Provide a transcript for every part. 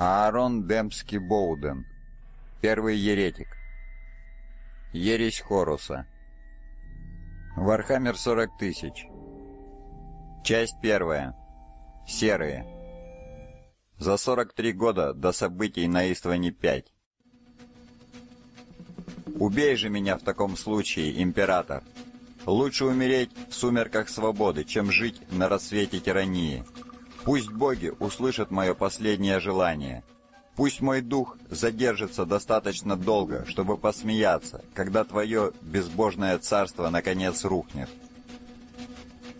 Аарон Демский Боуден. Первый еретик. Ересь Хоруса. Вархаммер 40 тысяч. Часть первая. Серые. За 43 года до событий на Истване-5. Убей же меня в таком случае, император. Лучше умереть в сумерках свободы, чем жить на рассвете тирании. Пусть боги услышат мое последнее желание. Пусть мой дух задержится достаточно долго, чтобы посмеяться, когда твое безбожное царство наконец рухнет.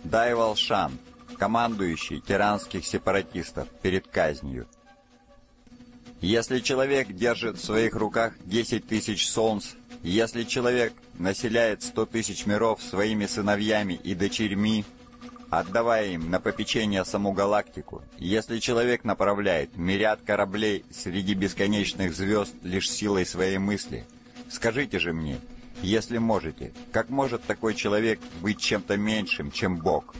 Дай Волшан, командующий тиранских сепаратистов перед казнью. Если человек держит в своих руках 10 тысяч солнц, если человек населяет 100 тысяч миров своими сыновьями и дочерьми, отдавая им на попечение саму галактику. Если человек направляет мириад кораблей среди бесконечных звезд лишь силой своей мысли, скажите же мне, если можете, как может такой человек быть чем-то меньшим, чем Бог?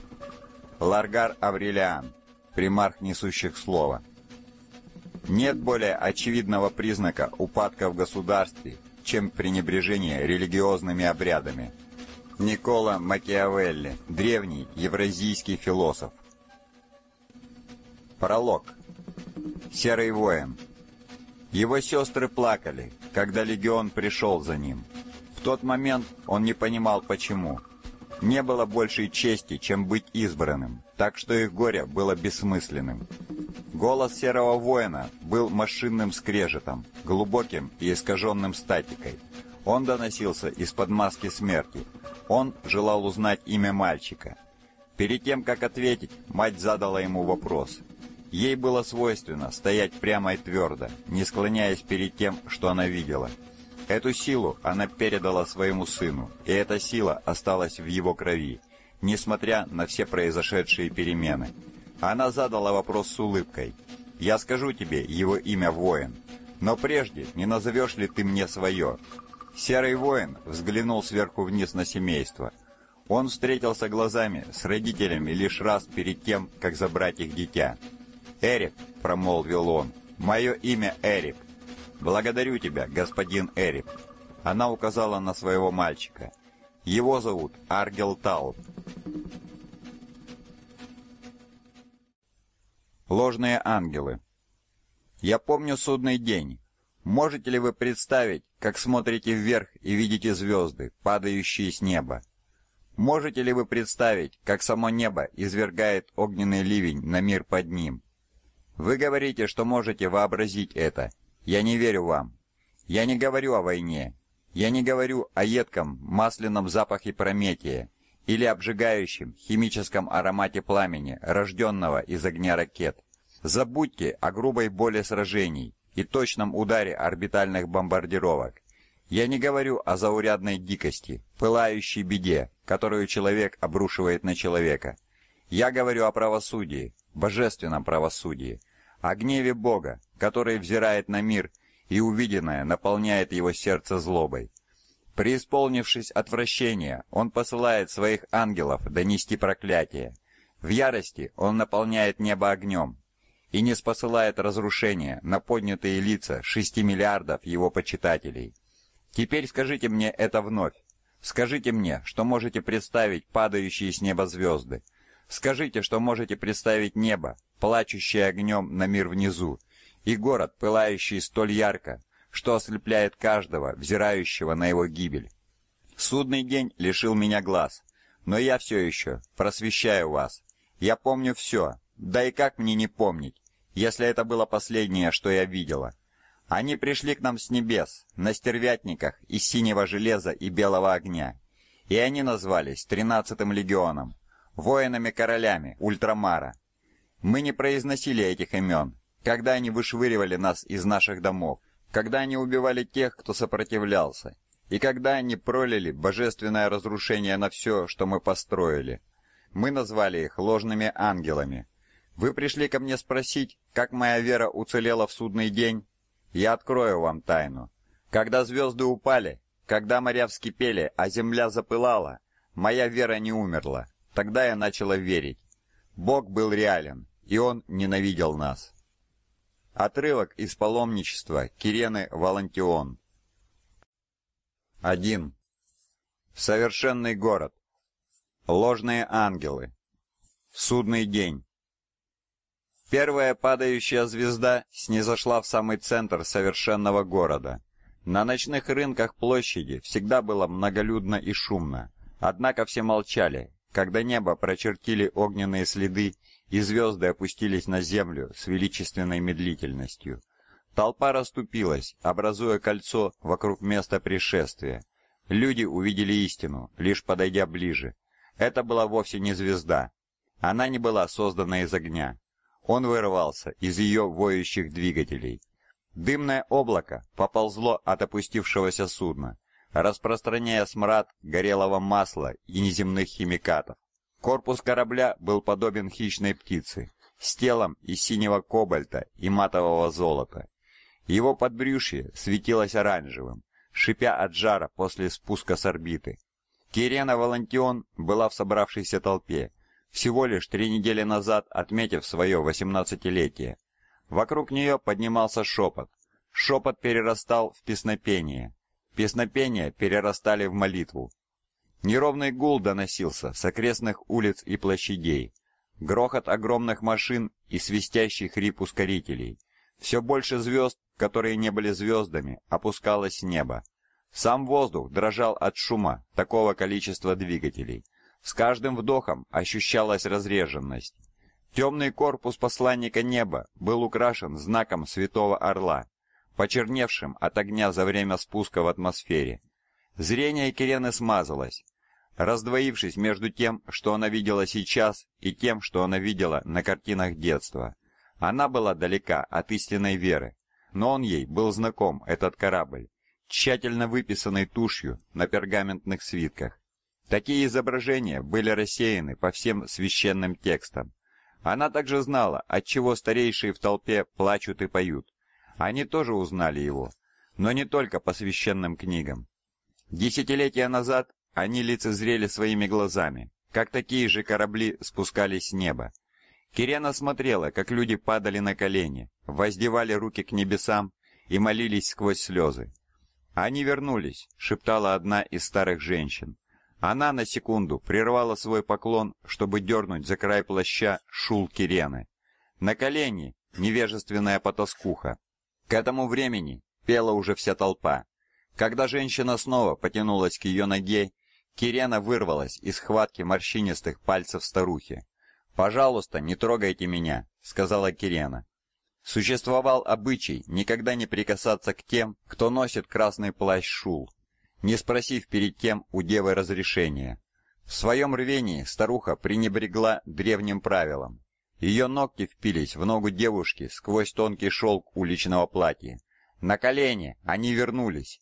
Ларгар Аврелиан, примарх несущих слова. Нет более очевидного признака упадка в государстве, чем пренебрежение религиозными обрядами – Никола Макиавелли, древний евразийский философ. Пролог. Серый воин. Его сестры плакали, когда легион пришел за ним. В тот момент он не понимал почему. Не было большей чести, чем быть избранным, так что их горе было бессмысленным. Голос серого воина был машинным скрежетом, глубоким и искаженным статикой. Он доносился из-под маски смерти. Он желал узнать имя мальчика. Перед тем, как ответить, мать задала ему вопрос. Ей было свойственно стоять прямо и твердо, не склоняясь перед тем, что она видела. Эту силу она передала своему сыну, и эта сила осталась в его крови, несмотря на все произошедшие перемены. Она задала вопрос с улыбкой. «Я скажу тебе его имя Воин, но прежде не назовешь ли ты мне свое?» Серый воин взглянул сверху вниз на семейство. Он встретился глазами с родителями лишь раз перед тем, как забрать их дитя. «Эрик», — промолвил он, — «мое имя Эрик». «Благодарю тебя, господин Эрик». Она указала на своего мальчика. «Его зовут Аргел Талл». Ложные ангелы. Я помню судный день. Можете ли вы представить, как смотрите вверх и видите звезды, падающие с неба? Можете ли вы представить, как само небо извергает огненный ливень на мир под ним? Вы говорите, что можете вообразить это. Я не верю вам. Я не говорю о войне. Я не говорю о едком, масляном запахе Прометия или обжигающем химическом аромате пламени, рожденного из огня ракет. Забудьте о грубой боли сражений, и точном ударе орбитальных бомбардировок. Я не говорю о заурядной дикости, пылающей беде, которую человек обрушивает на человека. Я говорю о правосудии, божественном правосудии, о гневе Бога, который взирает на мир, и увиденное наполняет его сердце злобой. Преисполнившись отвращения, он посылает своих ангелов донести проклятие. В ярости он наполняет небо огнем, и не спосылает разрушения на поднятые лица 6 миллиардов его почитателей. Теперь скажите мне это вновь. Скажите мне, что можете представить падающие с неба звезды. Скажите, что можете представить небо, плачущее огнем на мир внизу, и город, пылающий столь ярко, что ослепляет каждого, взирающего на его гибель. Судный день лишил меня глаз, но я все еще просвещаю вас. Я помню все, да и как мне не помнить, если это было последнее, что я видела. Они пришли к нам с небес, на стервятниках из синего железа и белого огня. И они назвались тринадцатым легионом, воинами-королями Ультрамара. Мы не произносили этих имен, когда они вышвыривали нас из наших домов, когда они убивали тех, кто сопротивлялся, и когда они пролили божественное разрушение на все, что мы построили. Мы назвали их ложными ангелами. Вы пришли ко мне спросить, как моя вера уцелела в судный день? Я открою вам тайну. Когда звезды упали, когда моря вскипели, а земля запылала, моя вера не умерла. Тогда я начала верить. Бог был реален, и он ненавидел нас. Отрывок из паломничества Кирены Валентион. 1. Совершенный город. Ложные ангелы. Судный день. Первая падающая звезда снизошла в самый центр совершенного города. На ночных рынках площади всегда было многолюдно и шумно. Однако все молчали, когда небо прочертили огненные следы и звезды опустились на землю с величественной медлительностью. Толпа расступилась, образуя кольцо вокруг места пришествия. Люди увидели истину, лишь подойдя ближе. Это была вовсе не звезда. Она не была создана из огня. Он вырвался из ее воющих двигателей. Дымное облако поползло от опустившегося судна, распространяя смрад горелого масла и неземных химикатов. Корпус корабля был подобен хищной птице, с телом из синего кобальта и матового золота. Его подбрюшье светилось оранжевым, шипя от жара после спуска с орбиты. Кирена Волантион была в собравшейся толпе, всего лишь три недели назад отметив свое 18-летие. Вокруг нее поднимался шепот. Шепот перерастал в песнопение. Песнопения перерастали в молитву. Неровный гул доносился с окрестных улиц и площадей. Грохот огромных машин и свистящий хрип ускорителей. Все больше звезд, которые не были звездами, опускалось с неба. Сам воздух дрожал от шума такого количества двигателей – с каждым вдохом ощущалась разреженность. Темный корпус посланника неба был украшен знаком Святого Орла, почерневшим от огня за время спуска в атмосфере. Зрение Кирены смазалось, раздвоившись между тем, что она видела сейчас, и тем, что она видела на картинах детства. Она была далека от истинной веры, но он ей был знаком, этот корабль, тщательно выписанный тушью на пергаментных свитках. Такие изображения были рассеяны по всем священным текстам. Она также знала, от чего старейшие в толпе плачут и поют. Они тоже узнали его, но не только по священным книгам. Десятилетия назад они лицезрели своими глазами, как такие же корабли спускались с неба. Кирена смотрела, как люди падали на колени, воздевали руки к небесам и молились сквозь слезы. «Они вернулись», — шептала одна из старых женщин. Она на секунду прервала свой поклон, чтобы дернуть за край плаща шул Кирены. На колене невежественная потаскуха. К этому времени пела уже вся толпа. Когда женщина снова потянулась к ее ноге, Кирена вырвалась из хватки морщинистых пальцев старухи. «Пожалуйста, не трогайте меня», — сказала Кирена. Существовал обычай никогда не прикасаться к тем, кто носит красный плащ шул не спросив перед тем у девы разрешения. В своем рвении старуха пренебрегла древним правилом. Ее ногти впились в ногу девушки сквозь тонкий шелк уличного платья. На колени они вернулись.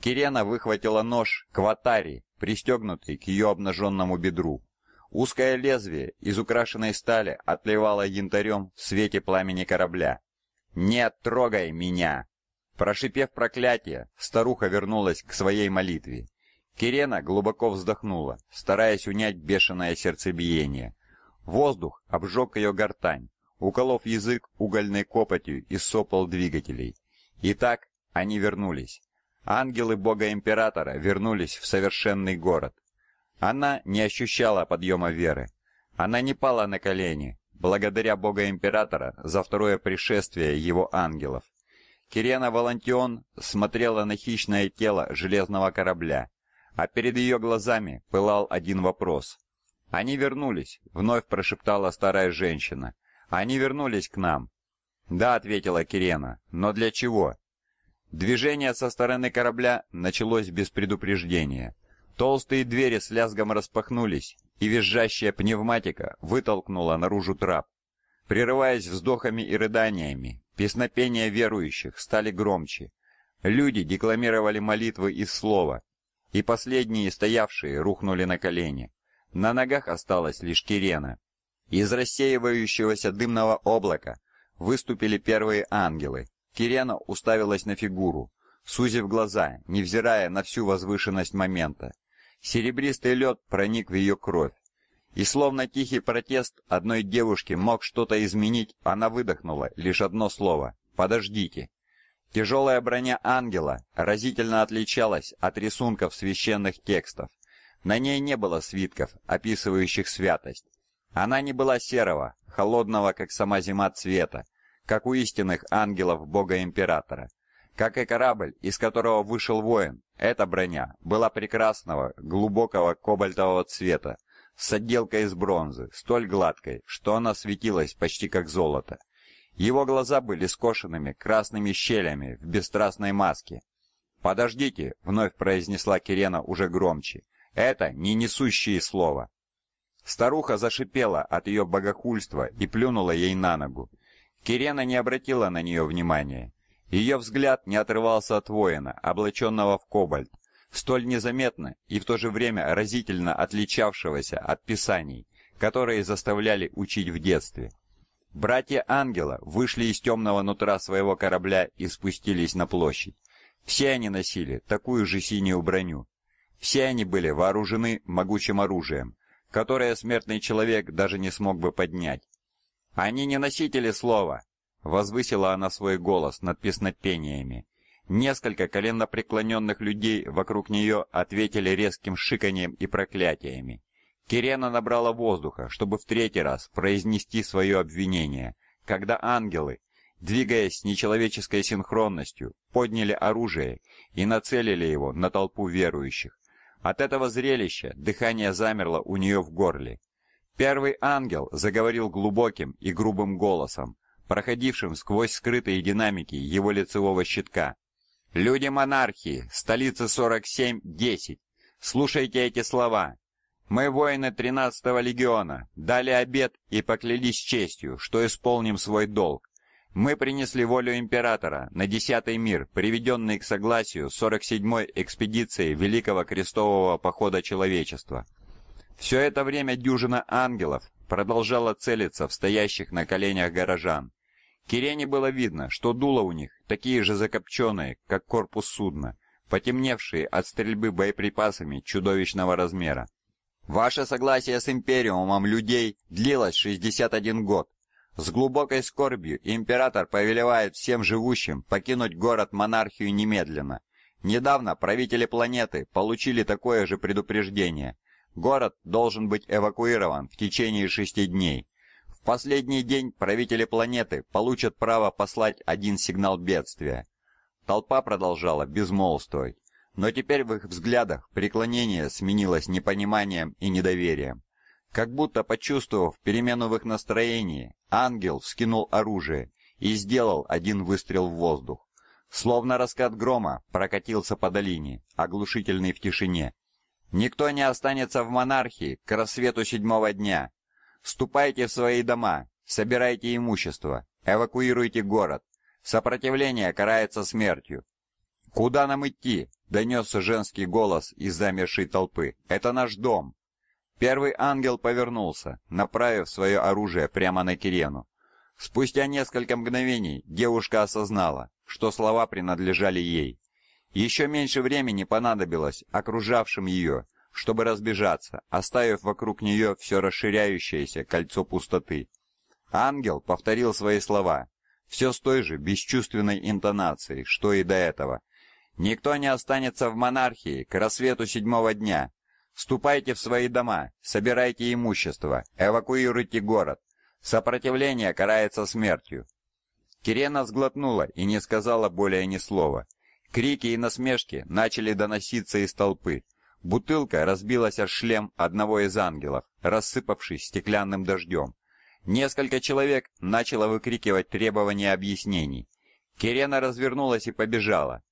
Кирена выхватила нож кватари, пристегнутый к ее обнаженному бедру. Узкое лезвие из украшенной стали отливало янтарем в свете пламени корабля. «Не трогай меня!» Прошипев проклятие, старуха вернулась к своей молитве. Кирена глубоко вздохнула, стараясь унять бешеное сердцебиение. Воздух обжег ее гортань, уколов язык угольной копотью и сопол двигателей. Итак, они вернулись. Ангелы бога императора вернулись в совершенный город. Она не ощущала подъема веры. Она не пала на колени, благодаря бога императора за второе пришествие его ангелов. Кирена Волантион смотрела на хищное тело железного корабля, а перед ее глазами пылал один вопрос. «Они вернулись», — вновь прошептала старая женщина. «Они вернулись к нам». «Да», — ответила Кирена, — «но для чего?» Движение со стороны корабля началось без предупреждения. Толстые двери с лязгом распахнулись, и визжащая пневматика вытолкнула наружу трап. Прерываясь вздохами и рыданиями, Песнопения верующих стали громче. Люди декламировали молитвы из слова, и последние стоявшие рухнули на колени. На ногах осталась лишь Кирена. Из рассеивающегося дымного облака выступили первые ангелы. Кирена уставилась на фигуру, сузив глаза, не взирая на всю возвышенность момента. Серебристый лед проник в ее кровь, и словно тихий протест одной девушки мог что-то изменить, она выдохнула лишь одно слово: "Подождите". Тяжелая броня ангела разительно отличалась от рисунков священных текстов. На ней не было свитков, описывающих святость. Она не была серого, холодного, как сама зима цвета, как у истинных ангелов Бога Императора. Как и корабль, из которого вышел воин, эта броня была прекрасного, глубокого кобальтового цвета, с отделкой из бронзы, столь гладкой, что она светилась почти как золото. Его глаза были скошенными красными щелями в бесстрастной маске. «Подождите», — вновь произнесла Кирена уже громче, — «это не несущие слова». Старуха зашипела от ее богохульства и плюнула ей на ногу. Кирена не обратила на нее внимания. Ее взгляд не отрывался от воина, облаченного в кобальт, столь незаметно и в то же время разительно отличавшегося от писаний, которые заставляли учить в детстве. Братья Ангела вышли из темного нутра своего корабля и спустились на площадь. Все они носили такую же синюю броню. Все они были вооружены могучим оружием, которое смертный человек даже не смог бы поднять. Они не носители слова, возвысила она свой голос над песнопениями. Несколько коленопреклоненных людей вокруг нее ответили резким шиканьем и проклятиями. Кирена набрала воздуха, чтобы в третий раз произнести свое обвинение, когда ангелы, двигаясь с нечеловеческой синхронностью, подняли оружие и нацелили его на толпу верующих. От этого зрелища дыхание замерло у нее в горле. Первый ангел заговорил глубоким и грубым голосом, проходившим сквозь скрытые динамики его лицевого щитка. Люди монархии, столица 47-10, слушайте эти слова. Мы, воины 13-го легиона, дали обет и поклялись честью, что исполним свой долг. Мы принесли волю императора на десятый мир, приведенный к согласию 47-й экспедиции Великого крестового похода человечества. Все это время дюжина ангелов продолжала целиться в стоящих на коленях горожан. Кирене было видно, что дула у них такие же закопченные, как корпус судна, потемневшие от стрельбы боеприпасами чудовищного размера. Ваше согласие с Империумом людей длилось 61 год. С глубокой скорбью император повелевает всем живущим покинуть город-монархию немедленно. Недавно правители планеты получили такое же предупреждение. Город должен быть эвакуирован в течение шести дней последний день правители планеты получат право послать один сигнал бедствия. Толпа продолжала безмолвствовать, но теперь в их взглядах преклонение сменилось непониманием и недоверием. Как будто почувствовав перемену в их настроении, ангел вскинул оружие и сделал один выстрел в воздух. Словно раскат грома прокатился по долине, оглушительный в тишине. Никто не останется в монархии к рассвету седьмого дня. Вступайте в свои дома, собирайте имущество, эвакуируйте город. Сопротивление карается смертью. Куда нам идти? донесся женский голос из замершей толпы. Это наш дом. Первый ангел повернулся, направив свое оружие прямо на Кирену. Спустя несколько мгновений девушка осознала, что слова принадлежали ей. Еще меньше времени понадобилось окружавшим ее, чтобы разбежаться, оставив вокруг нее все расширяющееся кольцо пустоты. Ангел повторил свои слова, все с той же бесчувственной интонацией, что и до этого. «Никто не останется в монархии к рассвету седьмого дня. Вступайте в свои дома, собирайте имущество, эвакуируйте город. Сопротивление карается смертью». Кирена сглотнула и не сказала более ни слова. Крики и насмешки начали доноситься из толпы. Бутылка разбилась о шлем одного из ангелов, рассыпавшись стеклянным дождем. Несколько человек начало выкрикивать требования объяснений. Кирена развернулась и побежала.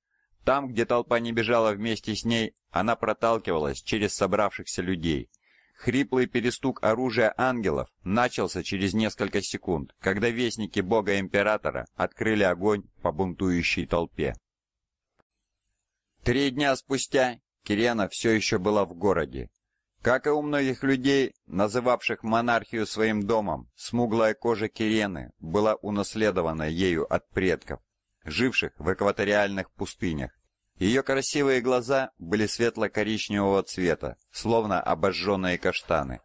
Там, где толпа не бежала вместе с ней, она проталкивалась через собравшихся людей. Хриплый перестук оружия ангелов начался через несколько секунд, когда вестники бога императора открыли огонь по бунтующей толпе. Три дня спустя Кириана все еще была в городе. Как и у многих людей, называвших монархию своим домом, смуглая кожа Кирены была унаследована ею от предков, живших в экваториальных пустынях. Ее красивые глаза были светло-коричневого цвета, словно обожженные каштаны.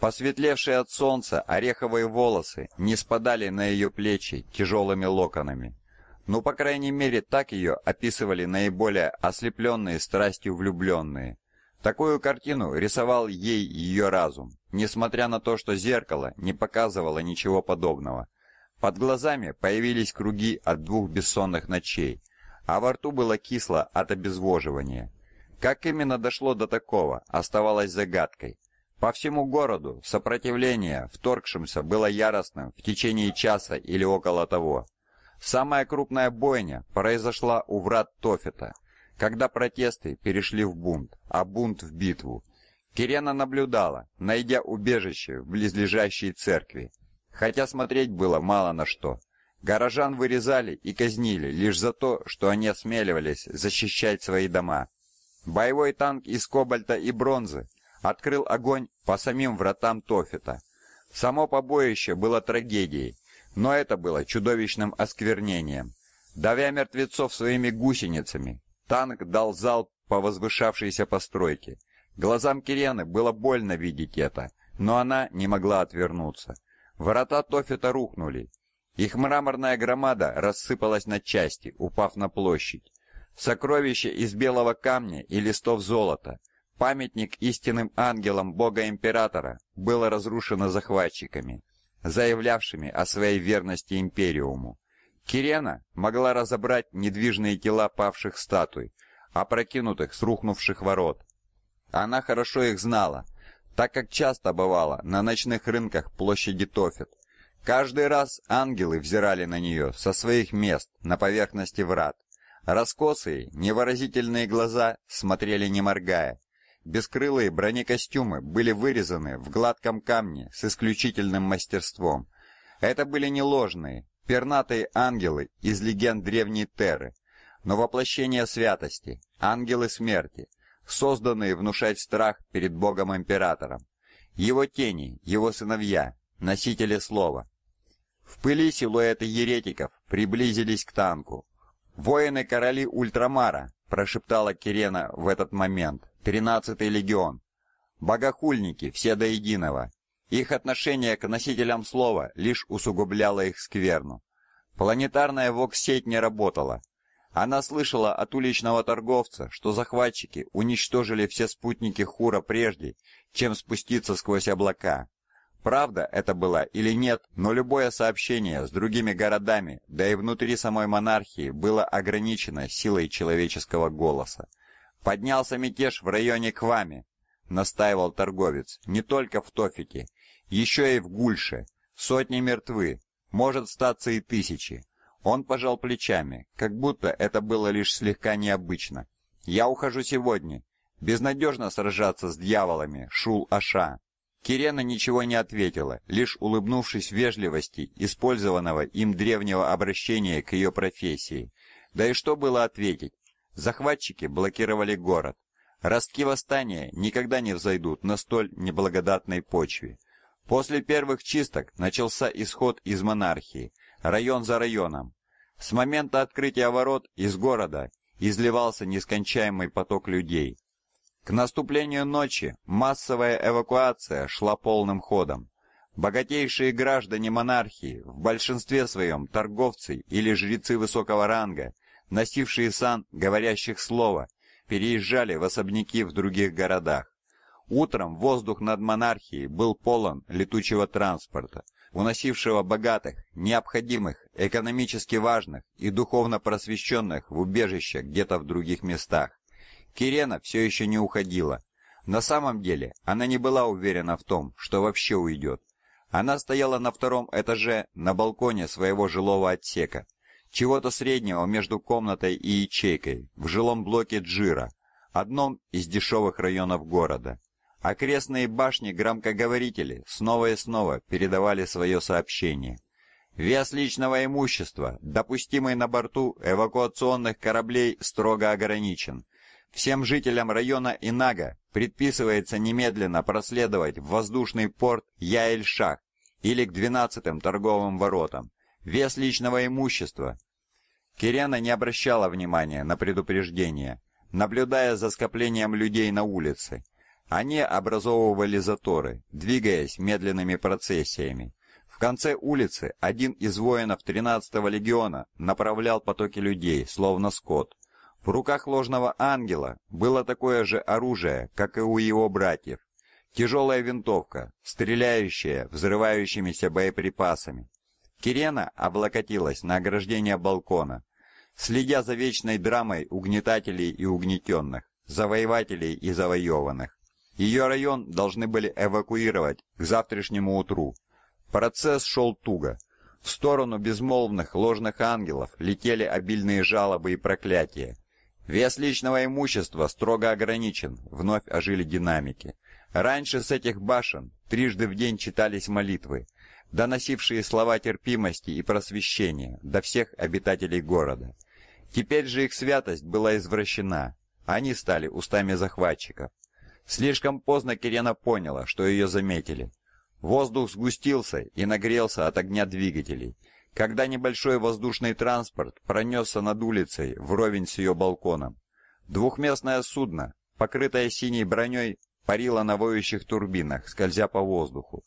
Посветлевшие от солнца ореховые волосы не спадали на ее плечи тяжелыми локонами. Ну, по крайней мере, так ее описывали наиболее ослепленные страстью влюбленные. Такую картину рисовал ей ее разум, несмотря на то, что зеркало не показывало ничего подобного. Под глазами появились круги от двух бессонных ночей, а во рту было кисло от обезвоживания. Как именно дошло до такого, оставалось загадкой. По всему городу сопротивление вторгшимся было яростным в течение часа или около того. Самая крупная бойня произошла у врат Тофета, когда протесты перешли в бунт, а бунт в битву. Кирена наблюдала, найдя убежище в близлежащей церкви, хотя смотреть было мало на что. Горожан вырезали и казнили лишь за то, что они осмеливались защищать свои дома. Боевой танк из кобальта и бронзы открыл огонь по самим вратам Тофета. Само побоище было трагедией, но это было чудовищным осквернением. Давя мертвецов своими гусеницами, танк дал залп по возвышавшейся постройке. Глазам Кирены было больно видеть это, но она не могла отвернуться. Врата Тофета рухнули. Их мраморная громада рассыпалась на части, упав на площадь. Сокровища из белого камня и листов золота, памятник истинным ангелам бога императора, было разрушено захватчиками заявлявшими о своей верности Империуму. Кирена могла разобрать недвижные тела павших статуй, опрокинутых с рухнувших ворот. Она хорошо их знала, так как часто бывала на ночных рынках площади Тофет. Каждый раз ангелы взирали на нее со своих мест на поверхности врат. Раскосые, невыразительные глаза смотрели не моргая, Бескрылые бронекостюмы были вырезаны в гладком камне с исключительным мастерством. Это были не ложные, пернатые ангелы из легенд древней Терры, но воплощение святости, ангелы смерти, созданные внушать страх перед Богом Императором. Его тени, его сыновья, носители слова. В пыли силуэты еретиков приблизились к танку. «Воины-короли Ультрамара», — прошептала Кирена в этот момент. 13-й легион. Богохульники, все до единого. Их отношение к носителям слова лишь усугубляло их скверну. Планетарная вокс-сеть не работала. Она слышала от уличного торговца, что захватчики уничтожили все спутники Хура прежде, чем спуститься сквозь облака. Правда это была или нет, но любое сообщение с другими городами, да и внутри самой монархии, было ограничено силой человеческого голоса. Поднялся мятеж в районе Квами, настаивал торговец, не только в Тофике, еще и в Гульше. Сотни мертвы, может статься и тысячи. Он пожал плечами, как будто это было лишь слегка необычно. Я ухожу сегодня. Безнадежно сражаться с дьяволами, Шул-Аша. Кирена ничего не ответила, лишь улыбнувшись вежливости использованного им древнего обращения к ее профессии. Да и что было ответить? Захватчики блокировали город. Ростки восстания никогда не взойдут на столь неблагодатной почве. После первых чисток начался исход из монархии, район за районом. С момента открытия ворот из города изливался нескончаемый поток людей. К наступлению ночи массовая эвакуация шла полным ходом. Богатейшие граждане монархии, в большинстве своем торговцы или жрецы высокого ранга, носившие сан говорящих слова, переезжали в особняки в других городах. Утром воздух над монархией был полон летучего транспорта, уносившего богатых, необходимых, экономически важных и духовно просвещенных в убежища где-то в других местах. Кирена все еще не уходила. На самом деле, она не была уверена в том, что вообще уйдет. Она стояла на втором этаже на балконе своего жилого отсека, чего-то среднего между комнатой и ячейкой в жилом блоке Джира, одном из дешевых районов города. Окрестные башни громкоговорители снова и снова передавали свое сообщение. Вес личного имущества, допустимый на борту эвакуационных кораблей, строго ограничен. Всем жителям района Инага предписывается немедленно проследовать в воздушный порт Яэль-Шах или к 12-м торговым воротам. Вес личного имущества. Кирена не обращала внимания на предупреждение, наблюдая за скоплением людей на улице. Они образовывали заторы, двигаясь медленными процессиями. В конце улицы один из воинов 13-го легиона направлял потоки людей, словно скот. В руках ложного ангела было такое же оружие, как и у его братьев. Тяжелая винтовка, стреляющая взрывающимися боеприпасами. Кирена облокотилась на ограждение балкона, следя за вечной драмой угнетателей и угнетенных, завоевателей и завоеванных. Ее район должны были эвакуировать к завтрашнему утру. Процесс шел туго. В сторону безмолвных ложных ангелов летели обильные жалобы и проклятия. Вес личного имущества строго ограничен, вновь ожили динамики. Раньше с этих башен трижды в день читались молитвы доносившие слова терпимости и просвещения до всех обитателей города. Теперь же их святость была извращена, они стали устами захватчиков. Слишком поздно Кирена поняла, что ее заметили. Воздух сгустился и нагрелся от огня двигателей, когда небольшой воздушный транспорт пронесся над улицей вровень с ее балконом. Двухместное судно, покрытое синей броней, парило на воющих турбинах, скользя по воздуху.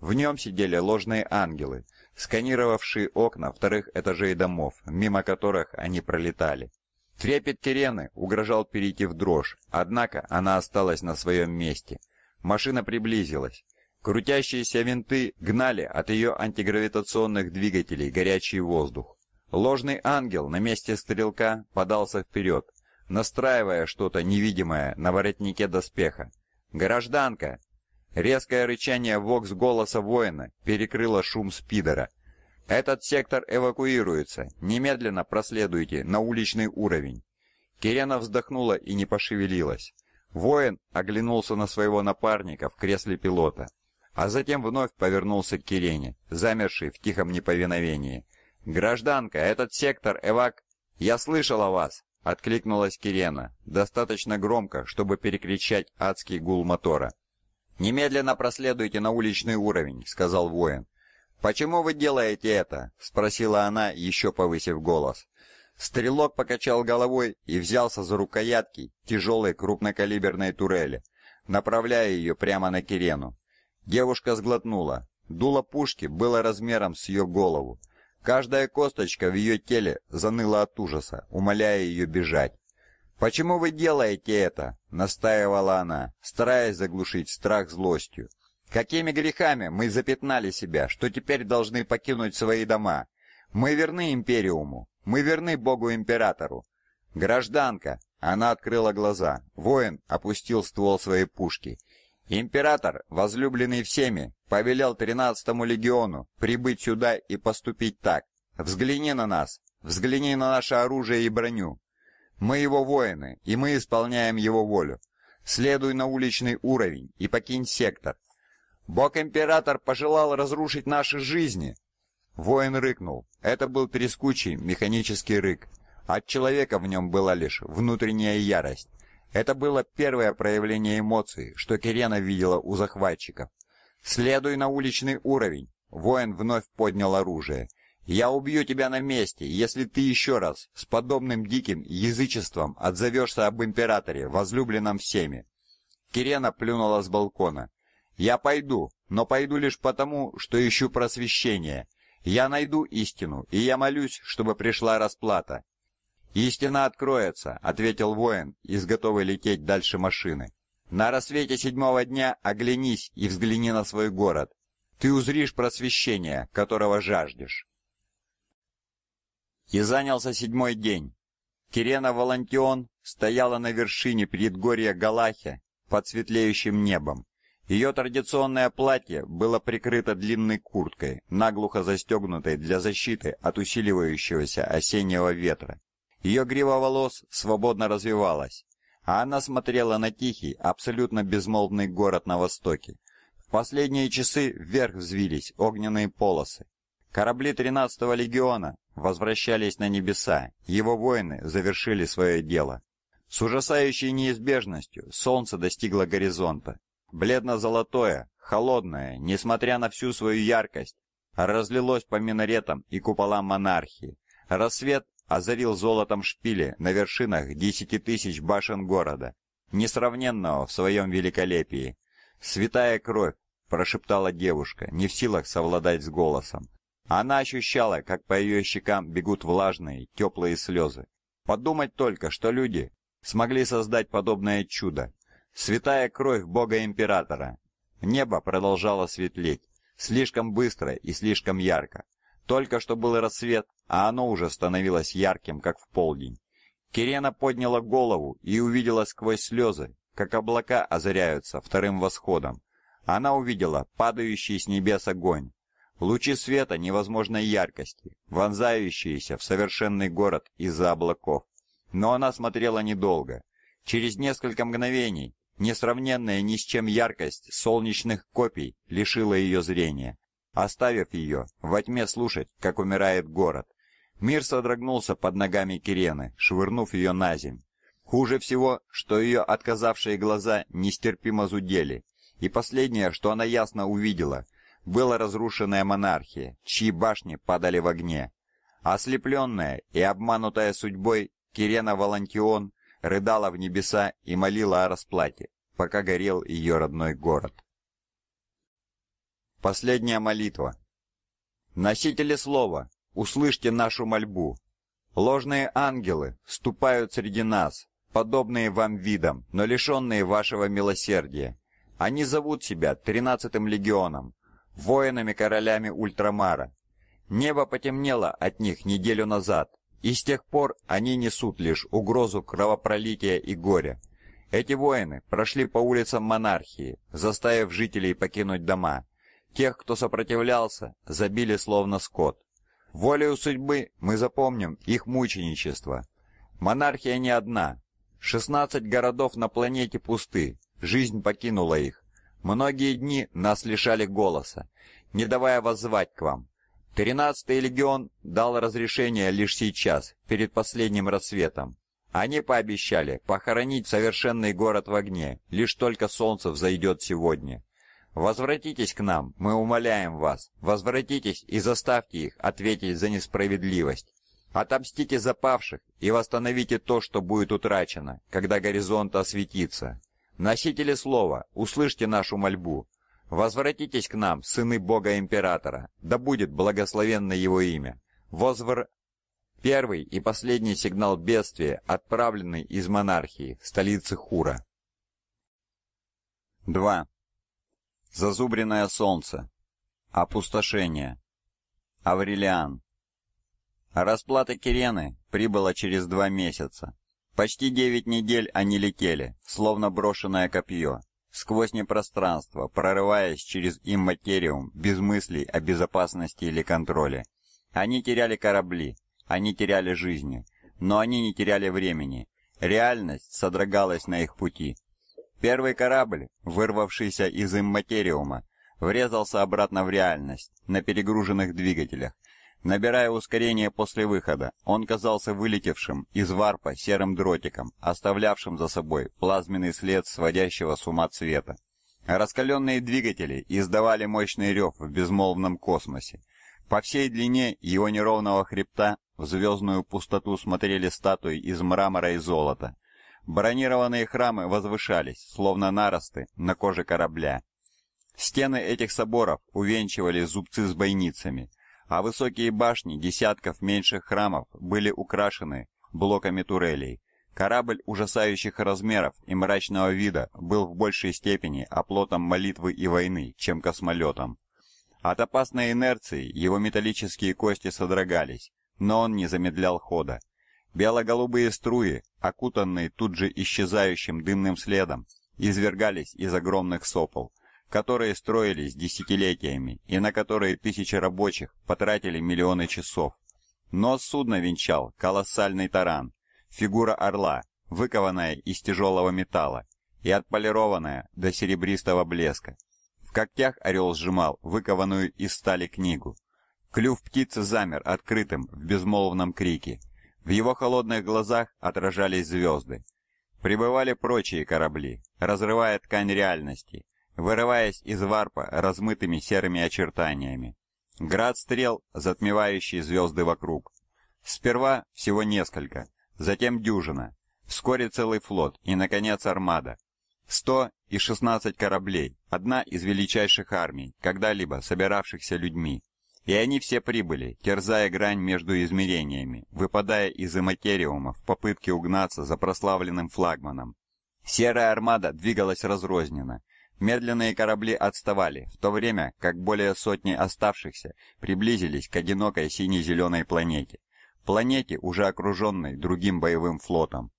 В нем сидели ложные ангелы, сканировавшие окна вторых этажей домов, мимо которых они пролетали. Трепет Терены угрожал перейти в дрожь, однако она осталась на своем месте. Машина приблизилась. Крутящиеся винты гнали от ее антигравитационных двигателей горячий воздух. Ложный ангел на месте стрелка подался вперед, настраивая что-то невидимое на воротнике доспеха. «Гражданка!» Резкое рычание вокс-голоса воина перекрыло шум спидера. «Этот сектор эвакуируется. Немедленно проследуйте на уличный уровень». Кирена вздохнула и не пошевелилась. Воин оглянулся на своего напарника в кресле пилота, а затем вновь повернулся к Кирене, замершей в тихом неповиновении. «Гражданка, этот сектор эвак...» «Я слышал о вас!» — откликнулась Кирена, достаточно громко, чтобы перекричать адский гул мотора. «Немедленно проследуйте на уличный уровень», — сказал воин. «Почему вы делаете это?» — спросила она, еще повысив голос. Стрелок покачал головой и взялся за рукоятки тяжелой крупнокалиберной турели, направляя ее прямо на Кирену. Девушка сглотнула. Дуло пушки было размером с ее голову. Каждая косточка в ее теле заныла от ужаса, умоляя ее бежать. «Почему вы делаете это?» — настаивала она, стараясь заглушить страх злостью. «Какими грехами мы запятнали себя, что теперь должны покинуть свои дома? Мы верны Империуму, мы верны Богу-Императору». «Гражданка!» — она открыла глаза. Воин опустил ствол своей пушки. «Император, возлюбленный всеми, повелел тринадцатому легиону прибыть сюда и поступить так. Взгляни на нас, взгляни на наше оружие и броню, мы его воины, и мы исполняем его волю. Следуй на уличный уровень и покинь сектор. Бог император пожелал разрушить наши жизни. Воин рыкнул. Это был трескучий механический рык. От человека в нем была лишь внутренняя ярость. Это было первое проявление эмоций, что Кирена видела у захватчиков. Следуй на уличный уровень. Воин вновь поднял оружие. Я убью тебя на месте, если ты еще раз с подобным диким язычеством отзовешься об императоре, возлюбленном всеми. Кирена плюнула с балкона. Я пойду, но пойду лишь потому, что ищу просвещения. Я найду истину, и я молюсь, чтобы пришла расплата. Истина откроется, ответил воин, из готовой лететь дальше машины. На рассвете седьмого дня оглянись и взгляни на свой город. Ты узришь просвещение, которого жаждешь и занялся седьмой день. Кирена Волантион стояла на вершине предгорья Галахи под светлеющим небом. Ее традиционное платье было прикрыто длинной курткой, наглухо застегнутой для защиты от усиливающегося осеннего ветра. Ее грива волос свободно развивалась, а она смотрела на тихий, абсолютно безмолвный город на востоке. В последние часы вверх взвились огненные полосы, Корабли 13-го легиона возвращались на небеса, его воины завершили свое дело. С ужасающей неизбежностью солнце достигло горизонта. Бледно-золотое, холодное, несмотря на всю свою яркость, разлилось по минаретам и куполам монархии. Рассвет озарил золотом шпили на вершинах десяти тысяч башен города, несравненного в своем великолепии. «Святая кровь!» – прошептала девушка, не в силах совладать с голосом. Она ощущала, как по ее щекам бегут влажные, теплые слезы. Подумать только, что люди смогли создать подобное чудо. Святая кровь бога императора. Небо продолжало светлеть, слишком быстро и слишком ярко. Только что был рассвет, а оно уже становилось ярким, как в полдень. Кирена подняла голову и увидела сквозь слезы, как облака озаряются вторым восходом. Она увидела падающий с небес огонь, Лучи света невозможной яркости, вонзающиеся в совершенный город из-за облаков. Но она смотрела недолго. Через несколько мгновений несравненная ни с чем яркость солнечных копий лишила ее зрения, оставив ее во тьме слушать, как умирает город. Мир содрогнулся под ногами Кирены, швырнув ее на земь. Хуже всего, что ее отказавшие глаза нестерпимо зудели. И последнее, что она ясно увидела – была разрушенная монархия, чьи башни падали в огне. Ослепленная и обманутая судьбой, Кирена Валантион рыдала в небеса и молила о расплате, пока горел ее родной город. Последняя молитва. Носители слова, услышьте нашу мольбу. Ложные ангелы вступают среди нас, подобные вам видам, но лишённые вашего милосердия. Они зовут себя тринадцатым легионом, воинами-королями Ультрамара. Небо потемнело от них неделю назад, и с тех пор они несут лишь угрозу кровопролития и горя. Эти воины прошли по улицам монархии, заставив жителей покинуть дома. Тех, кто сопротивлялся, забили словно скот. Волею судьбы мы запомним их мученичество. Монархия не одна. 16 городов на планете пусты, жизнь покинула их. Многие дни нас лишали голоса, не давая воззвать к вам. Тринадцатый легион дал разрешение лишь сейчас, перед последним рассветом. Они пообещали похоронить совершенный город в огне, лишь только солнце взойдет сегодня. Возвратитесь к нам, мы умоляем вас. Возвратитесь и заставьте их ответить за несправедливость. Отомстите за павших и восстановите то, что будет утрачено, когда горизонт осветится. Носители слова, услышьте нашу мольбу. Возвратитесь к нам, сыны Бога Императора, да будет благословенно его имя. Возвр... Первый и последний сигнал бедствия, отправленный из монархии, столицы Хура. 2. Зазубренное солнце. Опустошение. Аврелиан. Расплата Кирены прибыла через два месяца. Почти девять недель они летели, словно брошенное копье, сквозь непространство, прорываясь через имматериум без мыслей о безопасности или контроле. Они теряли корабли, они теряли жизни, но они не теряли времени. Реальность содрогалась на их пути. Первый корабль, вырвавшийся из имматериума, врезался обратно в реальность на перегруженных двигателях, Набирая ускорение после выхода, он казался вылетевшим из варпа серым дротиком, оставлявшим за собой плазменный след сводящего с ума цвета. Раскаленные двигатели издавали мощный рев в безмолвном космосе. По всей длине его неровного хребта в звездную пустоту смотрели статуи из мрамора и золота. Бронированные храмы возвышались, словно наросты, на коже корабля. Стены этих соборов увенчивали зубцы с бойницами – а высокие башни десятков меньших храмов были украшены блоками турелей. Корабль ужасающих размеров и мрачного вида был в большей степени оплотом молитвы и войны, чем космолетом. От опасной инерции его металлические кости содрогались, но он не замедлял хода. Бело-голубые струи, окутанные тут же исчезающим дымным следом, извергались из огромных сопел которые строились десятилетиями и на которые тысячи рабочих потратили миллионы часов. Нос судна венчал колоссальный таран, фигура орла, выкованная из тяжелого металла и отполированная до серебристого блеска. В когтях орел сжимал выкованную из стали книгу. Клюв птицы замер открытым в безмолвном крике. В его холодных глазах отражались звезды. Прибывали прочие корабли, разрывая ткань реальности – вырываясь из варпа размытыми серыми очертаниями. Град стрел, затмевающий звезды вокруг. Сперва всего несколько, затем дюжина, вскоре целый флот и, наконец, армада. Сто и шестнадцать кораблей, одна из величайших армий, когда-либо собиравшихся людьми. И они все прибыли, терзая грань между измерениями, выпадая из эматериума в попытке угнаться за прославленным флагманом. Серая армада двигалась разрозненно, Медленные корабли отставали, в то время как более сотни оставшихся приблизились к одинокой сине-зеленой планете. Планете, уже окруженной другим боевым флотом.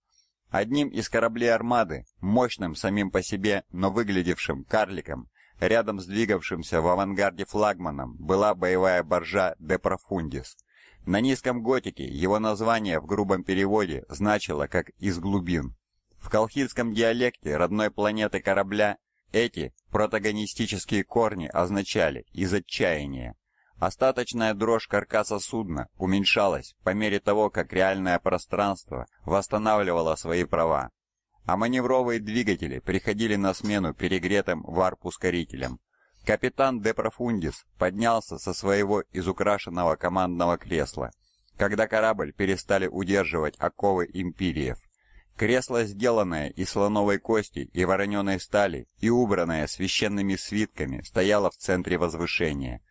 Одним из кораблей армады, мощным самим по себе, но выглядевшим карликом, рядом с двигавшимся в авангарде флагманом, была боевая баржа «Де Профундис». На низком готике его название в грубом переводе значило как «из глубин». В колхидском диалекте родной планеты корабля – эти протагонистические корни означали «из отчаяния». Остаточная дрожь каркаса судна уменьшалась по мере того, как реальное пространство восстанавливало свои права. А маневровые двигатели приходили на смену перегретым варп-ускорителям. Капитан Де Профундис поднялся со своего изукрашенного командного кресла, когда корабль перестали удерживать оковы империев. Кресло, сделанное из слоновой кости и вороненой стали и убранное священными свитками, стояло в центре возвышения.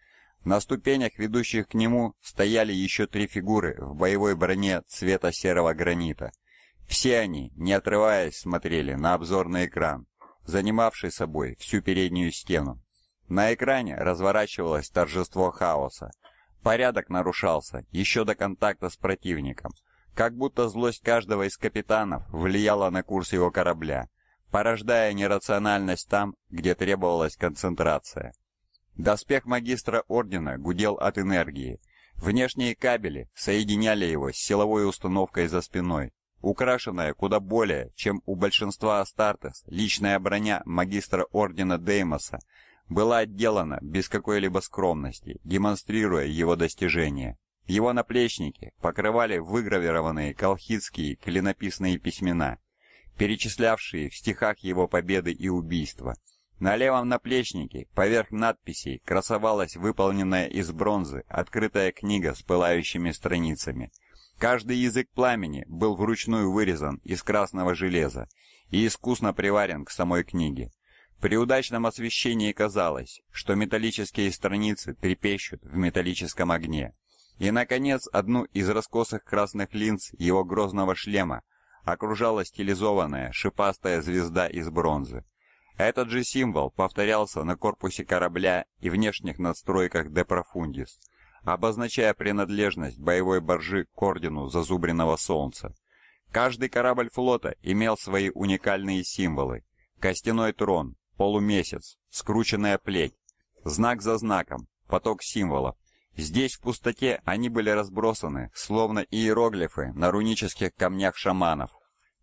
На ступенях, ведущих к нему, стояли еще три фигуры в боевой броне цвета серого гранита. Все они, не отрываясь, смотрели на обзорный экран, занимавший собой всю переднюю стену. На экране разворачивалось торжество хаоса. Порядок нарушался еще до контакта с противником – как будто злость каждого из капитанов влияла на курс его корабля, порождая нерациональность там, где требовалась концентрация. Доспех магистра ордена гудел от энергии. Внешние кабели соединяли его с силовой установкой за спиной, украшенная куда более, чем у большинства Астартес, личная броня магистра ордена Деймоса была отделана без какой-либо скромности, демонстрируя его достижения. Его наплечники покрывали выгравированные колхидские клинописные письмена, перечислявшие в стихах его победы и убийства. На левом наплечнике, поверх надписей, красовалась выполненная из бронзы открытая книга с пылающими страницами. Каждый язык пламени был вручную вырезан из красного железа и искусно приварен к самой книге. При удачном освещении казалось, что металлические страницы трепещут в металлическом огне. И, наконец, одну из раскосых красных линз его грозного шлема окружала стилизованная шипастая звезда из бронзы. Этот же символ повторялся на корпусе корабля и внешних надстройках «Де Профундис», обозначая принадлежность боевой боржи к ордену Зазубренного Солнца. Каждый корабль флота имел свои уникальные символы. Костяной трон, полумесяц, скрученная плеть, знак за знаком, поток символов, Здесь, в пустоте, они были разбросаны, словно иероглифы на рунических камнях шаманов.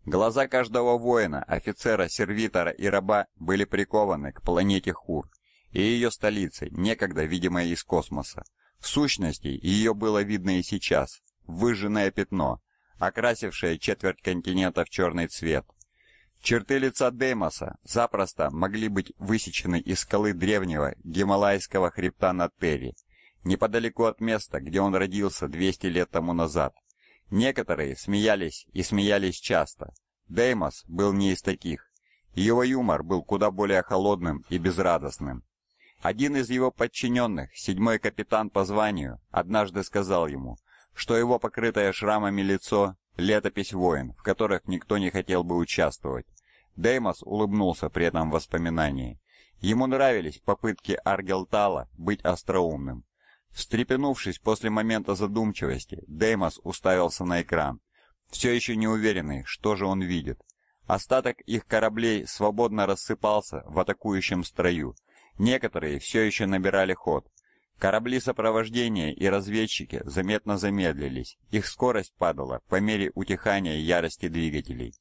Глаза каждого воина, офицера, сервитора и раба были прикованы к планете Хур и ее столице, некогда видимой из космоса. В сущности, ее было видно и сейчас, выжженное пятно, окрасившее четверть континента в черный цвет. Черты лица Деймоса запросто могли быть высечены из скалы древнего гималайского хребта на Терри неподалеку от места, где он родился 200 лет тому назад. Некоторые смеялись и смеялись часто. Деймос был не из таких. Его юмор был куда более холодным и безрадостным. Один из его подчиненных, седьмой капитан по званию, однажды сказал ему, что его покрытое шрамами лицо – летопись воин, в которых никто не хотел бы участвовать. Деймос улыбнулся при этом воспоминании. Ему нравились попытки Аргелтала быть остроумным. Встрепенувшись после момента задумчивости, Деймос уставился на экран, все еще не уверенный, что же он видит. Остаток их кораблей свободно рассыпался в атакующем строю. Некоторые все еще набирали ход. Корабли сопровождения и разведчики заметно замедлились. Их скорость падала по мере утихания ярости двигателей.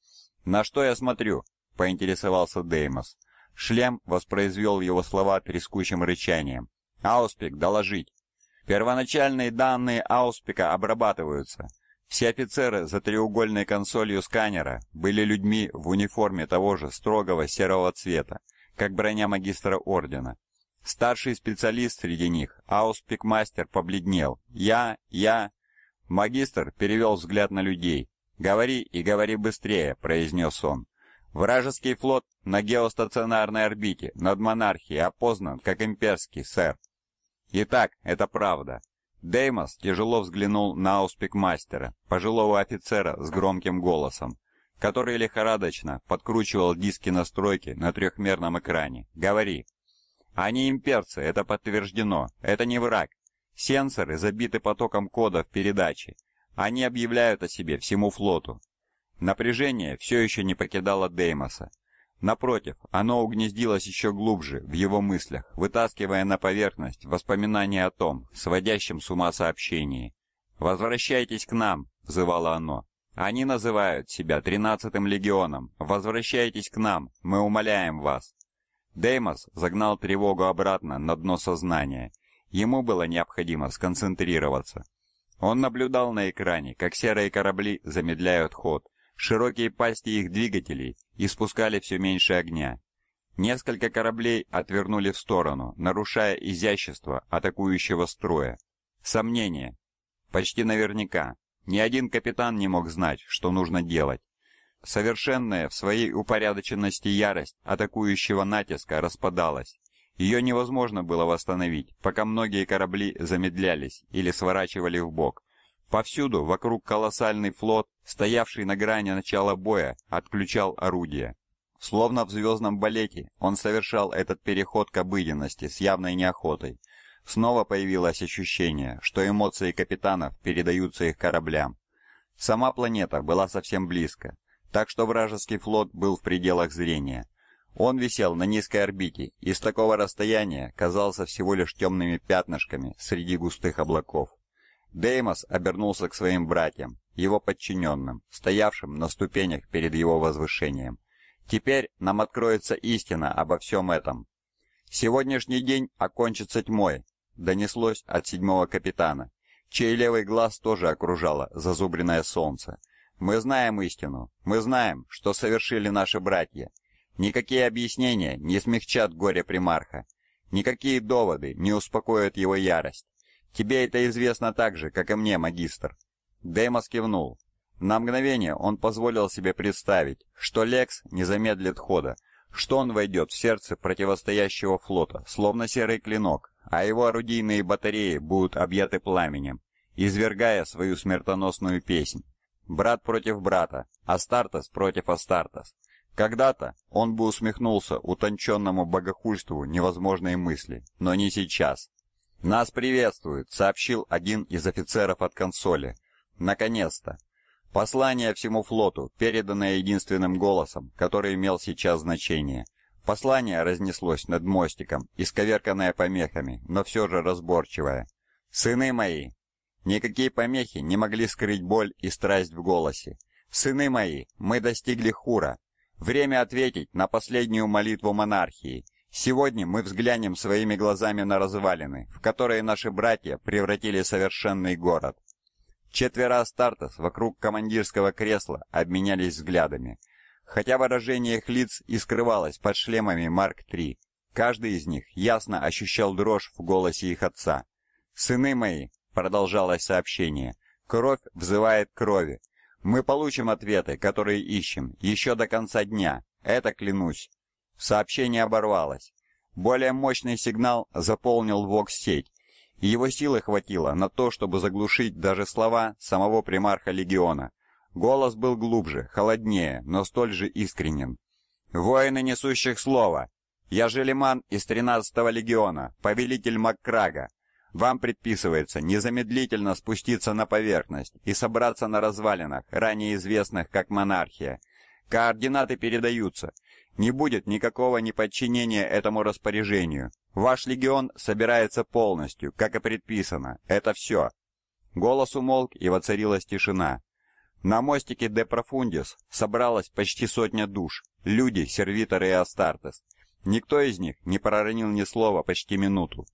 "На что я смотрю?" поинтересовался Деймос. Шлем воспроизвел его слова трескучим рычанием. "Ауспик, доложить!" Первоначальные данные Ауспика обрабатываются. Все офицеры за треугольной консолью сканера были людьми в униформе того же строгого серого цвета, как броня магистра ордена. Старший специалист среди них, Ауспик-мастер, побледнел. «Я, я...» Магистр перевел взгляд на людей. «Говори и говори быстрее», — произнес он. «Вражеский флот на геостационарной орбите над монархией опознан а как имперский, сэр», Итак, это правда. Деймос тяжело взглянул на ауспик мастера, пожилого офицера с громким голосом, который лихорадочно подкручивал диски настройки на трехмерном экране. Говори. Они имперцы, это подтверждено. Это не враг. Сенсоры забиты потоком кодов передачи. Они объявляют о себе всему флоту. Напряжение все еще не покидало Деймоса. Напротив, оно угнездилось еще глубже в его мыслях, вытаскивая на поверхность воспоминания о том, сводящем с ума сообщении. «Возвращайтесь к нам!» — взывало оно. «Они называют себя Тринадцатым легионом. Возвращайтесь к нам! Мы умоляем вас!» Деймос загнал тревогу обратно на дно сознания. Ему было необходимо сконцентрироваться. Он наблюдал на экране, как серые корабли замедляют ход, Широкие пасти их двигателей испускали все меньше огня. Несколько кораблей отвернули в сторону, нарушая изящество атакующего строя. Сомнение. Почти наверняка. Ни один капитан не мог знать, что нужно делать. Совершенная в своей упорядоченности ярость атакующего натиска распадалась. Ее невозможно было восстановить, пока многие корабли замедлялись или сворачивали в бок, Повсюду вокруг колоссальный флот, стоявший на грани начала боя, отключал орудия. Словно в звездном балете, он совершал этот переход к обыденности с явной неохотой. Снова появилось ощущение, что эмоции капитанов передаются их кораблям. Сама планета была совсем близко, так что вражеский флот был в пределах зрения. Он висел на низкой орбите и с такого расстояния казался всего лишь темными пятнышками среди густых облаков. Деймос обернулся к своим братьям, его подчиненным, стоявшим на ступенях перед его возвышением. «Теперь нам откроется истина обо всем этом. Сегодняшний день окончится тьмой», — донеслось от седьмого капитана, чей левый глаз тоже окружало зазубренное солнце. «Мы знаем истину. Мы знаем, что совершили наши братья. Никакие объяснения не смягчат горе примарха. Никакие доводы не успокоят его ярость. «Тебе это известно так же, как и мне, магистр». Деймос кивнул. На мгновение он позволил себе представить, что Лекс не замедлит хода, что он войдет в сердце противостоящего флота, словно серый клинок, а его орудийные батареи будут объяты пламенем, извергая свою смертоносную песнь. Брат против брата, Астартес против Астартес. Когда-то он бы усмехнулся утонченному богохульству невозможной мысли, но не сейчас. «Нас приветствуют», — сообщил один из офицеров от консоли. «Наконец-то!» Послание всему флоту, переданное единственным голосом, который имел сейчас значение. Послание разнеслось над мостиком, исковерканное помехами, но все же разборчивое. «Сыны мои!» Никакие помехи не могли скрыть боль и страсть в голосе. «Сыны мои, мы достигли хура. Время ответить на последнюю молитву монархии, Сегодня мы взглянем своими глазами на развалины, в которые наши братья превратили совершенный город. Четверо Астартес вокруг командирского кресла обменялись взглядами. Хотя выражение их лиц и скрывалось под шлемами Марк-3, каждый из них ясно ощущал дрожь в голосе их отца. «Сыны мои», — продолжалось сообщение, — «кровь взывает крови. Мы получим ответы, которые ищем, еще до конца дня, это клянусь». Сообщение оборвалось. Более мощный сигнал заполнил вокс-сеть, его силы хватило на то, чтобы заглушить даже слова самого примарха легиона. Голос был глубже, холоднее, но столь же искренен. «Воины несущих слова: Я Желеман из 13-го легиона, повелитель Маккрага. Вам предписывается незамедлительно спуститься на поверхность и собраться на развалинах, ранее известных как монархия. Координаты передаются. Не будет никакого неподчинения этому распоряжению. Ваш легион собирается полностью, как и предписано. Это все». Голос умолк, и воцарилась тишина. На мостике де Профундис собралась почти сотня душ, люди, сервиторы и астартес. Никто из них не проронил ни слова почти минуту.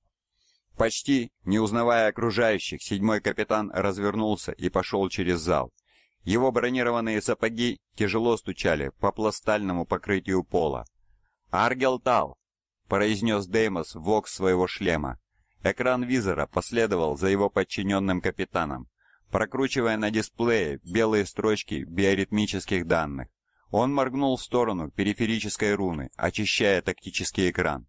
Почти, не узнавая окружающих, седьмой капитан развернулся и пошел через зал. Его бронированные сапоги тяжело стучали по пластальному покрытию пола. «Аргелтал!» — произнес Деймос в вокс своего шлема. Экран визора последовал за его подчиненным капитаном, прокручивая на дисплее белые строчки биоритмических данных. Он моргнул в сторону периферической руны, очищая тактический экран.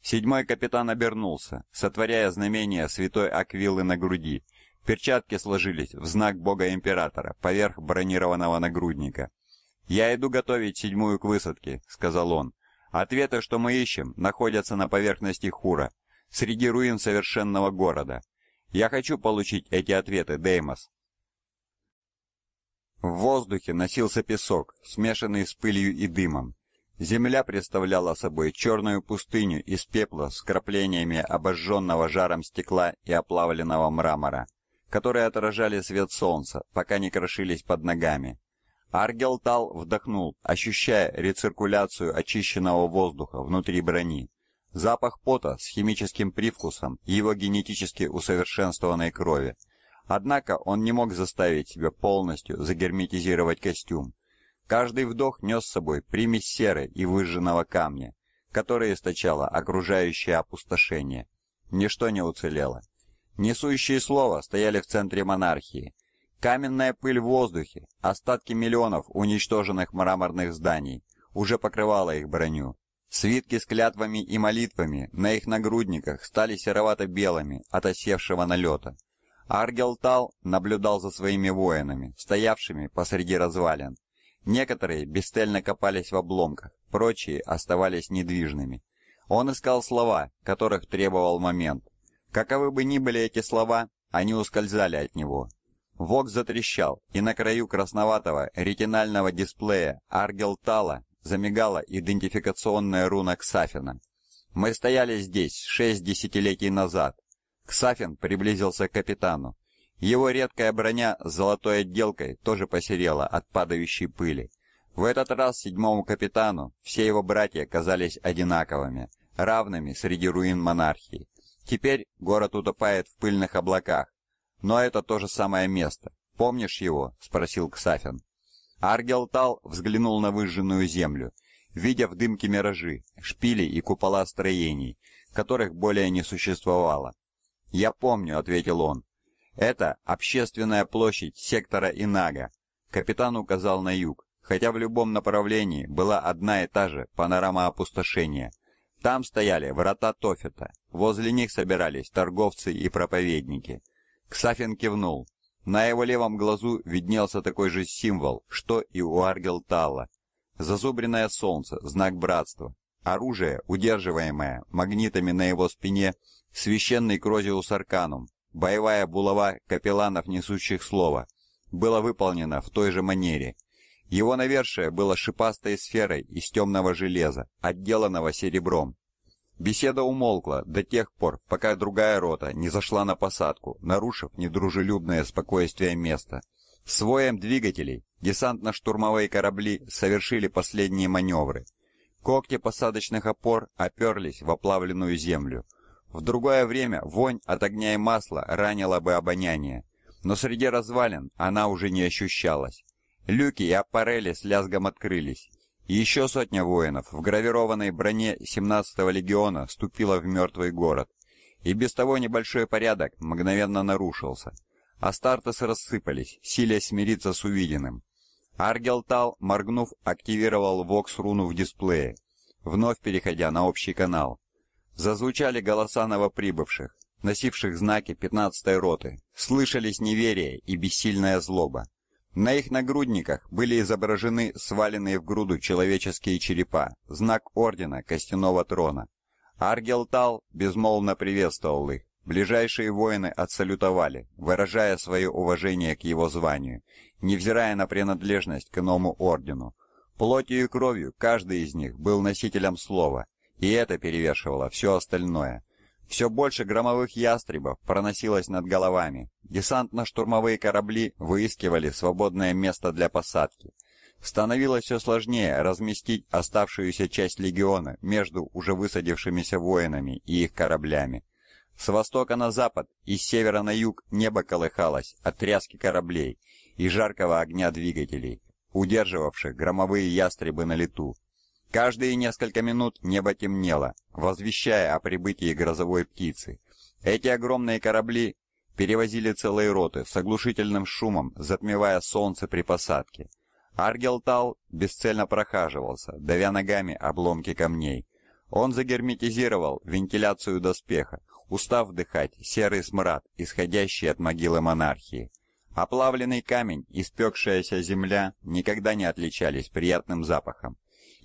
Седьмой капитан обернулся, сотворяя знамение святой Аквилы на груди — Перчатки сложились в знак бога императора поверх бронированного нагрудника. «Я иду готовить седьмую к высадке», — сказал он. «Ответы, что мы ищем, находятся на поверхности Хура, среди руин совершенного города. Я хочу получить эти ответы, Деймос». В воздухе носился песок, смешанный с пылью и дымом. Земля представляла собой черную пустыню из пепла с краплениями обожженного жаром стекла и оплавленного мрамора которые отражали свет солнца, пока не крошились под ногами. Аргелтал вдохнул, ощущая рециркуляцию очищенного воздуха внутри брони. Запах пота с химическим привкусом его генетически усовершенствованной крови. Однако он не мог заставить себя полностью загерметизировать костюм. Каждый вдох нес с собой примесь серы и выжженного камня, который источало окружающее опустошение. Ничто не уцелело. Несущие слова стояли в центре монархии. Каменная пыль в воздухе, остатки миллионов уничтоженных мраморных зданий, уже покрывала их броню. Свитки с клятвами и молитвами на их нагрудниках стали серовато-белыми от осевшего налета. Аргелтал наблюдал за своими воинами, стоявшими посреди развалин. Некоторые бесцельно копались в обломках, прочие оставались недвижными. Он искал слова, которых требовал момент, Каковы бы ни были эти слова, они ускользали от него. Вок затрещал, и на краю красноватого ретинального дисплея Аргелтала замигала идентификационная руна Ксафина. Мы стояли здесь шесть десятилетий назад. Ксафин приблизился к капитану. Его редкая броня с золотой отделкой тоже посерела от падающей пыли. В этот раз седьмому капитану все его братья казались одинаковыми, равными среди руин монархии. Теперь город утопает в пыльных облаках. Но это то же самое место. Помнишь его?» — спросил Ксафин. Аргел тал взглянул на выжженную землю, видя в дымке миражи, шпили и купола строений, которых более не существовало. «Я помню», — ответил он. «Это общественная площадь сектора Инага». Капитан указал на юг, хотя в любом направлении была одна и та же панорама опустошения — там стояли врата Тофета, возле них собирались торговцы и проповедники. Ксафин кивнул. На его левом глазу виднелся такой же символ, что и у Аргелтала. Зазубренное солнце, знак братства. Оружие, удерживаемое магнитами на его спине, священный Крозиус Арканум, боевая булава капелланов, несущих слово, было выполнено в той же манере – его навершие было шипастой сферой из темного железа, отделанного серебром. Беседа умолкла до тех пор, пока другая рота не зашла на посадку, нарушив недружелюбное спокойствие места. С воем двигателей десантно-штурмовые корабли совершили последние маневры. Когти посадочных опор оперлись в оплавленную землю. В другое время вонь от огня и масла ранила бы обоняние, но среди развалин она уже не ощущалась. Люки и аппарели с лязгом открылись. Еще сотня воинов в гравированной броне 17-го легиона ступила в мертвый город. И без того небольшой порядок мгновенно нарушился. Астартесы рассыпались, силясь смириться с увиденным. Аргелтал, моргнув, активировал вокс-руну в дисплее, вновь переходя на общий канал. Зазвучали голоса новоприбывших, носивших знаки 15-й роты. Слышались неверие и бессильная злоба. На их нагрудниках были изображены сваленные в груду человеческие черепа, знак ордена Костяного трона. Аргелтал безмолвно приветствовал их. Ближайшие воины отсалютовали, выражая свое уважение к его званию, не взирая на принадлежность к иному ордену. Плотью и кровью каждый из них был носителем слова, и это перевешивало все остальное. Все больше громовых ястребов проносилось над головами. Десантно-штурмовые корабли выискивали свободное место для посадки. Становилось все сложнее разместить оставшуюся часть легиона между уже высадившимися воинами и их кораблями. С востока на запад и с севера на юг небо колыхалось от тряски кораблей и жаркого огня двигателей, удерживавших громовые ястребы на лету. Каждые несколько минут небо темнело, возвещая о прибытии грозовой птицы. Эти огромные корабли перевозили целые роты с оглушительным шумом, затмевая солнце при посадке. Аргелтал бесцельно прохаживался, давя ногами обломки камней. Он загерметизировал вентиляцию доспеха, устав вдыхать серый смрад, исходящий от могилы монархии. Оплавленный камень и спекшаяся земля никогда не отличались приятным запахом.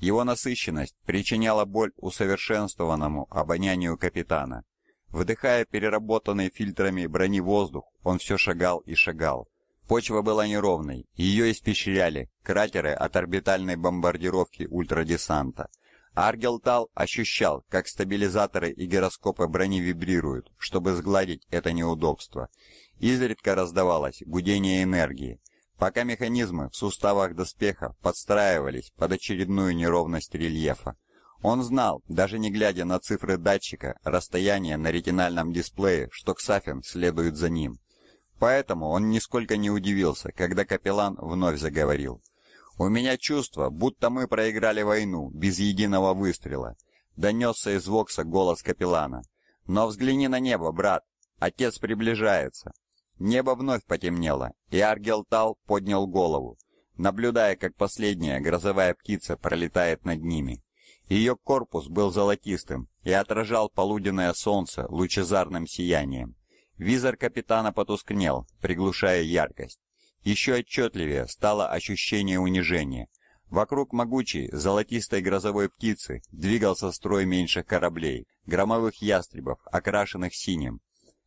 Его насыщенность причиняла боль усовершенствованному обонянию капитана. Вдыхая переработанный фильтрами брони воздух, он все шагал и шагал. Почва была неровной, ее испещряли кратеры от орбитальной бомбардировки ультрадесанта. Аргелтал ощущал, как стабилизаторы и гироскопы брони вибрируют, чтобы сгладить это неудобство. Изредка раздавалось гудение энергии пока механизмы в суставах доспеха подстраивались под очередную неровность рельефа. Он знал, даже не глядя на цифры датчика, расстояние на ретинальном дисплее, что Ксафин следует за ним. Поэтому он нисколько не удивился, когда капеллан вновь заговорил. «У меня чувство, будто мы проиграли войну без единого выстрела», — донесся из Вокса голос капеллана. «Но взгляни на небо, брат. Отец приближается. Небо вновь потемнело, и Аргел Тал поднял голову, наблюдая, как последняя грозовая птица пролетает над ними. Ее корпус был золотистым и отражал полуденное солнце лучезарным сиянием. Визор капитана потускнел, приглушая яркость. Еще отчетливее стало ощущение унижения. Вокруг могучей, золотистой грозовой птицы двигался строй меньших кораблей, громовых ястребов, окрашенных синим,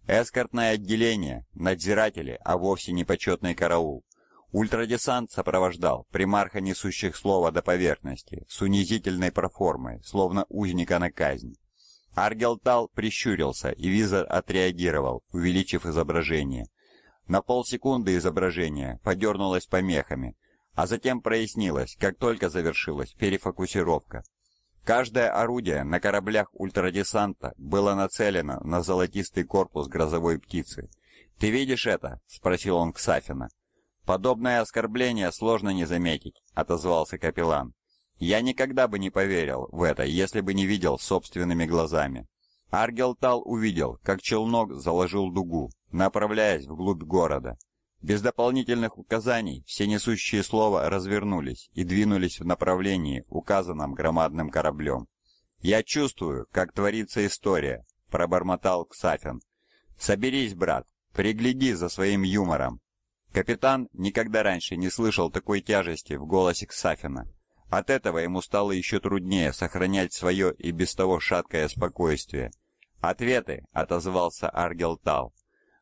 Эскортное отделение, надзиратели, а вовсе не почетный караул. Ультрадесант сопровождал примарха несущих слова до поверхности, с унизительной проформой, словно узника на казнь. Аргелтал прищурился, и визор отреагировал, увеличив изображение. На полсекунды изображение подернулось помехами, а затем прояснилось, как только завершилась перефокусировка. Каждое орудие на кораблях ультрадесанта было нацелено на золотистый корпус грозовой птицы. «Ты видишь это?» — спросил он Ксафина. «Подобное оскорбление сложно не заметить», — отозвался капеллан. «Я никогда бы не поверил в это, если бы не видел собственными глазами». тал увидел, как челнок заложил дугу, направляясь вглубь города. Без дополнительных указаний все несущие слова развернулись и двинулись в направлении, указанном громадным кораблем. «Я чувствую, как творится история», — пробормотал Ксафин. «Соберись, брат, пригляди за своим юмором». Капитан никогда раньше не слышал такой тяжести в голосе Ксафина. От этого ему стало еще труднее сохранять свое и без того шаткое спокойствие. «Ответы», — отозвался Аргел Тал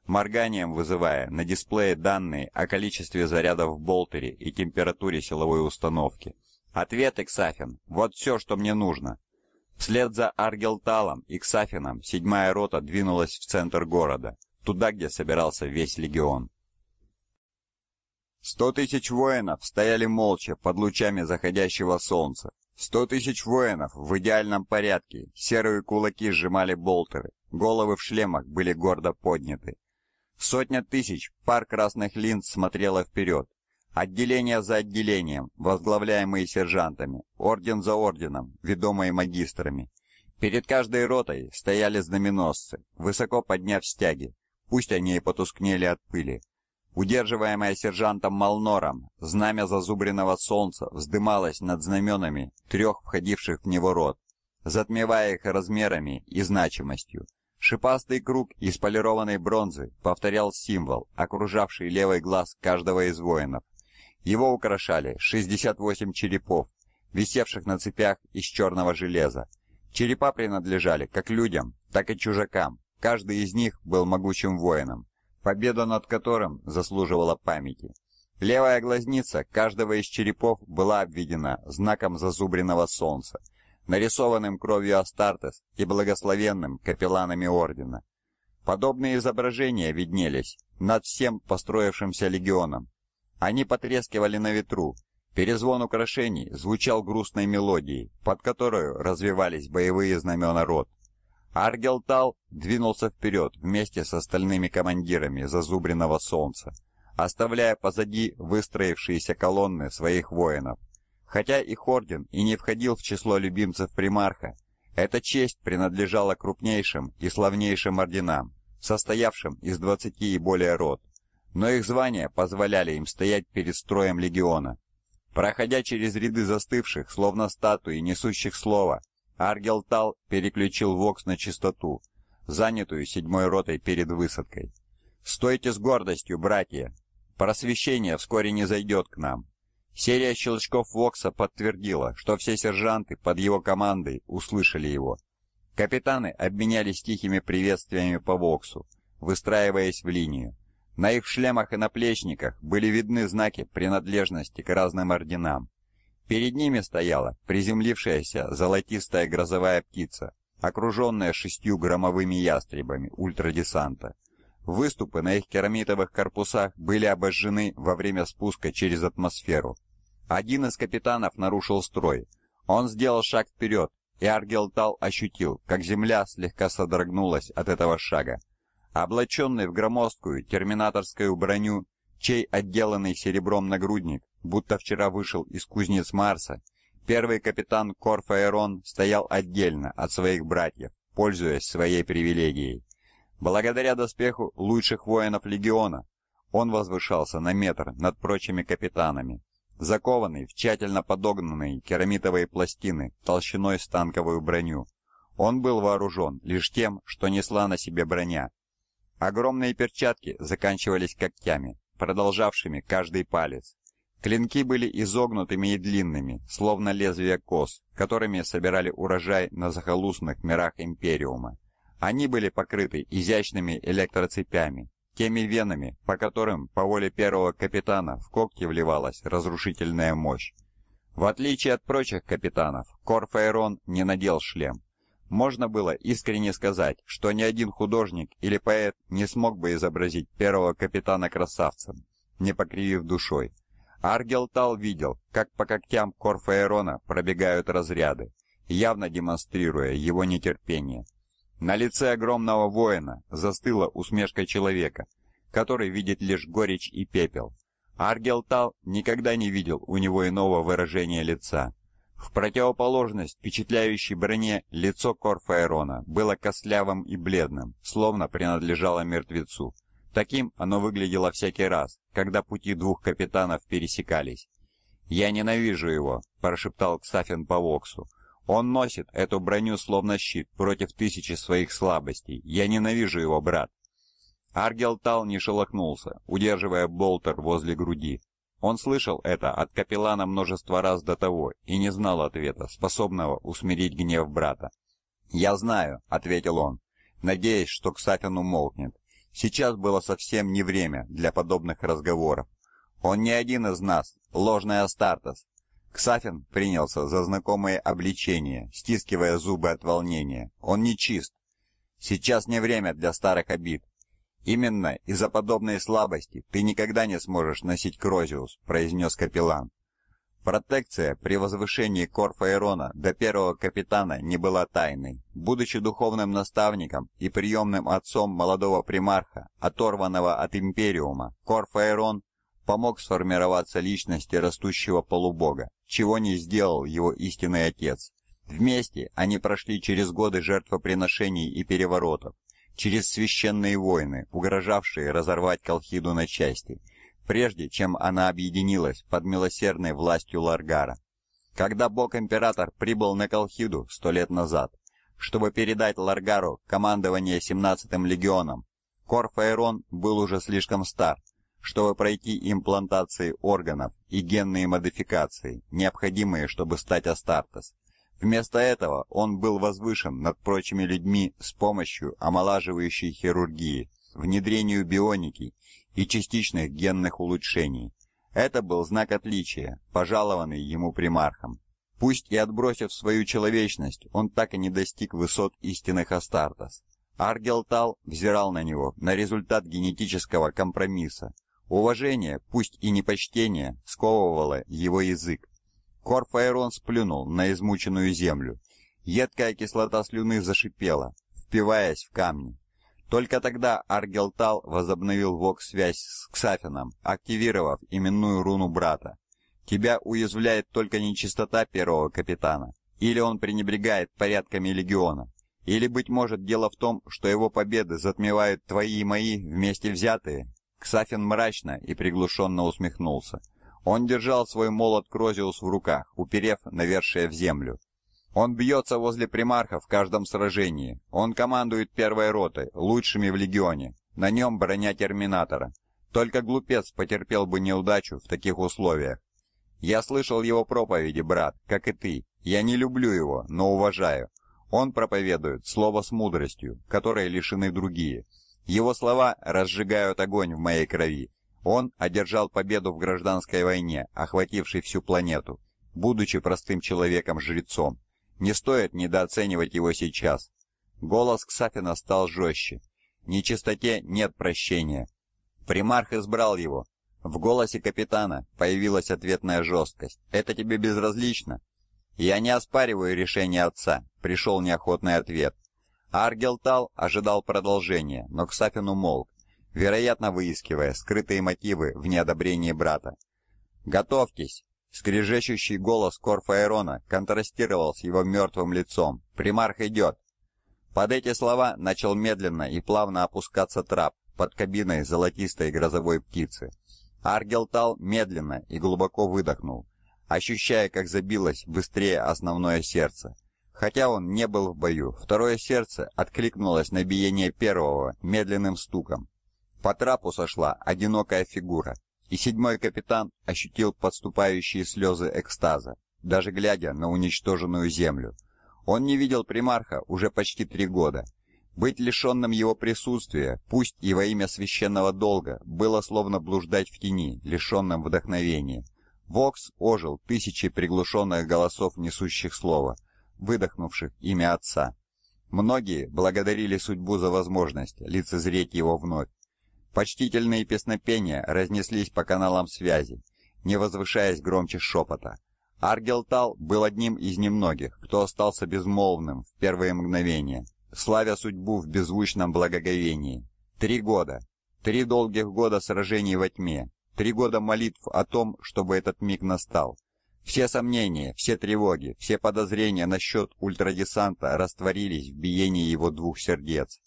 морганием вызывая на дисплее данные о количестве зарядов в болтере и температуре силовой установки. Ответ Иксафин. Вот все, что мне нужно. Вслед за Аргелталом и Ксафином седьмая рота двинулась в центр города, туда, где собирался весь легион. Сто тысяч воинов стояли молча под лучами заходящего солнца. Сто тысяч воинов в идеальном порядке, серые кулаки сжимали болтеры, головы в шлемах были гордо подняты. Сотня тысяч пар красных линз смотрела вперед. Отделение за отделением, возглавляемые сержантами, орден за орденом, ведомые магистрами. Перед каждой ротой стояли знаменосцы, высоко подняв стяги, пусть они и потускнели от пыли. Удерживаемое сержантом Малнором, знамя зазубренного солнца вздымалось над знаменами трех входивших в него рот, затмевая их размерами и значимостью. Шипастый круг из полированной бронзы повторял символ, окружавший левый глаз каждого из воинов. Его украшали 68 черепов, висевших на цепях из черного железа. Черепа принадлежали как людям, так и чужакам. Каждый из них был могучим воином, победа над которым заслуживала памяти. Левая глазница каждого из черепов была обведена знаком зазубренного солнца – нарисованным кровью Астартес и благословенным капелланами Ордена. Подобные изображения виднелись над всем построившимся легионом. Они потрескивали на ветру, перезвон украшений звучал грустной мелодией, под которую развивались боевые знамена рот. Аргелтал двинулся вперед вместе с остальными командирами зазубренного солнца, оставляя позади выстроившиеся колонны своих воинов – Хотя их орден и не входил в число любимцев примарха, эта честь принадлежала крупнейшим и славнейшим орденам, состоявшим из двадцати и более род, но их звания позволяли им стоять перед строем легиона. Проходя через ряды застывших, словно статуи, несущих слово, Аргел Тал переключил Вокс на чистоту, занятую седьмой ротой перед высадкой. «Стойте с гордостью, братья! Просвещение вскоре не зайдет к нам, Серия щелчков Вокса подтвердила, что все сержанты под его командой услышали его. Капитаны обменялись тихими приветствиями по Воксу, выстраиваясь в линию. На их шлемах и наплечниках были видны знаки принадлежности к разным орденам. Перед ними стояла приземлившаяся золотистая грозовая птица, окруженная шестью громовыми ястребами ультрадесанта. Выступы на их керамитовых корпусах были обожжены во время спуска через атмосферу. Один из капитанов нарушил строй. Он сделал шаг вперед, и Аргелтал ощутил, как земля слегка содрогнулась от этого шага. Облаченный в громоздкую терминаторскую броню, чей отделанный серебром нагрудник будто вчера вышел из кузнец Марса, первый капитан Корфаэрон стоял отдельно от своих братьев, пользуясь своей привилегией. Благодаря доспеху лучших воинов легиона он возвышался на метр над прочими капитанами. Закованный в тщательно подогнанные керамитовые пластины толщиной с танковую броню, он был вооружен лишь тем, что несла на себе броня. Огромные перчатки заканчивались когтями, продолжавшими каждый палец. Клинки были изогнутыми и длинными, словно лезвия кос, которыми собирали урожай на захолустных мирах Империума. Они были покрыты изящными электроцепями, теми венами, по которым по воле первого капитана в когти вливалась разрушительная мощь. В отличие от прочих капитанов, Корфейрон не надел шлем. Можно было искренне сказать, что ни один художник или поэт не смог бы изобразить первого капитана красавцем, не покривив душой. Аргелтал видел, как по когтям Корфаэрона пробегают разряды, явно демонстрируя его нетерпение. На лице огромного воина застыла усмешка человека, который видит лишь горечь и пепел. Аргелтал никогда не видел у него иного выражения лица. В противоположность впечатляющей броне лицо Корфаэрона было костлявым и бледным, словно принадлежало мертвецу. Таким оно выглядело всякий раз, когда пути двух капитанов пересекались. «Я ненавижу его», – прошептал Ксафин по Воксу. Он носит эту броню словно щит против тысячи своих слабостей. Я ненавижу его, брат. Аргел Тал не шелохнулся, удерживая болтер возле груди. Он слышал это от капеллана множество раз до того и не знал ответа, способного усмирить гнев брата. «Я знаю», — ответил он, надеясь, что Ксафин умолкнет. Сейчас было совсем не время для подобных разговоров. Он не один из нас, ложный Астартес, Ксафин принялся за знакомое обличение, стискивая зубы от волнения. Он не чист. Сейчас не время для старых обид. Именно из-за подобной слабости ты никогда не сможешь носить Крозиус, произнес капеллан. Протекция при возвышении Корфаэрона до первого капитана не была тайной. Будучи духовным наставником и приемным отцом молодого примарха, оторванного от Империума, Корфаэрон помог сформироваться личности растущего полубога, чего не сделал его истинный отец. Вместе они прошли через годы жертвоприношений и переворотов, через священные войны, угрожавшие разорвать Колхиду на части, прежде чем она объединилась под милосердной властью Ларгара. Когда бог-император прибыл на Колхиду сто лет назад, чтобы передать Ларгару командование 17-м легионом, Корфаэрон был уже слишком стар, чтобы пройти имплантации органов и генные модификации, необходимые, чтобы стать Астартес, Вместо этого он был возвышен над прочими людьми с помощью омолаживающей хирургии, внедрению бионики и частичных генных улучшений. Это был знак отличия, пожалованный ему примархом. Пусть и отбросив свою человечность, он так и не достиг высот истинных Астартес. Аргелтал взирал на него, на результат генетического компромисса, Уважение, пусть и непочтение, сковывало его язык. Корфаэрон сплюнул на измученную землю. Едкая кислота слюны зашипела, впиваясь в камни. Только тогда Аргелтал возобновил вокс-связь с Ксафином, активировав именную руну брата. «Тебя уязвляет только нечистота первого капитана, или он пренебрегает порядками легиона, или, быть может, дело в том, что его победы затмевают твои и мои вместе взятые?» Ксафин мрачно и приглушенно усмехнулся. Он держал свой молот Крозиус в руках, уперев навершие в землю. Он бьется возле примарха в каждом сражении. Он командует первой ротой, лучшими в легионе. На нем броня терминатора. Только глупец потерпел бы неудачу в таких условиях. Я слышал его проповеди, брат, как и ты. Я не люблю его, но уважаю. Он проповедует слово с мудростью, которой лишены другие. Его слова разжигают огонь в моей крови. Он одержал победу в гражданской войне, охватившей всю планету, будучи простым человеком-жрецом. Не стоит недооценивать его сейчас. Голос Ксафина стал жестче. Нечистоте нет прощения. Примарх избрал его. В голосе капитана появилась ответная жесткость. «Это тебе безразлично?» «Я не оспариваю решение отца», — пришел неохотный ответ. Аргелтал ожидал продолжения, но Ксапин умолк, вероятно выискивая скрытые мотивы в неодобрении брата. «Готовьтесь!» Скрежещущий голос Корфаэрона контрастировал с его мертвым лицом. «Примарх идет!» Под эти слова начал медленно и плавно опускаться трап под кабиной золотистой грозовой птицы. Аргелтал медленно и глубоко выдохнул, ощущая, как забилось быстрее основное сердце. Хотя он не был в бою, второе сердце откликнулось на биение первого медленным стуком. По трапу сошла одинокая фигура, и седьмой капитан ощутил подступающие слезы экстаза, даже глядя на уничтоженную землю. Он не видел примарха уже почти три года. Быть лишенным его присутствия, пусть и во имя священного долга, было словно блуждать в тени, лишенным вдохновения. Вокс ожил тысячи приглушенных голосов несущих слова – выдохнувших имя отца. Многие благодарили судьбу за возможность лицезреть его вновь. Почтительные песнопения разнеслись по каналам связи, не возвышаясь громче шепота. Аргелтал был одним из немногих, кто остался безмолвным в первые мгновения, славя судьбу в беззвучном благоговении. Три года. Три долгих года сражений во тьме. Три года молитв о том, чтобы этот миг настал. Все сомнения, все тревоги, все подозрения насчет ультрадесанта растворились в биении его двух сердец.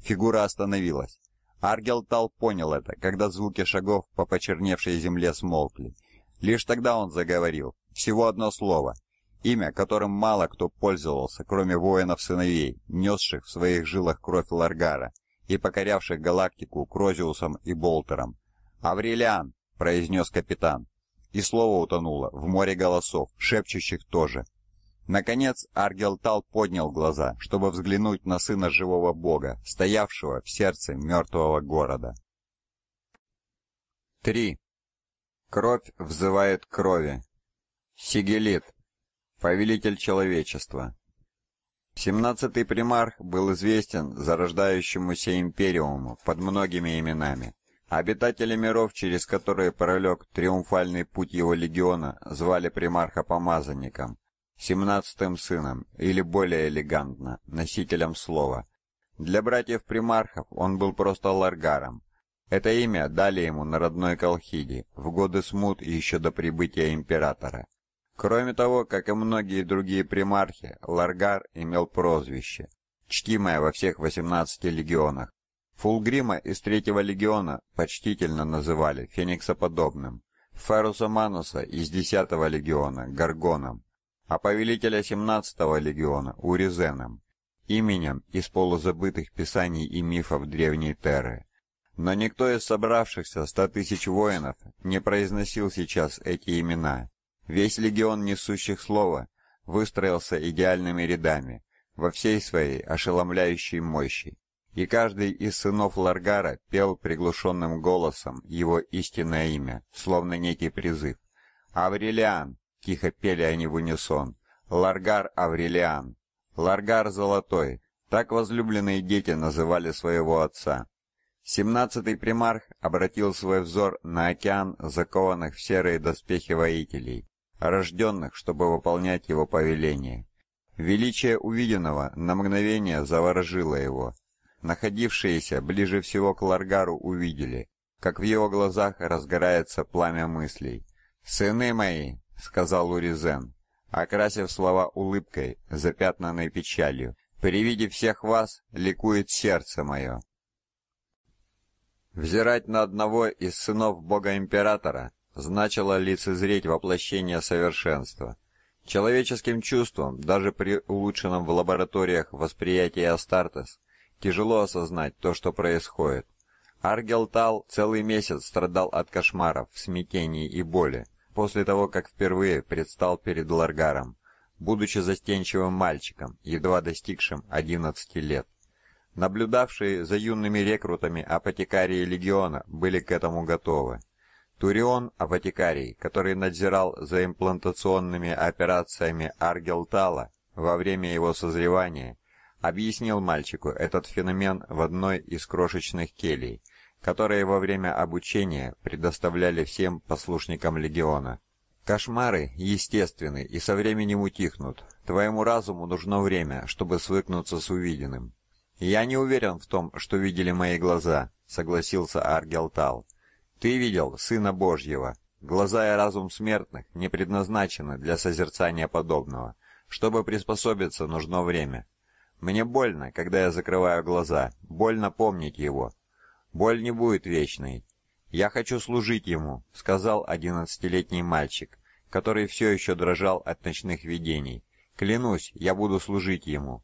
Фигура остановилась. Аргелтал понял это, когда звуки шагов по почерневшей земле смолкли. Лишь тогда он заговорил. Всего одно слово. Имя, которым мало кто пользовался, кроме воинов-сыновей, несших в своих жилах кровь Ларгара и покорявших галактику Крозиусом и Болтером. «Аврелиан!» — произнес капитан и слово утонуло в море голосов, шепчущих тоже. Наконец Аргелтал поднял глаза, чтобы взглянуть на сына живого бога, стоявшего в сердце мертвого города. 3. Кровь взывает крови. Сигелит, повелитель человечества. Семнадцатый примарх был известен зарождающемуся империуму под многими именами. Обитатели миров, через которые пролег триумфальный путь его легиона, звали примарха помазанником, семнадцатым сыном или более элегантно, носителем слова. Для братьев примархов он был просто ларгаром. Это имя дали ему на родной Колхиде в годы смут и еще до прибытия императора. Кроме того, как и многие другие примархи, ларгар имел прозвище, чтимое во всех 18 легионах. Фулгрима из третьего легиона почтительно называли фениксоподобным, Феруза Мануса из десятого легиона Гаргоном, а повелителя семнадцатого легиона Уризеном, именем из полузабытых писаний и мифов древней Терры. Но никто из собравшихся ста тысяч воинов не произносил сейчас эти имена. Весь легион несущих слова выстроился идеальными рядами во всей своей ошеломляющей мощи и каждый из сынов Ларгара пел приглушенным голосом его истинное имя, словно некий призыв. «Аврелиан!» — тихо пели они в унисон. «Ларгар Аврелиан!» «Ларгар Золотой!» — так возлюбленные дети называли своего отца. Семнадцатый примарх обратил свой взор на океан закованных в серые доспехи воителей, рожденных, чтобы выполнять его повеления. Величие увиденного на мгновение заворожило его, Находившиеся ближе всего к Ларгару увидели, как в его глазах разгорается пламя мыслей. «Сыны мои!» — сказал Уризен, окрасив слова улыбкой, запятнанной печалью. «При виде всех вас ликует сердце мое!» Взирать на одного из сынов Бога-Императора значило лицезреть воплощение совершенства. Человеческим чувством, даже при улучшенном в лабораториях восприятии Астартес, Тяжело осознать то, что происходит. Аргелтал целый месяц страдал от кошмаров, смятений и боли, после того, как впервые предстал перед Ларгаром, будучи застенчивым мальчиком, едва достигшим 11 лет. Наблюдавшие за юными рекрутами апотекарии легиона были к этому готовы. Турион, апотекарий, который надзирал за имплантационными операциями Аргелтала во время его созревания, объяснил мальчику этот феномен в одной из крошечных келий, которые во время обучения предоставляли всем послушникам легиона. Кошмары естественны и со временем утихнут. Твоему разуму нужно время, чтобы свыкнуться с увиденным. Я не уверен в том, что видели мои глаза, согласился Аргелтал. Ты видел сына Божьего. Глаза и разум смертных не предназначены для созерцания подобного. Чтобы приспособиться, нужно время. Мне больно, когда я закрываю глаза, больно помнить его. Боль не будет вечной. Я хочу служить ему, сказал одиннадцатилетний мальчик, который все еще дрожал от ночных видений. Клянусь, я буду служить ему.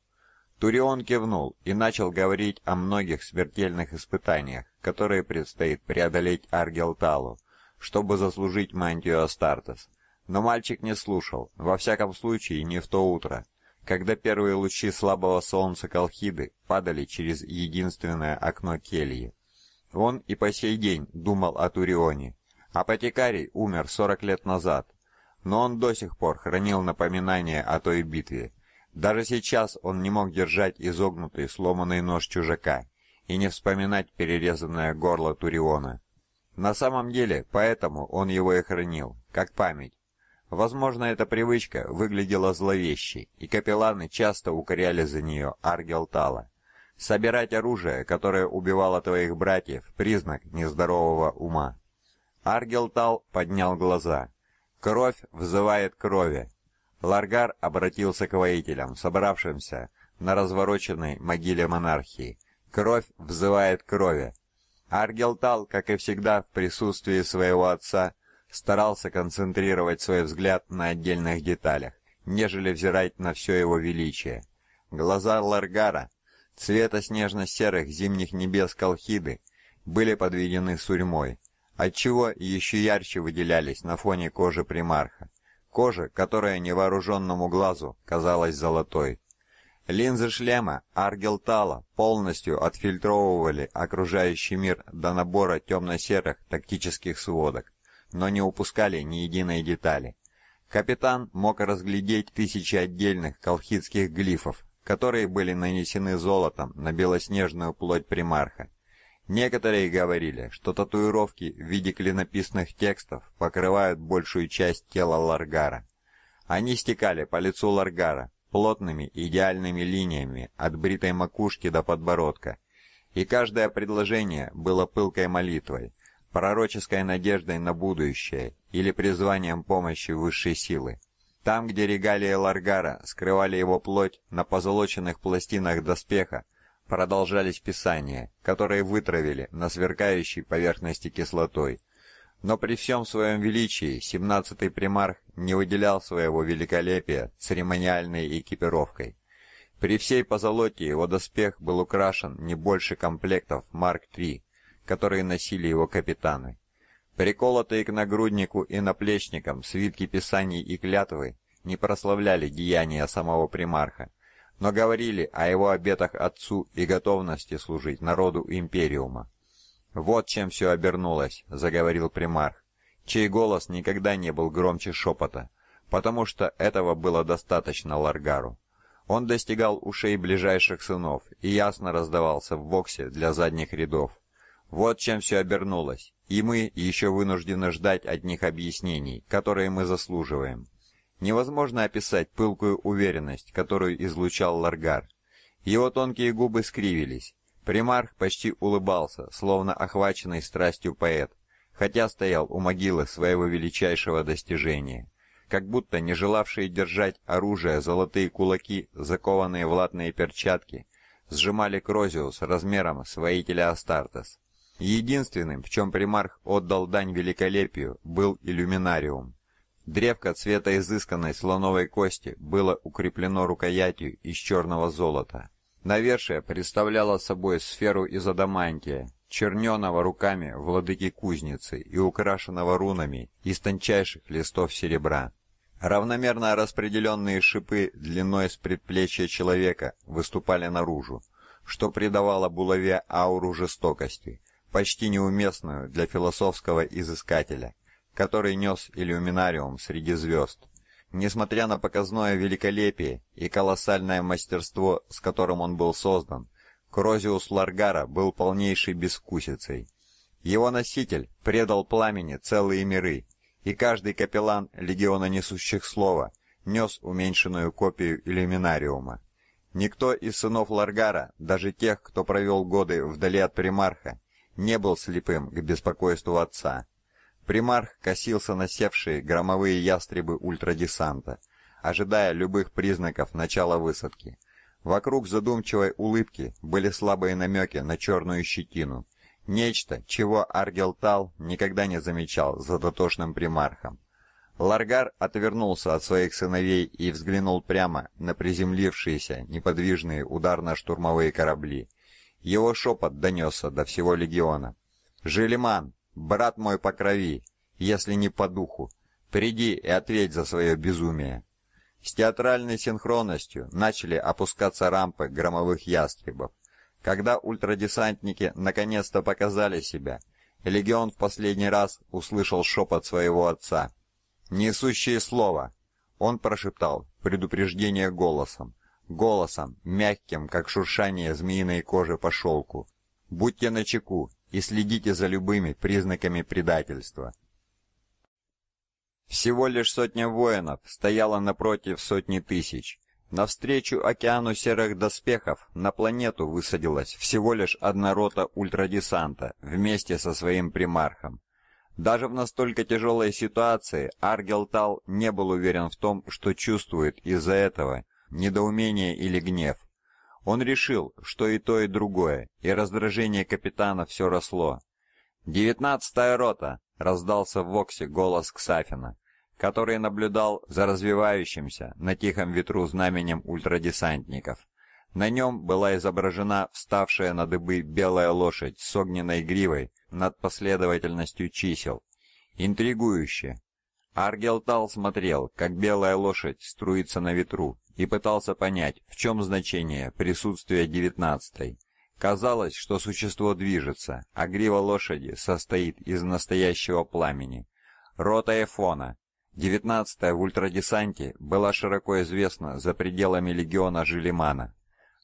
Турион кивнул и начал говорить о многих смертельных испытаниях, которые предстоит преодолеть Аргелталу, чтобы заслужить мантию Астартес. Но мальчик не слушал, во всяком случае, не в то утро когда первые лучи слабого солнца Колхиды падали через единственное окно кельи. Он и по сей день думал о Турионе. Апотекарий умер 40 лет назад, но он до сих пор хранил напоминание о той битве. Даже сейчас он не мог держать изогнутый сломанный нож чужака и не вспоминать перерезанное горло Туриона. На самом деле, поэтому он его и хранил, как память, Возможно, эта привычка выглядела зловещей, и капелланы часто укоряли за нее Аргелтала. Собирать оружие, которое убивало твоих братьев, признак нездорового ума. Аргелтал поднял глаза. Кровь взывает крови. Ларгар обратился к воителям, собравшимся на развороченной могиле монархии. Кровь взывает крови. Аргелтал, как и всегда в присутствии своего отца, старался концентрировать свой взгляд на отдельных деталях, нежели взирать на все его величие. Глаза Ларгара, цвета снежно-серых зимних небес Колхиды, были подведены сурьмой, отчего еще ярче выделялись на фоне кожи примарха, кожи, которая невооруженному глазу казалась золотой. Линзы шлема Аргелтала полностью отфильтровывали окружающий мир до набора темно-серых тактических сводок но не упускали ни единой детали. Капитан мог разглядеть тысячи отдельных колхидских глифов, которые были нанесены золотом на белоснежную плоть примарха. Некоторые говорили, что татуировки в виде клинописных текстов покрывают большую часть тела Ларгара. Они стекали по лицу Ларгара плотными идеальными линиями от бритой макушки до подбородка, и каждое предложение было пылкой молитвой пророческой надеждой на будущее или призванием помощи высшей силы. Там, где регалии Ларгара скрывали его плоть на позолоченных пластинах доспеха, продолжались писания, которые вытравили на сверкающей поверхности кислотой. Но при всем своем величии семнадцатый примарх не выделял своего великолепия церемониальной экипировкой. При всей позолоте его доспех был украшен не больше комплектов Марк 3 которые носили его капитаны. Приколотые к нагруднику и наплечникам свитки писаний и клятвы не прославляли деяния самого примарха, но говорили о его обетах отцу и готовности служить народу Империума. «Вот чем все обернулось», — заговорил примарх, чей голос никогда не был громче шепота, потому что этого было достаточно Ларгару. Он достигал ушей ближайших сынов и ясно раздавался в боксе для задних рядов. Вот чем все обернулось, и мы еще вынуждены ждать от них объяснений, которые мы заслуживаем. Невозможно описать пылкую уверенность, которую излучал Ларгар. Его тонкие губы скривились. Примарх почти улыбался, словно охваченный страстью поэт, хотя стоял у могилы своего величайшего достижения. Как будто не желавшие держать оружие золотые кулаки, закованные в латные перчатки, сжимали Крозиус размером с воителя Астартес. Единственным, в чем примарх отдал дань великолепию, был иллюминариум. Древко цвета изысканной слоновой кости было укреплено рукоятью из черного золота. Навершие представляло собой сферу из адамантия, черненого руками владыки кузницы и украшенного рунами из тончайших листов серебра. Равномерно распределенные шипы длиной с предплечья человека выступали наружу, что придавало булаве ауру жестокости почти неуместную для философского изыскателя, который нес иллюминариум среди звезд. Несмотря на показное великолепие и колоссальное мастерство, с которым он был создан, Крозиус Ларгара был полнейшей бескусицей. Его носитель предал пламени целые миры, и каждый капеллан легиона несущих слова нес уменьшенную копию иллюминариума. Никто из сынов Ларгара, даже тех, кто провел годы вдали от примарха, не был слепым к беспокойству отца. Примарх косился на севшие громовые ястребы ультрадесанта, ожидая любых признаков начала высадки. Вокруг задумчивой улыбки были слабые намеки на черную щетину, нечто, чего Аргел Тал никогда не замечал за дотошным примархом. Ларгар отвернулся от своих сыновей и взглянул прямо на приземлившиеся неподвижные ударно-штурмовые корабли. Его шепот донесся до всего легиона. Жилиман, брат мой по крови, если не по духу, приди и ответь за свое безумие». С театральной синхронностью начали опускаться рампы громовых ястребов. Когда ультрадесантники наконец-то показали себя, легион в последний раз услышал шепот своего отца. «Несущее слово!» Он прошептал предупреждение голосом голосом, мягким, как шуршание змеиной кожи по шелку. Будьте начеку и следите за любыми признаками предательства. Всего лишь сотня воинов стояла напротив сотни тысяч. Навстречу океану серых доспехов на планету высадилась всего лишь одна рота ультрадесанта вместе со своим примархом. Даже в настолько тяжелой ситуации Аргелтал не был уверен в том, что чувствует из-за этого – недоумение или гнев. Он решил, что и то, и другое, и раздражение капитана все росло. «Девятнадцатая рота!» — раздался в Воксе голос Ксафина, который наблюдал за развивающимся на тихом ветру знаменем ультрадесантников. На нем была изображена вставшая на дыбы белая лошадь с огненной гривой над последовательностью чисел. Интригующе, Аргелтал смотрел, как белая лошадь струится на ветру, и пытался понять, в чем значение присутствия девятнадцатой. Казалось, что существо движется, а грива лошади состоит из настоящего пламени. Рота Эфона. Девятнадцатая в ультрадесанте была широко известна за пределами легиона Жилимана.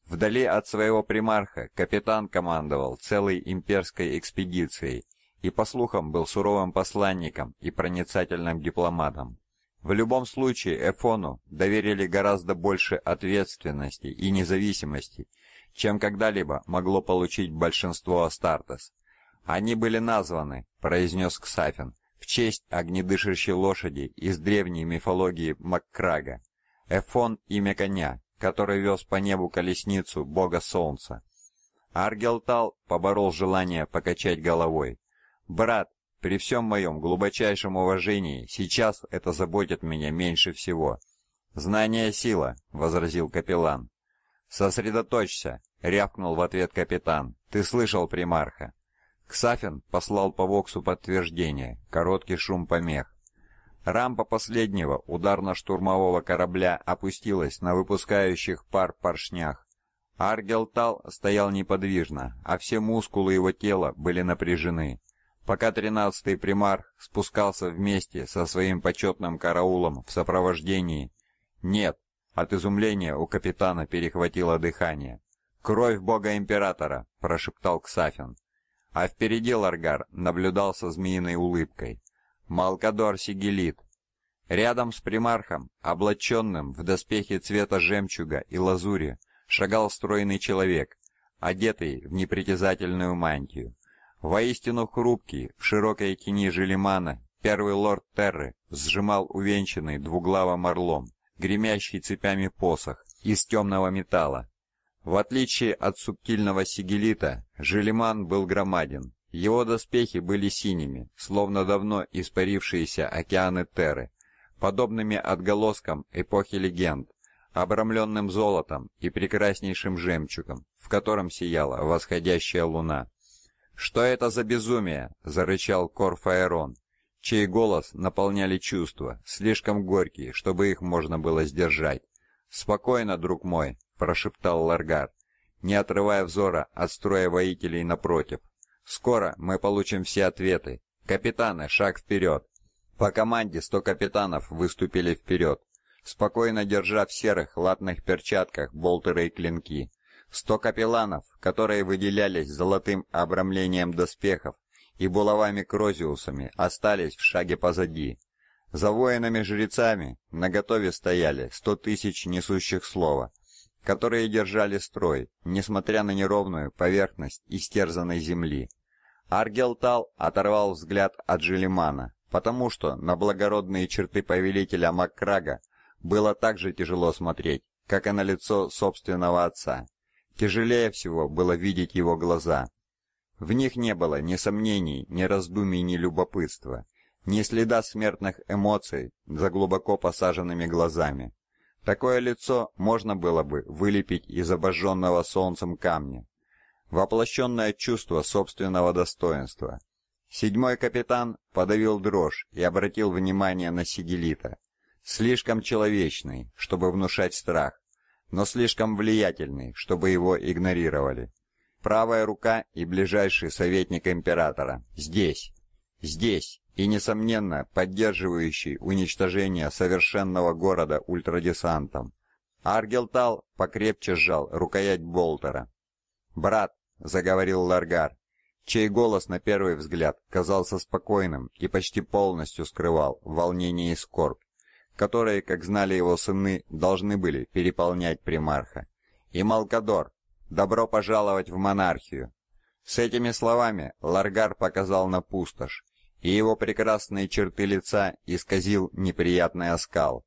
Вдали от своего примарха капитан командовал целой имперской экспедицией, и, по слухам, был суровым посланником и проницательным дипломатом. В любом случае Эфону доверили гораздо больше ответственности и независимости, чем когда-либо могло получить большинство Астартес. «Они были названы», — произнес Ксафин, в честь огнедышащей лошади из древней мифологии Маккрага. Эфон — имя коня, который вез по небу колесницу бога солнца. Аргелтал поборол желание покачать головой. «Брат, при всем моем глубочайшем уважении, сейчас это заботит меня меньше всего». «Знание — сила», — возразил капеллан. «Сосредоточься», — рявкнул в ответ капитан. «Ты слышал примарха?» Ксафин послал по воксу подтверждение, короткий шум помех. Рампа последнего ударно-штурмового корабля опустилась на выпускающих пар поршнях. Аргел Тал стоял неподвижно, а все мускулы его тела были напряжены. Пока тринадцатый примар спускался вместе со своим почетным караулом в сопровождении «Нет!» От изумления у капитана перехватило дыхание. «Кровь бога императора!» – прошептал Ксафин. А впереди Ларгар наблюдал со змеиной улыбкой. «Малкадор Сигелит!» Рядом с примархом, облаченным в доспехи цвета жемчуга и лазури, шагал стройный человек, одетый в непритязательную мантию. Воистину хрупкий, в широкой тени Желимана, первый лорд Терры сжимал увенчанный двуглавым орлом, гремящий цепями посох из темного металла. В отличие от субтильного сигелита, Желиман был громаден. Его доспехи были синими, словно давно испарившиеся океаны Терры, подобными отголоскам эпохи легенд, обрамленным золотом и прекраснейшим жемчугом, в котором сияла восходящая луна. «Что это за безумие?» — зарычал Корфаэрон, чей голос наполняли чувства, слишком горькие, чтобы их можно было сдержать. «Спокойно, друг мой», — прошептал Ларгар, не отрывая взора от строя воителей напротив. «Скоро мы получим все ответы. Капитаны, шаг вперед!» По команде сто капитанов выступили вперед, спокойно держа в серых латных перчатках болтеры и клинки. Сто капелланов, которые выделялись золотым обрамлением доспехов и булавами-крозиусами, остались в шаге позади. За воинами-жрецами на готове стояли сто тысяч несущих слова, которые держали строй, несмотря на неровную поверхность истерзанной земли. Аргелтал оторвал взгляд от Желимана, потому что на благородные черты повелителя Маккрага было так же тяжело смотреть, как и на лицо собственного отца. Тяжелее всего было видеть его глаза. В них не было ни сомнений, ни раздумий, ни любопытства, ни следа смертных эмоций за глубоко посаженными глазами. Такое лицо можно было бы вылепить из обожженного солнцем камня. Воплощенное чувство собственного достоинства. Седьмой капитан подавил дрожь и обратил внимание на Сигелита. Слишком человечный, чтобы внушать страх но слишком влиятельный, чтобы его игнорировали. Правая рука и ближайший советник императора. Здесь. Здесь. И, несомненно, поддерживающий уничтожение совершенного города ультрадесантом. Аргелтал покрепче сжал рукоять Болтера. «Брат», — заговорил Ларгар, чей голос на первый взгляд казался спокойным и почти полностью скрывал волнение и скорбь которые, как знали его сыны, должны были переполнять примарха. И Малкадор, добро пожаловать в монархию. С этими словами Ларгар показал на пустошь, и его прекрасные черты лица исказил неприятный оскал.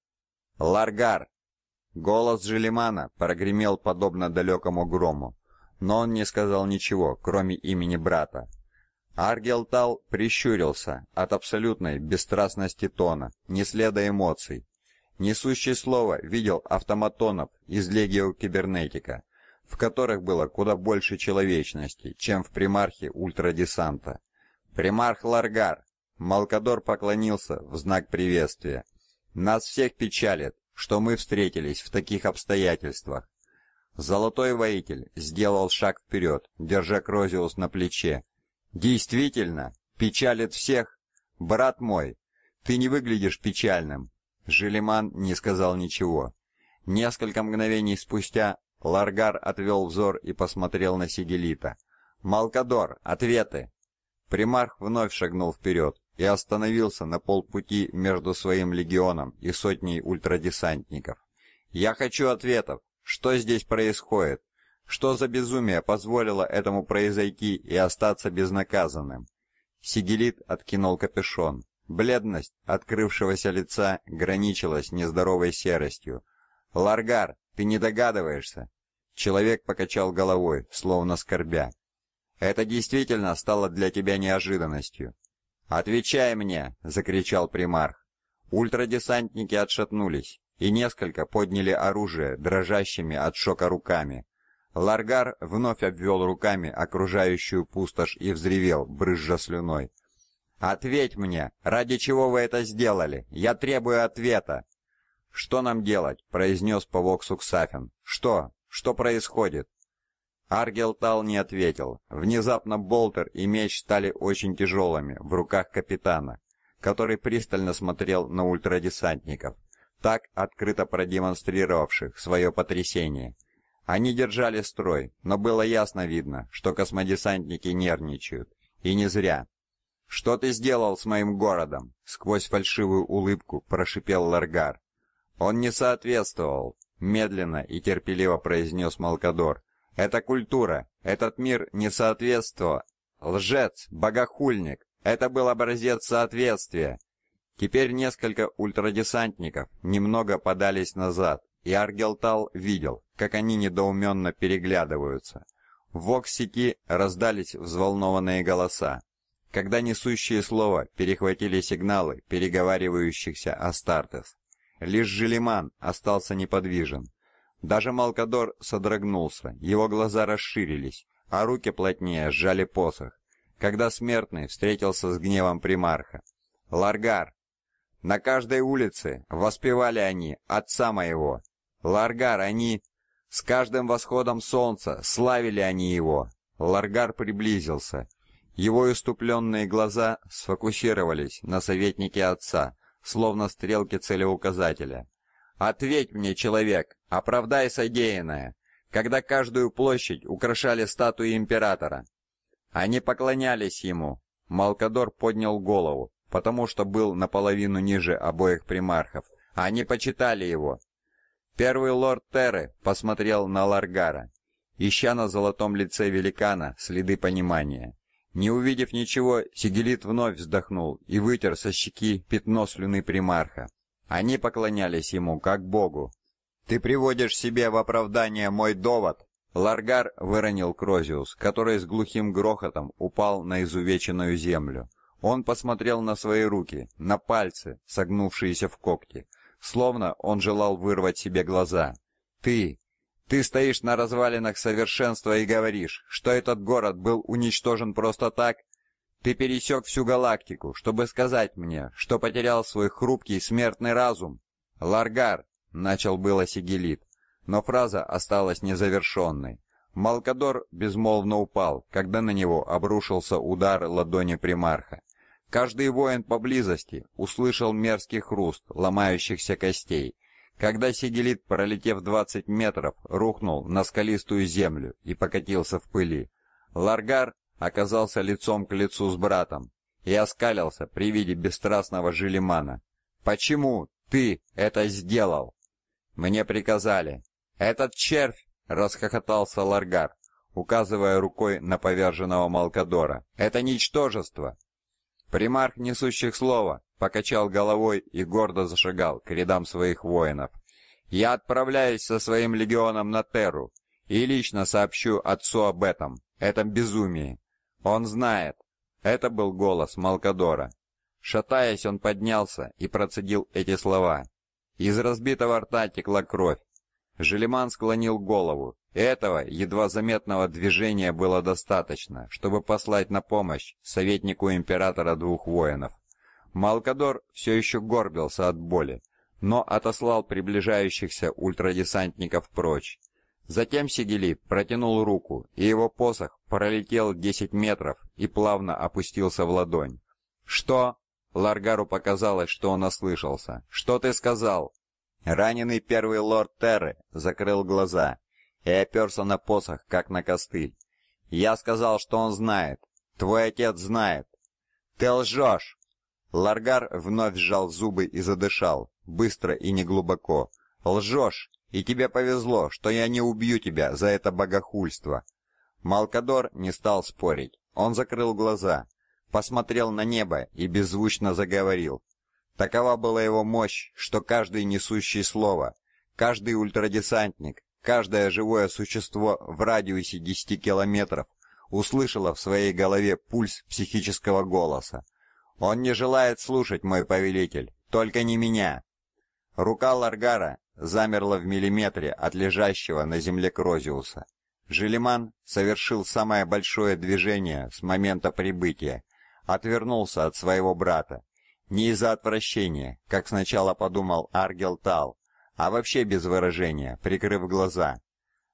Ларгар. Голос Желимана прогремел подобно далекому грому, но он не сказал ничего, кроме имени брата. Аргелтал прищурился от абсолютной бесстрастности тона, не следа эмоций. Несущий слово видел автоматонов из Легио Кибернетика, в которых было куда больше человечности, чем в примархе ультрадесанта. «Примарх Ларгар!» Малкадор поклонился в знак приветствия. «Нас всех печалит, что мы встретились в таких обстоятельствах». Золотой воитель сделал шаг вперед, держа Крозиус на плече, Действительно, печалит всех. Брат мой, ты не выглядишь печальным. Желиман не сказал ничего. Несколько мгновений спустя Ларгар отвел взор и посмотрел на Сигелита. «Малкадор, ответы!» Примарх вновь шагнул вперед и остановился на полпути между своим легионом и сотней ультрадесантников. «Я хочу ответов. Что здесь происходит? Что за безумие позволило этому произойти и остаться безнаказанным? Сигелит откинул капюшон. Бледность открывшегося лица граничила с нездоровой серостью. «Ларгар, ты не догадываешься?» Человек покачал головой, словно скорбя. «Это действительно стало для тебя неожиданностью». «Отвечай мне!» — закричал примарх. Ультрадесантники отшатнулись и несколько подняли оружие дрожащими от шока руками. Ларгар вновь обвел руками окружающую пустошь и взревел, брызжа слюной. «Ответь мне! Ради чего вы это сделали? Я требую ответа!» «Что нам делать?» — произнес по воксу Ксафин. «Что? Что происходит?» Аргел Тал не ответил. Внезапно болтер и меч стали очень тяжелыми в руках капитана, который пристально смотрел на ультрадесантников, так открыто продемонстрировавших свое потрясение — они держали строй, но было ясно видно, что космодесантники нервничают. И не зря. «Что ты сделал с моим городом?» — сквозь фальшивую улыбку прошипел Ларгар. «Он не соответствовал», — медленно и терпеливо произнес Малкадор. «Это культура. Этот мир не соответствовал. Лжец, богохульник. Это был образец соответствия». Теперь несколько ультрадесантников немного подались назад, и Аргелтал видел, как они недоуменно переглядываются. В воксики раздались взволнованные голоса, когда несущие слова перехватили сигналы переговаривающихся Астартес. Лишь Желиман остался неподвижен. Даже Малкадор содрогнулся, его глаза расширились, а руки плотнее сжали посох, когда смертный встретился с гневом примарха. «Ларгар!» «На каждой улице воспевали они отца моего!» «Ларгар, они...» С каждым восходом солнца славили они его. Ларгар приблизился. Его иступленные глаза сфокусировались на советнике отца, словно стрелки целеуказателя. «Ответь мне, человек, оправдай содеянное, когда каждую площадь украшали статуи императора». Они поклонялись ему. Малкадор поднял голову, потому что был наполовину ниже обоих примархов. Они почитали его, Первый лорд Терры посмотрел на Ларгара, ища на золотом лице великана следы понимания. Не увидев ничего, Сигелит вновь вздохнул и вытер со щеки пятно слюны примарха. Они поклонялись ему как богу. Ты приводишь себе в оправдание мой довод. Ларгар выронил Крозиус, который с глухим грохотом упал на изувеченную землю. Он посмотрел на свои руки, на пальцы, согнувшиеся в когти словно он желал вырвать себе глаза. Ты, ты стоишь на развалинах совершенства и говоришь, что этот город был уничтожен просто так? Ты пересек всю галактику, чтобы сказать мне, что потерял свой хрупкий смертный разум? Ларгар начал было Сигелит, но фраза осталась незавершенной. Малкадор безмолвно упал, когда на него обрушился удар ладони примарха. Каждый воин поблизости услышал мерзкий хруст ломающихся костей, когда Сиделит, пролетев 20 метров, рухнул на скалистую землю и покатился в пыли. Ларгар оказался лицом к лицу с братом и оскалился при виде бесстрастного Жилимана. «Почему ты это сделал?» «Мне приказали». «Этот червь!» — расхохотался Ларгар, указывая рукой на поверженного Малкадора. «Это ничтожество! «Примарх несущих слова!» — покачал головой и гордо зашагал к рядам своих воинов. «Я отправляюсь со своим легионом на Терру и лично сообщу отцу об этом, этом безумии. Он знает!» Это был голос Малкадора. Шатаясь, он поднялся и процедил эти слова. Из разбитого рта текла кровь. Желеман склонил голову этого едва заметного движения было достаточно, чтобы послать на помощь советнику императора двух воинов. Малкадор все еще горбился от боли, но отослал приближающихся ультрадесантников прочь. Затем Сигели протянул руку, и его посох пролетел 10 метров и плавно опустился в ладонь. «Что?» Ларгару показалось, что он ослышался. «Что ты сказал?» Раненый первый лорд Терры закрыл глаза и оперся на посох, как на костыль. «Я сказал, что он знает. Твой отец знает». «Ты лжешь!» Ларгар вновь сжал зубы и задышал, быстро и неглубоко. «Лжешь! И тебе повезло, что я не убью тебя за это богохульство!» Малкадор не стал спорить. Он закрыл глаза, посмотрел на небо и беззвучно заговорил. Такова была его мощь, что каждый несущий слово, каждый ультрадесантник, Каждое живое существо в радиусе 10 километров услышало в своей голове пульс психического голоса. «Он не желает слушать, мой повелитель, только не меня!» Рука Ларгара замерла в миллиметре от лежащего на земле Крозиуса. Желеман совершил самое большое движение с момента прибытия, отвернулся от своего брата. Не из-за отвращения, как сначала подумал Аргел Тал, а вообще без выражения, прикрыв глаза.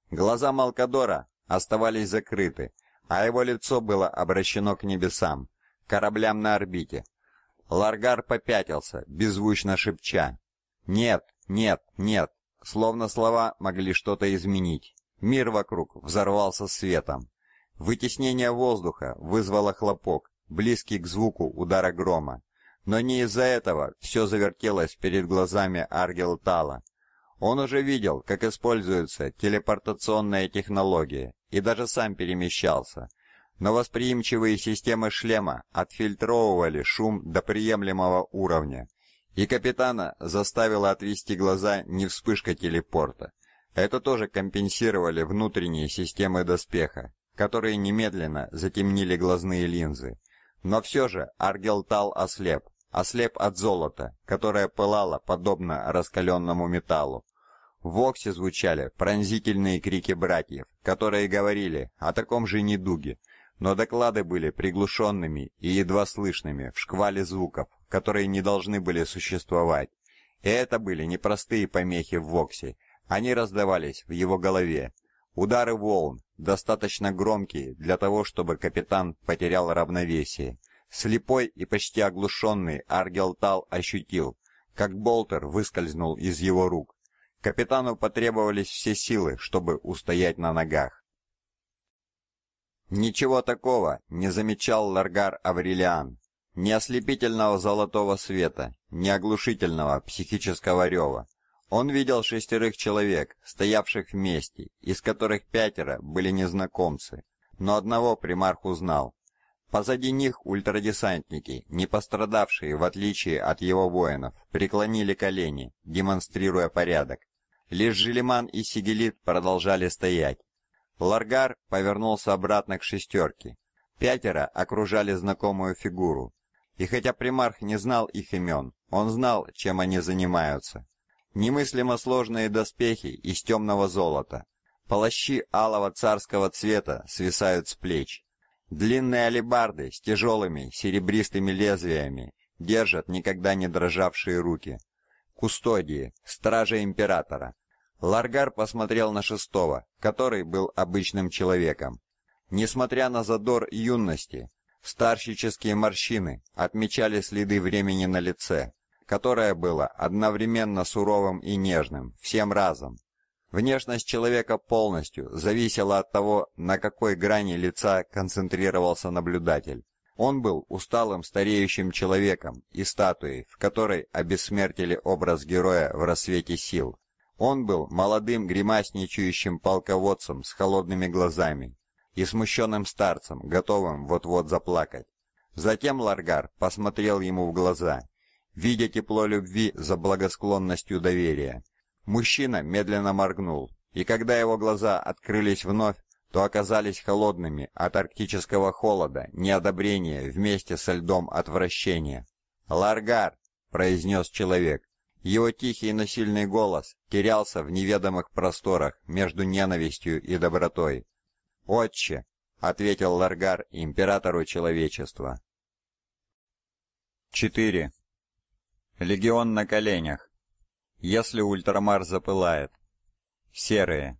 Глаза Малкадора оставались закрыты, а его лицо было обращено к небесам, кораблям на орбите. Ларгар попятился, беззвучно шепча: "Нет, нет, нет", словно слова могли что-то изменить. Мир вокруг взорвался светом. Вытеснение воздуха вызвало хлопок, близкий к звуку удара грома. Но не из-за этого все завертелось перед глазами Аргелтала. Он уже видел, как используются телепортационные технологии, и даже сам перемещался. Но восприимчивые системы шлема отфильтровывали шум до приемлемого уровня, и капитана заставило отвести глаза не вспышка телепорта. Это тоже компенсировали внутренние системы доспеха, которые немедленно затемнили глазные линзы. Но все же Аргелтал ослеп, ослеп от золота, которое пылало подобно раскаленному металлу. В Оксе звучали пронзительные крики братьев, которые говорили о таком же недуге, но доклады были приглушенными и едва слышными в шквале звуков, которые не должны были существовать. И это были не простые помехи в Воксе, они раздавались в его голове. Удары волн, достаточно громкие для того, чтобы капитан потерял равновесие. Слепой и почти оглушенный тал ощутил, как болтер выскользнул из его рук. Капитану потребовались все силы, чтобы устоять на ногах. Ничего такого не замечал Ларгар Аврелиан. Ни ослепительного золотого света, ни оглушительного психического рева. Он видел шестерых человек, стоявших вместе, из которых пятеро были незнакомцы, но одного примарх узнал. Позади них ультрадесантники, не пострадавшие в отличие от его воинов, преклонили колени, демонстрируя порядок. Лишь Желеман и Сигелит продолжали стоять. Ларгар повернулся обратно к шестерке. Пятеро окружали знакомую фигуру. И хотя примарх не знал их имен, он знал, чем они занимаются. Немыслимо сложные доспехи из темного золота. Полощи алого царского цвета свисают с плеч. Длинные алебарды с тяжелыми серебристыми лезвиями держат никогда не дрожавшие руки. Кустодии, стражи императора, Ларгар посмотрел на шестого, который был обычным человеком. Несмотря на задор юности, старческие морщины отмечали следы времени на лице, которое было одновременно суровым и нежным, всем разом. Внешность человека полностью зависела от того, на какой грани лица концентрировался наблюдатель. Он был усталым стареющим человеком и статуей, в которой обессмертили образ героя в рассвете сил. Он был молодым гримасничающим полководцем с холодными глазами и смущенным старцем, готовым вот-вот заплакать. Затем Ларгар посмотрел ему в глаза, видя тепло любви за благосклонностью доверия. Мужчина медленно моргнул, и когда его глаза открылись вновь, то оказались холодными от арктического холода, неодобрения вместе со льдом отвращения. "Ларгар", произнес человек. Его тихий и насильный голос терялся в неведомых просторах между ненавистью и добротой. «Отче!» — ответил Ларгар императору человечества. 4. Легион на коленях. Если ультрамар запылает. Серые.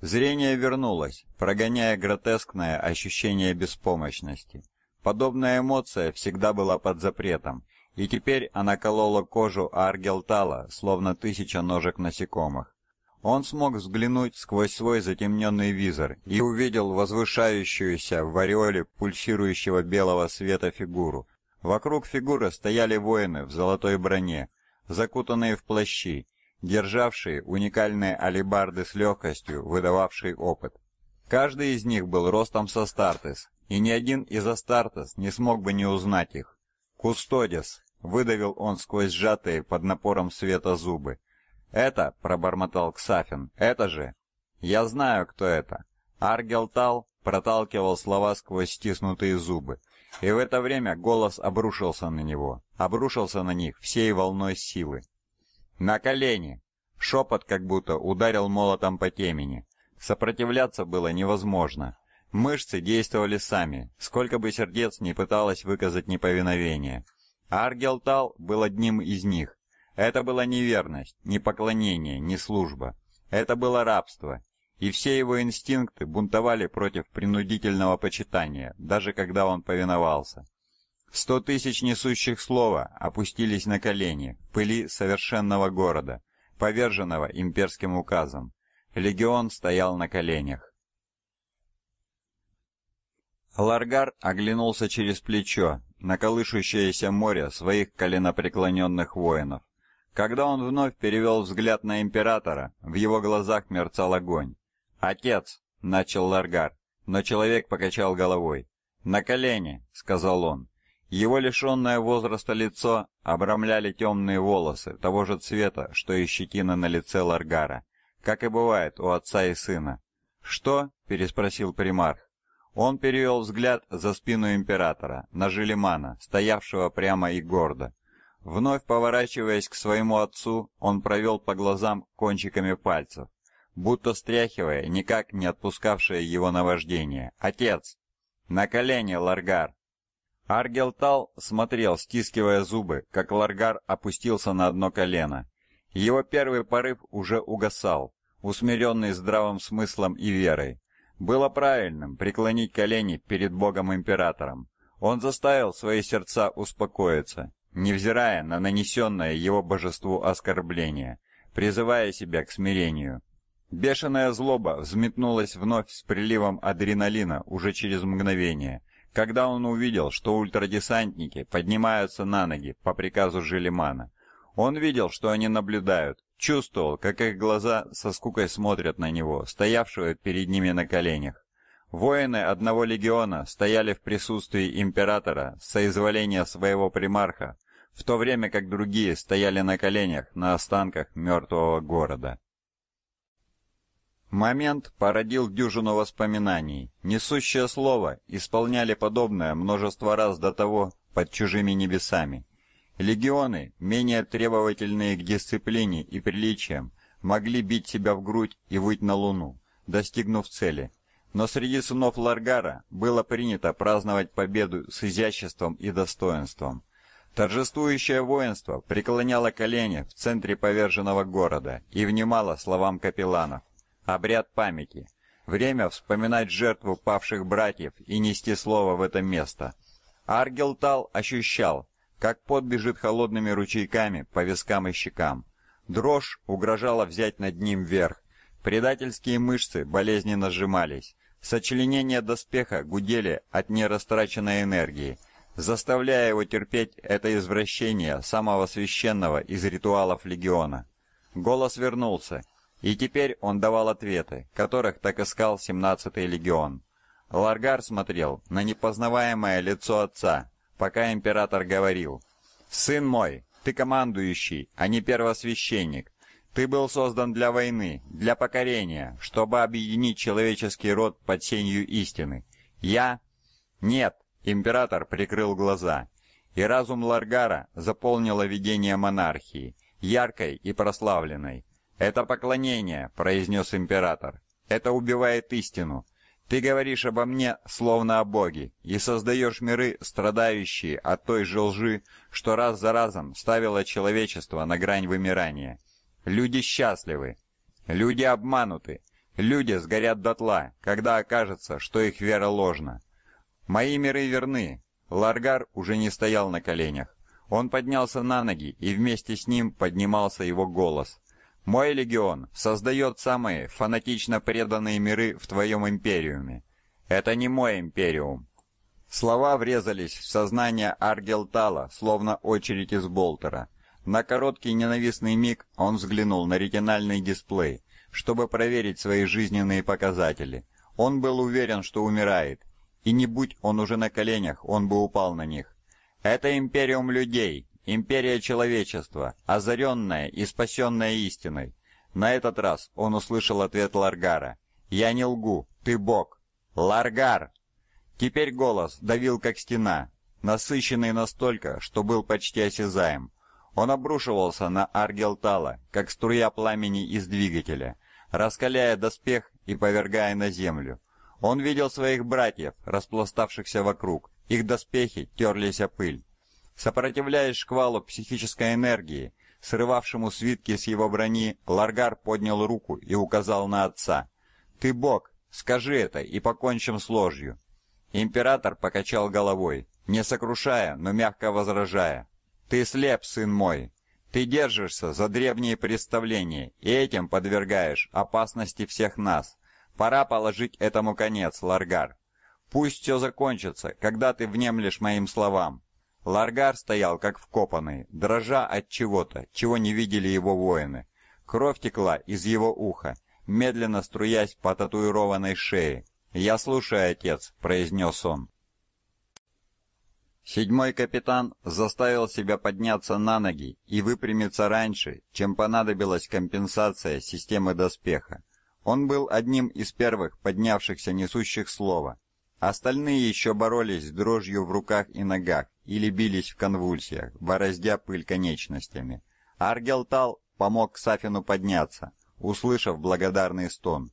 Зрение вернулось, прогоняя гротескное ощущение беспомощности. Подобная эмоция всегда была под запретом, и теперь она колола кожу Аргелтала, словно тысяча ножек насекомых. Он смог взглянуть сквозь свой затемненный визор и увидел возвышающуюся в ореоле пульсирующего белого света фигуру. Вокруг фигуры стояли воины в золотой броне, закутанные в плащи, державшие уникальные алебарды с легкостью, выдававшие опыт. Каждый из них был ростом со Стартес, и ни один из Астартес не смог бы не узнать их. «Кустодис!» — выдавил он сквозь сжатые под напором света зубы. «Это?» — пробормотал Ксафин. «Это же?» «Я знаю, кто это». Аргелтал проталкивал слова сквозь стиснутые зубы. И в это время голос обрушился на него. Обрушился на них всей волной силы. «На колени!» Шепот как будто ударил молотом по темени. Сопротивляться было невозможно. Мышцы действовали сами, сколько бы сердец ни пыталось выказать неповиновение. Аргелтал был одним из них. Это была неверность, не поклонение, не служба. Это было рабство, и все его инстинкты бунтовали против принудительного почитания, даже когда он повиновался. Сто тысяч несущих слова опустились на колени в пыли совершенного города, поверженного имперским указом. Легион стоял на коленях. Ларгар оглянулся через плечо на колышущееся море своих коленопреклоненных воинов. Когда он вновь перевел взгляд на императора, в его глазах мерцал огонь. «Отец!» — начал Ларгар, но человек покачал головой. «На колени!» — сказал он. Его лишенное возраста лицо обрамляли темные волосы того же цвета, что и щетина на лице Ларгара, как и бывает у отца и сына. «Что?» — переспросил примарх. Он перевел взгляд за спину императора, на Желимана, стоявшего прямо и гордо. Вновь поворачиваясь к своему отцу, он провел по глазам кончиками пальцев, будто стряхивая никак не отпускавшее его наваждение. «Отец! На колени, Ларгар!» Аргелтал смотрел, стискивая зубы, как Ларгар опустился на одно колено. Его первый порыв уже угасал, усмиренный здравым смыслом и верой. Было правильным преклонить колени перед Богом-императором. Он заставил свои сердца успокоиться, не взирая на нанесенное его божеству оскорбление, призывая себя к смирению. Бешеная злоба взметнулась вновь с приливом адреналина уже через мгновение, когда он увидел, что ультрадесантники поднимаются на ноги по приказу Желимана. Он видел, что они наблюдают, Чувствовал, как их глаза со скукой смотрят на него, стоявшего перед ними на коленях. Воины одного легиона стояли в присутствии императора соизволения своего примарха, в то время как другие стояли на коленях на останках мертвого города. Момент породил дюжину воспоминаний. Несущее слово исполняли подобное множество раз до того под чужими небесами. Легионы, менее требовательные к дисциплине и приличиям, могли бить себя в грудь и выть на луну, достигнув цели. Но среди сынов Ларгара было принято праздновать победу с изяществом и достоинством. Торжествующее воинство преклоняло колени в центре поверженного города и внимало словам капелланов. Обряд памяти. Время вспоминать жертву павших братьев и нести слово в это место. Аргелтал ощущал, как пот бежит холодными ручейками по вискам и щекам. Дрожь угрожала взять над ним верх. Предательские мышцы болезненно сжимались. Сочленения доспеха гудели от нерастраченной энергии, заставляя его терпеть это извращение самого священного из ритуалов легиона. Голос вернулся, и теперь он давал ответы, которых так искал 17-й легион. Ларгар смотрел на непознаваемое лицо отца, пока император говорил. «Сын мой, ты командующий, а не первосвященник. Ты был создан для войны, для покорения, чтобы объединить человеческий род под сенью истины. Я...» «Нет!» — император прикрыл глаза. И разум Ларгара заполнило видение монархии, яркой и прославленной. «Это поклонение», — произнес император. «Это убивает истину. Ты говоришь обо мне словно о боге и создаешь миры, страдающие от той же лжи, что раз за разом ставила человечество на грань вымирания. Люди счастливы, люди обмануты, люди сгорят дотла, когда окажется, что их вера ложна. Мои миры верны. Ларгар уже не стоял на коленях. Он поднялся на ноги, и вместе с ним поднимался его голос. Мой легион создает самые фанатично преданные миры в твоем империуме. Это не мой империум. Слова врезались в сознание Аргелтала, словно очередь из болтера. На короткий ненавистный миг он взглянул на ретинальный дисплей, чтобы проверить свои жизненные показатели. Он был уверен, что умирает, и не будь он уже на коленях, он бы упал на них. Это империум людей, Империя человечества, озаренная и спасенная истиной. На этот раз он услышал ответ Ларгара. «Я не лгу, ты бог!» «Ларгар!» Теперь голос давил как стена, насыщенный настолько, что был почти осязаем. Он обрушивался на Аргелтала, как струя пламени из двигателя, раскаляя доспех и повергая на землю. Он видел своих братьев, распластавшихся вокруг. Их доспехи терлись о пыль. Сопротивляясь шквалу психической энергии, срывавшему свитки с его брони, Ларгар поднял руку и указал на отца. «Ты бог, скажи это, и покончим с ложью». Император покачал головой, не сокрушая, но мягко возражая. «Ты слеп, сын мой. Ты держишься за древние представления, и этим подвергаешь опасности всех нас. Пора положить этому конец, Ларгар. Пусть все закончится, когда ты внемлешь моим словам. Ларгар стоял как вкопанный, дрожа от чего-то, чего не видели его воины. Кровь текла из его уха, медленно струясь по татуированной шее. «Я слушаю, отец», — произнес он. Седьмой капитан заставил себя подняться на ноги и выпрямиться раньше, чем понадобилась компенсация системы доспеха. Он был одним из первых поднявшихся несущих слово. Остальные еще боролись с дрожью в руках и ногах, или бились в конвульсиях, бороздя пыль конечностями. Аргелтал помог Сафину подняться, услышав благодарный стон.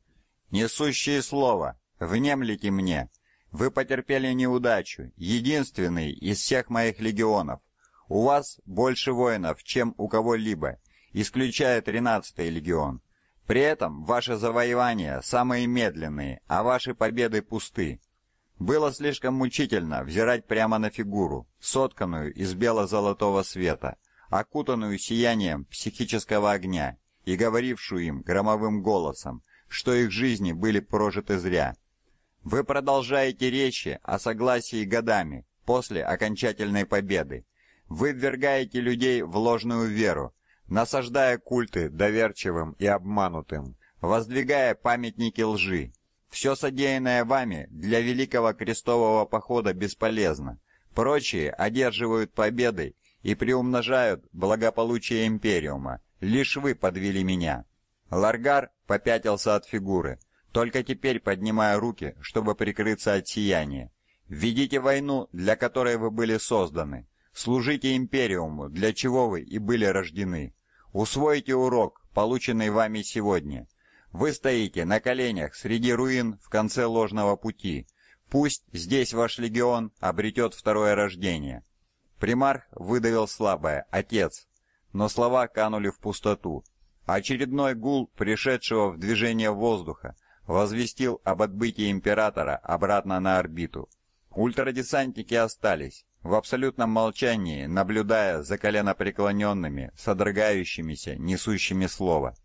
«Несущие слово! Внемлите мне! Вы потерпели неудачу, единственный из всех моих легионов. У вас больше воинов, чем у кого-либо, исключая тринадцатый легион. При этом ваши завоевания самые медленные, а ваши победы пусты. Было слишком мучительно взирать прямо на фигуру, сотканную из бело-золотого света, окутанную сиянием психического огня и говорившую им громовым голосом, что их жизни были прожиты зря. Вы продолжаете речи о согласии годами после окончательной победы. Вы ввергаете людей в ложную веру, насаждая культы доверчивым и обманутым, воздвигая памятники лжи, все содеянное вами для Великого Крестового Похода бесполезно. Прочие одерживают победы и приумножают благополучие Империума. Лишь вы подвели меня». Ларгар попятился от фигуры, только теперь поднимая руки, чтобы прикрыться от сияния. «Ведите войну, для которой вы были созданы. Служите Империуму, для чего вы и были рождены. Усвоите урок, полученный вами сегодня. Вы стоите на коленях среди руин в конце ложного пути. Пусть здесь ваш легион обретет второе рождение. Примарх выдавил слабое: "Отец". Но слова канули в пустоту. Очередной гул пришедшего в движение воздуха возвестил об отбытии императора обратно на орбиту. Ультрадесантники остались в абсолютном молчании, наблюдая за коленопреклоненными, содрогающимися, несущими слово.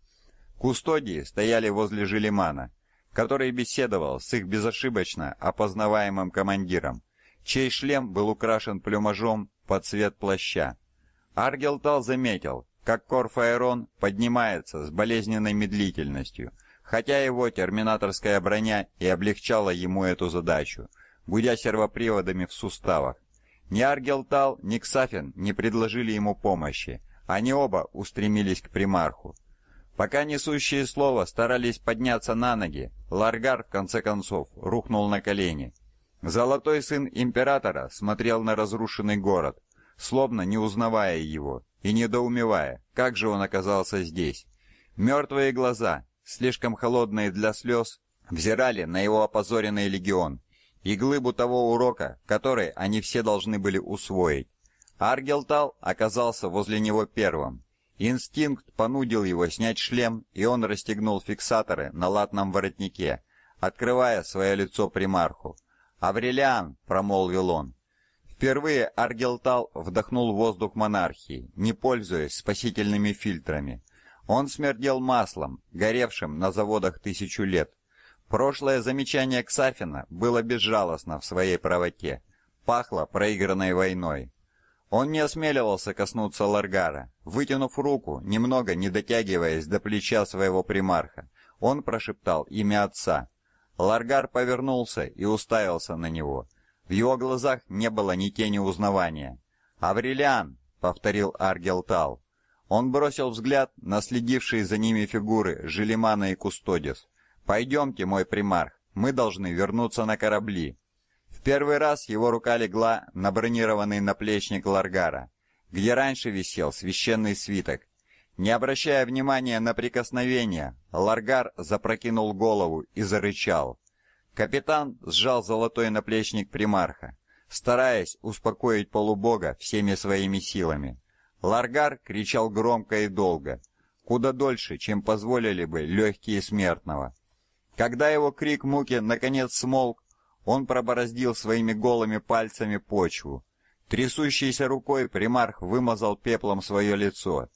Кустодии стояли возле жилимана, который беседовал с их безошибочно опознаваемым командиром, чей шлем был украшен плюмажом под цвет плаща. Аргелтал заметил, как Корфаэрон поднимается с болезненной медлительностью, хотя его терминаторская броня и облегчала ему эту задачу, гудя сервоприводами в суставах. Ни Аргелтал, ни Ксафин не предложили ему помощи, они оба устремились к примарху. Пока несущие слово старались подняться на ноги, Ларгар в конце концов рухнул на колени. Золотой сын императора смотрел на разрушенный город, словно не узнавая его и недоумевая, как же он оказался здесь. Мертвые глаза, слишком холодные для слез, взирали на его опозоренный легион и глыбу того урока, который они все должны были усвоить. Аргелтал оказался возле него первым. Инстинкт понудил его снять шлем, и он расстегнул фиксаторы на латном воротнике, открывая свое лицо примарху. «Аврелиан!» — промолвил он. Впервые Аргелтал вдохнул воздух монархии, не пользуясь спасительными фильтрами. Он смердел маслом, горевшим на заводах тысячу лет. Прошлое замечание Ксафина было безжалостно в своей правоте, пахло проигранной войной. Он не осмеливался коснуться Ларгара, вытянув руку, немного не дотягиваясь до плеча своего примарха. Он прошептал имя отца. Ларгар повернулся и уставился на него. В его глазах не было ни тени узнавания. «Аврелиан!» — повторил Аргелтал. Он бросил взгляд на следившие за ними фигуры Желимана и Кустодис. «Пойдемте, мой примарх, мы должны вернуться на корабли» первый раз его рука легла на бронированный наплечник Ларгара, где раньше висел священный свиток. Не обращая внимания на прикосновение, Ларгар запрокинул голову и зарычал. Капитан сжал золотой наплечник примарха, стараясь успокоить полубога всеми своими силами. Ларгар кричал громко и долго, куда дольше, чем позволили бы легкие смертного. Когда его крик муки наконец смолк, он пробороздил своими голыми пальцами почву. Трясущейся рукой примарх вымазал пеплом свое лицо,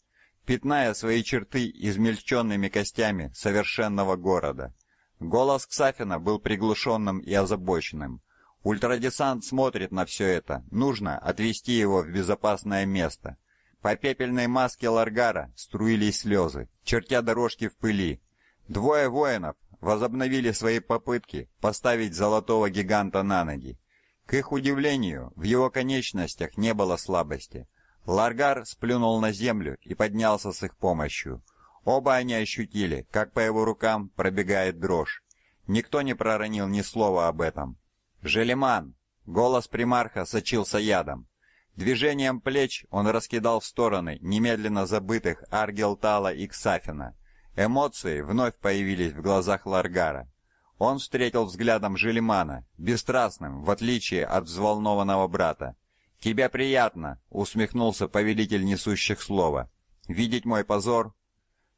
пятная свои черты измельченными костями совершенного города. Голос Ксафина был приглушенным и озабоченным. Ультрадесант смотрит на все это. Нужно отвести его в безопасное место. По пепельной маске Ларгара струились слезы, чертя дорожки в пыли. Двое воинов возобновили свои попытки поставить золотого гиганта на ноги. К их удивлению, в его конечностях не было слабости. Ларгар сплюнул на землю и поднялся с их помощью. Оба они ощутили, как по его рукам пробегает дрожь. Никто не проронил ни слова об этом. «Желеман!» — голос примарха сочился ядом. Движением плеч он раскидал в стороны немедленно забытых Аргелтала и Ксафина — Эмоции вновь появились в глазах Ларгара. Он встретил взглядом Желимана, бесстрастным, в отличие от взволнованного брата. Тебе приятно!» — усмехнулся повелитель несущих слова. «Видеть мой позор?»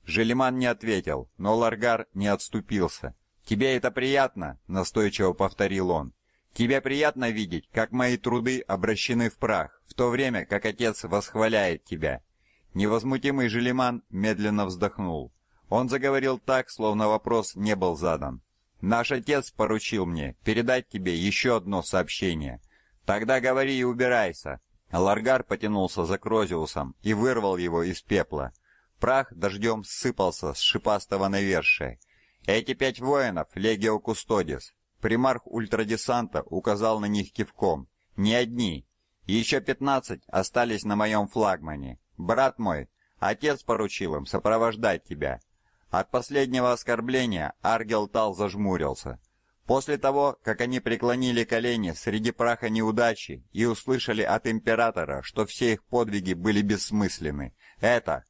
Желиман не ответил, но Ларгар не отступился. «Тебе это приятно?» — настойчиво повторил он. «Тебе приятно видеть, как мои труды обращены в прах, в то время, как отец восхваляет тебя». Невозмутимый Желиман медленно вздохнул. Он заговорил так, словно вопрос не был задан. Наш отец поручил мне передать тебе еще одно сообщение. Тогда говори и убирайся. Ларгар потянулся за Крозиусом и вырвал его из пепла. Прах дождем сыпался с шипастого навершия. Эти пять воинов легио Кустодис. Примарх ультрадесанта указал на них кивком. Не одни. Еще пятнадцать остались на моем флагмане. Брат мой, отец поручил им сопровождать тебя. От последнего оскорбления Аргел Тал зажмурился. После того, как они преклонили колени среди праха неудачи и услышали от императора, что все их подвиги были бессмысленны, это...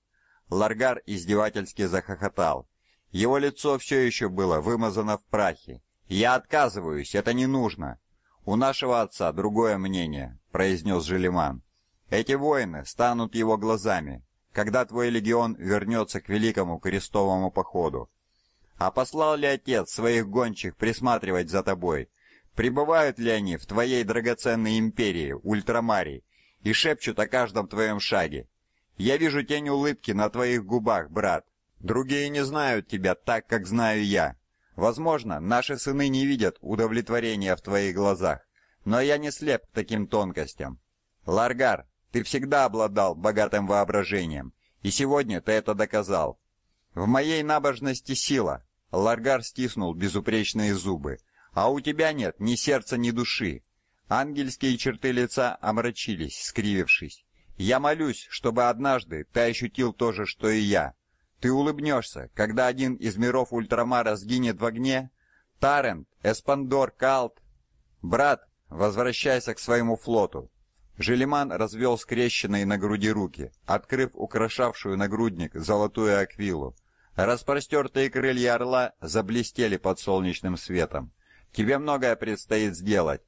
Ларгар издевательски захохотал. Его лицо все еще было вымазано в прахе. «Я отказываюсь, это не нужно!» «У нашего отца другое мнение», — произнес Желеман. «Эти воины станут его глазами, когда твой легион вернется к великому крестовому походу. А послал ли отец своих гончих присматривать за тобой? Пребывают ли они в твоей драгоценной империи, Ультрамарии и шепчут о каждом твоем шаге? Я вижу тень улыбки на твоих губах, брат. Другие не знают тебя так, как знаю я. Возможно, наши сыны не видят удовлетворения в твоих глазах, но я не слеп к таким тонкостям. Ларгар, ты всегда обладал богатым воображением, и сегодня ты это доказал. В моей набожности сила, Ларгар стиснул безупречные зубы. А у тебя нет ни сердца, ни души. Ангельские черты лица омрачились, скривившись. Я молюсь, чтобы однажды ты ощутил то же, что и я. Ты улыбнешься, когда один из миров Ультрамара сгинет в огне? Тарент, Эспандор, Калт. Брат, возвращайся к своему флоту. Желиман развел скрещенные на груди руки, открыв украшавшую нагрудник золотую аквилу. Распростертые крылья орла заблестели под солнечным светом. «Тебе многое предстоит сделать».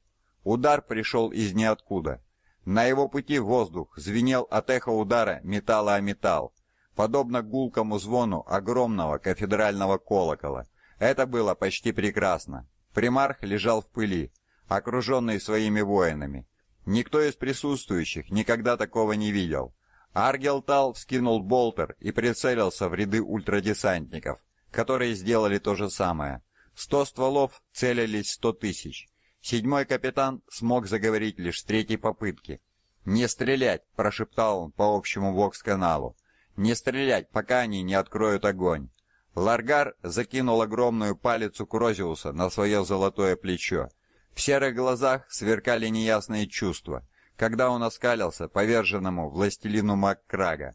Удар пришел из ниоткуда. На его пути воздух звенел от эха удара металла о металл, подобно гулкому звону огромного кафедрального колокола. Это было почти прекрасно. Примарх лежал в пыли, окруженный своими воинами. Никто из присутствующих никогда такого не видел. Аргелтал вскинул болтер и прицелился в ряды ультрадесантников, которые сделали то же самое. Сто стволов целились сто тысяч. Седьмой капитан смог заговорить лишь с третьей попытки. «Не стрелять!» – прошептал он по общему вокс-каналу. «Не стрелять, пока они не откроют огонь!» Ларгар закинул огромную палицу Крозиуса на свое золотое плечо. В серых глазах сверкали неясные чувства, когда он оскалился поверженному властелину Маккрага.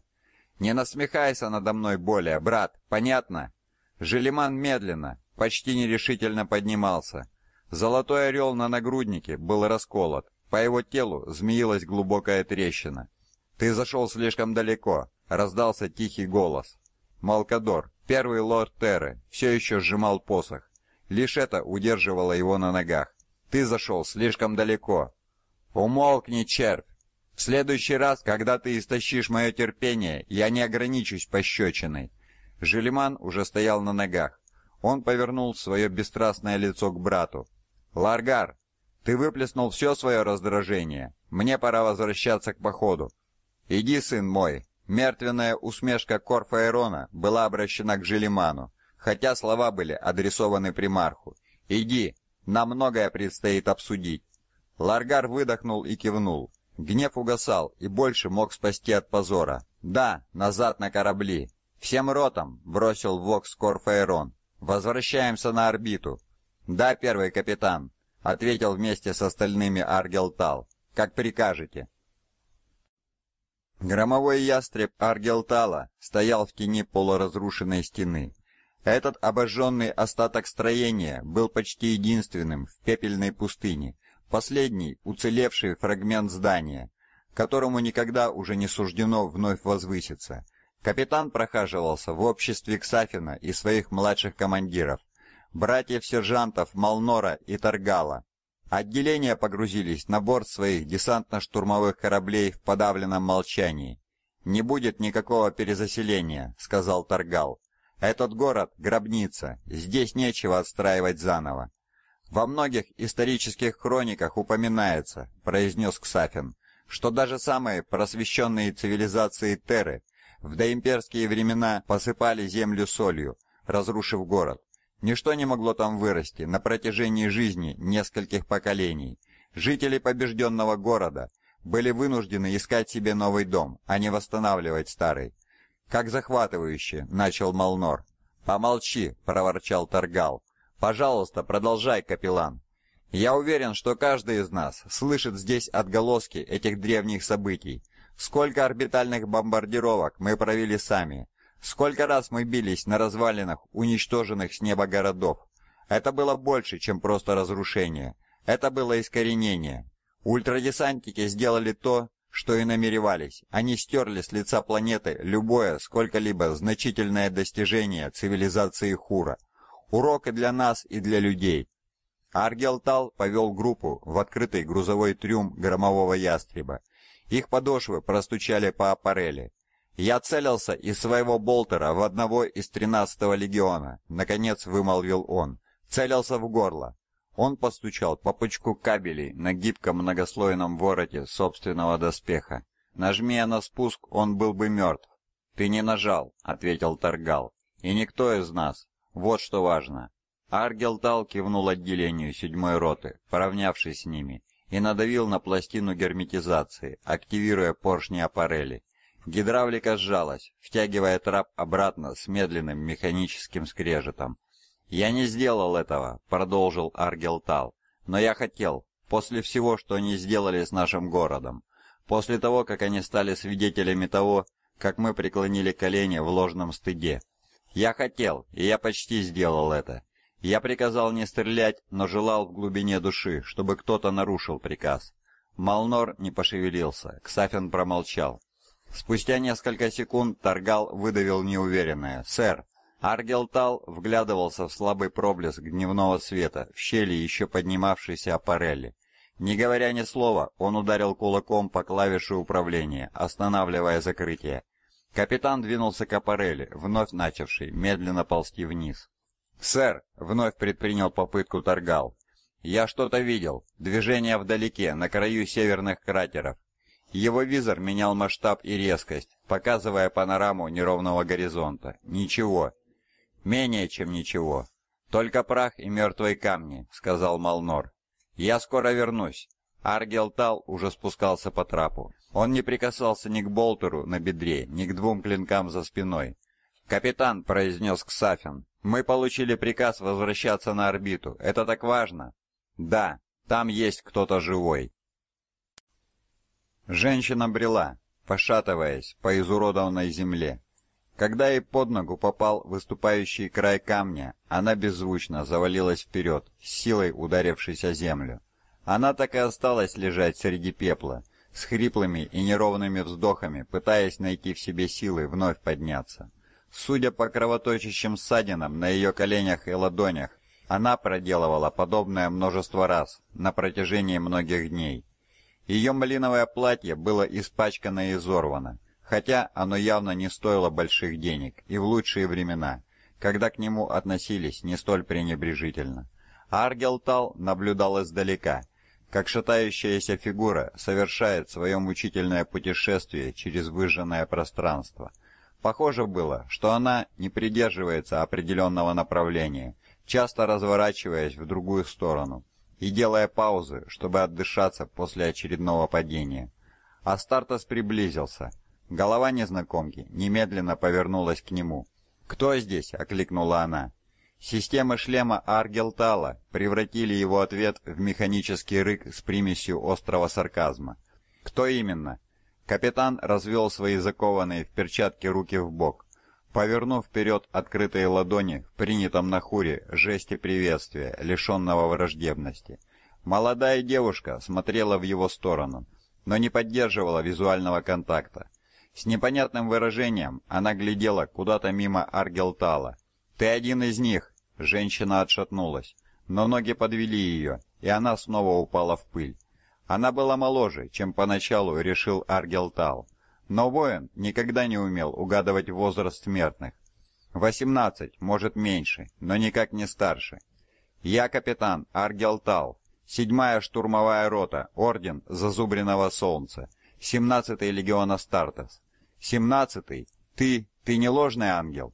«Не насмехайся надо мной более, брат, понятно?» Желеман медленно, почти нерешительно поднимался. Золотой орел на нагруднике был расколот, по его телу змеилась глубокая трещина. «Ты зашел слишком далеко», — раздался тихий голос. Малкадор, первый лорд Терры, все еще сжимал посох. Лишь это удерживало его на ногах. Ты зашел слишком далеко. Умолкни, червь. В следующий раз, когда ты истощишь мое терпение, я не ограничусь пощечиной». Желеман уже стоял на ногах. Он повернул свое бесстрастное лицо к брату. «Ларгар, ты выплеснул все свое раздражение. Мне пора возвращаться к походу». «Иди, сын мой». Мертвенная усмешка Корфаэрона была обращена к Желиману, хотя слова были адресованы примарху. «Иди, нам многое предстоит обсудить. Ларгар выдохнул и кивнул. Гнев угасал и больше мог спасти от позора. Да, назад на корабли. Всем ротам, бросил Вокс Корфейрон. Возвращаемся на орбиту. Да, первый капитан, ответил вместе с остальными Аргелтал. Как прикажете. Громовой ястреб Аргелтала стоял в тени полуразрушенной стены. Этот обожженный остаток строения был почти единственным в пепельной пустыне, последний уцелевший фрагмент здания, которому никогда уже не суждено вновь возвыситься. Капитан прохаживался в обществе Ксафина и своих младших командиров, братьев-сержантов Малнора и Таргала. Отделения погрузились на борт своих десантно-штурмовых кораблей в подавленном молчании. «Не будет никакого перезаселения», — сказал Таргал. Этот город – гробница, здесь нечего отстраивать заново. Во многих исторических хрониках упоминается, произнес Ксафин, что даже самые просвещенные цивилизации Терры в доимперские времена посыпали землю солью, разрушив город. Ничто не могло там вырасти на протяжении жизни нескольких поколений. Жители побежденного города были вынуждены искать себе новый дом, а не восстанавливать старый. «Как захватывающе!» — начал Молнор. «Помолчи!» — проворчал Таргал. «Пожалуйста, продолжай, капеллан!» «Я уверен, что каждый из нас слышит здесь отголоски этих древних событий. Сколько орбитальных бомбардировок мы провели сами. Сколько раз мы бились на развалинах уничтоженных с неба городов. Это было больше, чем просто разрушение. Это было искоренение. Ультрадесантники сделали то, что и намеревались. Они стерли с лица планеты любое сколько-либо значительное достижение цивилизации Хура. Урок и для нас, и для людей. Аргелтал повел группу в открытый грузовой трюм громового ястреба. Их подошвы простучали по аппарели. Я целился из своего болтера в одного из 13-го легиона, наконец вымолвил он. Целился в горло. Он постучал по пучку кабелей на гибком многослойном вороте собственного доспеха. «Нажми я на спуск, он был бы мертв». «Ты не нажал», — ответил Таргал. «И никто из нас. Вот что важно». Аргел Тал кивнул отделению седьмой роты, поравнявшись с ними, и надавил на пластину герметизации, активируя поршни аппарели. Гидравлика сжалась, втягивая трап обратно с медленным механическим скрежетом. «Я не сделал этого», — продолжил Аргелтал. «Но я хотел, после всего, что они сделали с нашим городом, после того, как они стали свидетелями того, как мы преклонили колени в ложном стыде. Я хотел, и я почти сделал это. Я приказал не стрелять, но желал в глубине души, чтобы кто-то нарушил приказ». Малнор не пошевелился, Ксафин промолчал. Спустя несколько секунд Таргал выдавил неуверенное. «Сэр, Аргелтал вглядывался в слабый проблеск дневного света в щели еще поднимавшейся аппарели. Не говоря ни слова, он ударил кулаком по клавише управления, останавливая закрытие. Капитан двинулся к аппарели, вновь начавший медленно ползти вниз. «Сэр!» — вновь предпринял попытку Таргал. «Я что-то видел. Движение вдалеке, на краю северных кратеров. Его визор менял масштаб и резкость, показывая панораму неровного горизонта. Ничего, «Менее чем ничего. Только прах и мертвые камни», — сказал Малнор. «Я скоро вернусь». Аргел Тал уже спускался по трапу. Он не прикасался ни к болтеру на бедре, ни к двум клинкам за спиной. «Капитан», — произнес Ксафин, — «мы получили приказ возвращаться на орбиту. Это так важно?» «Да, там есть кто-то живой». Женщина брела, пошатываясь по изуродованной земле. Когда ей под ногу попал выступающий край камня, она беззвучно завалилась вперед, с силой ударившись о землю. Она так и осталась лежать среди пепла, с хриплыми и неровными вздохами, пытаясь найти в себе силы вновь подняться. Судя по кровоточащим ссадинам на ее коленях и ладонях, она проделывала подобное множество раз на протяжении многих дней. Ее малиновое платье было испачкано и изорвано хотя оно явно не стоило больших денег и в лучшие времена, когда к нему относились не столь пренебрежительно. Аргелтал наблюдал издалека, как шатающаяся фигура совершает свое мучительное путешествие через выжженное пространство. Похоже было, что она не придерживается определенного направления, часто разворачиваясь в другую сторону и делая паузы, чтобы отдышаться после очередного падения. Астартес приблизился – Голова незнакомки немедленно повернулась к нему. «Кто здесь?» — окликнула она. Системы шлема Аргелтала превратили его ответ в механический рык с примесью острого сарказма. «Кто именно?» Капитан развел свои закованные в перчатки руки в бок, повернув вперед открытые ладони в принятом на хуре жесте приветствия, лишенного враждебности. Молодая девушка смотрела в его сторону, но не поддерживала визуального контакта. С непонятным выражением она глядела куда-то мимо Аргелтала. «Ты один из них!» Женщина отшатнулась, но ноги подвели ее, и она снова упала в пыль. Она была моложе, чем поначалу решил Аргелтал. Но воин никогда не умел угадывать возраст смертных. Восемнадцать, может меньше, но никак не старше. Я капитан Аргелтал, седьмая штурмовая рота, орден Зазубренного Солнца, семнадцатый легион Астартес. Семнадцатый. Ты, ты не ложный ангел.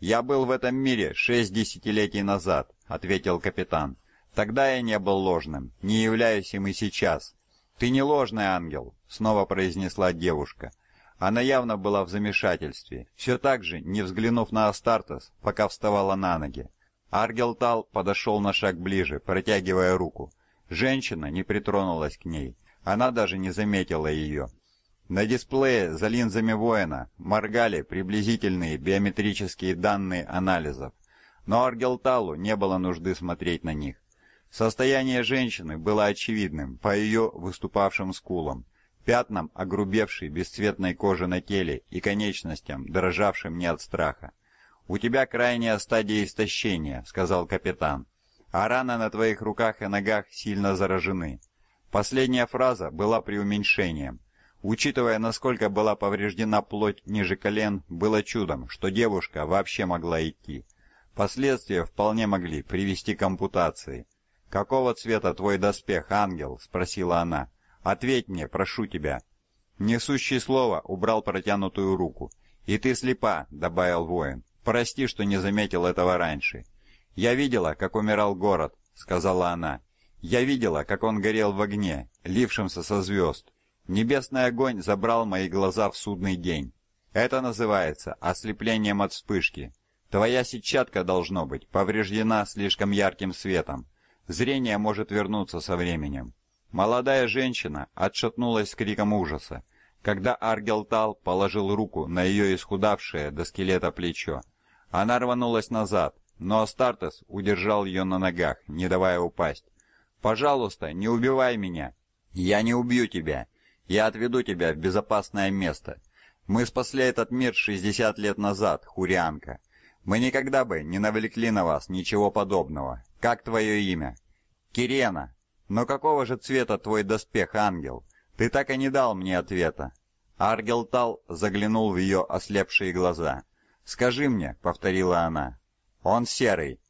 Я был в этом мире шесть десятилетий назад, ответил капитан. Тогда я не был ложным, не являюсь им и сейчас. Ты не ложный ангел, снова произнесла девушка. Она явно была в замешательстве, все так же, не взглянув на Астартес, пока вставала на ноги. Аргелтал подошел на шаг ближе, протягивая руку. Женщина не притронулась к ней. Она даже не заметила ее. На дисплее за линзами воина моргали приблизительные биометрические данные анализов, но Аргелталу не было нужды смотреть на них. Состояние женщины было очевидным по ее выступавшим скулам, пятнам огрубевшей бесцветной кожи на теле и конечностям, дрожавшим не от страха. «У тебя крайняя стадия истощения», — сказал капитан, «а раны на твоих руках и ногах сильно заражены». Последняя фраза была преуменьшением — Учитывая, насколько была повреждена плоть ниже колен, было чудом, что девушка вообще могла идти. Последствия вполне могли привести к ампутации. «Какого цвета твой доспех, ангел?» — спросила она. «Ответь мне, прошу тебя». Несущий слово убрал протянутую руку. «И ты слепа», — добавил воин. «Прости, что не заметил этого раньше». «Я видела, как умирал город», — сказала она. «Я видела, как он горел в огне, лившемся со звезд. Небесный огонь забрал мои глаза в судный день. Это называется ослеплением от вспышки. Твоя сетчатка должно быть повреждена слишком ярким светом. Зрение может вернуться со временем. Молодая женщина отшатнулась с криком ужаса, когда Аргелтал положил руку на ее исхудавшее до скелета плечо. Она рванулась назад, но Астартес удержал ее на ногах, не давая упасть. «Пожалуйста, не убивай меня!» «Я не убью тебя!» Я отведу тебя в безопасное место. Мы спасли этот мир 60 лет назад, Хурианка. Мы никогда бы не навлекли на вас ничего подобного. Как твое имя? Кирена. Но какого же цвета твой доспех, ангел? Ты так и не дал мне ответа. Аргелтал заглянул в ее ослепшие глаза. «Скажи мне», — повторила она. «Он серый».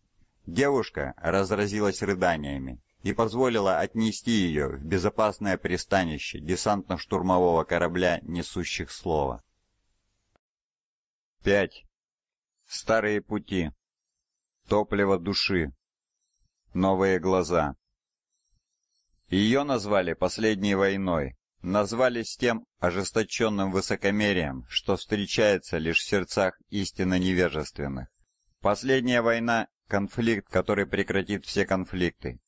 Девушка разразилась рыданиями и позволила отнести ее в безопасное пристанище десантно-штурмового корабля несущих слова. 5. Старые пути. Топливо души. Новые глаза. Ее назвали «Последней войной», назвали с тем ожесточенным высокомерием, что встречается лишь в сердцах истинно невежественных. Последняя война – конфликт, который прекратит все конфликты,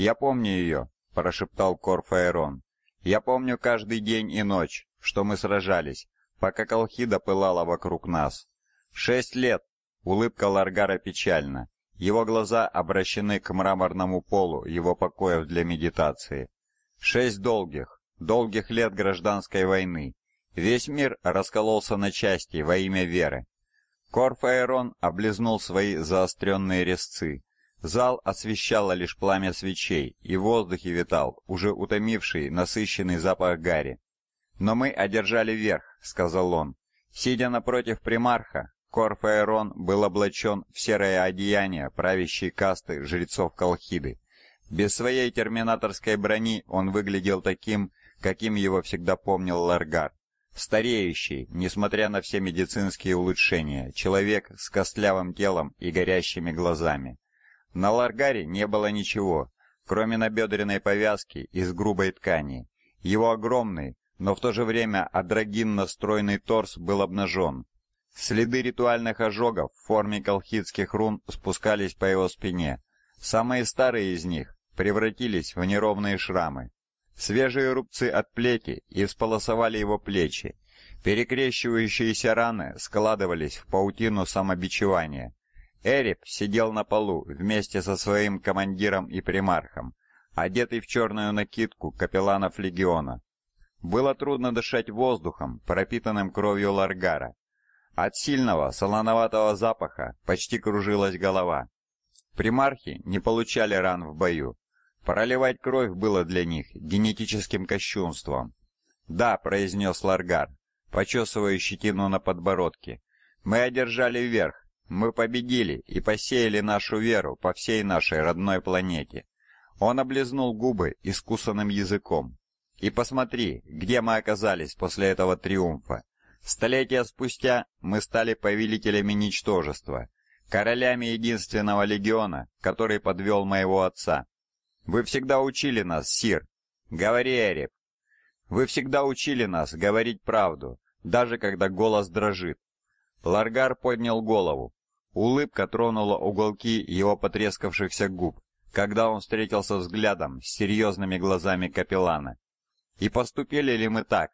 «Я помню ее», — прошептал Корфаэрон. «Я помню каждый день и ночь, что мы сражались, пока Колхида пылала вокруг нас. Шесть лет!» — улыбка Ларгара печальна. Его глаза обращены к мраморному полу его покоев для медитации. Шесть долгих, долгих лет гражданской войны. Весь мир раскололся на части во имя веры. Корфаэрон облизнул свои заостренные резцы. Зал освещало лишь пламя свечей, и в воздухе витал, уже утомивший, насыщенный запах гари. «Но мы одержали верх», — сказал он. Сидя напротив примарха, Корфаэрон был облачен в серое одеяние правящей касты жрецов Колхиды. Без своей терминаторской брони он выглядел таким, каким его всегда помнил Ларгар. Стареющий, несмотря на все медицинские улучшения, человек с костлявым телом и горящими глазами. На Ларгаре не было ничего, кроме набедренной повязки из грубой ткани. Его огромный, но в то же время адрогинно-стройный торс был обнажен. Следы ритуальных ожогов в форме колхидских рун спускались по его спине. Самые старые из них превратились в неровные шрамы. Свежие рубцы от плети исполосовали его плечи. Перекрещивающиеся раны складывались в паутину самобичевания. Эрип сидел на полу вместе со своим командиром и примархом, одетый в черную накидку капелланов легиона. Было трудно дышать воздухом, пропитанным кровью ларгара. От сильного, солоноватого запаха почти кружилась голова. Примархи не получали ран в бою. Проливать кровь было для них генетическим кощунством. «Да», — произнес Ларгар, почесывая щетину на подбородке, — «мы одержали верх, мы победили и посеяли нашу веру по всей нашей родной планете. Он облизнул губы искусанным языком. И посмотри, где мы оказались после этого триумфа. Столетия спустя мы стали повелителями ничтожества, королями единственного легиона, который подвёл моего отца. Вы всегда учили нас, сир. Говори, Эреб. Вы всегда учили нас говорить правду, даже когда голос дрожит. Ларгар поднял голову. Улыбка тронула уголки его потрескавшихся губ, когда он встретился взглядом с серьезными глазами капеллана. И поступили ли мы так?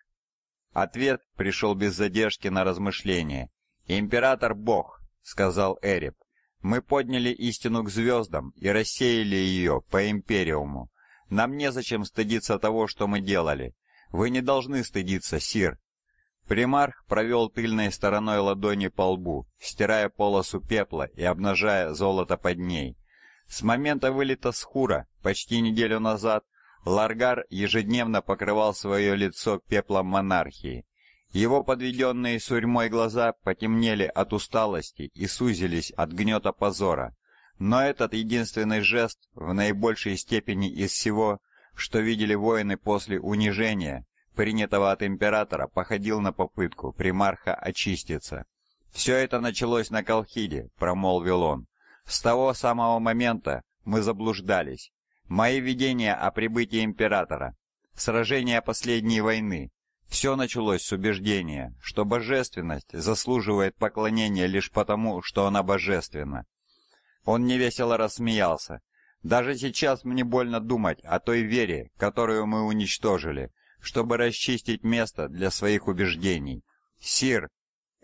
Ответ пришел без задержки на размышление. Император Бог, сказал Эреб. Мы подняли истину к звездам и рассеяли ее по империуму. Нам незачем стыдиться того, что мы делали. Вы не должны стыдиться, сир, Примарх провел тыльной стороной ладони по лбу, стирая полосу пепла и обнажая золото под ней. С момента вылета с Хура, почти неделю назад, Ларгар ежедневно покрывал свое лицо пеплом монархии. Его подведенные сурьмой глаза потемнели от усталости и сузились от гнета позора. Но этот единственный жест, в наибольшей степени из всего, что видели воины после унижения, принятого от императора, походил на попытку примарха очиститься. «Все это началось на Колхиде», — промолвил он. «С того самого момента мы заблуждались. Мои видения о прибытии императора, сражения последней войны, все началось с убеждения, что божественность заслуживает поклонения лишь потому, что она божественна. Он невесело рассмеялся. Даже сейчас мне больно думать о той вере, которую мы уничтожили, чтобы расчистить место для своих убеждений. «Сир!»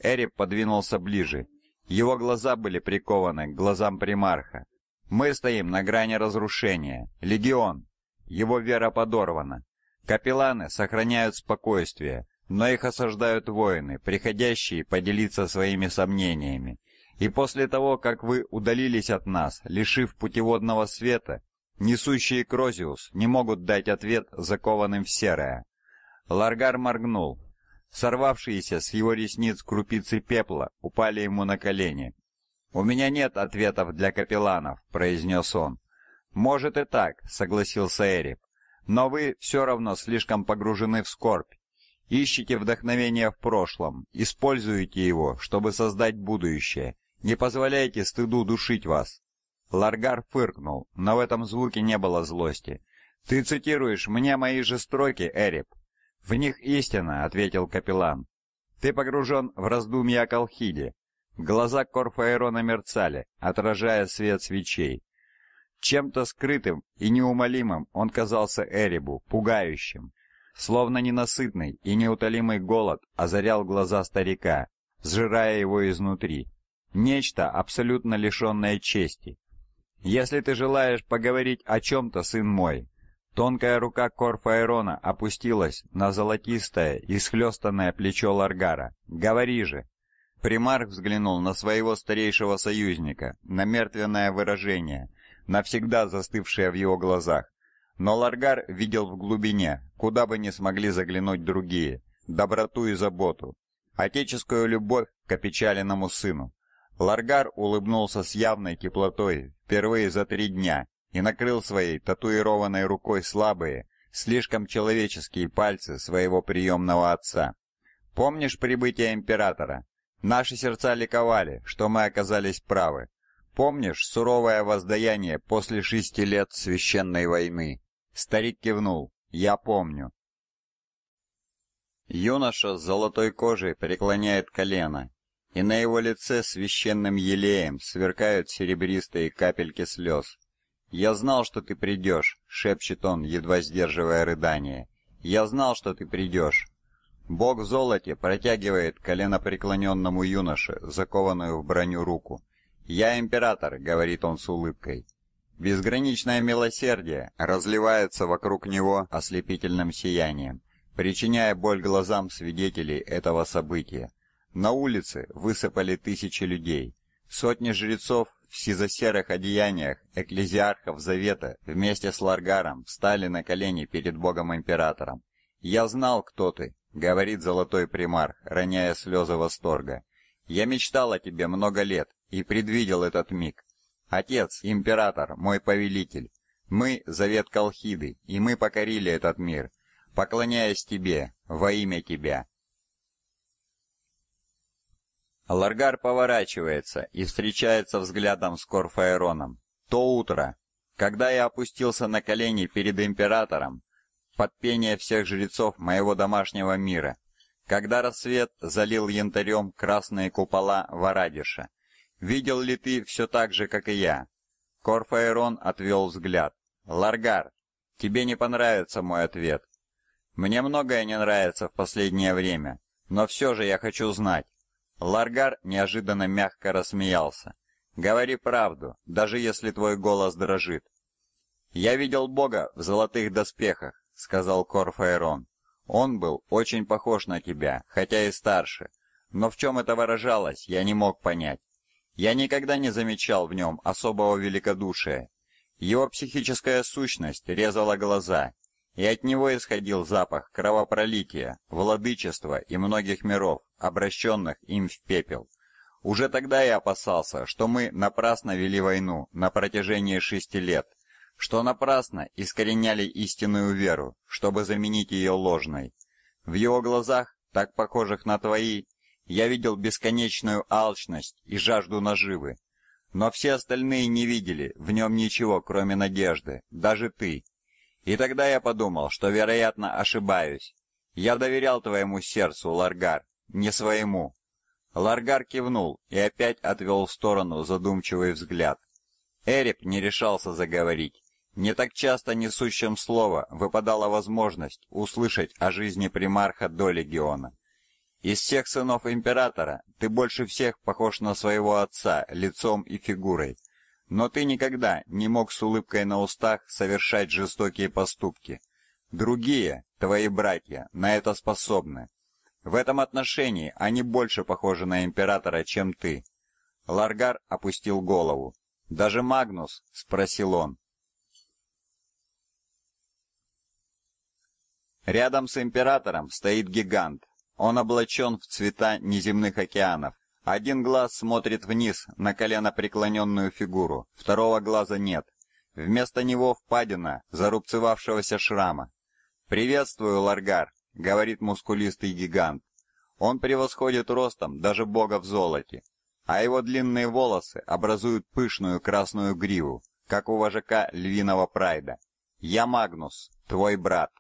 Эрип подвинулся ближе. Его глаза были прикованы к глазам примарха. «Мы стоим на грани разрушения. Легион!» Его вера подорвана. Капелланы сохраняют спокойствие, но их осаждают воины, приходящие поделиться своими сомнениями. И после того, как вы удалились от нас, лишив путеводного света, несущие Крозиус не могут дать ответ закованным в серое. Ларгар моргнул. Сорвавшиеся с его ресниц крупицы пепла упали ему на колени. «У меня нет ответов для капелланов», — произнес он. «Может и так», — согласился Эрик. «Но вы все равно слишком погружены в скорбь. Ищите вдохновение в прошлом, используйте его, чтобы создать будущее. Не позволяйте стыду душить вас». Ларгар фыркнул, но в этом звуке не было злости. «Ты цитируешь мне мои же строки, Эрик. «В них истина», — ответил капеллан. «Ты погружен в раздумья о Колхиде». Глаза Корфаэрона мерцали, отражая свет свечей. Чем-то скрытым и неумолимым он казался Эребу, пугающим. Словно ненасытный и неутолимый голод озарял глаза старика, сжирая его изнутри. Нечто, абсолютно лишенное чести. «Если ты желаешь поговорить о чем-то, сын мой, Тонкая рука Корфаэрона опустилась на золотистое и схлёстанное плечо Ларгара. "Говори же". Примарх взглянул на своего старейшего союзника, на мертвенное выражение, навсегда застывшее в его глазах. Но Ларгар видел в глубине, куда бы не смогли заглянуть другие, доброту и заботу, отеческую любовь к опечаленному сыну. Ларгар улыбнулся с явной теплотой впервые за три дня и накрыл своей татуированной рукой слабые, слишком человеческие пальцы своего приемного отца. «Помнишь прибытие императора? Наши сердца ликовали, что мы оказались правы. Помнишь суровое воздаяние после шести лет священной войны?» Старик кивнул. «Я помню». Юноша с золотой кожей преклоняет колено, и на его лице священным елеем сверкают серебристые капельки слез. «Я знал, что ты придешь», — шепчет он, едва сдерживая рыдание. «Я знал, что ты придешь». Бог в золоте протягивает коленопреклоненному юноше, закованную в броню руку. «Я император», — говорит он с улыбкой. Безграничное милосердие разливается вокруг него ослепительным сиянием, причиняя боль глазам свидетелей этого события. На улице высыпали тысячи людей. Сотни жрецов в сизо-серых одеяниях экклезиархов Завета вместе с Ларгаром встали на колени перед Богом-императором. «Я знал, кто ты», — говорит золотой Примарх, роняя слезы восторга. «Я мечтал о тебе много лет и предвидел этот миг. Отец, император, мой повелитель, мы — Завет Колхиды, и мы покорили этот мир, поклоняясь тебе, во имя тебя». Ларгар поворачивается и встречается взглядом с Корфаэроном. То утро, когда я опустился на колени перед императором, под пение всех жрецов моего домашнего мира, когда рассвет залил янтарем красные купола Варадиша. Видел ли ты все так же, как и я? Корфаэрон отвел взгляд. Ларгар, тебе не понравится мой ответ. Мне многое не нравится в последнее время, но все же я хочу знать, Ларгар неожиданно мягко рассмеялся. «Говори правду, даже если твой голос дрожит». «Я видел Бога в золотых доспехах», — сказал Корфаэрон. «Он был очень похож на тебя, хотя и старше. Но в чем это выражалось, я не мог понять. Я никогда не замечал в нем особого великодушия. Его психическая сущность резала глаза, и от него исходил запах кровопролития, владычества и многих миров, обращенных им в пепел. Уже тогда я опасался, что мы напрасно вели войну на протяжении шести лет, что напрасно искореняли истинную веру, чтобы заменить ее ложной. В его глазах, так похожих на твои, я видел бесконечную алчность и жажду наживы. Но все остальные не видели в нем ничего, кроме надежды, даже ты. И тогда я подумал, что, вероятно, ошибаюсь. Я доверял твоему сердцу, Ларгар, не своему. Ларгар кивнул и опять отвел в сторону задумчивый взгляд. Эрип не решался заговорить. Не так часто несущим слово выпадала возможность услышать о жизни примарха до легиона. Из всех сынов императора ты больше всех похож на своего отца лицом и фигурой, но ты никогда не мог с улыбкой на устах совершать жестокие поступки. Другие, твои братья, на это способны. В этом отношении они больше похожи на императора, чем ты. Ларгар опустил голову. Даже Магнус, спросил он. Рядом с императором стоит гигант. Он облачен в цвета неземных океанов. Один глаз смотрит вниз на колено преклоненную фигуру, второго глаза нет. Вместо него впадина зарубцевавшегося шрама. «Приветствую, Ларгар», — говорит мускулистый гигант. Он превосходит ростом даже бога в золоте, а его длинные волосы образуют пышную красную гриву, как у вожака львиного прайда. «Я Магнус, твой брат».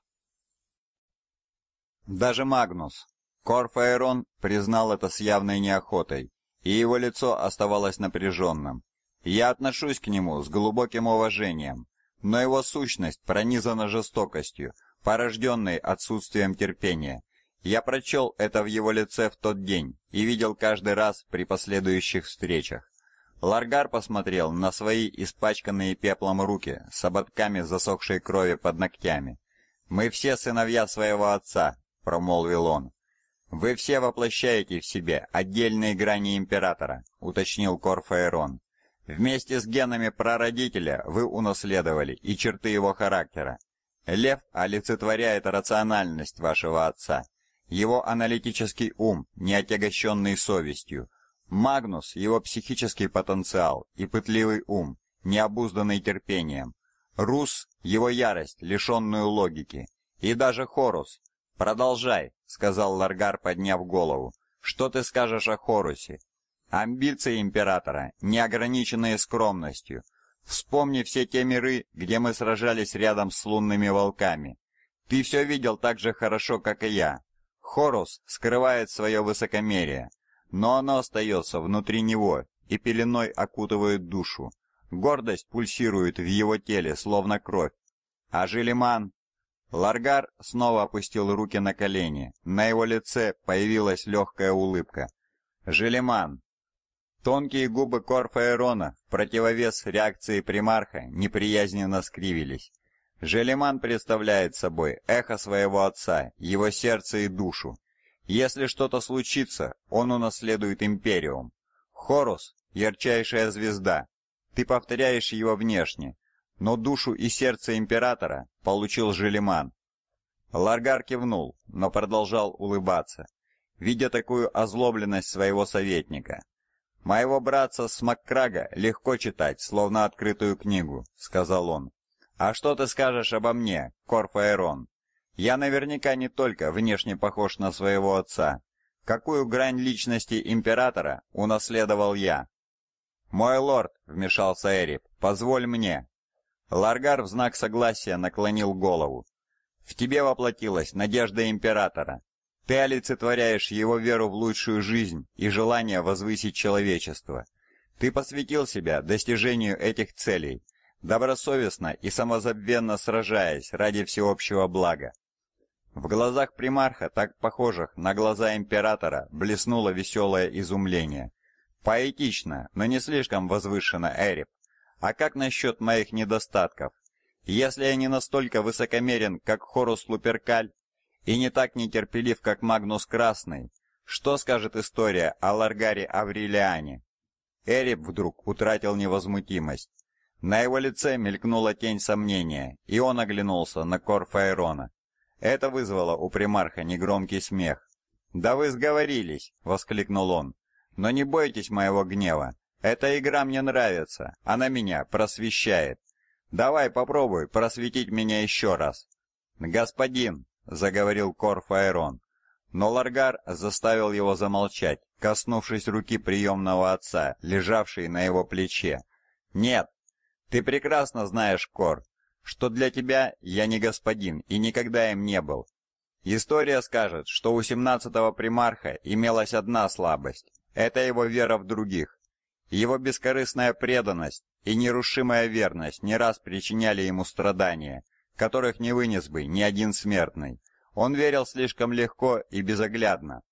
Даже Магнус, Корфаэрон признал это с явной неохотой, и его лицо оставалось напряженным. «Я отношусь к нему с глубоким уважением, но его сущность пронизана жестокостью, порожденной отсутствием терпения. Я прочел это в его лице в тот день и видел каждый раз при последующих встречах. Ларгар посмотрел на свои испачканные пеплом руки с ободками засохшей крови под ногтями. «Мы все сыновья своего отца», — промолвил он. «Вы все воплощаете в себе отдельные грани Императора», — уточнил Корфаэрон. «Вместе с генами прародителя вы унаследовали и черты его характера. Лев олицетворяет рациональность вашего отца, его аналитический ум, не отягощенный совестью, Магнус — его психический потенциал и пытливый ум, необузданный терпением, Рус — его ярость, лишенную логики, и даже Хорус. Продолжай, сказал Ларгар, подняв голову. «Что ты скажешь о Хорусе?» «Амбиции Императора, неограниченные скромностью. Вспомни все те миры, где мы сражались рядом с лунными волками. Ты все видел так же хорошо, как и я. Хорус скрывает свое высокомерие, но оно остается внутри него и пеленой окутывает душу. Гордость пульсирует в его теле, словно кровь. А Жилиман Ларгар снова опустил руки на колени. На его лице появилась легкая улыбка. «Желеман!» Тонкие губы Корфа Эрона в противовес реакции примарха неприязненно скривились. Желеман представляет собой эхо своего отца, его сердце и душу. Если что-то случится, он унаследует Империум. Хорус — ярчайшая звезда. Ты повторяешь его внешне, но душу и сердце императора получил Желеман. Ларгар кивнул, но продолжал улыбаться, видя такую озлобленность своего советника. «Моего братца Смаккрага легко читать, словно открытую книгу», — сказал он. «А что ты скажешь обо мне, Корфаэрон? Я наверняка не только внешне похож на своего отца. Какую грань личности императора унаследовал я?» «Мой лорд», — вмешался Эрик, — «позволь мне, Ларгар в знак согласия наклонил голову. «В тебе воплотилась надежда императора. Ты олицетворяешь его веру в лучшую жизнь и желание возвысить человечество. Ты посвятил себя достижению этих целей, добросовестно и самозабвенно сражаясь ради всеобщего блага. В глазах примарха, так похожих на глаза императора, блеснуло веселое изумление. Поэтично, но не слишком возвышенно, Эрип. А как насчет моих недостатков? Если я не настолько высокомерен, как Хорус Луперкаль, и не так нетерпелив, как Магнус Красный, что скажет история о Ларгаре Аврелиане? Эреб вдруг утратил невозмутимость. На его лице мелькнула тень сомнения, и он оглянулся на Корфаэрона. Это вызвало у примарха негромкий смех. «Да вы сговорились!» — воскликнул он. «Но не бойтесь моего гнева. Эта игра мне нравится, она меня просвещает. Давай попробуй просветить меня еще раз. Господин, заговорил Корфаэрон, но Ларгар заставил его замолчать, коснувшись руки приемного отца, лежавшей на его плече. Нет, ты прекрасно знаешь, Кор, что для тебя я не господин и никогда им не был. История скажет, что у 17-го примарха имелась одна слабость это его вера в других. Его бескорыстная преданность и нерушимая верность не раз причиняли ему страдания, которых не вынес бы ни один смертный. Он верил слишком легко и безоглядно.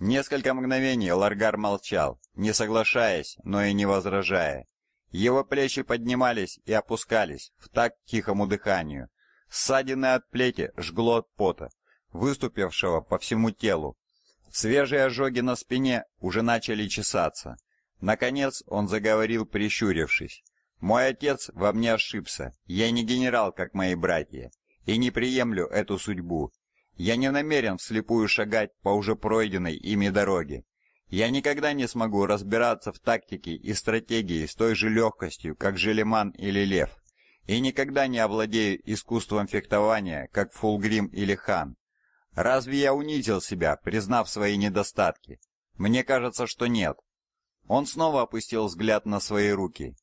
Несколько мгновений Ларгар молчал, не соглашаясь, но и не возражая. Его плечи поднимались и опускались в такт тихому дыханию. Ссадины от плети жгло от пота, выступившего по всему телу. Свежие ожоги на спине уже начали чесаться. Наконец он заговорил, прищурившись. «Мой отец во мне ошибся. Я не генерал, как мои братья, и не приемлю эту судьбу. Я не намерен вслепую шагать по уже пройденной ими дороге. Я никогда не смогу разбираться в тактике и стратегии с той же легкостью, как Желеман или Лев, и никогда не овладею искусством фехтования, как Фулгрим или Хан. Разве я унизил себя, признав свои недостатки? Мне кажется, что нет. Он снова опустил взгляд на свои руки.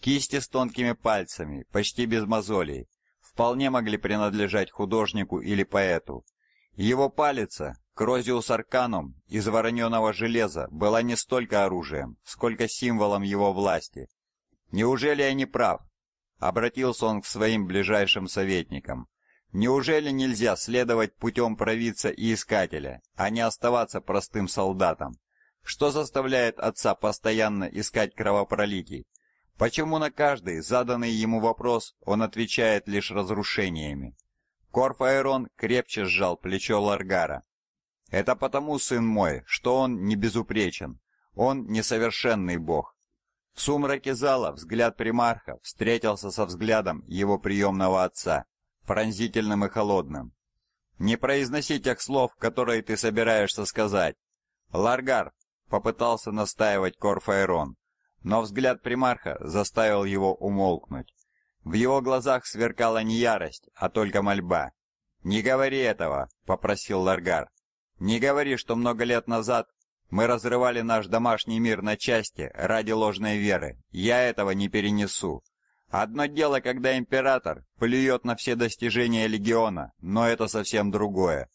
Кисти с тонкими пальцами, почти без мозолей, вполне могли принадлежать художнику или поэту. Его палица, Крозиус Арканум, из вороненого железа, была не столько оружием, сколько символом его власти. «Неужели я не прав?» — обратился он к своим ближайшим советникам. «Неужели нельзя следовать путем провидца и искателя, а не оставаться простым солдатом?» Что заставляет отца постоянно искать кровопролитий? Почему на каждый заданный ему вопрос он отвечает лишь разрушениями? Корфаэрон крепче сжал плечо Ларгара. «Это потому, сын мой, что он не безупречен. Он несовершенный бог». В сумраке зала взгляд примарха встретился со взглядом его приемного отца, пронзительным и холодным. «Не произноси тех слов, которые ты собираешься сказать. Ларгар, попытался настаивать Корфаэрон, но взгляд примарха заставил его умолкнуть. В его глазах сверкала не ярость, а только мольба. «Не говори этого», — попросил Ларгар. «Не говори, что много лет назад мы разрывали наш домашний мир на части ради ложной веры. Я этого не перенесу. Одно дело, когда император плюет на все достижения легиона, но это совсем другое.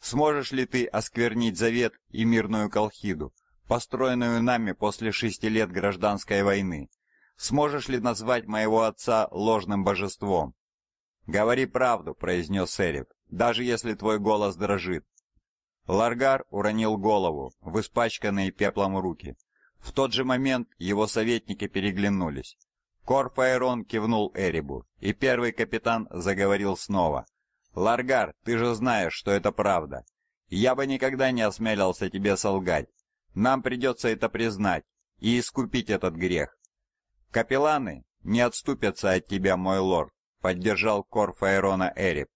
Сможешь ли ты осквернить завет и мирную колхиду? построенную нами после шести лет гражданской войны. Сможешь ли назвать моего отца ложным божеством? Говори правду, произнес Эрик, даже если твой голос дрожит. Ларгар уронил голову в испачканные пеплом руки. В тот же момент его советники переглянулись. Корфаэрон кивнул Эрибу, и первый капитан заговорил снова. «Ларгар, ты же знаешь, что это правда. Я бы никогда не осмелился тебе солгать. Нам придется это признать и искупить этот грех. Капелланы не отступятся от тебя, мой лорд, поддержал кор Фаерона Эрип.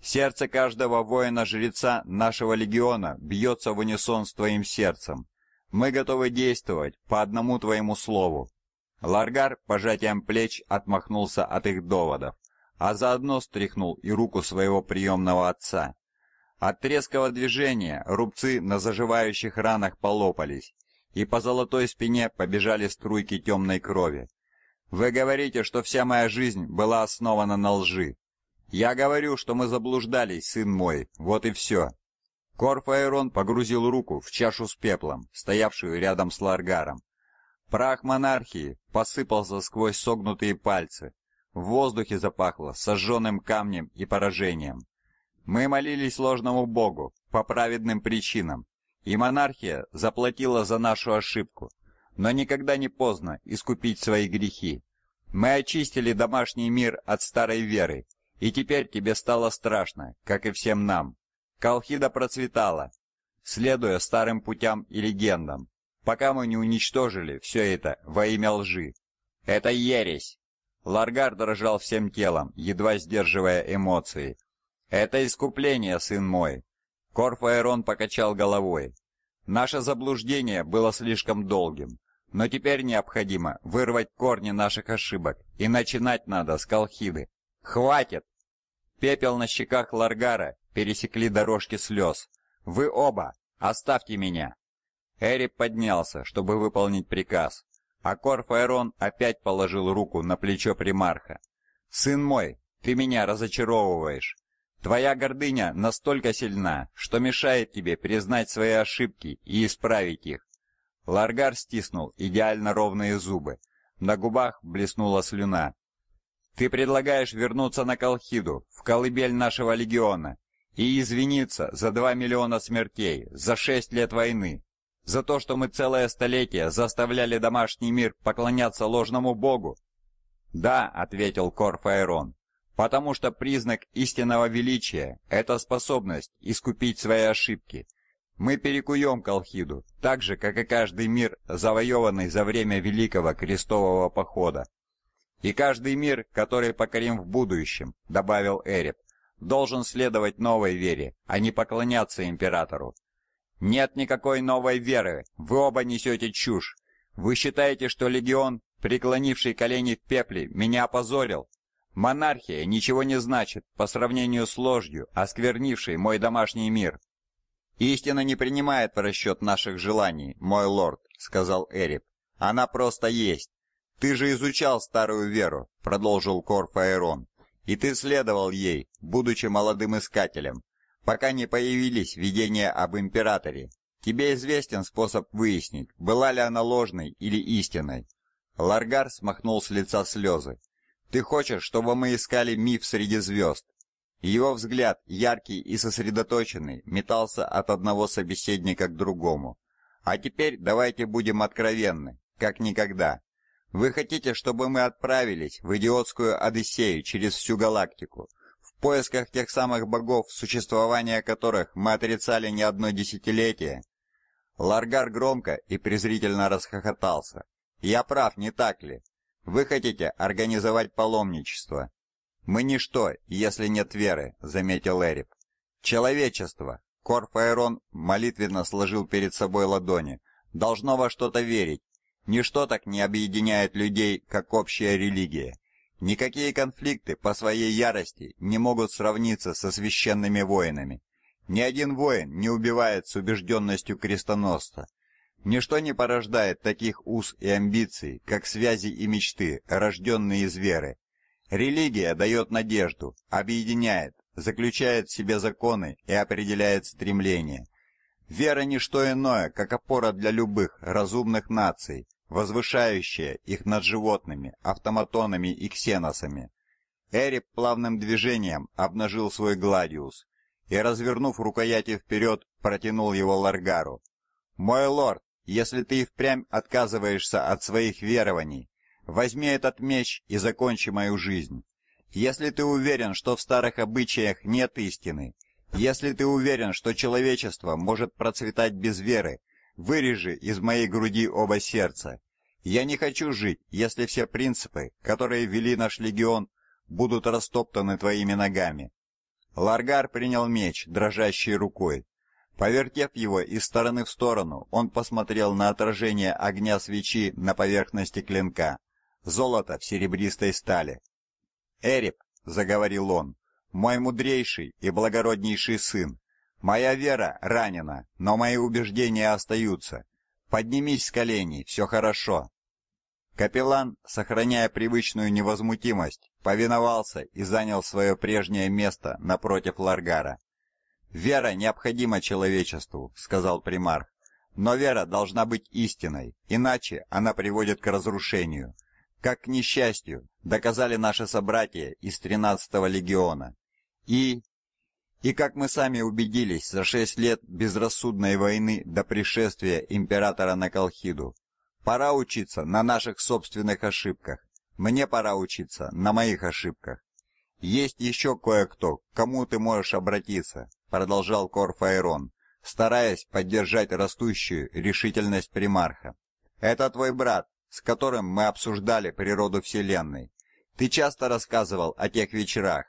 Сердце каждого воина-жреца нашего легиона бьется в унисон с твоим сердцем. Мы готовы действовать по одному твоему слову. Ларгар пожатием плеч отмахнулся от их доводов, а заодно стряхнул и руку своего приемного отца. От резкого движения рубцы на заживающих ранах полопались, и по золотой спине побежали струйки темной крови. «Вы говорите, что вся моя жизнь была основана на лжи. Я говорю, что мы заблуждались, сын мой, вот и все». Корфаэрон погрузил руку в чашу с пеплом, стоявшую рядом с Ларгаром. Прах монархии посыпался сквозь согнутые пальцы. В воздухе запахло сожженным камнем и поражением. Мы молились ложному богу по праведным причинам, и монархия заплатила за нашу ошибку. Но никогда не поздно искупить свои грехи. Мы очистили домашний мир от старой веры, и теперь тебе стало страшно, как и всем нам. Колхида процветала, следуя старым путям и легендам, пока мы не уничтожили все это во имя лжи. Это ересь. Ларгард дрожал всем телом, едва сдерживая эмоции. «Это искупление, сын мой!» Корфаэрон покачал головой. «Наше заблуждение было слишком долгим, но теперь необходимо вырвать корни наших ошибок, и начинать надо с Колхиды. Хватит!» Пепел на щеках Ларгара пересекли дорожки слез. «Вы оба! Оставьте меня!» Эрип поднялся, чтобы выполнить приказ, а Корфаэрон опять положил руку на плечо примарха. «Сын мой, ты меня разочаровываешь!» Твоя гордыня настолько сильна, что мешает тебе признать свои ошибки и исправить их. Ларгар стиснул идеально ровные зубы. На губах блеснула слюна. Ты предлагаешь вернуться на Колхиду, в колыбель нашего легиона, и извиниться за два миллиона смертей, за шесть лет войны, за то, что мы целое столетие заставляли домашний мир поклоняться ложному богу? Да, ответил Корфаэрон потому что признак истинного величия – это способность искупить свои ошибки. Мы перекуем Колхиду, так же, как и каждый мир, завоеванный за время Великого Крестового Похода. И каждый мир, который покорим в будущем, добавил Эреб, должен следовать новой вере, а не поклоняться императору. Нет никакой новой веры, вы оба несете чушь. Вы считаете, что легион, преклонивший колени в пепле, меня опозорил? Монархия ничего не значит по сравнению с ложью, осквернившей мой домашний мир. Истина не принимает в расчет наших желаний, мой лорд, сказал Эрик. Она просто есть. Ты же изучал старую веру, продолжил Корфаэрон. И ты следовал ей, будучи молодым искателем, пока не появились видения об императоре. Тебе известен способ выяснить, была ли она ложной или истинной. Ларгар смахнул с лица слезы. Ты хочешь, чтобы мы искали миф среди звезд?» Его взгляд, яркий и сосредоточенный, метался от одного собеседника к другому. «А теперь давайте будем откровенны, как никогда. Вы хотите, чтобы мы отправились в идиотскую Одиссею через всю галактику, в поисках тех самых богов, существование которых мы отрицали не одно десятилетие?» Ларгар громко и презрительно расхохотался. «Я прав, не так ли? Вы хотите организовать паломничество. Мы ничто, если нет веры, заметил Эрик. Человечество, Корфаэрон молитвенно сложил перед собой ладони, должно во что-то верить. Ничто так не объединяет людей, как общая религия. Никакие конфликты по своей ярости не могут сравниться со священными войнами. Ни один воин не убивает с убежденностью крестоносца. Ничто не порождает таких уз и амбиций, как связи и мечты, рожденные из веры. Религия дает надежду, объединяет, заключает в себе законы и определяет стремления. Вера – ничто иное, как опора для любых разумных наций, возвышающая их над животными, автоматонами и ксеносами. Эрип плавным движением обнажил свой гладиус и, развернув рукояти вперед, протянул его Ларгару. «Мой лорд, если ты и впрямь отказываешься от своих верований. Возьми этот меч и закончи мою жизнь. Если ты уверен, что в старых обычаях нет истины, если ты уверен, что человечество может процветать без веры, вырежи из моей груди оба сердца. Я не хочу жить, если все принципы, которые вели наш легион, будут растоптаны твоими ногами. Ларгар принял меч дрожащей рукой. Повертев его из стороны в сторону, он посмотрел на отражение огня свечи на поверхности клинка. Золото в серебристой стали. «Эрип», — заговорил он, — «мой мудрейший и благороднейший сын. Моя вера ранена, но мои убеждения остаются. Поднимись с коленей, все хорошо». Капеллан, сохраняя привычную невозмутимость, повиновался и занял свое прежнее место напротив Ларгара. «Вера необходима человечеству», — сказал примарх. «Но вера должна быть истиной, иначе она приводит к разрушению. Как к несчастью доказали наши собратья из 13-го легиона. И... И как мы сами убедились за шесть лет безрассудной войны до пришествия императора на Колхиду, пора учиться на наших собственных ошибках. Мне пора учиться на моих ошибках. Есть еще кое-кто, к кому ты можешь обратиться, продолжал Корфаэрон, стараясь поддержать растущую решительность примарха. Это твой брат, с которым мы обсуждали природу вселенной. Ты часто рассказывал о тех вечерах,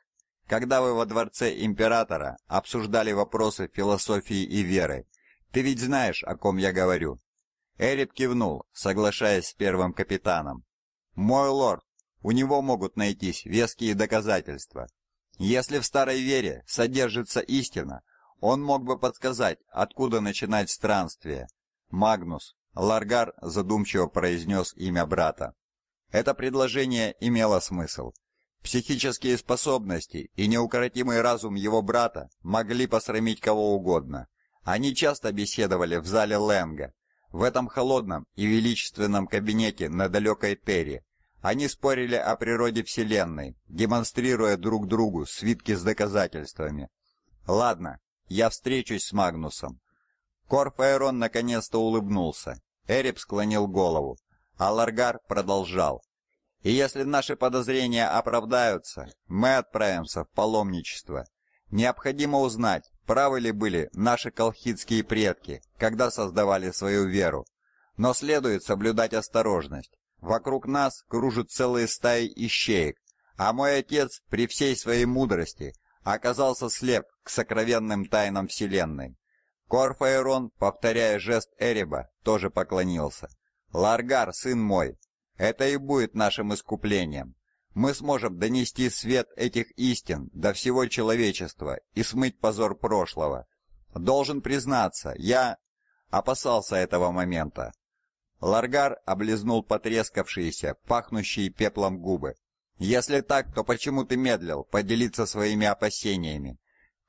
когда вы во дворце императора обсуждали вопросы философии и веры. Ты ведь знаешь, о ком я говорю. Эрип кивнул, соглашаясь с первым капитаном. Мой лорд, у него могут найтись веские доказательства. Если в старой вере содержится истина, он мог бы подсказать, откуда начинать странствие. Магнус, Ларгар задумчиво произнес имя брата. Это предложение имело смысл. Психические способности и неукротимый разум его брата могли посрамить кого угодно. Они часто беседовали в зале Ленга, в этом холодном и величественном кабинете на далекой Терре, они спорили о природе Вселенной, демонстрируя друг другу свитки с доказательствами. «Ладно, я встречусь с Магнусом». Корф Айрон наконец-то улыбнулся. Эреб склонил голову, а Ларгар продолжал. «И если наши подозрения оправдаются, мы отправимся в паломничество. Необходимо узнать, правы ли были наши колхидские предки, когда создавали свою веру. Но следует соблюдать осторожность. Вокруг нас кружат целые стаи ищеек, а мой отец при всей своей мудрости оказался слеп к сокровенным тайнам Вселенной. Корфаэрон, повторяя жест Эреба, тоже поклонился. «Ларгар, сын мой, это и будет нашим искуплением. Мы сможем донести свет этих истин до всего человечества и смыть позор прошлого. Должен признаться, я опасался этого момента. Ларгар облизнул потрескавшиеся, пахнущие пеплом губы. «Если так, то почему ты медлил поделиться своими опасениями?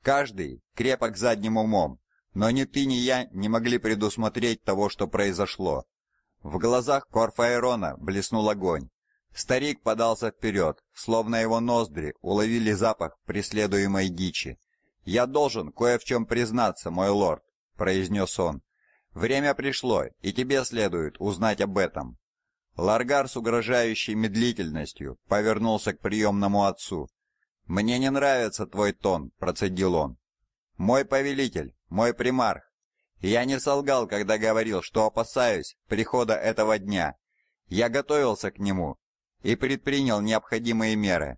Каждый крепок задним умом, но ни ты, ни я не могли предусмотреть того, что произошло». В глазах Корфаэрона блеснул огонь. Старик подался вперед, словно его ноздри уловили запах преследуемой дичи. «Я должен кое в чем признаться, мой лорд», — произнес он. Время пришло, и тебе следует узнать об этом. Ларгар с угрожающей медлительностью повернулся к приемному отцу. «Мне не нравится твой тон», — процедил он. «Мой повелитель, мой примарх, я не солгал, когда говорил, что опасаюсь прихода этого дня. Я готовился к нему и предпринял необходимые меры».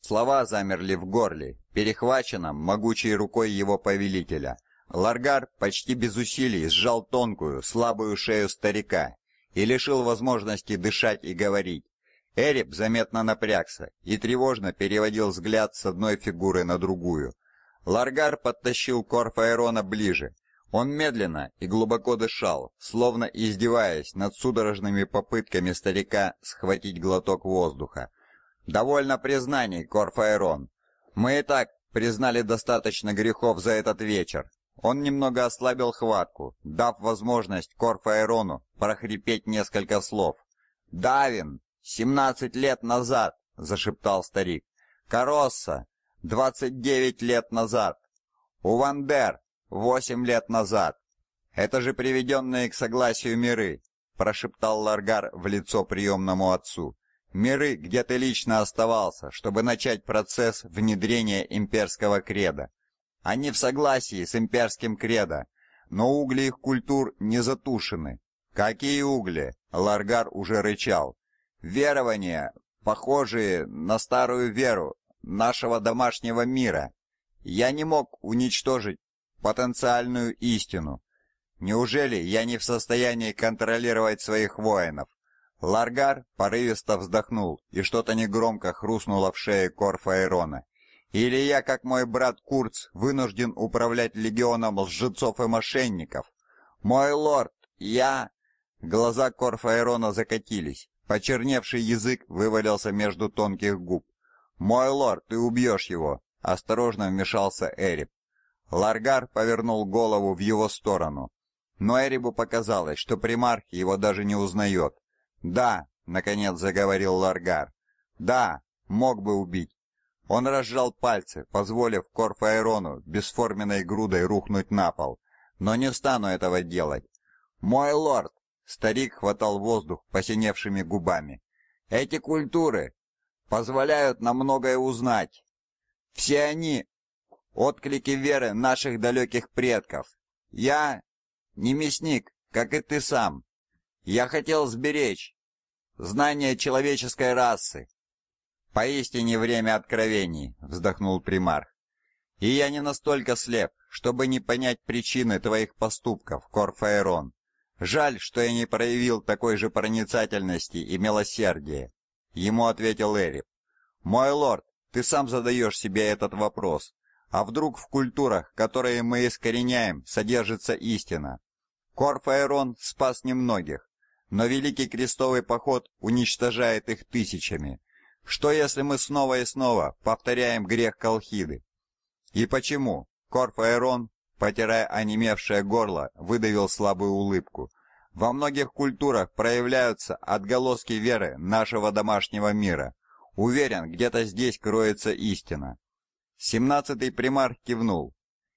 Слова замерли в горле, перехваченном могучей рукой его повелителя — Ларгар почти без усилий сжал тонкую, слабую шею старика и лишил возможности дышать и говорить. Эреб заметно напрягся и тревожно переводил взгляд с одной фигуры на другую. Ларгар подтащил Корфа ближе. Он медленно и глубоко дышал, словно издеваясь над судорожными попытками старика схватить глоток воздуха. «Довольно признаний, Корфаэрон. Мы и так признали достаточно грехов за этот вечер. Он немного ослабил хватку, дав возможность Корфаэрону прохрипеть несколько слов. «Давин! Семнадцать лет назад!» — зашептал старик. «Каросса! Двадцать девять лет назад! Увандер! Восемь лет назад! Это же приведенные к согласию миры!» — прошептал Ларгар в лицо приемному отцу. «Миры, где ты лично оставался, чтобы начать процесс внедрения имперского креда». Они в согласии с имперским кредо, но угли их культур не затушены. Какие угли? Ларгар уже рычал. Верования, похожие на старую веру нашего домашнего мира. Я не мог уничтожить потенциальную истину. Неужели я не в состоянии контролировать своих воинов? Ларгар порывисто вздохнул, и что-то негромко хрустнуло в шее Корфаэрона. Или я, как мой брат Курц, вынужден управлять легионом лжецов и мошенников? Мой лорд, я Глаза Корфаэрона закатились. Почерневший язык вывалился между тонких губ. "Мой лорд, ты убьешь его", осторожно вмешался Эриб. Ларгар повернул голову в его сторону, но Эрибу показалось, что примарх его даже не узнает. "Да", наконец заговорил Ларгар. "Да, мог бы убить, он разжал пальцы, позволив Корфаэрону бесформенной грудой рухнуть на пол. «Но не стану этого делать!» «Мой лорд!» — старик хватал воздух посиневшими губами. «Эти культуры позволяют нам многое узнать. Все они — отклики веры наших далеких предков. Я не мясник, как и ты сам. Я хотел сберечь знания человеческой расы, «Поистине время откровений», — вздохнул примарх. «И я не настолько слеп, чтобы не понять причины твоих поступков, Корфаэрон. Жаль, что я не проявил такой же проницательности и милосердия», — ему ответил Эрип. «Мой лорд, ты сам задаешь себе этот вопрос. А вдруг в культурах, которые мы искореняем, содержится истина? Корфаэрон спас немногих, но Великий Крестовый Поход уничтожает их тысячами. Что если мы снова и снова повторяем грех Колхиды? И почему? Корфаэрон, потирая онемевшее горло, выдавил слабую улыбку. Во многих культурах проявляются отголоски веры нашего домашнего мира. Уверен, где-то здесь кроется истина. Семнадцатый примар кивнул.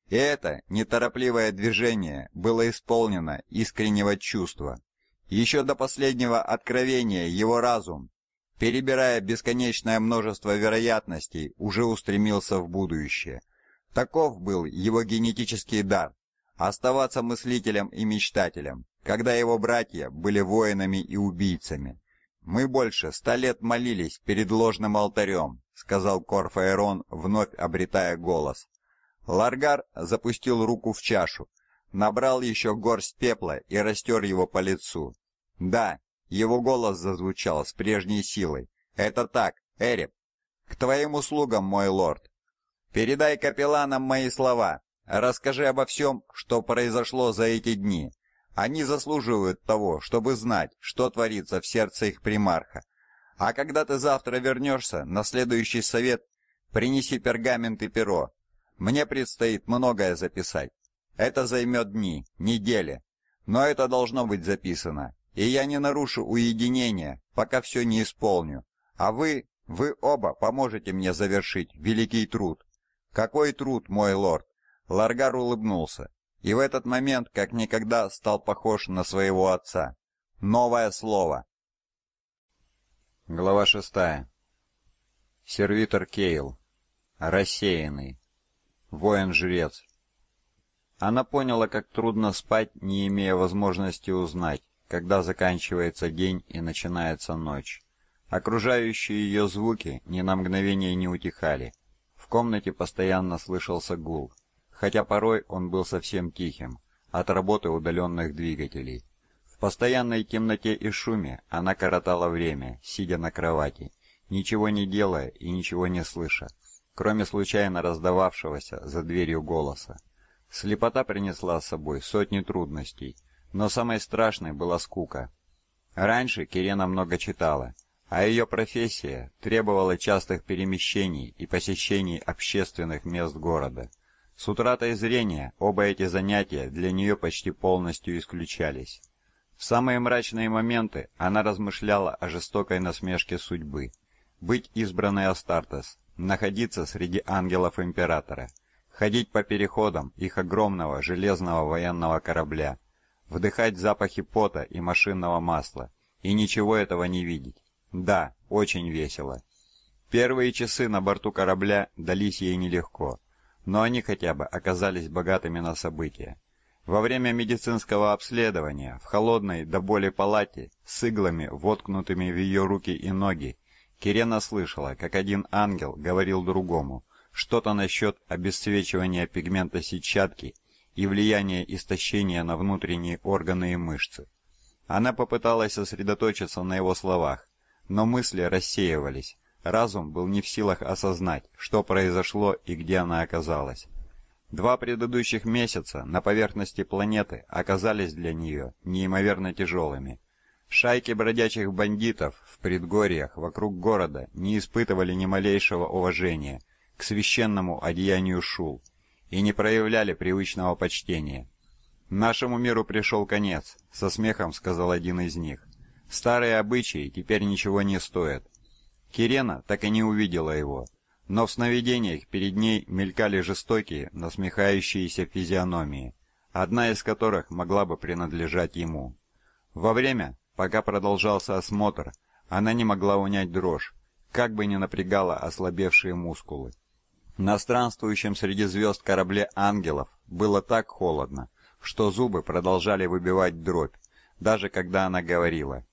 И это неторопливое движение было исполнено искреннего чувства. Еще до последнего откровения его разум перебирая бесконечное множество вероятностей, уже устремился в будущее. Таков был его генетический дар оставаться мыслителем и мечтателем, когда его братья были воинами и убийцами. Мы больше ста лет молились перед ложным алтарем», — сказал Корфаэрон, вновь обретая голос. Ларгар запустил руку в чашу, набрал еще горсть пепла и растер его по лицу. «Да, его голос зазвучал с прежней силой. «Это так, Эреб. К твоим услугам, мой лорд. Передай капелланам мои слова. Расскажи обо всем, что произошло за эти дни. Они заслуживают того, чтобы знать, что творится в сердце их примарха. А когда ты завтра вернешься на следующий совет, принеси пергамент и перо. Мне предстоит многое записать. Это займет дни, недели, но это должно быть записано и я не нарушу уединение, пока все не исполню. А вы, вы оба поможете мне завершить великий труд. Какой труд, мой лорд? Ларгар улыбнулся, и в этот момент как никогда стал похож на своего отца. Новое слово. Глава шестая. Сервитор Кейл. Рассеянный. Воин-жрец. Она поняла, как трудно спать, не имея возможности узнать, когда заканчивается день и начинается ночь. Окружающие ее звуки ни на мгновение не утихали. В комнате постоянно слышался гул, хотя порой он был совсем тихим, от работы удаленных двигателей. В постоянной темноте и шуме она коротала время, сидя на кровати, ничего не делая и ничего не слыша, кроме случайно раздававшегося за дверью голоса. Слепота принесла с собой сотни трудностей – но самой страшной была скука. Раньше Кирена много читала, а ее профессия требовала частых перемещений и посещений общественных мест города. С утратой зрения оба эти занятия для нее почти полностью исключались. В самые мрачные моменты она размышляла о жестокой насмешке судьбы. Быть избранной Астартес, находиться среди ангелов Императора, ходить по переходам их огромного железного военного корабля, вдыхать запахи пота и машинного масла и ничего этого не видеть. Да, очень весело. Первые часы на борту корабля дались ей нелегко, но они хотя бы оказались богатыми на события. Во время медицинского обследования в холодной до боли палате с иглами, воткнутыми в ее руки и ноги, Кирена слышала, как один ангел говорил другому что-то насчет обесцвечивания пигмента сетчатки и влияние истощения на внутренние органы и мышцы. Она попыталась сосредоточиться на его словах, но мысли рассеивались. Разум был не в силах осознать, что произошло и где она оказалась. Два предыдущих месяца на поверхности планеты оказались для нее неимоверно тяжелыми. Шайки бродячих бандитов в предгорьях вокруг города не испытывали ни малейшего уважения к священному одеянию шул, и не проявляли привычного почтения. «Нашему миру пришел конец», — со смехом сказал один из них. «Старые обычаи теперь ничего не стоят». Кирена так и не увидела его, но в сновидениях перед ней мелькали жестокие, насмехающиеся физиономии, одна из которых могла бы принадлежать ему. Во время, пока продолжался осмотр, она не могла унять дрожь, как бы ни напрягала ослабевшие мускулы. На странствующем среди звезд корабле ангелов было так холодно, что зубы продолжали выбивать дробь, даже когда она говорила.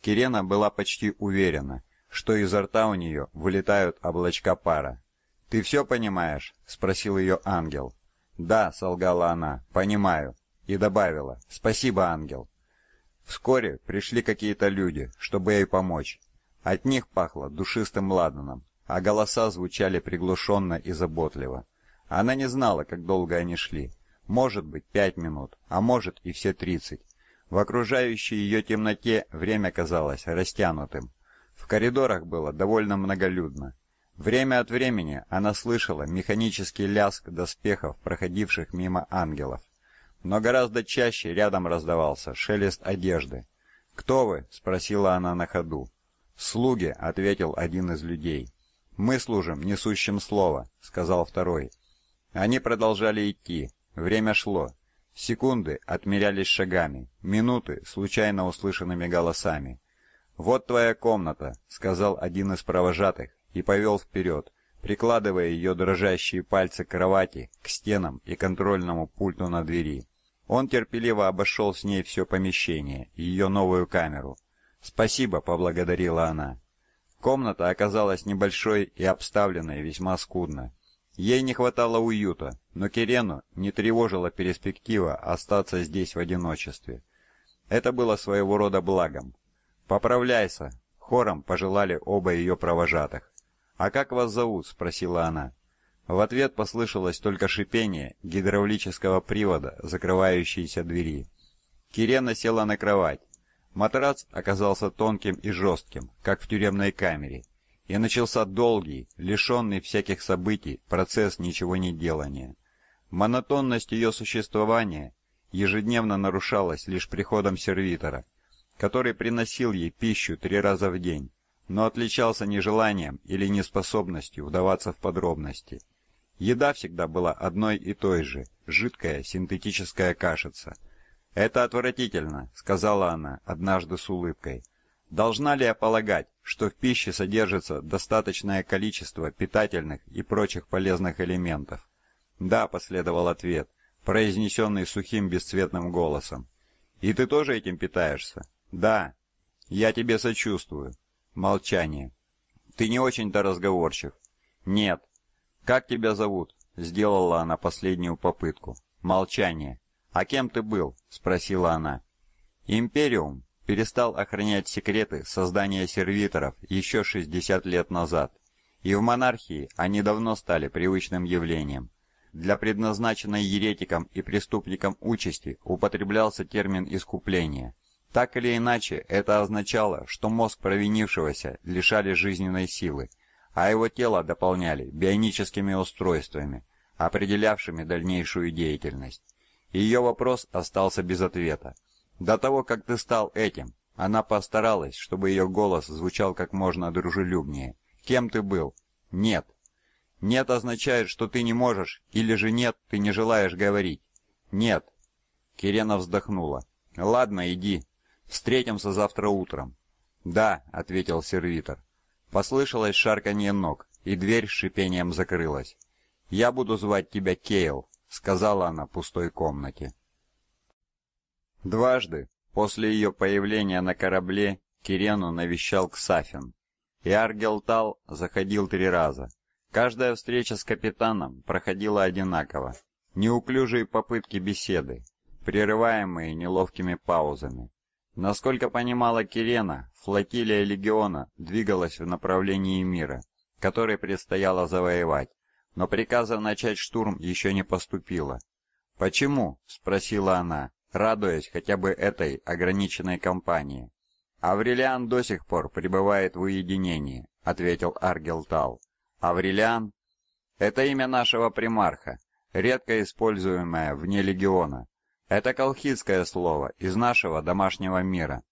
Кирена была почти уверена, что изо рта у нее вылетают облачка пара. «Ты все понимаешь?» — спросил ее ангел. «Да», — солгала она, — «понимаю». И добавила «Спасибо, ангел». Вскоре пришли какие-то люди, чтобы ей помочь. От них пахло душистым ладаном а голоса звучали приглушенно и заботливо. Она не знала, как долго они шли. Может быть, пять минут, а может и все тридцать. В окружающей ее темноте время казалось растянутым. В коридорах было довольно многолюдно. Время от времени она слышала механический лязг доспехов, проходивших мимо ангелов. Но гораздо чаще рядом раздавался шелест одежды. «Кто вы?» — спросила она на ходу. «Слуги», — ответил один из людей. «Мы служим несущим слово», — сказал второй. Они продолжали идти. Время шло. Секунды отмерялись шагами, минуты — случайно услышанными голосами. «Вот твоя комната», — сказал один из провожатых и повел вперед, прикладывая ее дрожащие пальцы к кровати, к стенам и контрольному пульту на двери. Он терпеливо обошел с ней все помещение, ее новую камеру. «Спасибо», — поблагодарила она. Комната оказалась небольшой и обставленной весьма скудно. Ей не хватало уюта, но Кирену не тревожила перспектива остаться здесь в одиночестве. Это было своего рода благом. «Поправляйся!» — хором пожелали оба ее провожатых. «А как вас зовут?» — спросила она. В ответ послышалось только шипение гидравлического привода, закрывающейся двери. Кирена села на кровать, Матрац оказался тонким и жестким, как в тюремной камере, и начался долгий, лишенный всяких событий, процесс ничего не делания. Монотонность ее существования ежедневно нарушалась лишь приходом сервитора, который приносил ей пищу три раза в день, но отличался нежеланием или неспособностью вдаваться в подробности. Еда всегда была одной и той же – жидкая синтетическая кашица – «Это отвратительно», — сказала она однажды с улыбкой. «Должна ли я полагать, что в пище содержится достаточное количество питательных и прочих полезных элементов?» «Да», — последовал ответ, произнесенный сухим бесцветным голосом. «И ты тоже этим питаешься?» «Да». «Я тебе сочувствую». Молчание. «Ты не очень-то разговорчив». «Нет». «Как тебя зовут?» — сделала она последнюю попытку. Молчание. «А кем ты был?» — спросила она. «Империум перестал охранять секреты создания сервиторов еще 60 лет назад, и в монархии они давно стали привычным явлением. Для предназначенной еретикам и преступникам участи употреблялся термин «искупление». Так или иначе, это означало, что мозг провинившегося лишали жизненной силы, а его тело дополняли бионическими устройствами, определявшими дальнейшую деятельность. Ее вопрос остался без ответа. До того, как ты стал этим, она постаралась, чтобы ее голос звучал как можно дружелюбнее. Кем ты был? Нет. Нет означает, что ты не можешь, или же нет, ты не желаешь говорить. Нет. Кирена вздохнула. Ладно, иди. Встретимся завтра утром. Да, ответил сервитор. Послышалось шарканье ног, и дверь с шипением закрылась. Я буду звать тебя Кейл, сказала она в пустой комнате. Дважды после ее появления на корабле Кирену навещал Ксафин, и Аргелтал заходил три раза. Каждая встреча с капитаном проходила одинаково. Неуклюжие попытки беседы, прерываемые неловкими паузами. Насколько понимала Кирена, флотилия легиона двигалась в направлении мира, который предстояло завоевать но приказа начать штурм еще не поступило. «Почему?» — спросила она, радуясь хотя бы этой ограниченной кампании. «Аврелиан до сих пор пребывает в уединении», — ответил Аргелтал. «Аврелиан?» «Это имя нашего примарха, редко используемое вне легиона. Это колхидское слово из нашего домашнего мира».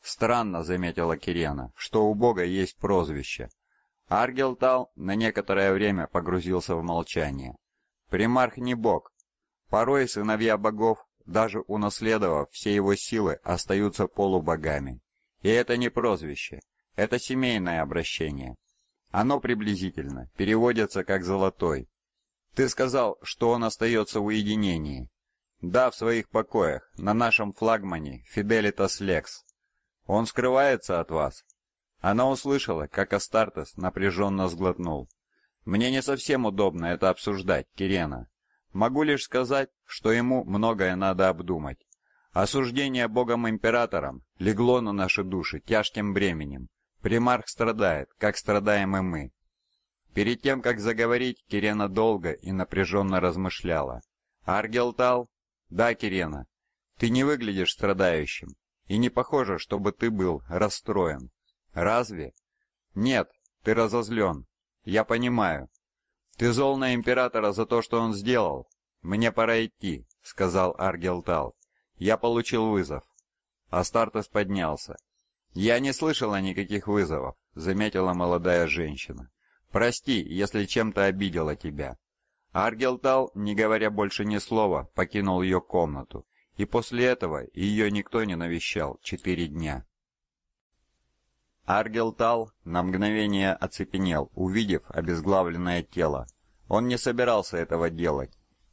«Странно», — заметила Кирена, — «что у Бога есть прозвище, Аргелтал на некоторое время погрузился в молчание. Примарх не бог. Порой сыновья богов, даже унаследовав все его силы, остаются полубогами. И это не прозвище, это семейное обращение. Оно приблизительно переводится как «золотой». Ты сказал, что он остается в уединении. Да, в своих покоях, на нашем флагмане Фиделитас Лекс. Он скрывается от вас, она услышала, как Астартес напряженно сглотнул. «Мне не совсем удобно это обсуждать, Кирена. Могу лишь сказать, что ему многое надо обдумать. Осуждение Богом-Императором легло на наши души тяжким бременем. Примарх страдает, как страдаем и мы». Перед тем, как заговорить, Кирена долго и напряженно размышляла. «Аргелтал?» «Да, Кирена. Ты не выглядишь страдающим, и не похоже, чтобы ты был расстроен. Разве? Нет, ты разозлен. Я понимаю. Ты зол на императора за то, что он сделал. Мне пора идти, сказал Аргелтал. Я получил вызов. Астартес поднялся. Я не слышала никаких вызовов, заметила молодая женщина. Прости, если чем-то обидела тебя. Аргелтал, не говоря больше ни слова, покинул ее комнату, и после этого ее никто не навещал четыре дня. Аргелтал на мгновение оцепенел, увидев обезглавленное тело. Он не собирался этого делать.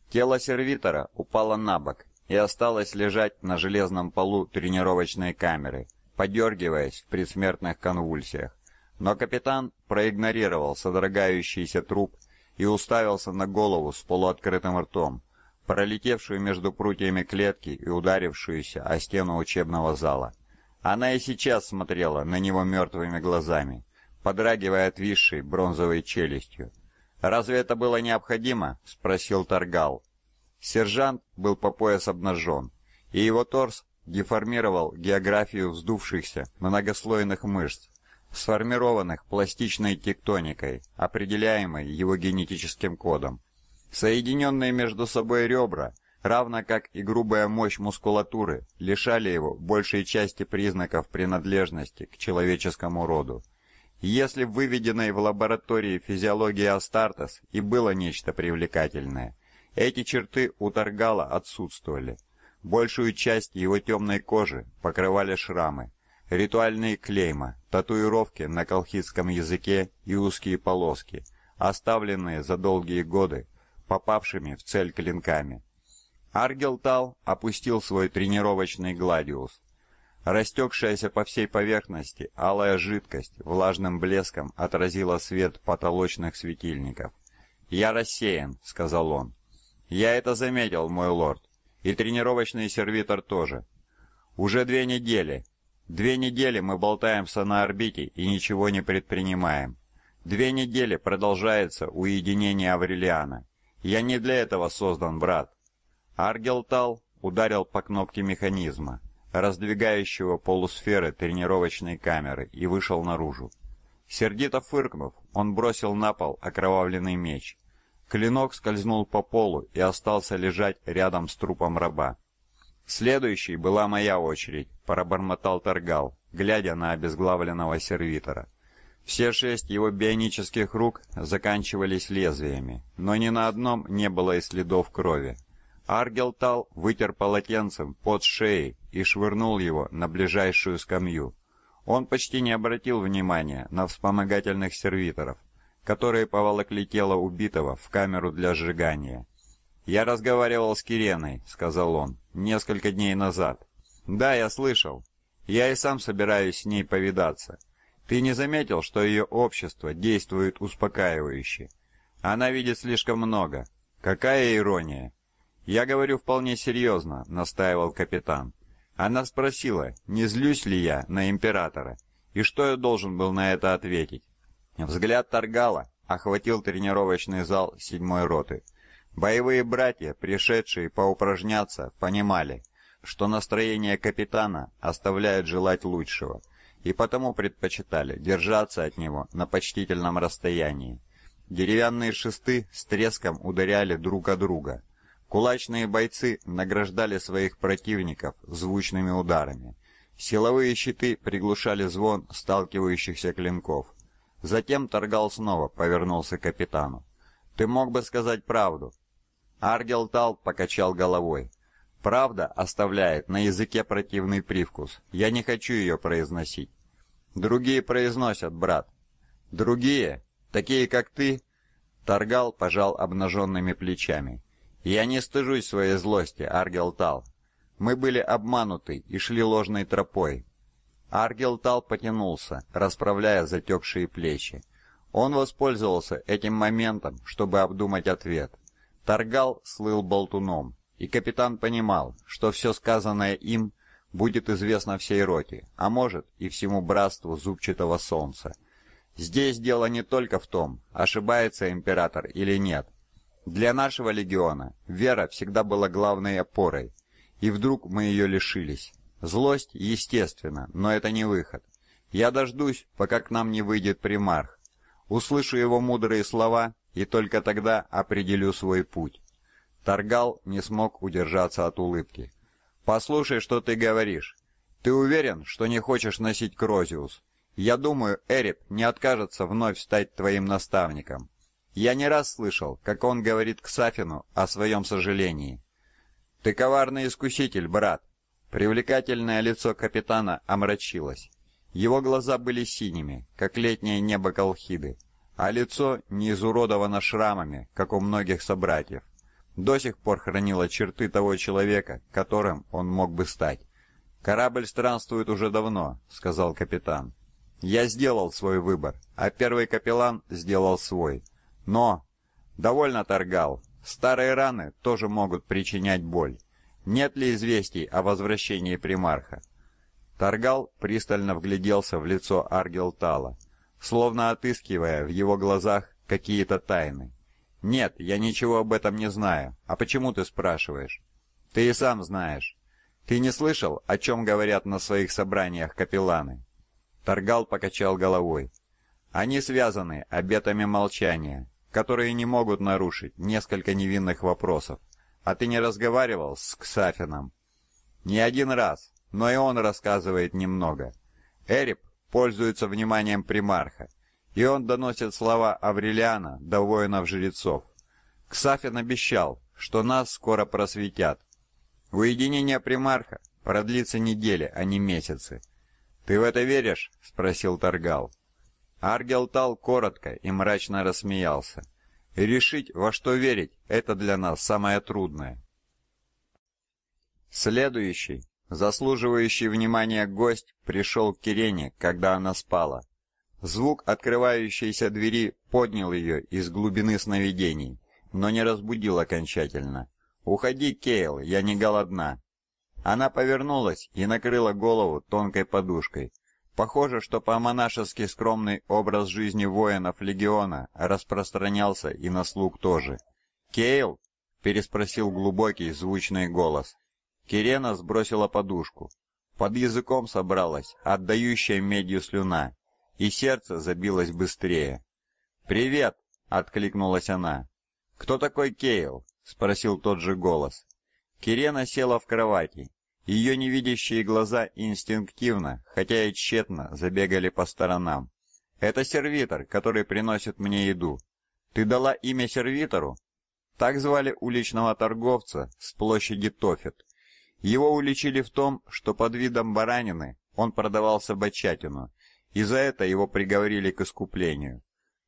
Тело сервитора упало на бок и осталось лежать на железном полу тренировочной камеры, подергиваясь в предсмертных конвульсиях. Но капитан проигнорировал содрогающийся труп и уставился на голову с полуоткрытым ртом, пролетевшую между прутьями клетки и ударившуюся о стену учебного зала. Она и сейчас смотрела на него мертвыми глазами, подрагивая отвисшей бронзовой челюстью. «Разве это было необходимо?» — спросил Таргал. Сержант был по пояс обнажен, и его торс деформировал географию вздувшихся многослойных мышц, сформированных пластичной тектоникой, определяемой его генетическим кодом. Соединенные между собой ребра — равно как и грубая мощь мускулатуры, лишали его большей части признаков принадлежности к человеческому роду. Если в выведенной в лаборатории физиологии Астартес и было нечто привлекательное, эти черты у Таргала отсутствовали. Большую часть его темной кожи покрывали шрамы, ритуальные клейма, татуировки на колхидском языке и узкие полоски, оставленные за долгие годы попавшими в цель клинками. Аргилтал опустил свой тренировочный гладиус. Растекшаяся по всей поверхности алая жидкость влажным блеском отразила свет потолочных светильников. «Я рассеян», — сказал он. «Я это заметил, мой лорд. И тренировочный сервитор тоже. Уже две недели. Две недели мы болтаемся на орбите и ничего не предпринимаем. Две недели продолжается уединение Аврелиана. Я не для этого создан, брат. Аргелтал ударил по кнопке механизма, раздвигающего полусферы тренировочной камеры, и вышел наружу. Сердито фыркнув, он бросил на пол окровавленный меч. Клинок скользнул по полу и остался лежать рядом с трупом раба. «Следующей была моя очередь», — пробормотал торгал, глядя на обезглавленного сервитора. Все шесть его бионических рук заканчивались лезвиями, но ни на одном не было и следов крови. Аргелтал вытер полотенцем под шеи и швырнул его на ближайшую скамью. Он почти не обратил внимания на вспомогательных сервиторов, которые поволокли тело убитого в камеру для сжигания. «Я разговаривал с Киреной», — сказал он, — «несколько дней назад». «Да, я слышал. Я и сам собираюсь с ней повидаться. Ты не заметил, что ее общество действует успокаивающе? Она видит слишком много. Какая ирония!» «Я говорю вполне серьезно», — настаивал капитан. Она спросила, не злюсь ли я на императора, и что я должен был на это ответить. Взгляд Таргала охватил тренировочный зал седьмой роты. Боевые братья, пришедшие поупражняться, понимали, что настроение капитана оставляет желать лучшего, и потому предпочитали держаться от него на почтительном расстоянии. Деревянные шесты с треском ударяли друг о друга, Кулачные бойцы награждали своих противников звучными ударами. Силовые щиты приглушали звон сталкивающихся клинков. Затем Таргал снова повернулся к капитану. «Ты мог бы сказать правду?» Аргел Тал покачал головой. «Правда оставляет на языке противный привкус. Я не хочу ее произносить». «Другие произносят, брат». «Другие? Такие, как ты?» Таргал пожал обнаженными плечами. Я не стыжусь своей злости, Аргелтал. Мы были обмануты и шли ложной тропой. Аргелтал потянулся, расправляя затекшие плечи. Он воспользовался этим моментом, чтобы обдумать ответ. Таргал слыл болтуном, и капитан понимал, что все сказанное им будет известно всей роте, а может и всему братству зубчатого солнца. Здесь дело не только в том, ошибается император или нет, для нашего легиона вера всегда была главной опорой, и вдруг мы ее лишились. Злость, естественно, но это не выход. Я дождусь, пока к нам не выйдет примарх. Услышу его мудрые слова и только тогда определю свой путь. Таргал не смог удержаться от улыбки. Послушай, что ты говоришь. Ты уверен, что не хочешь носить Крозиус? Я думаю, Эрип не откажется вновь стать твоим наставником. Я не раз слышал, как он говорит к Сафину о своем сожалении. Ты коварный искуситель, брат. Привлекательное лицо капитана омрачилось. Его глаза были синими, как летнее небо Колхиды, а лицо не изуродовано шрамами, как у многих собратьев. До сих пор хранило черты того человека, которым он мог бы стать. «Корабль странствует уже давно», — сказал капитан. «Я сделал свой выбор, а первый капеллан сделал свой. Но... Довольно торгал. Старые раны тоже могут причинять боль. Нет ли известий о возвращении примарха? Торгал пристально вгляделся в лицо Аргелтала, словно отыскивая в его глазах какие-то тайны. «Нет, я ничего об этом не знаю. А почему ты спрашиваешь?» «Ты и сам знаешь. Ты не слышал, о чем говорят на своих собраниях капиланы Торгал покачал головой. «Они связаны обетами молчания, которые не могут нарушить несколько невинных вопросов. А ты не разговаривал с Ксафином? Не один раз, но и он рассказывает немного. Эрип пользуется вниманием примарха, и он доносит слова Аврелиана до воинов-жрецов. Ксафин обещал, что нас скоро просветят. Уединение примарха продлится недели, а не месяцы. Ты в это веришь? спросил Таргал. Аргелтал коротко и мрачно рассмеялся. Решить, во что верить, это для нас самое трудное. Следующий, заслуживающий внимания гость пришел к Кирене, когда она спала. Звук открывающейся двери поднял ее из глубины сновидений, но не разбудил окончательно. «Уходи, Кейл, я не голодна». Она повернулась и накрыла голову тонкой подушкой, Похоже, что по-монашески скромный образ жизни воинов легиона распространялся и на слуг тоже. "Кейл?" переспросил глубокий, звучный голос. Кирена сбросила подушку. Под языком собралась отдающая медью слюна, и сердце забилось быстрее. "Привет", откликнулась она. "Кто такой Кейл?" спросил тот же голос. Кирена села в кровати ее невидящие глаза инстинктивно, хотя и тщетно, забегали по сторонам. «Это сервитор, который приносит мне еду. Ты дала имя сервитору?» Так звали уличного торговца с площади Тофет. Его уличили в том, что под видом баранины он продавал собачатину, и за это его приговорили к искуплению.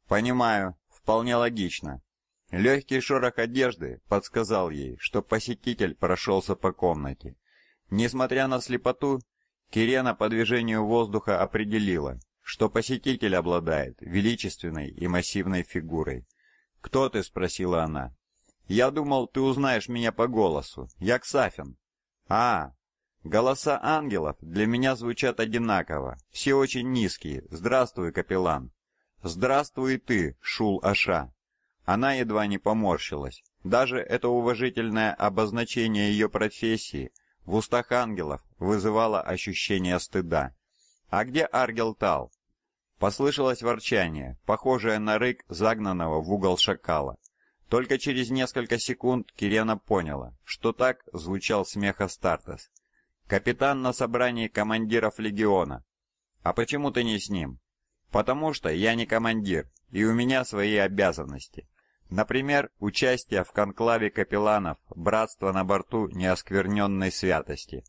«Понимаю, вполне логично». Лёгкий шорох одежды подсказал ей, что посетитель прошёлся по комнате. Несмотря на слепоту, Кирена по движению воздуха определила, что посетитель обладает величественной и массивной фигурой. «Кто ты?» — спросила она. «Я думал, ты узнаешь меня по голосу. Я Ксафин». «А, голоса ангелов для меня звучат одинаково, все очень низкие. Здравствуй, капеллан». «Здравствуй ты, Шул-Аша». Она едва не поморщилась. Даже это уважительное обозначение ее профессии в устах ангелов вызывало ощущение стыда. «А где Аргел Тал?» Послышалось ворчание, похожее на рык загнанного в угол шакала. Только через несколько секунд Кирена поняла, что так звучал смех Астартес. «Капитан на собрании командиров легиона». «А почему ты не с ним?» «Потому что я не командир, и у меня свои обязанности». Например, участие в конклаве капелланов «Братство на борту неоскверненной святости».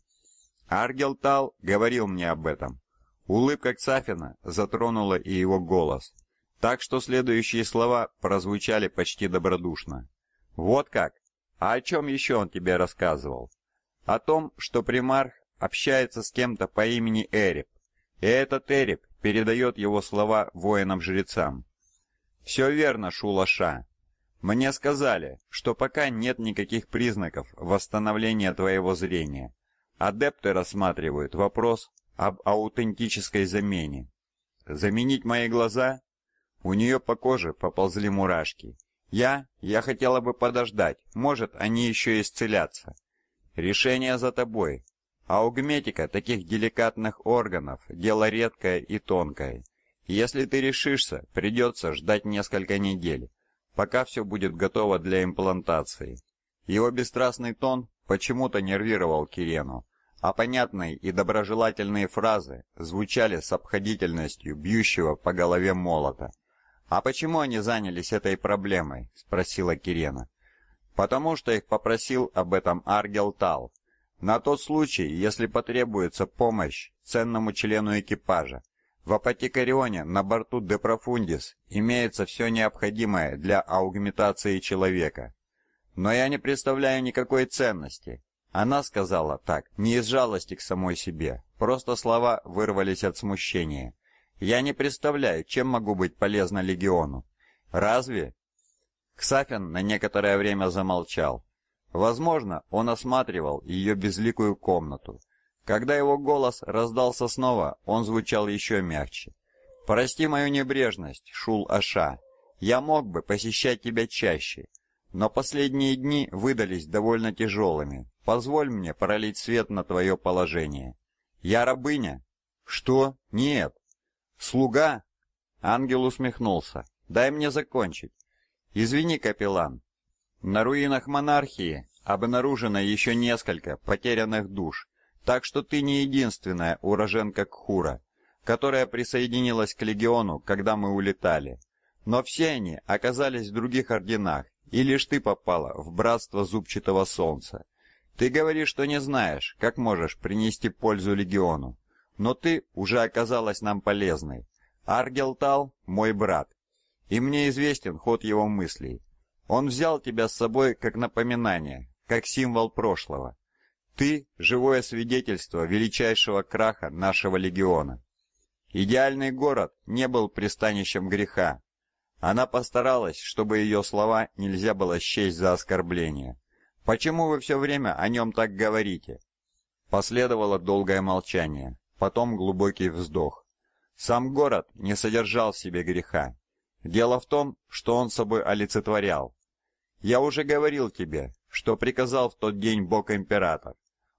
Аргел Тал говорил мне об этом. Улыбка Цафина затронула и его голос, так что следующие слова прозвучали почти добродушно. «Вот как? А о чем еще он тебе рассказывал?» «О том, что примарх общается с кем-то по имени Эреб, и этот Эреб передает его слова воинам-жрецам». «Все верно, Шулаша. Мне сказали, что пока нет никаких признаков восстановления твоего зрения. Адепты рассматривают вопрос об аутентической замене. Заменить мои глаза? У нее по коже поползли мурашки. Я, я хотела бы подождать. Может, они еще исцелятся. Решение за тобой. А Аугметика таких деликатных органов дело редкое и тонкое. Если ты решишься, придется ждать несколько недель пока все будет готово для имплантации. Его бесстрастный тон почему-то нервировал Кирену, а понятные и доброжелательные фразы звучали с обходительностью бьющего по голове молота. «А почему они занялись этой проблемой?» – спросила Кирена. «Потому что их попросил об этом Аргел Тал. На тот случай, если потребуется помощь ценному члену экипажа. В апотекарионе на борту De Profundis имеется все необходимое для аугментации человека. Но я не представляю никакой ценности. Она сказала так, не из жалости к самой себе, просто слова вырвались от смущения. Я не представляю, чем могу быть полезна легиону. Разве? Ксафин на некоторое время замолчал. Возможно, он осматривал ее безликую комнату. Когда его голос раздался снова, он звучал еще мягче. «Прости мою небрежность, Шул-Аша. Я мог бы посещать тебя чаще, но последние дни выдались довольно тяжелыми. Позволь мне пролить свет на твое положение. Я рабыня?» «Что? Нет». «Слуга?» Ангел усмехнулся. «Дай мне закончить. Извини, капеллан. На руинах монархии обнаружено еще несколько потерянных душ, так что ты не единственная уроженка Кхура, которая присоединилась к легиону, когда мы улетали. Но все они оказались в других орденах, и лишь ты попала в братство зубчатого солнца. Ты говоришь, что не знаешь, как можешь принести пользу легиону, но ты уже оказалась нам полезной. Аргелтал мой брат, и мне известен ход его мыслей. Он взял тебя с собой как напоминание, как символ прошлого. Ты – живое свидетельство величайшего краха нашего легиона. Идеальный город не был пристанищем греха. Она постаралась, чтобы ее слова нельзя было счесть за оскорбление. «Почему вы все время о нем так говорите?» Последовало долгое молчание, потом глубокий вздох. Сам город не содержал в себе греха. Дело в том, что он собой олицетворял. «Я уже говорил тебе, что приказал в тот день Бог Император.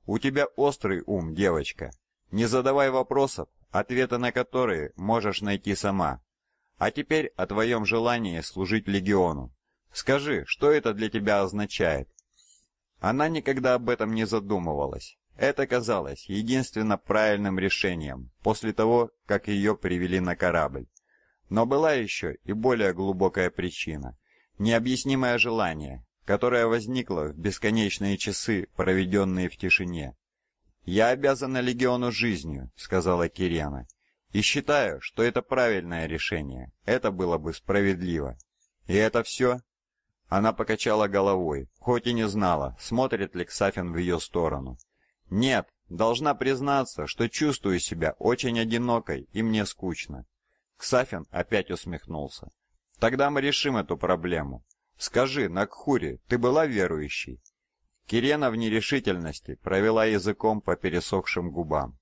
У тебя острый ум, девочка. Не задавай вопросов, ответы на которые можешь найти сама. А теперь о твоем желании служить легиону. Скажи, что это для тебя означает? Она никогда об этом не задумывалась. Это казалось единственно правильным решением после того, как ее привели на корабль. Но была еще и более глубокая причина необъяснимое желание, которая возникла в бесконечные часы, проведенные в тишине. «Я обязана легиону жизнью», — сказала Кириана. «И считаю, что это правильное решение. Это было бы справедливо». «И это все?» Она покачала головой, хоть и не знала, смотрит ли Ксафин в ее сторону. «Нет, должна признаться, что чувствую себя очень одинокой и мне скучно». Ксафин опять усмехнулся. «Тогда мы решим эту проблему. Скажи, Накхури, ты была верующей? Кирена в нерешительности провела языком по пересохшим губам.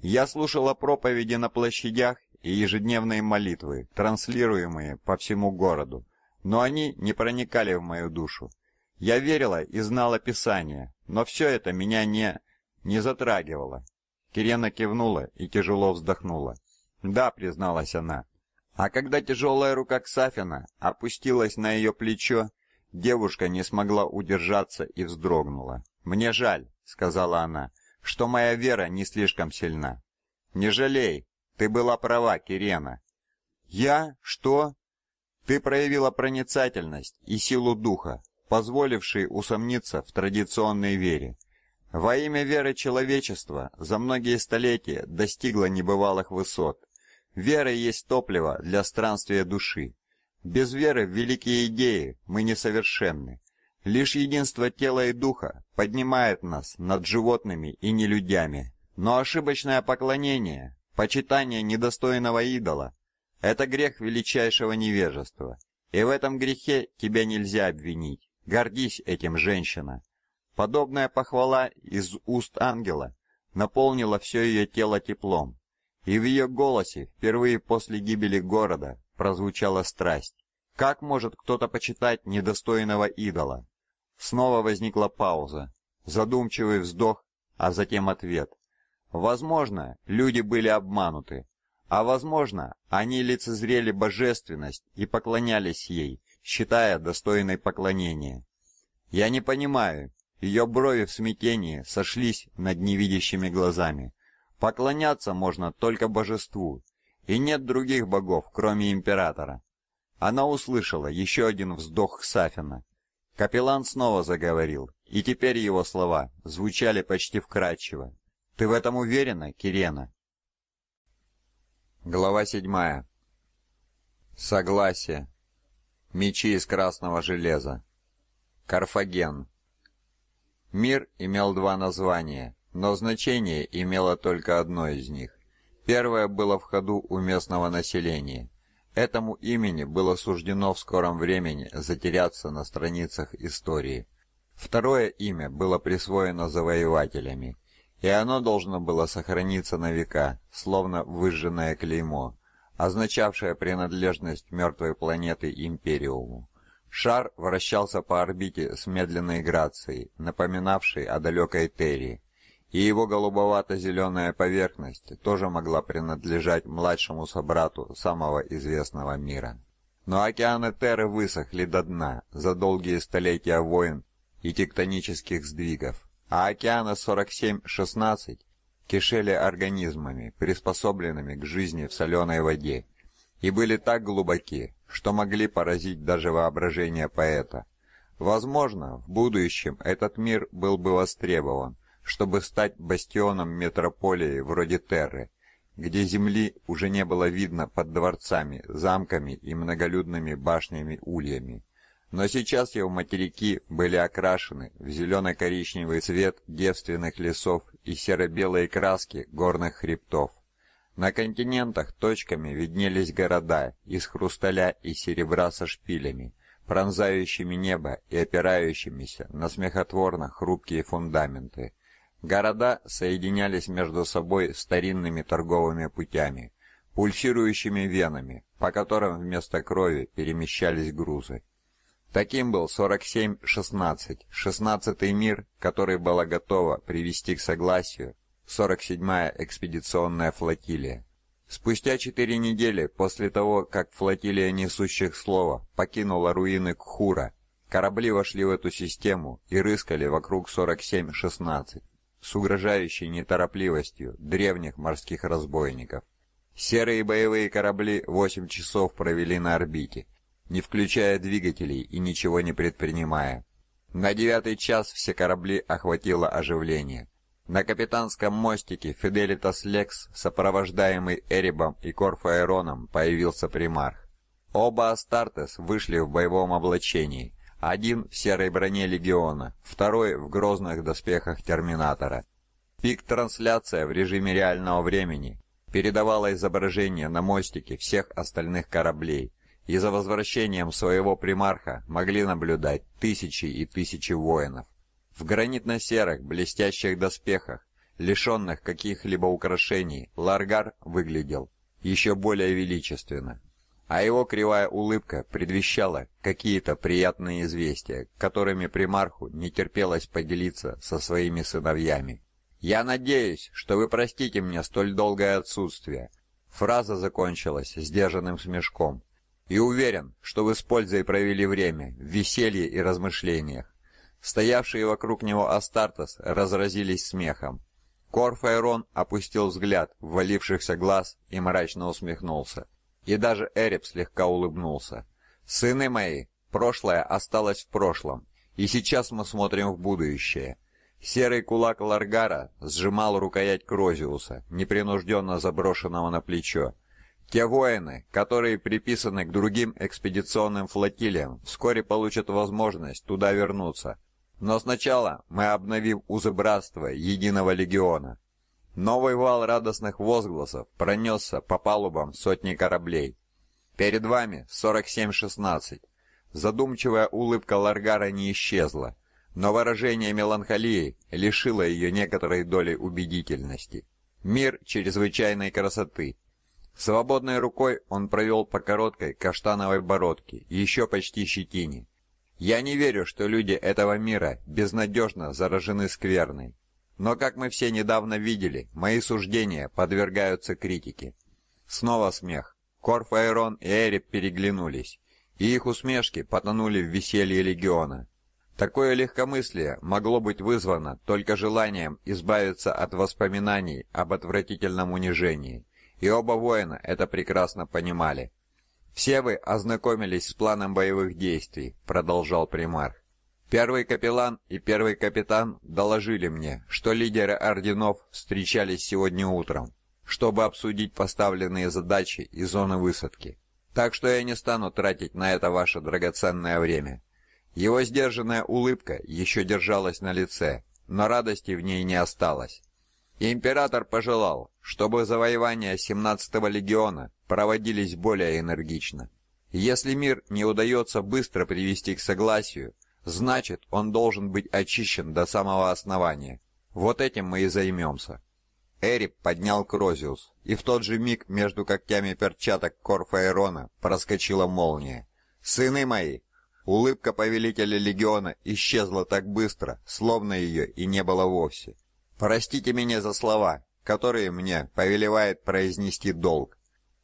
Я слушала проповеди на площадях и ежедневные молитвы, транслируемые по всему городу, но они не проникали в мою душу. Я верила и знала Писание, но все это меня не не затрагивало. Кирена кивнула и тяжело вздохнула. "Да", призналась она. А когда тяжелая рука Ксафина опустилась на ее плечо, девушка не смогла удержаться и вздрогнула. "Мне жаль", сказала она, "что моя вера не слишком сильна". "Не жалей, ты была права, Кирена". "Я? Что?" "Ты проявила проницательность и силу духа, позволившие усомниться в традиционной вере". Во имя веры человечества за многие столетия достигло небывалых высот. Вера есть топливо для странствия души. Без веры в великие идеи мы несовершенны. Лишь единство тела и духа поднимает нас над животными и нелюдями. Но ошибочное поклонение, почитание недостойного идола – это грех величайшего невежества. И в этом грехе тебя нельзя обвинить. Гордись этим, женщина. Подобная похвала из уст ангела наполнила все ее тело теплом. И в ее голосе впервые после гибели города прозвучала страсть. Как может кто-то почитать недостойного идола? Снова возникла пауза, задумчивый вздох, а затем ответ. Возможно, люди были обмануты, а возможно, они лицезрели божественность и поклонялись ей, считая достойной поклонения. Я не понимаю. Ее брови в смятении сошлись над невидящими глазами. Поклоняться можно только божеству, и нет других богов, кроме императора. Она услышала еще один вздох Сафина. Капеллан снова заговорил, и теперь его слова звучали почти вкрадчиво. «Ты в этом уверена, Кирена?» Глава седьмая. Согласие. Мечи из красного железа. Карфаген. Мир имел два названия но значение имело только одно из них. Первое было в ходу у местного населения. Этому имени было суждено в скором времени затеряться на страницах истории. Второе имя было присвоено завоевателями, и оно должно было сохраниться на века, словно выжженное клеймо, означавшее принадлежность мертвой планеты Империуму. Шар вращался по орбите с медленной грацией, напоминавшей о далекой Терри, и его голубовато-зеленая поверхность тоже могла принадлежать младшему собрату самого известного мира. Но океаны Терры высохли до дна за долгие столетия войн и тектонических сдвигов, а океаны 47-16 кишели организмами, приспособленными к жизни в соленой воде, и были так глубоки, что могли поразить даже воображение поэта. Возможно, в будущем этот мир был бы востребован, чтобы стать бастионом метрополии вроде Терры, где земли уже не было видно под дворцами, замками и многолюдными башнями-ульями. Но сейчас его материки были окрашены в зелено-коричневый цвет девственных лесов и серо-белые краски горных хребтов. На континентах точками виднелись города из хрусталя и серебра со шпилями, пронзающими небо и опирающимися на смехотворно хрупкие фундаменты. Города соединялись между собой старинными торговыми путями, пульсирующими венами, по которым вместо крови перемещались грузы. Таким был 47-16, 16-й мир, который была готова привести к согласию 47-я экспедиционная флотилия. Спустя четыре недели после того, как флотилия несущих слова покинула руины Кхура, корабли вошли в эту систему и рыскали вокруг 47-16 с угрожающей неторопливостью древних морских разбойников. Серые боевые корабли 8 часов провели на орбите, не включая двигателей и ничего не предпринимая. На девятый час все корабли охватило оживление. На капитанском мостике Фиделитас Лекс, сопровождаемый Эребом и Корфаэроном, появился примарх. Оба Астартес вышли в боевом облачении – один в серой броне Легиона, второй в грозных доспехах Терминатора. Пик-трансляция в режиме реального времени передавала изображение на мостике всех остальных кораблей, и за возвращением своего примарха могли наблюдать тысячи и тысячи воинов. В гранитно-серых блестящих доспехах, лишённых каких-либо украшений, Ларгар выглядел ещё более величественно а его кривая улыбка предвещала какие-то приятные известия, которыми примарху не терпелось поделиться со своими сыновьями. «Я надеюсь, что вы простите мне столь долгое отсутствие». Фраза закончилась сдержанным смешком. «И уверен, что вы с пользой провели время в веселье и размышлениях». Стоявшие вокруг него Астартес разразились смехом. Корфайрон опустил взгляд ввалившихся глаз и мрачно усмехнулся. И даже Эреб слегка улыбнулся. «Сыны мои, прошлое осталось в прошлом, и сейчас мы смотрим в будущее». Серый кулак Ларгара сжимал рукоять Крозиуса, непринужденно заброшенного на плечо. Те воины, которые приписаны к другим экспедиционным флотилиям, вскоре получат возможность туда вернуться. Но сначала мы обновим узы братства Единого легиона. Новый вал радостных возгласов пронесся по палубам сотни кораблей. Перед вами 47-16. Задумчивая улыбка Ларгара не исчезла, но выражение меланхолии лишило ее некоторой доли убедительности. Мир чрезвычайной красоты. Свободной рукой он провел по короткой каштановой бородке, еще почти щетине. Я не верю, что люди этого мира безнадежно заражены скверной. Но, как мы все недавно видели, мои суждения подвергаются критике. Снова смех. Корф Айрон и Эрип переглянулись, и их усмешки потонули в веселье легиона. Такое легкомыслие могло быть вызвано только желанием избавиться от воспоминаний об отвратительном унижении, и оба воина это прекрасно понимали. «Все вы ознакомились с планом боевых действий», — продолжал примарх. Первый капеллан и первый капитан доложили мне, что лидеры орденов встречались сегодня утром, чтобы обсудить поставленные задачи и зоны высадки. Так что я не стану тратить на это ваше драгоценное время. Его сдержанная улыбка еще держалась на лице, но радости в ней не осталось. Император пожелал, чтобы завоевания 17-го легиона проводились более энергично. Если мир не удается быстро привести к согласию, Значит, он должен быть очищен до самого основания. Вот этим мы и займемся». Эрип поднял Крозиус, и в тот же миг между когтями перчаток Корфаэрона проскочила молния. «Сыны мои!» Улыбка повелителя легиона исчезла так быстро, словно ее и не было вовсе. «Простите меня за слова, которые мне повелевает произнести долг».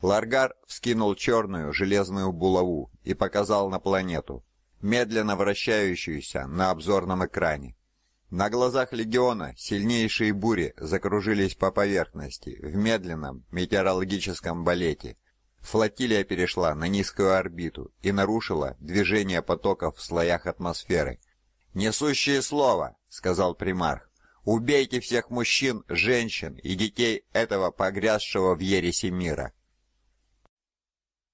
Ларгар вскинул черную железную булаву и показал на планету медленно вращающуюся на обзорном экране. На глазах легиона сильнейшие бури закружились по поверхности в медленном метеорологическом балете. Флотилия перешла на низкую орбиту и нарушила движение потоков в слоях атмосферы. "Несущие слово", сказал примарх. "Убейте всех мужчин, женщин и детей этого погрязшего в ереси мира".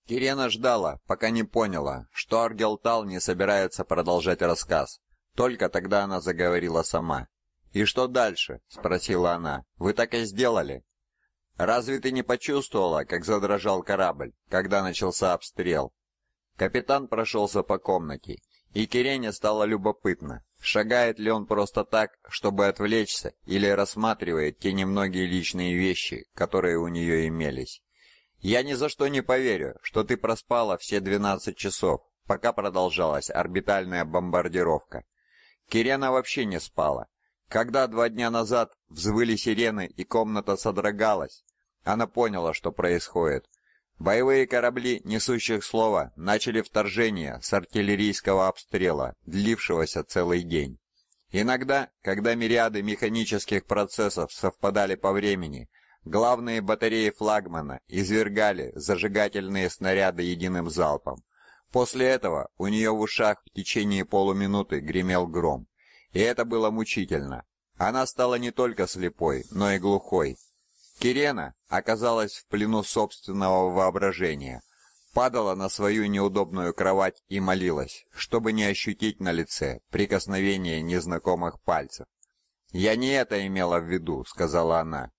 Кирена ждала, пока не поняла, что Аргелтал не собирается продолжать рассказ. Только тогда она заговорила сама. «И что дальше?» — спросила она. «Вы так и сделали?» «Разве ты не почувствовала, как задрожал корабль, когда начался обстрел?» Капитан прошелся по комнате, и Кирене стало любопытно, шагает ли он просто так, чтобы отвлечься, или рассматривает те немногие личные вещи, которые у нее имелись. Я ни за что не поверю, что ты проспала все 12 часов, пока продолжалась орбитальная бомбардировка. Кирена вообще не спала. Когда два дня назад взвыли сирены и комната содрогалась, она поняла, что происходит. Боевые корабли несущих слово, начали вторжение с артиллерийского обстрела, длившегося целый день. Иногда, когда мириады механических процессов совпадали по времени, Главные батареи флагмана извергали зажигательные снаряды единым залпом. После этого у нее в ушах в течение полуминуты гремел гром, и это было мучительно. Она стала не только слепой, но и глухой. Кирена оказалась в плену собственного воображения. Падала на свою неудобную кровать и молилась, чтобы не ощутить на лице прикосновение незнакомых пальцев. "Я не это имела в виду", сказала она.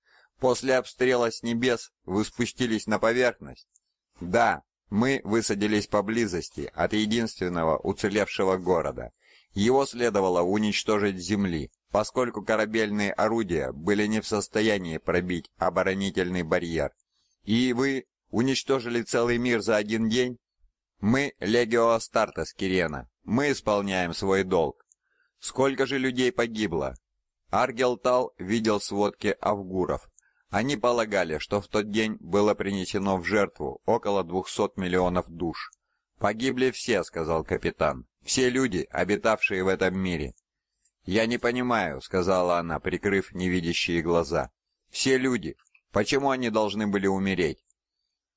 После обстрела с небес вы спустились на поверхность? Да, мы высадились поблизости от единственного уцелевшего города. Его следовало уничтожить с земли, поскольку корабельные орудия были не в состоянии пробить оборонительный барьер. И вы уничтожили целый мир за один день? Мы Легио Астартес Кирена. Мы исполняем свой долг. Сколько же людей погибло? Аргелтал видел сводки Авгуров, они полагали, что в тот день было принесено в жертву около 200 миллионов душ. «Погибли все», — сказал капитан. «Все люди, обитавшие в этом мире». «Я не понимаю», — сказала она, прикрыв невидящие глаза. «Все люди. Почему они должны были умереть?»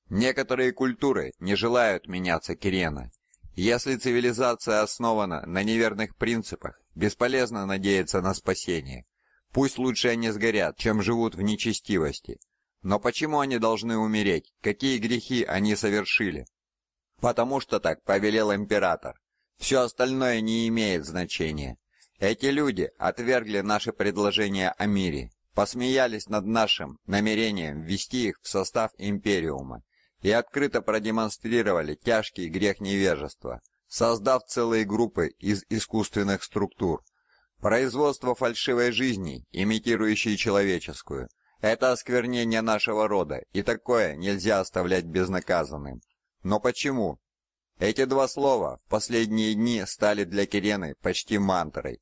«Некоторые культуры не желают меняться, Кирена. Если цивилизация основана на неверных принципах, бесполезно надеяться на спасение. Пусть лучше они сгорят, чем живут в нечестивости. Но почему они должны умереть? Какие грехи они совершили? Потому что так повелел император. Все остальное не имеет значения. Эти люди отвергли наше предложение о мире, посмеялись над нашим намерением ввести их в состав империума и открыто продемонстрировали тяжкий грех невежества, создав целые группы из искусственных структур, Производство фальшивой жизни, имитирующей человеческую, это осквернение нашего рода, и такое нельзя оставлять безнаказанным. Но почему? Эти два слова в последние дни стали для Кирены почти мантрой.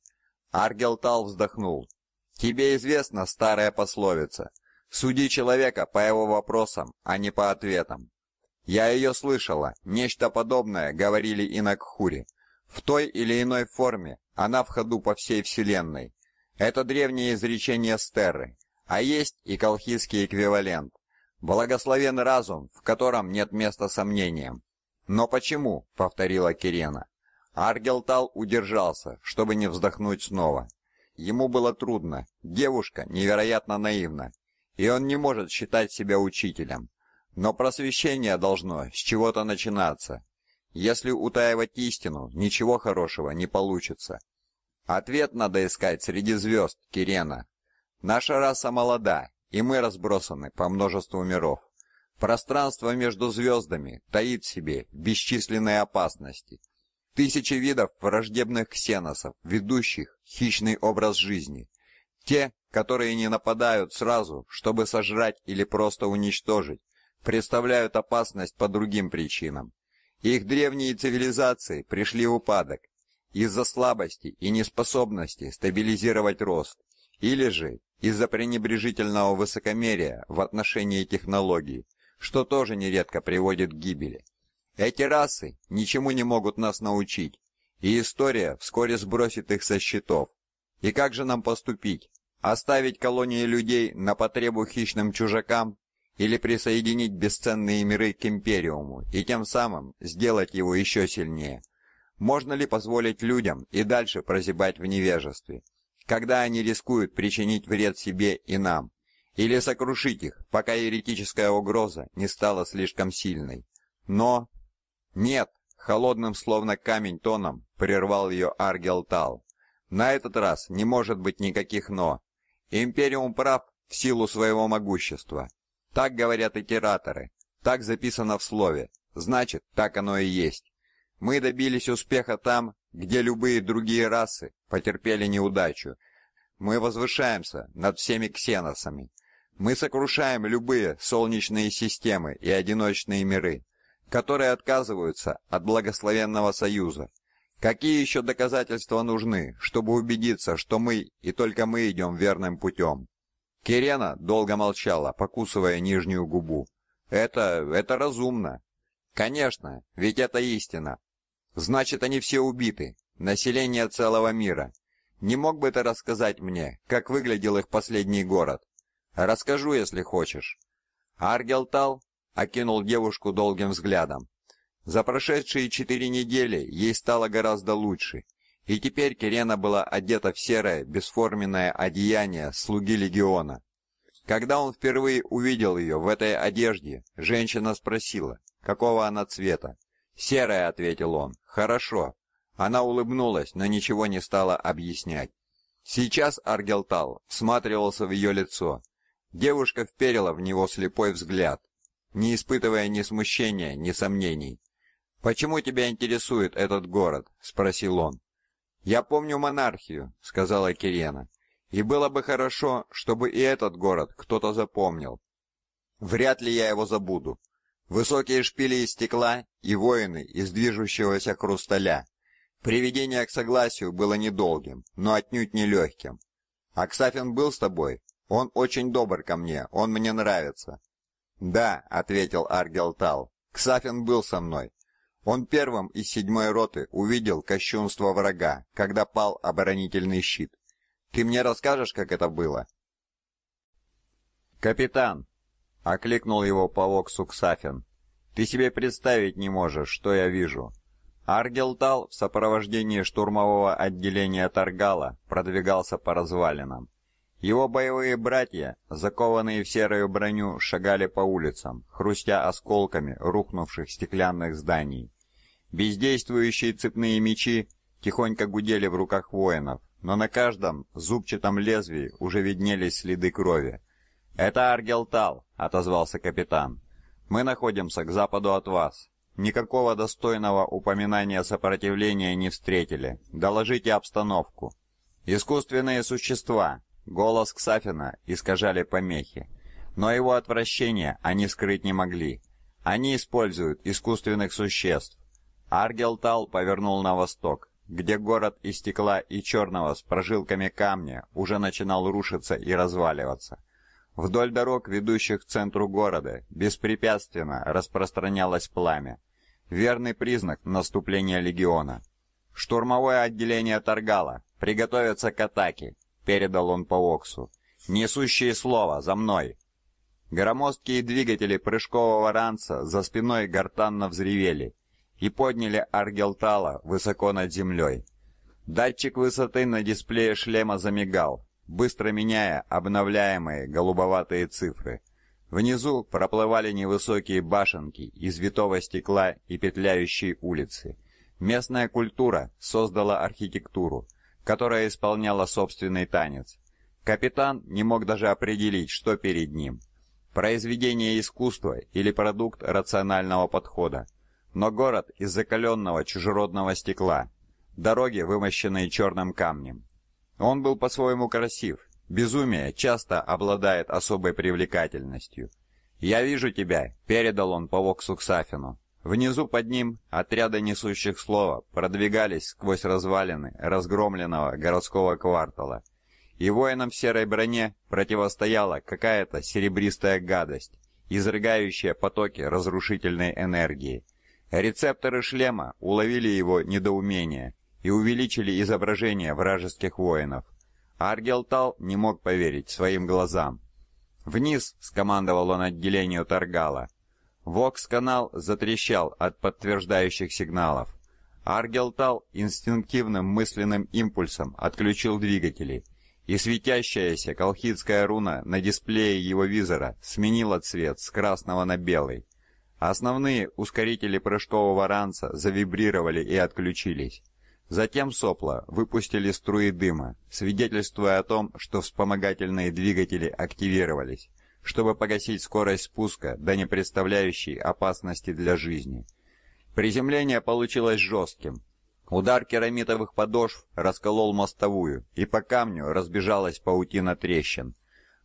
Аргелтал вздохнул. Тебе известна старая пословица: суди человека по его вопросам, а не по ответам. Я ее слышала, нечто подобное говорили и на Кхуре. В той или иной форме она в ходу по всей вселенной. Это древнее изречение Стерры, а есть и колхидский эквивалент. Благословен разум, в котором нет места сомнениям. Но почему, повторила Кирена. Аргелтал удержался, чтобы не вздохнуть снова. Ему было трудно. Девушка невероятно наивна, и он не может считать себя учителем. Но просвещение должно с чего-то начинаться. Если утаивать истину, ничего хорошего не получится. Ответ надо искать среди звезд, Кирена. Наша раса молода, и мы разбросаны по множеству миров. Пространство между звездами таит в себе бесчисленные опасности. Тысячи видов враждебных ксеносов, ведущих хищный образ жизни. Те, которые не нападают сразу, чтобы сожрать или просто уничтожить, представляют опасность по другим причинам. Их древние цивилизации пришли в упадок из-за слабости и неспособности стабилизировать рост, или же из-за пренебрежительного высокомерия в отношении технологий, что тоже нередко приводит к гибели. Эти расы ничему не могут нас научить, и история вскоре сбросит их со счетов. И как же нам поступить? Оставить колонии людей на потребу хищным чужакам? или присоединить бесценные миры к Империуму и тем самым сделать его еще сильнее? Можно ли позволить людям и дальше прозябать в невежестве, когда они рискуют причинить вред себе и нам? Или сокрушить их, пока еретическая угроза не стала слишком сильной? Но... Нет! Холодным, словно камень тоном, прервал ее Аргелтал. На этот раз не может быть никаких «но». Империум прав в силу своего могущества. Так говорят итераторы. Так записано в слове. Значит, так оно и есть. Мы добились успеха там, где любые другие расы потерпели неудачу. Мы возвышаемся над всеми ксеносами. Мы сокрушаем любые солнечные системы и одиночные миры, которые отказываются от благословенного союза. Какие еще доказательства нужны, чтобы убедиться, что мы и только мы идем верным путем? Кирена долго молчала, покусывая нижнюю губу. Это это разумно. Конечно, ведь это истина. Значит, они все убиты, население целого мира. Не мог бы ты рассказать мне, как выглядел их последний город? Расскажу, если хочешь. Аргелтал окинул девушку долгим взглядом. За прошедшие четыре недели ей стало гораздо лучше, и теперь Кирена была одета в серое, бесформенное одеяние слуги легиона. Когда он впервые увидел ее в этой одежде, женщина спросила, какого она цвета. «Серая», — ответил он. «Хорошо». Она улыбнулась, но ничего не стала объяснять. Сейчас Аргелтал всматривался в ее лицо. Девушка вперила в него слепой взгляд, не испытывая ни смущения, ни сомнений. «Почему тебя интересует этот город?» — спросил он. «Я помню монархию», — сказала Кирена. «И было бы хорошо, чтобы и этот город кто-то запомнил. Вряд ли я его забуду. Высокие шпили из стекла и воины из движущегося хрусталя. Приведение к согласию было недолгим, но отнюдь не легким. Аксафин был с тобой? Он очень добр ко мне, он мне нравится». «Да», — ответил Аргелтал. «Ксафин был со мной. Он первым из седьмой роты увидел кощунство врага, когда пал оборонительный щит. Ты мне расскажешь, как это было? Капитан окликнул его полок Суксафин. Ты себе представить не можешь, что я вижу. Аргелтал в сопровождении штурмового отделения Таргала продвигался по развалинам. Его боевые братья, закованные в серую броню, шагали по улицам, хрустя осколками рухнувших стеклянных зданий. Бездействующие цепные мечи тихонько гудели в руках воинов, но на каждом зубчатом лезвии уже виднелись следы крови. «Это Аргелтал», — отозвался капитан. «Мы находимся к западу от вас. Никакого достойного упоминания сопротивления не встретили. Доложите обстановку». «Искусственные существа», — голос Ксафина искажали помехи. Но его отвращение они скрыть не могли. Они используют искусственных существ, Аргелтал повернул на восток, где город из стекла и черного с прожилками камня уже начинал рушиться и разваливаться. Вдоль дорог, ведущих к центру города, беспрепятственно распространялось пламя. Верный признак наступления легиона. «Штурмовое отделение Таргала! Приготовиться к атаке!» — передал он по Оксу. «Несущие слово! За мной!» Громоздкие двигатели прыжкового ранца за спиной гортанно взревели — и подняли Аргелтала высоко над землей. Датчик высоты на дисплее шлема замигал, быстро меняя обновляемые голубоватые цифры. Внизу проплывали невысокие башенки из витого стекла и петляющие улицы. Местная культура создала архитектуру, которая исполняла собственный танец. Капитан не мог даже определить, что перед ним произведение искусства или продукт рационального подхода но город из закаленного чужеродного стекла, дороги, вымощенные черным камнем. Он был по-своему красив. Безумие часто обладает особой привлекательностью. «Я вижу тебя», — передал он повок Сафину. Внизу под ним отряды несущих слова продвигались сквозь развалины разгромленного городского квартала. И воинам в серой броне противостояла какая-то серебристая гадость, изрыгающая потоки разрушительной энергии — Рецепторы шлема уловили его недоумение и увеличили изображение вражеских воинов. Аргелтал не мог поверить своим глазам. «Вниз!» — скомандовал он отделению Таргала. Вокс-канал затрещал от подтверждающих сигналов. Аргелтал инстинктивным мысленным импульсом отключил двигатели, и светящаяся колхидская руна на дисплее его визора сменила цвет с красного на белый. Основные ускорители прыжкового ранца завибрировали и отключились. Затем сопла выпустили струи дыма, свидетельствуя о том, что вспомогательные двигатели активировались, чтобы погасить скорость спуска до не представляющей опасности для жизни. Приземление получилось жестким. Удар керамитовых подошв расколол мостовую, и по камню разбежалась паутина трещин.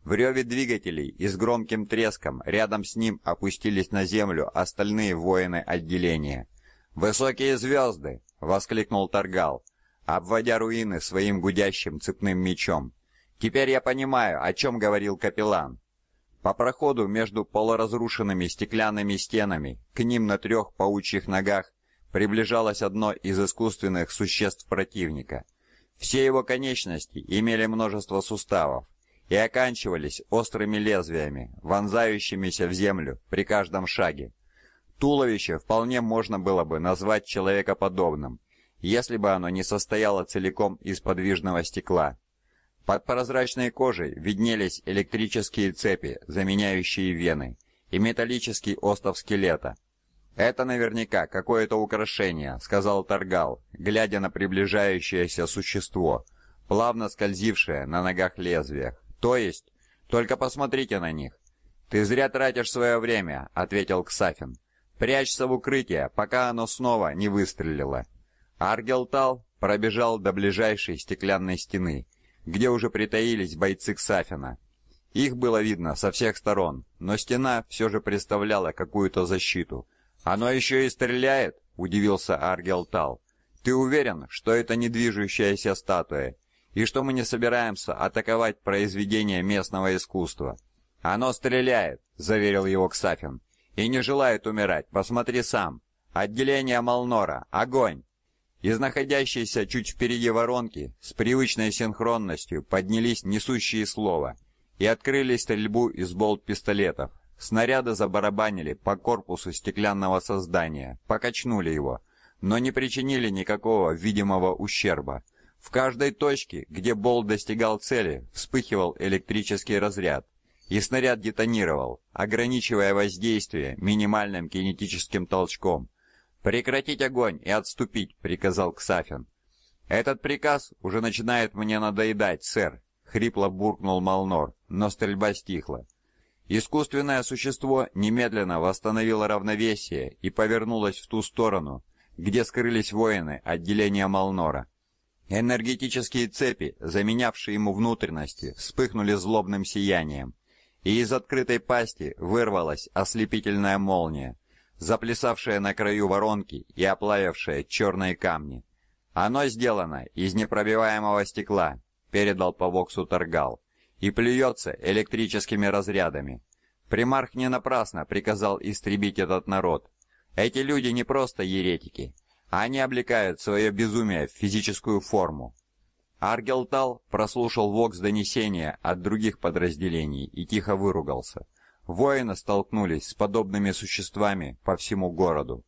В реве двигателей и с громким треском рядом с ним опустились на землю остальные воины отделения. «Высокие звезды!» — воскликнул Таргал, обводя руины своим гудящим цепным мечом. «Теперь я понимаю, о чём говорил капеллан». По проходу между полуразрушенными стеклянными стенами к ним на трёх паучьих ногах приближалось одно из искусственных существ противника. Все его конечности имели множество суставов, и оканчивались острыми лезвиями, вонзающимися в землю при каждом шаге. Туловище вполне можно было бы назвать человекоподобным, если бы оно не состояло целиком из подвижного стекла. Под прозрачной кожей виднелись электрические цепи, заменяющие вены, и металлический остов скелета. «Это наверняка какое-то украшение», — сказал Таргал, глядя на приближающееся существо, плавно скользившее на ногах лезвиях. «То есть? Только посмотрите на них!» «Ты зря тратишь свое время», — ответил Ксафин. «Прячься в укрытие, пока оно снова не выстрелило». Аргелтал пробежал до ближайшей стеклянной стены, где уже притаились бойцы Ксафина. Их было видно со всех сторон, но стена все же представляла какую-то защиту. «Оно еще и стреляет?» — удивился Аргелтал. «Ты уверен, что это не движущаяся статуя и что мы не собираемся атаковать произведение местного искусства. Оно стреляет, заверил его Ксафин, и не желает умирать. Посмотри сам. Отделение Малнора. Огонь. Из находящейся чуть впереди воронки с привычной синхронностью поднялись несущие слова и открыли стрельбу из болт-пистолетов. Снаряды забарабанили по корпусу стеклянного создания, покачнули его, но не причинили никакого видимого ущерба. В каждой точке, где болт достигал цели, вспыхивал электрический разряд, и снаряд детонировал, ограничивая воздействие минимальным кинетическим толчком. «Прекратить огонь и отступить», — приказал Ксафин. «Этот приказ уже начинает мне надоедать, сэр», — хрипло буркнул Малнор, но стрельба стихла. Искусственное существо немедленно восстановило равновесие и повернулось в ту сторону, где скрылись воины отделения Малнора. Энергетические цепи, заменявшие ему внутренности, вспыхнули злобным сиянием, и из открытой пасти вырвалась ослепительная молния, заплясавшая на краю воронки и оплавившая черные камни. Оно сделано из непробиваемого стекла, передал по воксу Таргал, и плюется электрическими разрядами. Примарх не напрасно приказал истребить этот народ. Эти люди не просто еретики, они облекают свое безумие в физическую форму. Аргелтал прослушал вокс донесения от других подразделений и тихо выругался. Воины столкнулись с подобными существами по всему городу.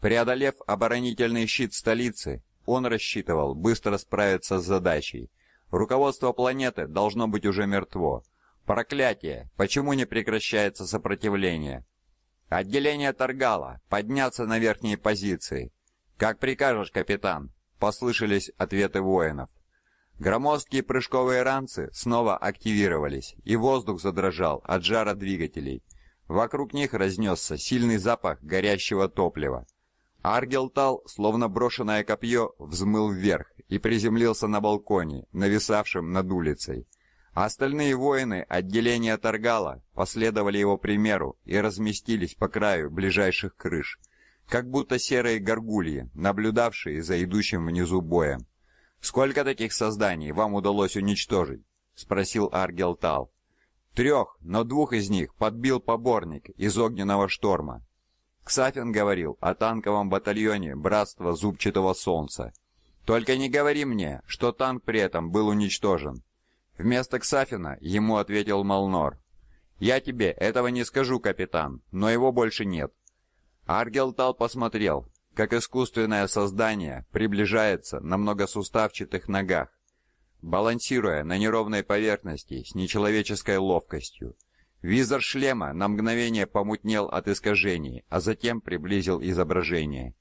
Преодолев оборонительный щит столицы, он рассчитывал быстро справиться с задачей. Руководство планеты должно быть уже мертво. Проклятие! Почему не прекращается сопротивление? Отделение Таргала, подняться на верхние позиции. «Как прикажешь, капитан!» — послышались ответы воинов. Громоздкие прыжковые ранцы снова активировались, и воздух задрожал от жара двигателей. Вокруг них разнесся сильный запах горящего топлива. Аргелтал, словно брошенное копье, взмыл вверх и приземлился на балконе, нависавшем над улицей. Остальные воины отделения Таргала последовали его примеру и разместились по краю ближайших крыш – как будто серые горгульи, наблюдавшие за идущим внизу боем. «Сколько таких созданий вам удалось уничтожить?» — спросил Аргел Тал. «Трех, но двух из них подбил поборник из огненного шторма». Ксафин говорил о танковом батальоне «Братства Зубчатого Солнца». «Только не говори мне, что танк при этом был уничтожен». Вместо Ксафина ему ответил Молнор. «Я тебе этого не скажу, капитан, но его больше нет. Аргелтал посмотрел, как искусственное создание приближается на многосуставчатых ногах, балансируя на неровной поверхности с нечеловеческой ловкостью. Визор шлема на мгновение помутнел от искажений, а затем приблизил изображение.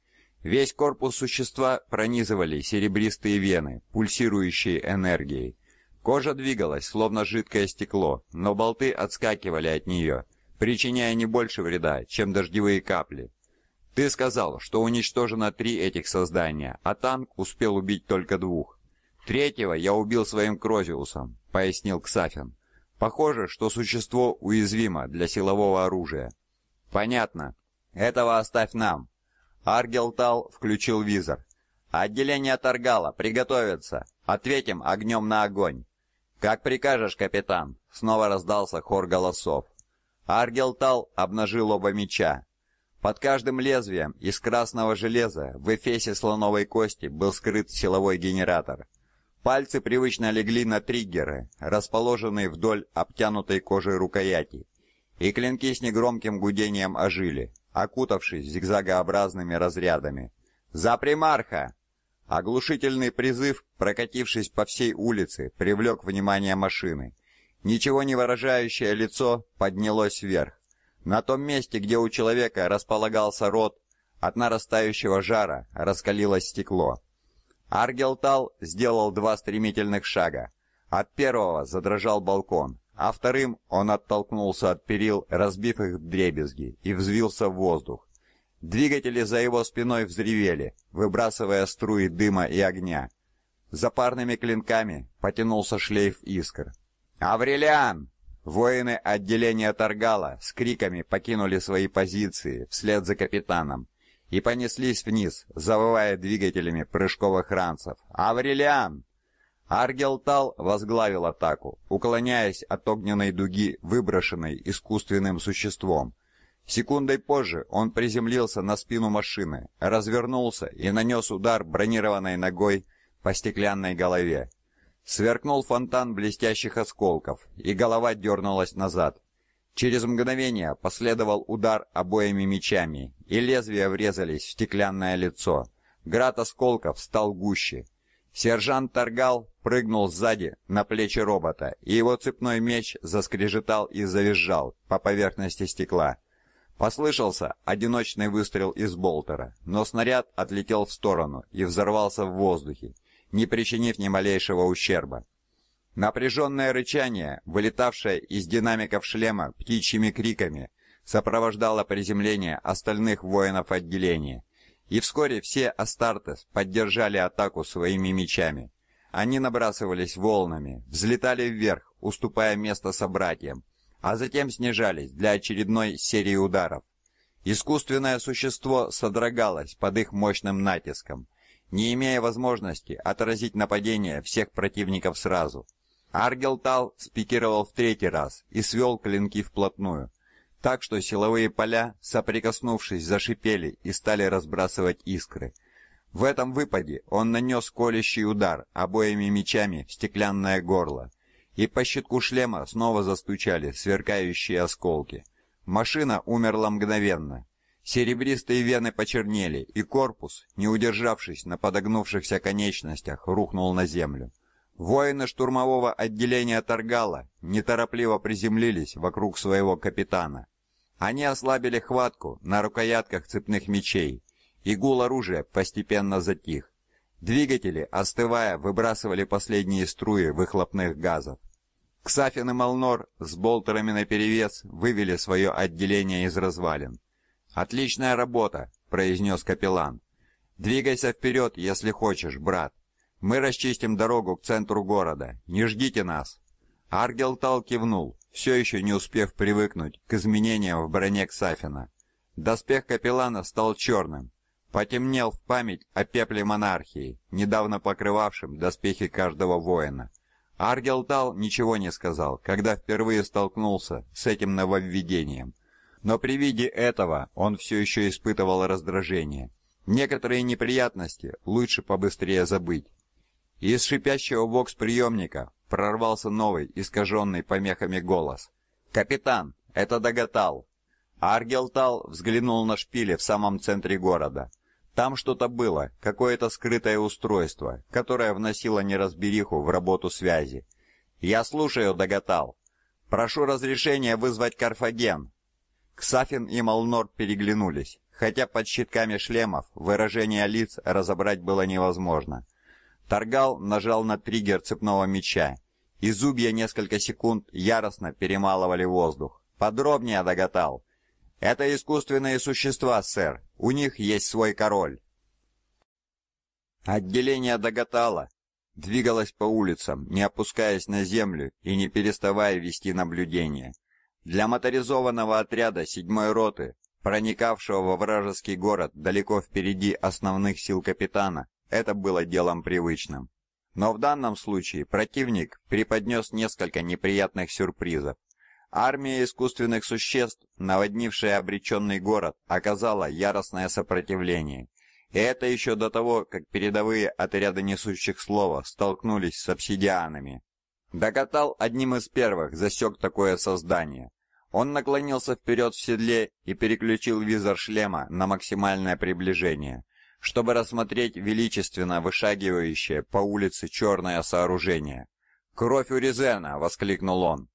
Весь корпус существа пронизывали серебристые вены, пульсирующие энергией. Кожа двигалась, словно жидкое стекло, но болты отскакивали от нее, причиняя не больше вреда, чем дождевые капли. Ты сказал, что уничтожено три этих создания, а танк успел убить только двух. Третьего я убил своим Крозиусом, пояснил Ксафин. Похоже, что существо уязвимо для силового оружия. Понятно. Этого оставь нам. Аргелтал включил визор. Отделение Таргала, приготовиться. Ответим огнем на огонь. Как прикажешь, капитан, снова раздался хор голосов. Аргелтал обнажил оба меча. Под каждым лезвием из красного железа в эфесе слоновой кости был скрыт силовой генератор. Пальцы привычно легли на триггеры, расположенные вдоль обтянутой кожей рукояти, и клинки с негромким гудением ожили, окутавшись зигзагообразными разрядами. «За примарха!» Оглушительный призыв, прокатившись по всей улице, привлек внимание машины. Ничего не выражающее лицо поднялось вверх. На том месте, где у человека располагался рот, от нарастающего жара раскалилось стекло. Аргелтал сделал два стремительных шага. От первого задрожал балкон, а вторым он оттолкнулся от перил, разбив их в дребезги, и взвился в воздух. Двигатели за его спиной взревели, выбрасывая струи дыма и огня. За парными клинками потянулся шлейф искр. «Аврелиан!» Воины отделения Таргала с криками покинули свои позиции вслед за капитаном и понеслись вниз, завывая двигателями прыжковых ранцев. «Аврелиан!» Аргелтал возглавил атаку, уклоняясь от огненной дуги, выброшенной искусственным существом. Секундой позже он приземлился на спину машины, развернулся и нанес удар бронированной ногой по стеклянной голове. Сверкнул фонтан блестящих осколков, и голова дернулась назад. Через мгновение последовал удар обоими мечами, и лезвия врезались в стеклянное лицо. Град осколков стал гуще. Сержант Таргал прыгнул сзади на плечи робота, и его цепной меч заскрежетал и завизжал по поверхности стекла. Послышался одиночный выстрел из болтера, но снаряд отлетел в сторону и взорвался в воздухе не причинив ни малейшего ущерба. Напряженное рычание, вылетавшее из динамиков шлема птичьими криками, сопровождало приземление остальных воинов отделения. И вскоре все Астартес поддержали атаку своими мечами. Они набрасывались волнами, взлетали вверх, уступая место собратьям, а затем снижались для очередной серии ударов. Искусственное существо содрогалось под их мощным натиском – не имея возможности отразить нападение всех противников сразу. Аргелтал спикировал в третий раз и свел клинки вплотную, так что силовые поля, соприкоснувшись, зашипели и стали разбрасывать искры. В этом выпаде он нанес колющий удар обоими мечами в стеклянное горло, и по щитку шлема снова застучали сверкающие осколки. Машина умерла мгновенно, Серебристые вены почернели, и корпус, не удержавшись на подогнувшихся конечностях, рухнул на землю. Воины штурмового отделения Таргала неторопливо приземлились вокруг своего капитана. Они ослабили хватку на рукоятках цепных мечей, и гул оружия постепенно затих. Двигатели, остывая, выбрасывали последние струи выхлопных газов. Ксафин и Малнор с болтерами наперевес вывели свое отделение из развалин. «Отличная работа!» — произнес капеллан. «Двигайся вперед, если хочешь, брат. Мы расчистим дорогу к центру города. Не ждите нас!» Аргелтал кивнул, все еще не успев привыкнуть к изменениям в броне Ксафина. Доспех капеллана стал черным, потемнел в память о пепле монархии, недавно покрывавшем доспехи каждого воина. Аргелтал ничего не сказал, когда впервые столкнулся с этим нововведением. Но при виде этого он все еще испытывал раздражение. Некоторые неприятности лучше побыстрее забыть. Из шипящего вокс-приемника прорвался новый, искаженный помехами голос. «Капитан, это Дагатал!» Аргелтал взглянул на шпили в самом центре города. Там что-то было, какое-то скрытое устройство, которое вносило неразбериху в работу связи. «Я слушаю, Дагатал. Прошу разрешения вызвать Карфаген. Ксафин и Малнор переглянулись, хотя под щитками шлемов выражение лиц разобрать было невозможно. Таргал нажал на триггер цепного меча, и зубья несколько секунд яростно перемалывали воздух. Подробнее догатал. «Это искусственные существа, сэр. У них есть свой король». Отделение догадало. Двигалось по улицам, не опускаясь на землю и не переставая вести наблюдение. Для моторизованного отряда 7-й роты, проникавшего во вражеский город далеко впереди основных сил капитана, это было делом привычным. Но в данном случае противник преподнес несколько неприятных сюрпризов. Армия искусственных существ, наводнившая обреченный город, оказала яростное сопротивление. И это еще до того, как передовые отряды несущих слова столкнулись с обсидианами. Догатал одним из первых засек такое создание. Он наклонился вперед в седле и переключил визор шлема на максимальное приближение, чтобы рассмотреть величественно вышагивающее по улице черное сооружение. «Кровь у Резена!» — воскликнул он.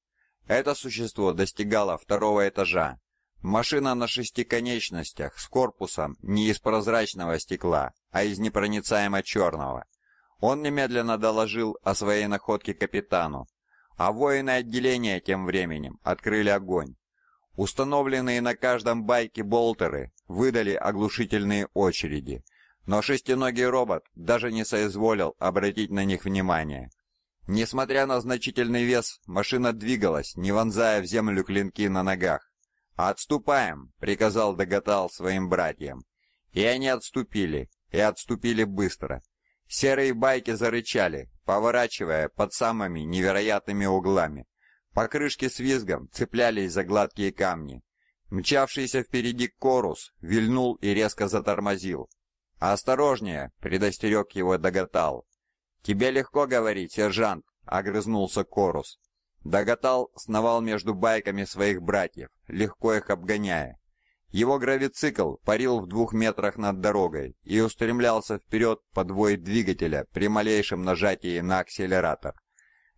Это существо достигало второго этажа. Машина на шести конечностях с корпусом не из прозрачного стекла, а из непроницаемо черного. Он немедленно доложил о своей находке капитану, а воины отделения тем временем открыли огонь. Установленные на каждом байке болтеры выдали оглушительные очереди, но шестиногий робот даже не соизволил обратить на них внимание. Несмотря на значительный вес, машина двигалась, не вонзая в землю клинки на ногах. «Отступаем!» — приказал Дагатал своим братьям. И они отступили, и отступили быстро — Серые байки зарычали, поворачивая под самыми невероятными углами. Покрышки с визгом цеплялись за гладкие камни. Мчавшийся впереди Корус вильнул и резко затормозил. «Осторожнее!» — предостерег его Дагатал. «Тебе легко говорить, сержант!» — огрызнулся Корус. Дагатал сновал между байками своих братьев, легко их обгоняя. Его гравицикл парил в двух метрах над дорогой и устремлялся вперед по двое двигателя при малейшем нажатии на акселератор.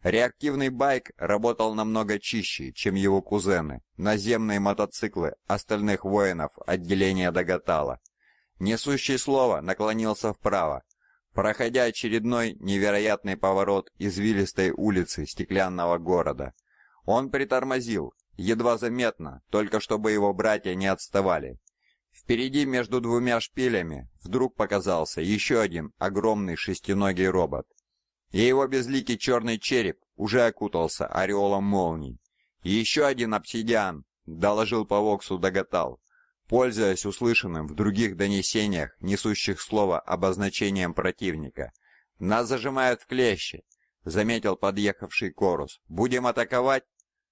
Реактивный байк работал намного чище, чем его кузены, наземные мотоциклы остальных воинов отделения Даготала. Несущий слово наклонился вправо, проходя очередной невероятный поворот извилистой улицы стеклянного города. Он притормозил, едва заметно, только чтобы его братья не отставали. Впереди между двумя шпилями вдруг показался еще один огромный шестиногий робот. И его безликий черный череп уже окутался ореолом молний. Еще один обсидиан, доложил по воксу Дагатал, пользуясь услышанным в других донесениях, несущих слово обозначением противника. «Нас зажимают в клещи», — заметил подъехавший Корус. «Будем атаковать?»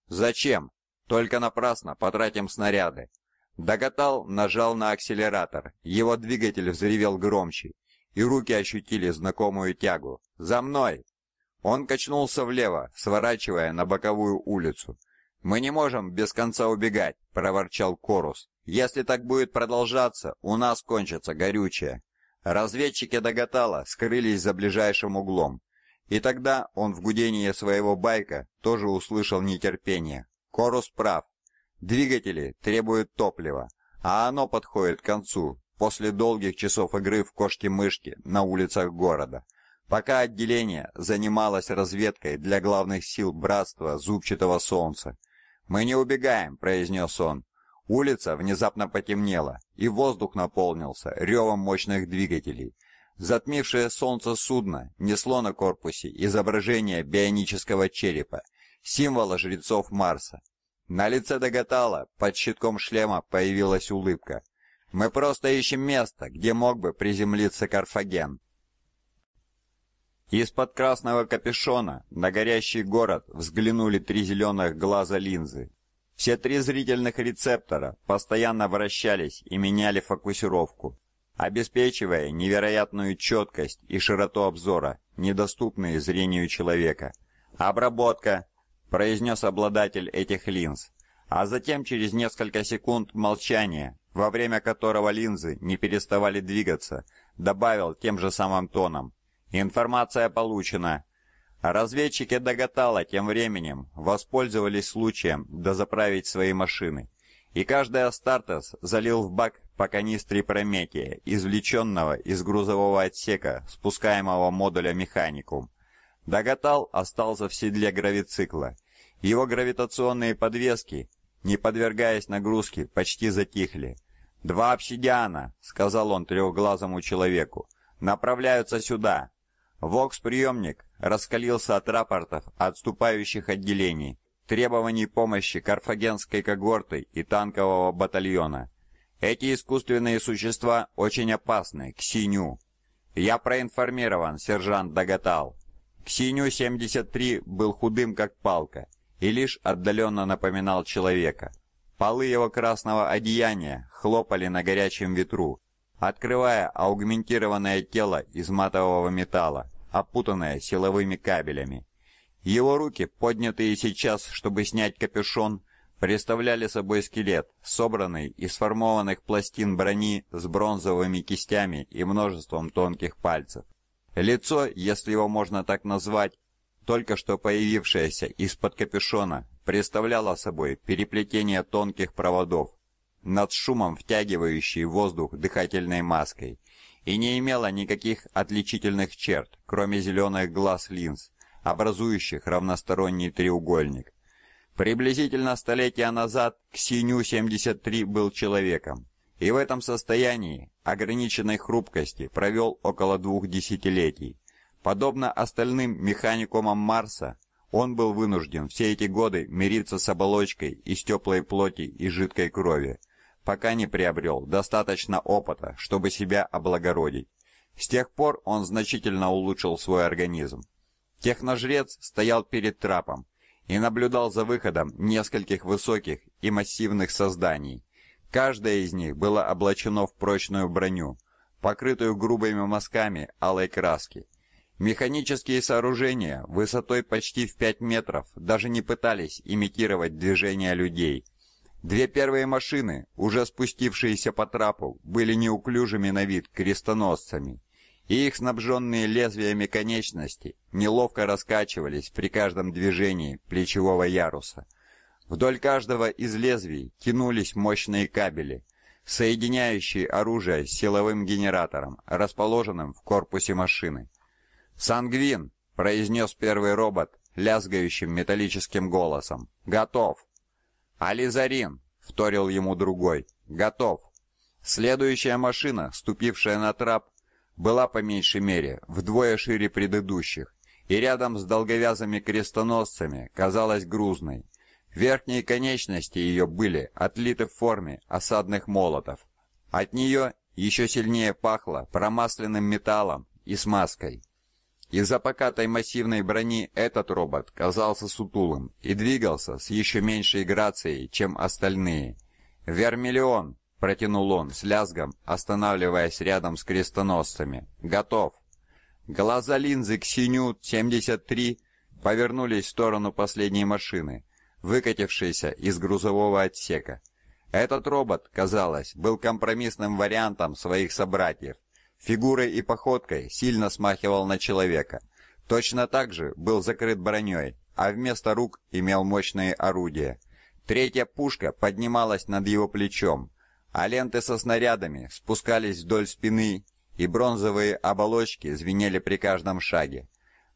«Зачем?» Только напрасно потратим снаряды. Догатал нажал на акселератор. Его двигатель взревел громче, и руки ощутили знакомую тягу. За мной. Он качнулся влево, сворачивая на боковую улицу. Мы не можем без конца убегать, проворчал Корус. Если так будет продолжаться, у нас кончится горючее. Разведчики догатало скрылись за ближайшим углом. И тогда он в гудении своего байка тоже услышал нетерпение. Корус прав. Двигатели требуют топлива, а оно подходит к концу после долгих часов игры в кошки-мышки на улицах города. Пока отделение занималось разведкой для главных сил братства Зубчатого Солнца. Мы не убегаем, произнес он. Улица внезапно потемнела, и воздух наполнился ревом мощных двигателей. Затмившее солнце судно несло на корпусе изображение бионического черепа символа жрецов Марса. На лице Даготала под щитком шлема появилась улыбка. «Мы просто ищем место, где мог бы приземлиться Карфаген». Из-под красного капюшона на горящий город взглянули три зеленых глаза линзы. Все три зрительных рецептора постоянно вращались и меняли фокусировку, обеспечивая невероятную четкость и широту обзора, недоступные зрению человека. Обработка, произнес обладатель этих линз, а затем через несколько секунд молчания, во время которого линзы не переставали двигаться, добавил тем же самым тоном: "Информация получена. Разведчики Дагатала тем временем воспользовались случаем дозаправить свои машины, и каждый Астартес залил в бак по канистре Прометия, извлеченного из грузового отсека спускаемого модуля Механикум. Доготал остался в седле гравицикла. Его гравитационные подвески, не подвергаясь нагрузке, почти затихли. «Два обсидиана», — сказал он трехглазому человеку, — «направляются сюда». Вокс-приемник раскалился от рапортов отступающих отделений, требований помощи карфагенской когорты и танкового батальона. Эти искусственные существа очень опасны, к синю. Я проинформирован, сержант Дагатал. Ксеню-73 был худым, как палка, и лишь отдаленно напоминал человека. Полы его красного одеяния хлопали на горячем ветру, открывая аугментированное тело из матового металла, опутанное силовыми кабелями. Его руки, поднятые сейчас, чтобы снять капюшон, представляли собой скелет, собранный из сформованных пластин брони с бронзовыми кистями и множеством тонких пальцев. Лицо, если его можно так назвать, только что появившееся из-под капюшона, представляло собой переплетение тонких проводов, над шумом втягивающий воздух дыхательной маской, и не имело никаких отличительных черт, кроме зеленых глаз линз, образующих равносторонний треугольник. Приблизительно столетия назад Ксеню-73 был человеком, и в этом состоянии ограниченной хрупкости провел около двух десятилетий. Подобно остальным механикумам Марса, он был вынужден все эти годы мириться с оболочкой из теплой плоти и жидкой крови, пока не приобрел достаточно опыта, чтобы себя облагородить. С тех пор он значительно улучшил свой организм. Техножрец стоял перед трапом и наблюдал за выходом нескольких высоких и массивных созданий, Каждое из них было облачено в прочную броню, покрытую грубыми мазками алой краски. Механические сооружения высотой почти в 5 метров даже не пытались имитировать движения людей. Две первые машины, уже спустившиеся по трапу, были неуклюжими на вид крестоносцами, и их снабженные лезвиями конечности неловко раскачивались при каждом движении плечевого яруса. Вдоль каждого из лезвий тянулись мощные кабели, соединяющие оружие с силовым генератором, расположенным в корпусе машины. "Сангвин", произнес первый робот лязгающим металлическим голосом. "Готов". "Ализарин", вторил ему другой. "Готов". Следующая машина, ступившая на трап, была по меньшей мере вдвое шире предыдущих, и рядом с долговязыми крестоносцами казалась грузной. Верхние конечности ее были отлиты в форме осадных молотов. От нее еще сильнее пахло промасленным металлом и смазкой. Из-за покатой массивной брони этот робот казался сутулым и двигался с еще меньшей грацией, чем остальные. «Вермиллион!» — протянул он с лязгом, останавливаясь рядом с крестоносцами. «Готов!» Глаза линзы Ксеню-73 повернулись в сторону последней машины — выкатившийся из грузового отсека. Этот робот, казалось, был компромиссным вариантом своих собратьев. Фигурой и походкой сильно смахивал на человека. Точно так же был закрыт броней, а вместо рук имел мощные орудия. Третья пушка поднималась над его плечом, а ленты со снарядами спускались вдоль спины, и бронзовые оболочки звенели при каждом шаге.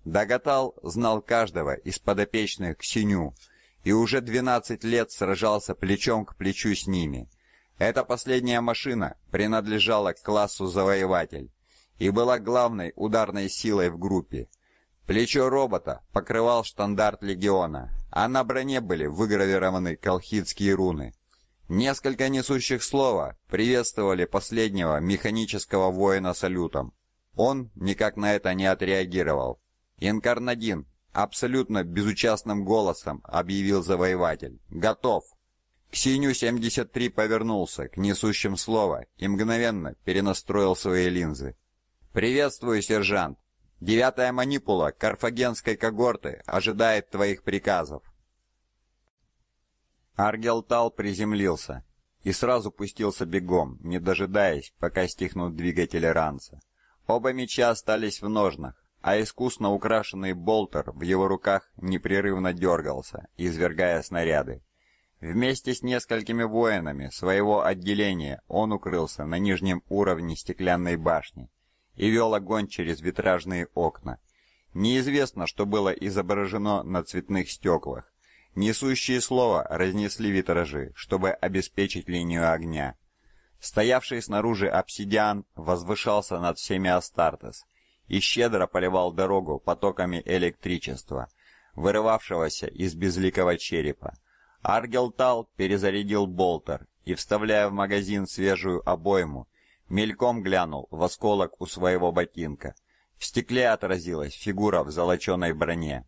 Дагатал знал каждого из подопечных Синю и уже 12 лет сражался плечом к плечу с ними. Эта последняя машина принадлежала к классу «Завоеватель» и была главной ударной силой в группе. Плечо робота покрывал стандарт легиона, а на броне были выгравированы колхидские руны. Несколько несущих слова приветствовали последнего механического воина салютом. Он никак на это не отреагировал. Инкарнадин Абсолютно безучастным голосом объявил завоеватель. «Готов!» Ксению-73 повернулся к несущим слово и мгновенно перенастроил свои линзы. «Приветствую, сержант! Девятая манипула карфагенской когорты ожидает твоих приказов!» Аргелтал приземлился и сразу пустился бегом, не дожидаясь, пока стихнут двигатели ранца. Оба меча остались в ножнах, а искусно украшенный болтер в его руках непрерывно дергался, извергая снаряды. Вместе с несколькими воинами своего отделения он укрылся на нижнем уровне стеклянной башни и вел огонь через витражные окна. Неизвестно, что было изображено на цветных стеклах. Несущие слово разнесли витражи, чтобы обеспечить линию огня. Стоявший снаружи обсидиан возвышался над всеми Астартес, и щедро поливал дорогу потоками электричества, вырывавшегося из безликого черепа. Аргелтал перезарядил болтер и, вставляя в магазин свежую обойму, мельком глянул в осколок у своего ботинка. В стекле отразилась фигура в золоченой броне.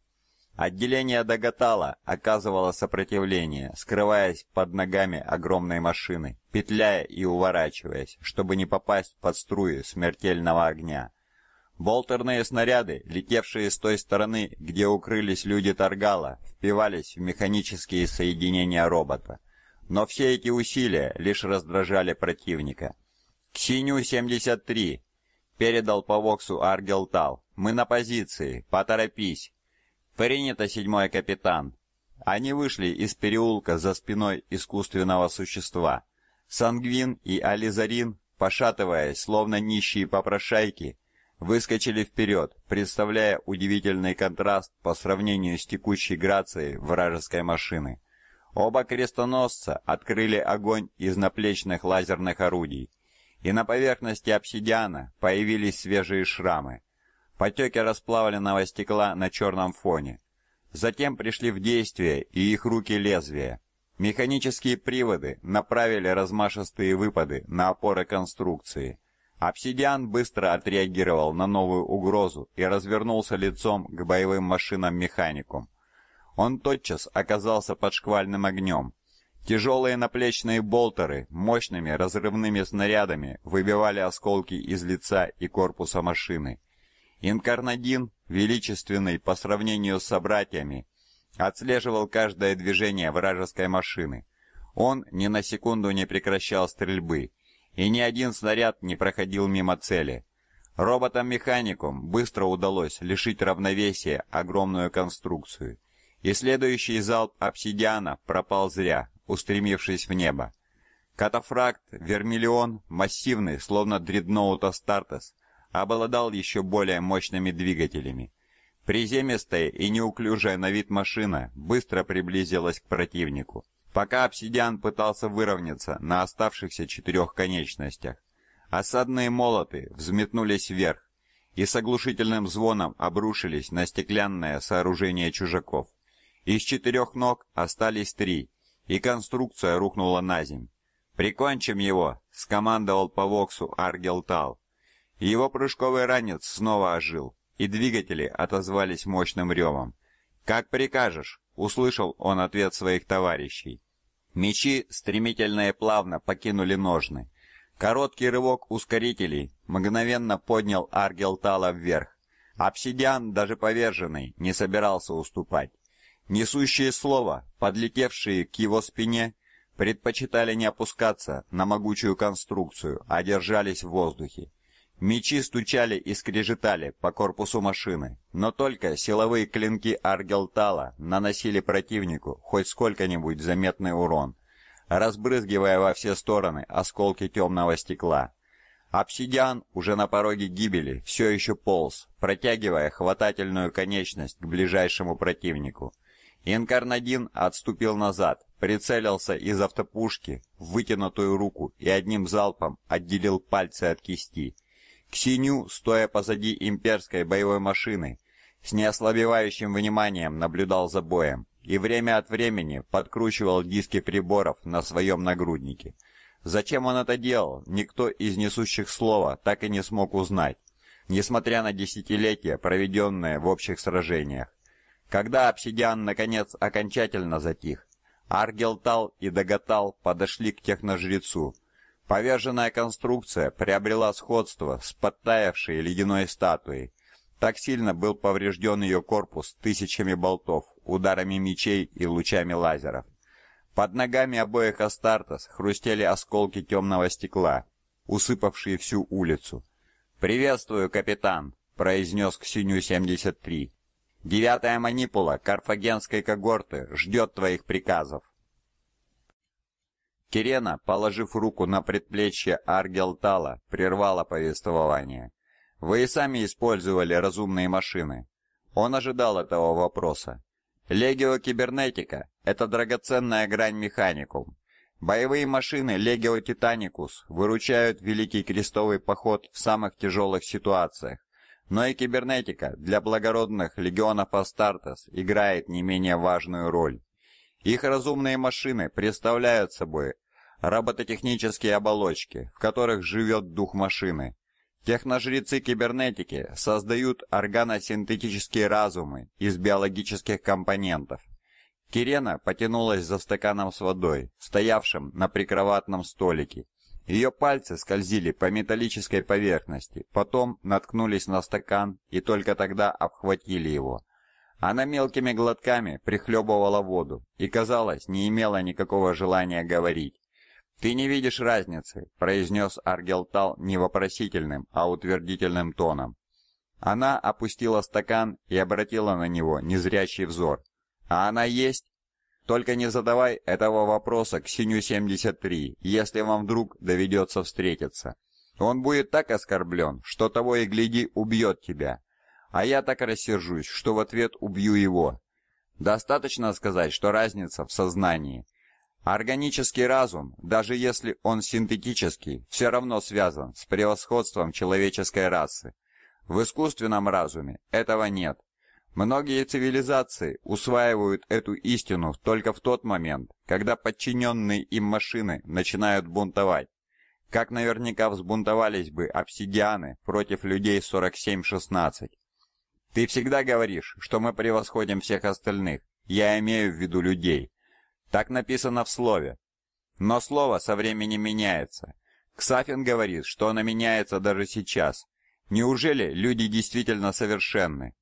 Отделение Дагатала оказывало сопротивление, скрываясь под ногами огромной машины, петляя и уворачиваясь, чтобы не попасть под струю смертельного огня. Болтерные снаряды, летевшие с той стороны, где укрылись люди Таргала, впивались в механические соединения робота. Но все эти усилия лишь раздражали противника. «К Синю-73!» — передал по Воксу Аргелтал. «Мы на позиции, поторопись!» «Принято, седьмой капитан!» Они вышли из переулка за спиной искусственного существа. Сангвин и Ализарин, пошатываясь, словно нищие попрошайки, выскочили вперед, представляя удивительный контраст по сравнению с текущей грацией вражеской машины. Оба крестоносца открыли огонь из наплечных лазерных орудий, и на поверхности обсидиана появились свежие шрамы, потеки расплавленного стекла на черном фоне. Затем пришли в действие и их руки лезвия. Механические приводы направили размашистые выпады на опоры конструкции. Обсидиан быстро отреагировал на новую угрозу и развернулся лицом к боевым машинам-механикам. Он тотчас оказался под шквальным огнем. Тяжелые наплечные болтеры мощными разрывными снарядами выбивали осколки из лица и корпуса машины. Инкарнадин, величественный по сравнению с собратьями, отслеживал каждое движение вражеской машины. Он ни на секунду не прекращал стрельбы и ни один снаряд не проходил мимо цели. Роботам-механикам быстро удалось лишить равновесия огромную конструкцию, и следующий залп обсидиана пропал зря, устремившись в небо. Катафракт Вермиллион, массивный, словно дредноут Астартес, обладал еще более мощными двигателями. Приземистая и неуклюжая на вид машина быстро приблизилась к противнику. Пока обсидиан пытался выровняться на оставшихся четырех конечностях, осадные молоты взметнулись вверх и с оглушительным звоном обрушились на стеклянное сооружение чужаков. Из четырех ног остались три, и конструкция рухнула на земь. «Прикончим его!» — скомандовал по воксу Аргелтал. Его прыжковый ранец снова ожил, и двигатели отозвались мощным ревом. «Как прикажешь», — услышал он ответ своих товарищей. Мечи стремительно и плавно покинули ножны. Короткий рывок ускорителей мгновенно поднял аргел Тала вверх. Обсидиан, даже поверженный, не собирался уступать. Несущие слово, подлетевшие к его спине, предпочитали не опускаться на могучую конструкцию, а держались в воздухе. Мечи стучали и скрежетали по корпусу машины, но только силовые клинки Аргелтала наносили противнику хоть сколько-нибудь заметный урон, разбрызгивая во все стороны осколки темного стекла. Обсидиан уже на пороге гибели все еще полз, протягивая хватательную конечность к ближайшему противнику. Инкарнадин отступил назад, прицелился из автопушки в вытянутую руку и одним залпом отделил пальцы от кисти. Ксеню, стоя позади имперской боевой машины, с неослабевающим вниманием наблюдал за боем и время от времени подкручивал диски приборов на своем нагруднике. Зачем он это делал, никто из несущих слова так и не смог узнать, несмотря на десятилетия, проведенные в общих сражениях. Когда обсидиан наконец окончательно затих, Аргелтал и Дагатал подошли к техножрецу Поверженная конструкция приобрела сходство с подтаявшей ледяной статуей. Так сильно был поврежден ее корпус тысячами болтов, ударами мечей и лучами лазеров. Под ногами обоих Астартес хрустели осколки темного стекла, усыпавшие всю улицу. «Приветствую, капитан!» — произнес к Синю-73. «Девятая манипула карфагенской когорты ждет твоих приказов». Кирена, положив руку на предплечье Аргелтала, прервала повествование. «Вы и сами использовали разумные машины». Он ожидал этого вопроса. «Легио Кибернетика — это драгоценная грань механикум. Боевые машины Легио Титаникус выручают Великий Крестовый Поход в самых тяжелых ситуациях, но и кибернетика для благородных легионов Астартес играет не менее важную роль. Их разумные машины представляют собой робототехнические оболочки, в которых живет дух машины. Техножрецы кибернетики создают органосинтетические разумы из биологических компонентов. Кирена потянулась за стаканом с водой, стоявшим на прикроватном столике. Ее пальцы скользили по металлической поверхности, потом наткнулись на стакан и только тогда обхватили его. Она мелкими глотками прихлебывала воду и, казалось, не имела никакого желания говорить. «Ты не видишь разницы», — произнес Аргелтал не вопросительным, а утвердительным тоном. Она опустила стакан и обратила на него незрящий взор. «А она есть?» «Только не задавай этого вопроса к Синю-73, если вам вдруг доведется встретиться. Он будет так оскорблен, что того и гляди убьет тебя. А я так рассержусь, что в ответ убью его. Достаточно сказать, что разница в сознании. Органический разум, даже если он синтетический, все равно связан с превосходством человеческой расы. В искусственном разуме этого нет. Многие цивилизации усваивают эту истину только в тот момент, когда подчиненные им машины начинают бунтовать. Как наверняка взбунтовались бы обсидианы против людей 47-16. Ты всегда говоришь, что мы превосходим всех остальных. Я имею в виду людей. Так написано в слове. Но слово со временем меняется. Ксафин говорит, что оно меняется даже сейчас. Неужели люди действительно совершенны?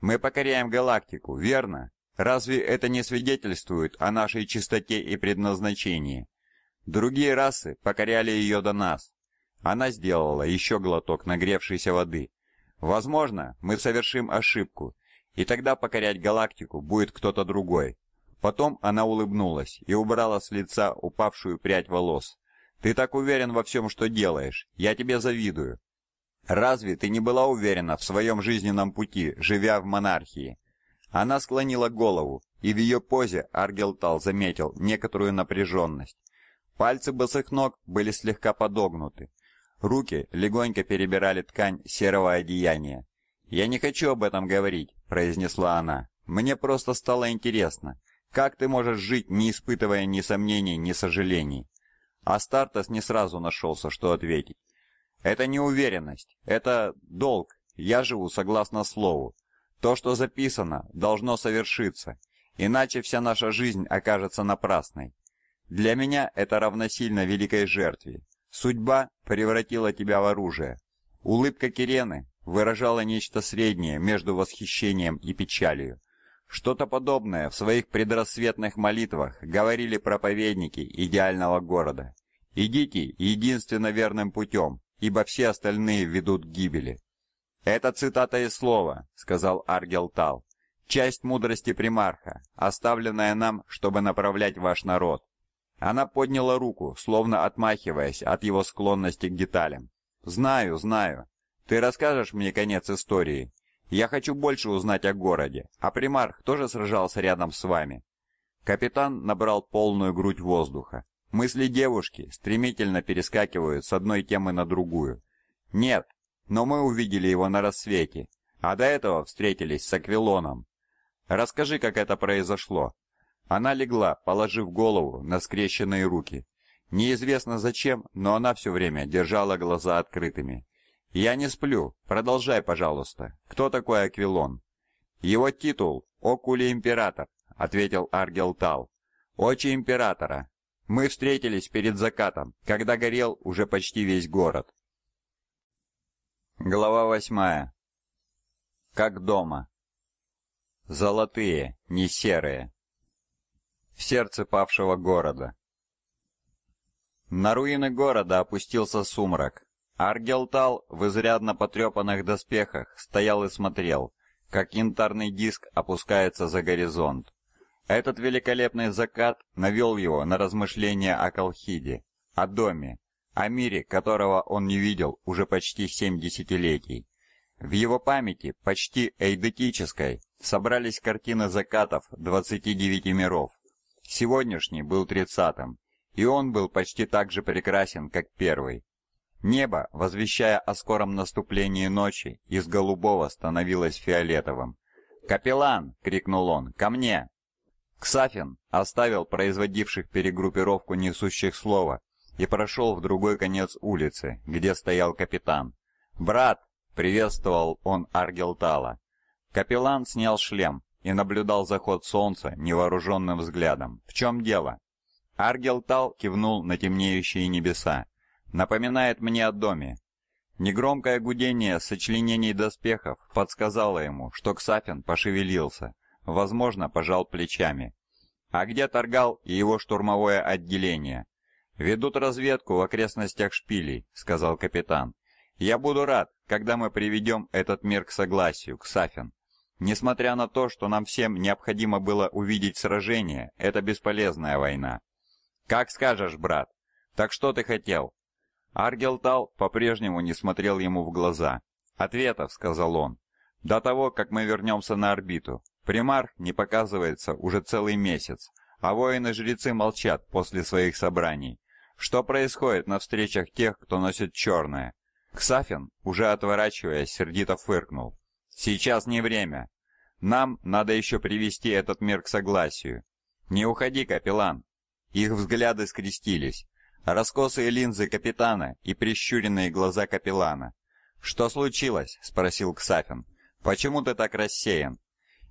Мы покоряем галактику, верно? Разве это не свидетельствует о нашей чистоте и предназначении? Другие расы покоряли ее до нас. Она сделала еще глоток нагревшейся воды. Возможно, мы совершим ошибку, и тогда покорять галактику будет кто-то другой. Потом она улыбнулась и убрала с лица упавшую прядь волос. «Ты так уверен во всем, что делаешь. Я тебе завидую». «Разве ты не была уверена в своем жизненном пути, живя в монархии?» Она склонила голову, и в ее позе Аргельтал заметил некоторую напряженность. Пальцы босых ног были слегка подогнуты. Руки легонько перебирали ткань серого одеяния. «Я не хочу об этом говорить», — произнесла она. «Мне просто стало интересно». Как ты можешь жить, не испытывая ни сомнений, ни сожалений? Астартес не сразу нашелся, что ответить. Это не уверенность, это долг. Я живу согласно слову. То, что записано, должно совершиться, иначе вся наша жизнь окажется напрасной. Для меня это равносильно великой жертве. Судьба превратила тебя в оружие. Улыбка Кирены выражала нечто среднее между восхищением и печалью. Что-то подобное в своих предрассветных молитвах говорили проповедники идеального города. «Идите единственно верным путем, ибо все остальные ведут к гибели». «Это цитата из слова», — сказал Аргел Тал. «Часть мудрости примарха, оставленная нам, чтобы направлять ваш народ». Она подняла руку, словно отмахиваясь от его склонности к деталям. «Знаю, знаю. Ты расскажешь мне конец истории, я хочу больше узнать о городе. А примарх тоже сражался рядом с вами?» Капитан набрал полную грудь воздуха. Мысли девушки стремительно перескакивают с одной темы на другую. «Нет, но мы увидели его на рассвете, а до этого встретились с Аквилоном. Расскажи, как это произошло». Она легла, положив голову на скрещенные руки. Неизвестно зачем, но она все время держала глаза открытыми. «Я не сплю. Продолжай, пожалуйста. Кто такой Аквилон?» «Его титул — Окули Император», — ответил Аргел Тал. «Очи Императора. Мы встретились перед закатом, когда горел уже почти весь город». Глава восьмая. Как дома. Золотые, не серые. В сердце павшего города. На руины города опустился сумрак. Аргелтал в изрядно потрепанных доспехах стоял и смотрел, как янтарный диск опускается за горизонт. Этот великолепный закат навел его на размышления о Колхиде, о доме, о мире, которого он не видел уже почти семь десятилетий. В его памяти, почти эйдетической, собрались картины закатов двадцати девяти миров. Сегодняшний был тридцатым, и он был почти так же прекрасен, как первый. Небо, возвещая о скором наступлении ночи, из голубого становилось фиолетовым. «Капеллан!» — крикнул он. «Ко мне!» Ксафин оставил производивших перегруппировку несущих слова и прошел в другой конец улицы, где стоял капитан. «Брат!» — приветствовал он Аргелтала. Капеллан снял шлем и наблюдал заход солнца невооруженным взглядом. «В чем дело?» Аргелтал кивнул на темнеющие небеса напоминает мне о доме. Негромкое гудение сочленений доспехов подсказало ему, что Ксафин пошевелился, возможно, пожал плечами. А где Таргал и его штурмовое отделение? Ведут разведку в окрестностях шпилей, сказал капитан. Я буду рад, когда мы приведем этот мир к согласию, Ксафин. Несмотря на то, что нам всем необходимо было увидеть сражение, это бесполезная война. Как скажешь, брат. Так что ты хотел? Аргелтал по-прежнему не смотрел ему в глаза. «Ответов», — сказал он, — «до того, как мы вернемся на орбиту. Примарх не показывается уже целый месяц, а воины-жрецы молчат после своих собраний. Что происходит на встречах тех, кто носит черное?» Ксафин, уже отворачиваясь, сердито фыркнул. «Сейчас не время. Нам надо еще привести этот мир к согласию. Не уходи, капеллан!» Их взгляды скрестились. Раскосые линзы капитана и прищуренные глаза капеллана. «Что случилось?» — спросил Ксафин. «Почему ты так рассеян?»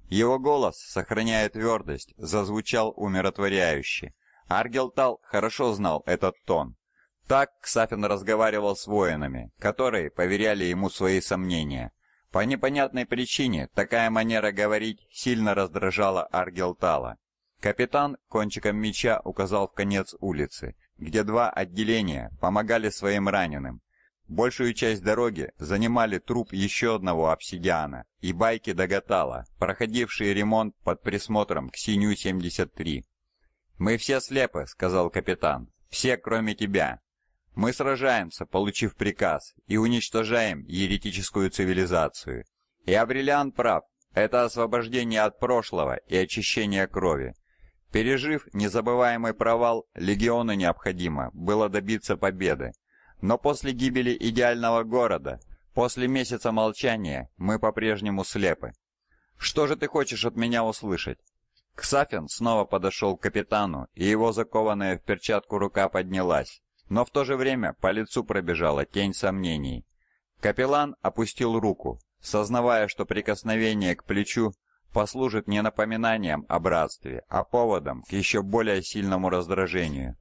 Его голос, сохраняя твердость, зазвучал умиротворяюще. Аргелтал хорошо знал этот тон. Так Ксафин разговаривал с воинами, которые поверяли ему свои сомнения. По непонятной причине такая манера говорить сильно раздражала Аргелтала. Капитан кончиком меча указал в конец улицы, где два отделения помогали своим раненым. Большую часть дороги занимали труп еще одного обсидиана и байки Дагатала, проходившие ремонт под присмотром к Синю-73. «Мы все слепы», — сказал капитан. «Все, кроме тебя. Мы сражаемся, получив приказ, и уничтожаем еретическую цивилизацию. И Абриллиан прав. Это освобождение от прошлого и очищение крови. Пережив незабываемый провал, легиону необходимо было добиться победы. Но после гибели идеального города, после месяца молчания, мы по-прежнему слепы. Что же ты хочешь от меня услышать? Ксафин снова подошел к капитану, и его закованная в перчатку рука поднялась, но в то же время по лицу пробежала тень сомнений. Капеллан опустил руку, сознавая, что прикосновение к плечу послужит не напоминанием о братстве, а поводом к еще более сильному раздражению.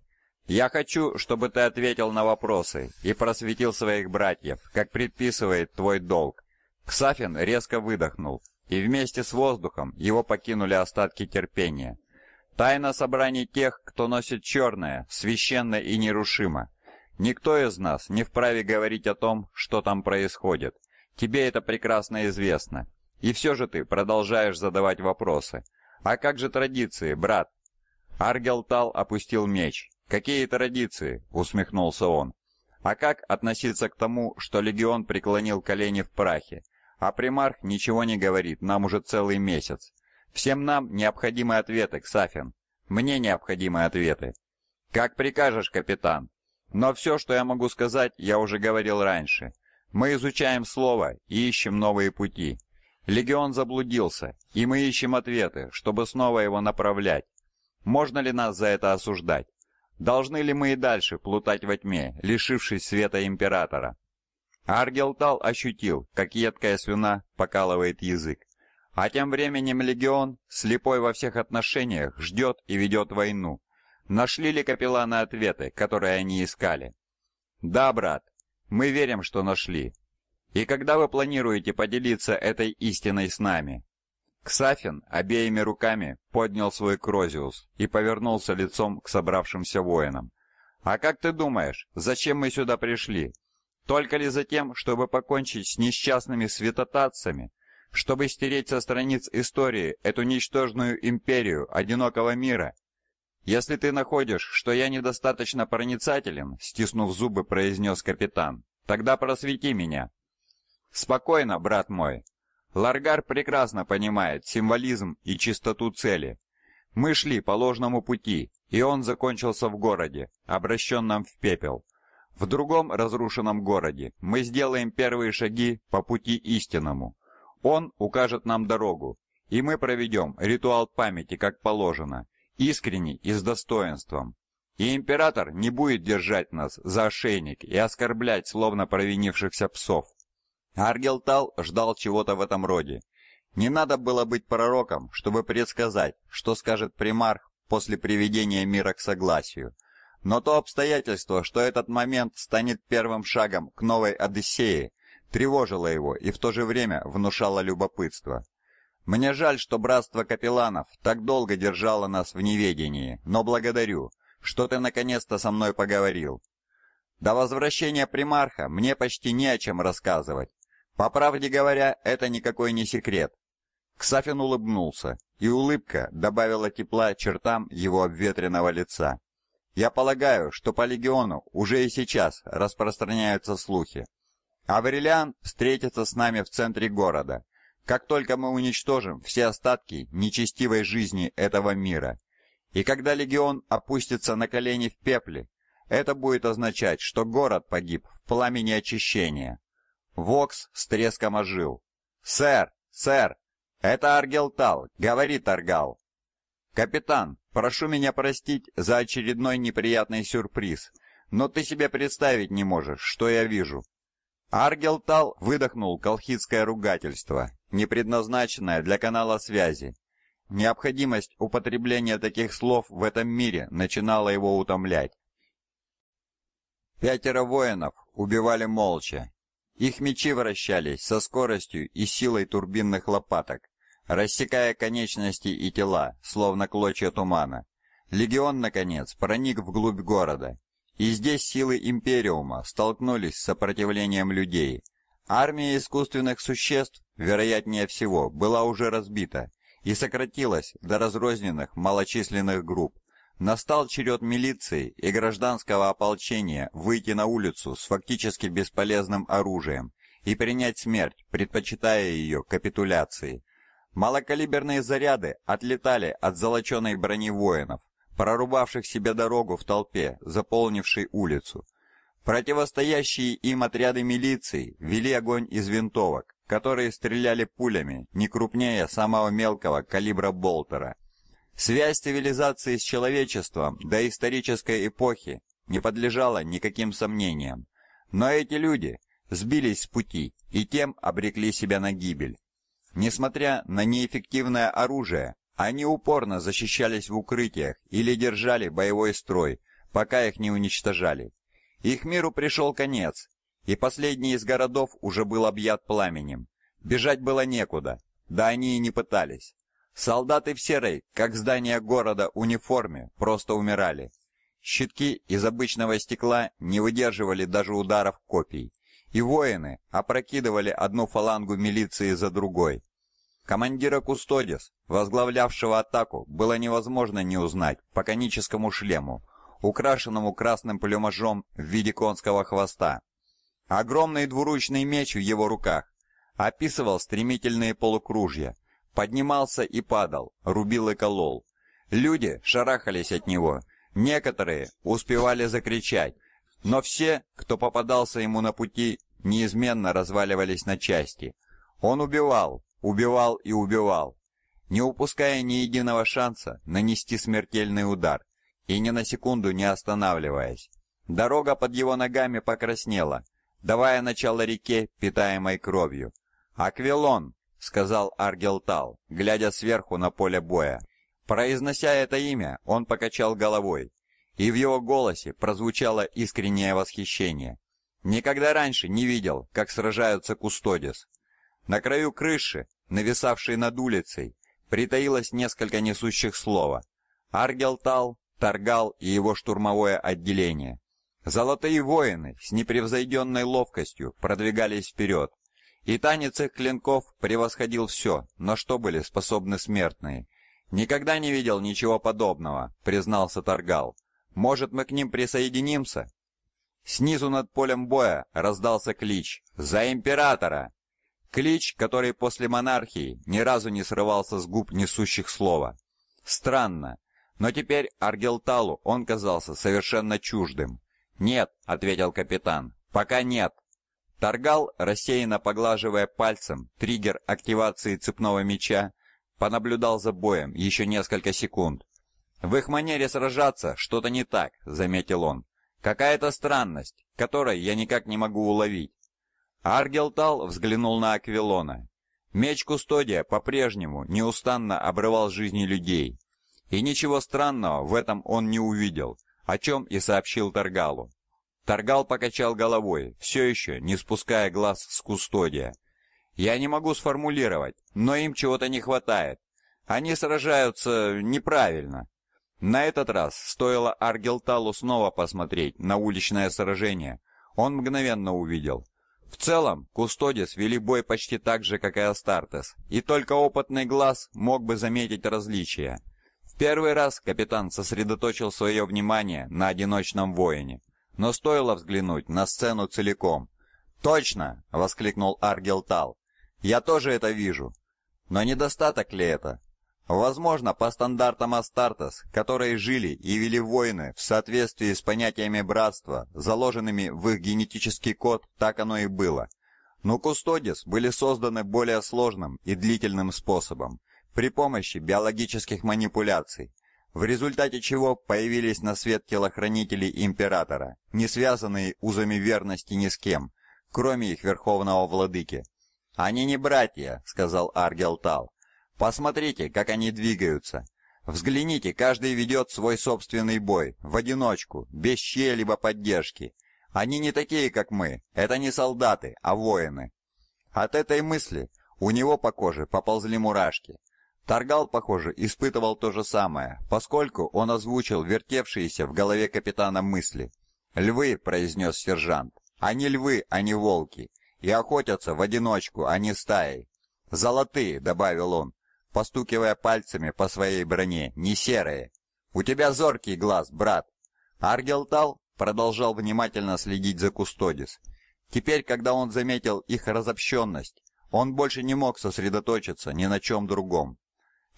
Я хочу, чтобы ты ответил на вопросы и просветил своих братьев, как предписывает твой долг. Ксафин резко выдохнул, и вместе с воздухом его покинули остатки терпения. Тайна собраний тех, кто носит черное, священна и нерушима. Никто из нас не вправе говорить о том, что там происходит. Тебе это прекрасно известно, и все же ты продолжаешь задавать вопросы. А как же традиции, брат? Аргелтал опустил меч. Какие традиции? усмехнулся он. А как относиться к тому, что легион преклонил колени в прахе, а примарх ничего не говорит нам уже целый месяц? Всем нам необходимы ответы, Ксафин. Мне необходимы ответы. Как прикажешь, капитан. Но все, что я могу сказать, я уже говорил раньше. Мы изучаем слово и ищем новые пути. Легион заблудился, и мы ищем ответы, чтобы снова его направлять. Можно ли нас за это осуждать? Должны ли мы и дальше плутать во тьме, лишившись света императора? Аргелтал ощутил, как едкая свина покалывает язык. А тем временем легион, слепой во всех отношениях, ждет и ведет войну. Нашли ли капелланы ответы, которые они искали? Да, брат, мы верим, что нашли. И когда вы планируете поделиться этой истиной с нами? Ксафин обеими руками поднял свой крозиус и повернулся лицом к собравшимся воинам. А как ты думаешь, зачем мы сюда пришли? Только ли за тем, чтобы покончить с несчастными святотатцами, чтобы стереть со страниц истории эту ничтожную империю одинокого мира? Если ты находишь, что я недостаточно проницателен, стиснув зубы, произнес капитан. Тогда просвети меня. Спокойно, брат мой. Ларгар прекрасно понимает символизм и чистоту цели. Мы шли по ложному пути, и он закончился в городе, обращенном в пепел. В другом разрушенном городе мы сделаем первые шаги по пути истинному. Он укажет нам дорогу, и мы проведем ритуал памяти, как положено, искренне и с достоинством. И император не будет держать нас за ошейник и оскорблять словно провинившихся псов. Аргелтал ждал чего-то в этом роде. Не надо было быть пророком, чтобы предсказать, что скажет примарх после приведения мира к согласию. Но то обстоятельство, что этот момент станет первым шагом к новой Одиссее, тревожило его и в то же время внушало любопытство. Мне жаль, что братство капелланов так долго держало нас в неведении, но благодарю, что ты наконец-то со мной поговорил. До возвращения примарха мне почти не о чем рассказывать. По правде говоря, это никакой не секрет. Ксафин улыбнулся, и улыбка добавила тепла чертам его обветренного лица. Я полагаю, что по легиону уже и сейчас распространяются слухи. Аврелиан встретится с нами в центре города, как только мы уничтожим все остатки нечестивой жизни этого мира. И когда легион опустится на колени в пепле, это будет означать, что город погиб в пламени очищения. Вокс с треском ожил. «Сэр! Сэр! Это Аргелтал!» — говорит Аргал. «Капитан, прошу меня простить за очередной неприятный сюрприз, но ты себе представить не можешь, что я вижу». Аргелтал выдохнул колхидское ругательство, не предназначенное для канала связи. Необходимость употребления таких слов в этом мире начинала его утомлять. Пятеро воинов убивали молча, их мечи вращались со скоростью и силой турбинных лопаток, рассекая конечности и тела, словно клочья тумана. Легион, наконец, проник вглубь города, и здесь силы Империума столкнулись с сопротивлением людей. Армия искусственных существ, вероятнее всего, была уже разбита и сократилась до разрозненных малочисленных групп, Настал черед милиции и гражданского ополчения выйти на улицу с фактически бесполезным оружием и принять смерть, предпочитая ее капитуляции. Малокалиберные заряды отлетали от золоченой брони воинов, прорубавших себе дорогу в толпе, заполнившей улицу. Противостоящие им отряды милиции вели огонь из винтовок, которые стреляли пулями не крупнее самого мелкого калибра болтера – Связь цивилизации с человечеством до исторической эпохи не подлежала никаким сомнениям. Но эти люди сбились с пути и тем обрекли себя на гибель. Несмотря на неэффективное оружие, они упорно защищались в укрытиях или держали боевой строй, пока их не уничтожали. Их миру пришел конец, и последний из городов уже был объят пламенем. Бежать было некуда, да они и не пытались. Солдаты в серой, как здание города, униформе просто умирали. Щитки из обычного стекла не выдерживали даже ударов копий, и воины опрокидывали одну фалангу милиции за другой. Командира Кустодис, возглавлявшего атаку, было невозможно не узнать по коническому шлему, украшенному красным плюмажом в виде конского хвоста. Огромный двуручный меч в его руках описывал стремительные полукружья, Поднимался и падал, рубил и колол. Люди шарахались от него. Некоторые успевали закричать, но все, кто попадался ему на пути, неизменно разваливались на части. Он убивал, убивал и убивал, не упуская ни единого шанса нанести смертельный удар и ни на секунду не останавливаясь. Дорога под его ногами покраснела, давая начало реке, питаемой кровью. «Аквилон!» сказал Аргелтал, глядя сверху на поле боя. Произнося это имя, он покачал головой, и в его голосе прозвучало искреннее восхищение. Никогда раньше не видел, как сражаются кустодис. На краю крыши, нависавшей над улицей, притаилось несколько несущих слова. Аргелтал, Таргал и его штурмовое отделение. Золотые воины с непревзойденной ловкостью продвигались вперед, и танец их клинков превосходил все, на что были способны смертные. «Никогда не видел ничего подобного», — признался Таргал. «Может, мы к ним присоединимся?» Снизу над полем боя раздался клич «За императора!» Клич, который после монархии ни разу не срывался с губ несущих слова. Странно, но теперь Аргелталу он казался совершенно чуждым. «Нет», — ответил капитан, — «пока нет». Торгал рассеянно поглаживая пальцем триггер активации цепного меча, понаблюдал за боем еще несколько секунд. «В их манере сражаться что-то не так», — заметил он. «Какая-то странность, которой я никак не могу уловить». Аргелтал взглянул на Аквилона. Меч Кустодия по-прежнему неустанно обрывал жизни людей. И ничего странного в этом он не увидел, о чем и сообщил Торгалу. Торгал покачал головой, все еще не спуская глаз с кустодия. «Я не могу сформулировать, но им чего-то не хватает. Они сражаются неправильно». На этот раз стоило Аргелталу снова посмотреть на уличное сражение. Он мгновенно увидел. В целом, Кустодис вели бой почти так же, как и Астартес, и только опытный глаз мог бы заметить различия. В первый раз капитан сосредоточил свое внимание на одиночном воине но стоило взглянуть на сцену целиком. «Точно!» — воскликнул Аргелтал. «Я тоже это вижу. Но недостаток ли это? Возможно, по стандартам Астартес, которые жили и вели войны в соответствии с понятиями братства, заложенными в их генетический код, так оно и было. Но кустодис были созданы более сложным и длительным способом, при помощи биологических манипуляций в результате чего появились на свет телохранители императора, не связанные узами верности ни с кем, кроме их верховного владыки. «Они не братья», — сказал Аргел Тал. «Посмотрите, как они двигаются. Взгляните, каждый ведет свой собственный бой, в одиночку, без чьей-либо поддержки. Они не такие, как мы, это не солдаты, а воины». От этой мысли у него по коже поползли мурашки. Таргал, похоже, испытывал то же самое, поскольку он озвучил вертевшиеся в голове капитана мысли. «Львы», — произнес сержант, — «они львы, а не волки, и охотятся в одиночку, а не стаей». «Золотые», — добавил он, постукивая пальцами по своей броне, — «не серые». «У тебя зоркий глаз, брат». Аргелтал продолжал внимательно следить за Кустодис. Теперь, когда он заметил их разобщенность, он больше не мог сосредоточиться ни на чем другом.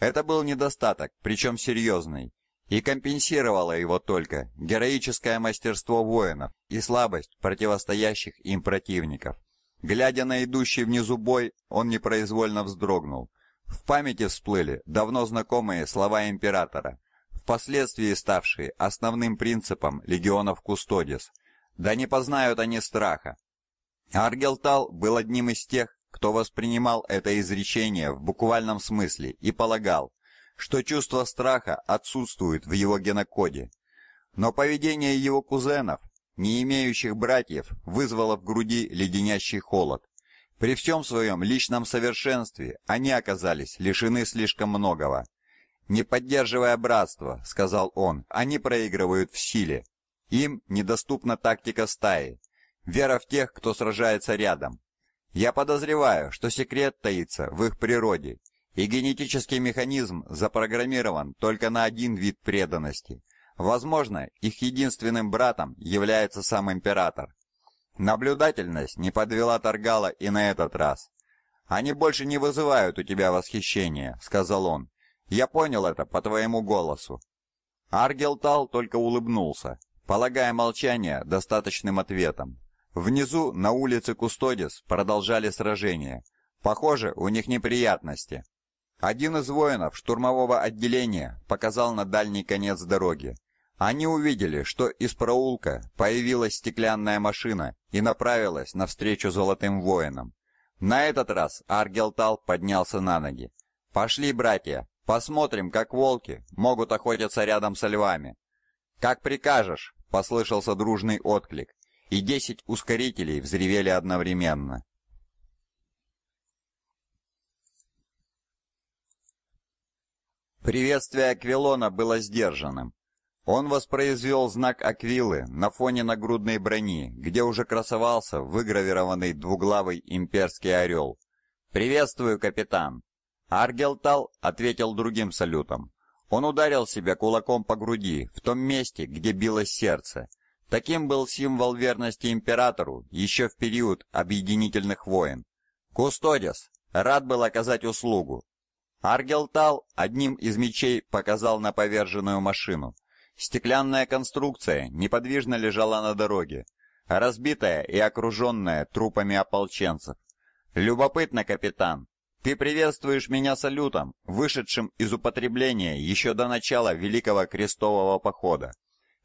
Это был недостаток, причем серьезный, и компенсировало его только героическое мастерство воинов и слабость противостоящих им противников. Глядя на идущий внизу бой, он непроизвольно вздрогнул. В памяти всплыли давно знакомые слова императора, впоследствии ставшие основным принципом легионов Кустодис. Да не познают они страха. Аргелтал был одним из тех, кто воспринимал это изречение в буквальном смысле и полагал, что чувство страха отсутствует в его генокоде. Но поведение его кузенов, не имеющих братьев, вызвало в груди леденящий холод. При всем своем личном совершенстве они оказались лишены слишком многого. «Не поддерживая братство», — сказал он, — «они проигрывают в силе. Им недоступна тактика стаи, вера в тех, кто сражается рядом, я подозреваю, что секрет таится в их природе, и генетический механизм запрограммирован только на один вид преданности. Возможно, их единственным братом является сам император. Наблюдательность не подвела Таргала и на этот раз. «Они больше не вызывают у тебя восхищения», — сказал он. «Я понял это по твоему голосу». Аргелтал только улыбнулся, полагая молчание достаточным ответом. Внизу, на улице Кустодис, продолжали сражение. Похоже, у них неприятности. Один из воинов штурмового отделения показал на дальний конец дороги. Они увидели, что из проулка появилась стеклянная машина и направилась навстречу золотым воинам. На этот раз Аргелтал поднялся на ноги. «Пошли, братья, посмотрим, как волки могут охотиться рядом со львами». «Как прикажешь», — послышался дружный отклик и десять ускорителей взревели одновременно. Приветствие Аквилона было сдержанным. Он воспроизвел знак Аквилы на фоне нагрудной брони, где уже красовался выгравированный двуглавый имперский орел. «Приветствую, капитан!» Аргелтал ответил другим салютом. Он ударил себя кулаком по груди, в том месте, где билось сердце. Таким был символ верности императору еще в период объединительных войн. Кустодис рад был оказать услугу. Аргелтал одним из мечей показал на поверженную машину. Стеклянная конструкция неподвижно лежала на дороге, разбитая и окруженная трупами ополченцев. «Любопытно, капитан. Ты приветствуешь меня салютом, вышедшим из употребления еще до начала Великого Крестового Похода.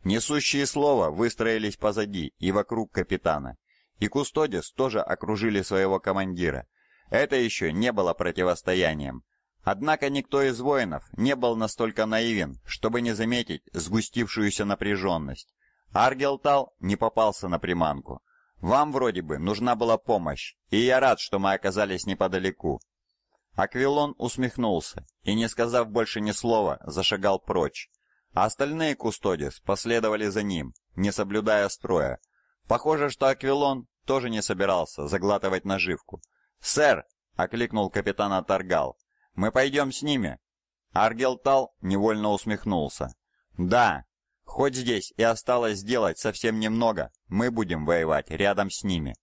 Несущие слово выстроились позади и вокруг капитана. И Кустодис тоже окружили своего командира. Это еще не было противостоянием. Однако никто из воинов не был настолько наивен, чтобы не заметить сгустившуюся напряженность. Аргелтал не попался на приманку. Вам вроде бы нужна была помощь, и я рад, что мы оказались неподалеку. Аквилон усмехнулся и, не сказав больше ни слова, зашагал прочь. А остальные кустодис последовали за ним, не соблюдая строя. Похоже, что Аквилон тоже не собирался заглатывать наживку. «Сэр!» — окликнул капитана Таргал. «Мы пойдем с ними!» Аргелтал невольно усмехнулся. «Да, хоть здесь и осталось сделать совсем немного, мы будем воевать рядом с ними».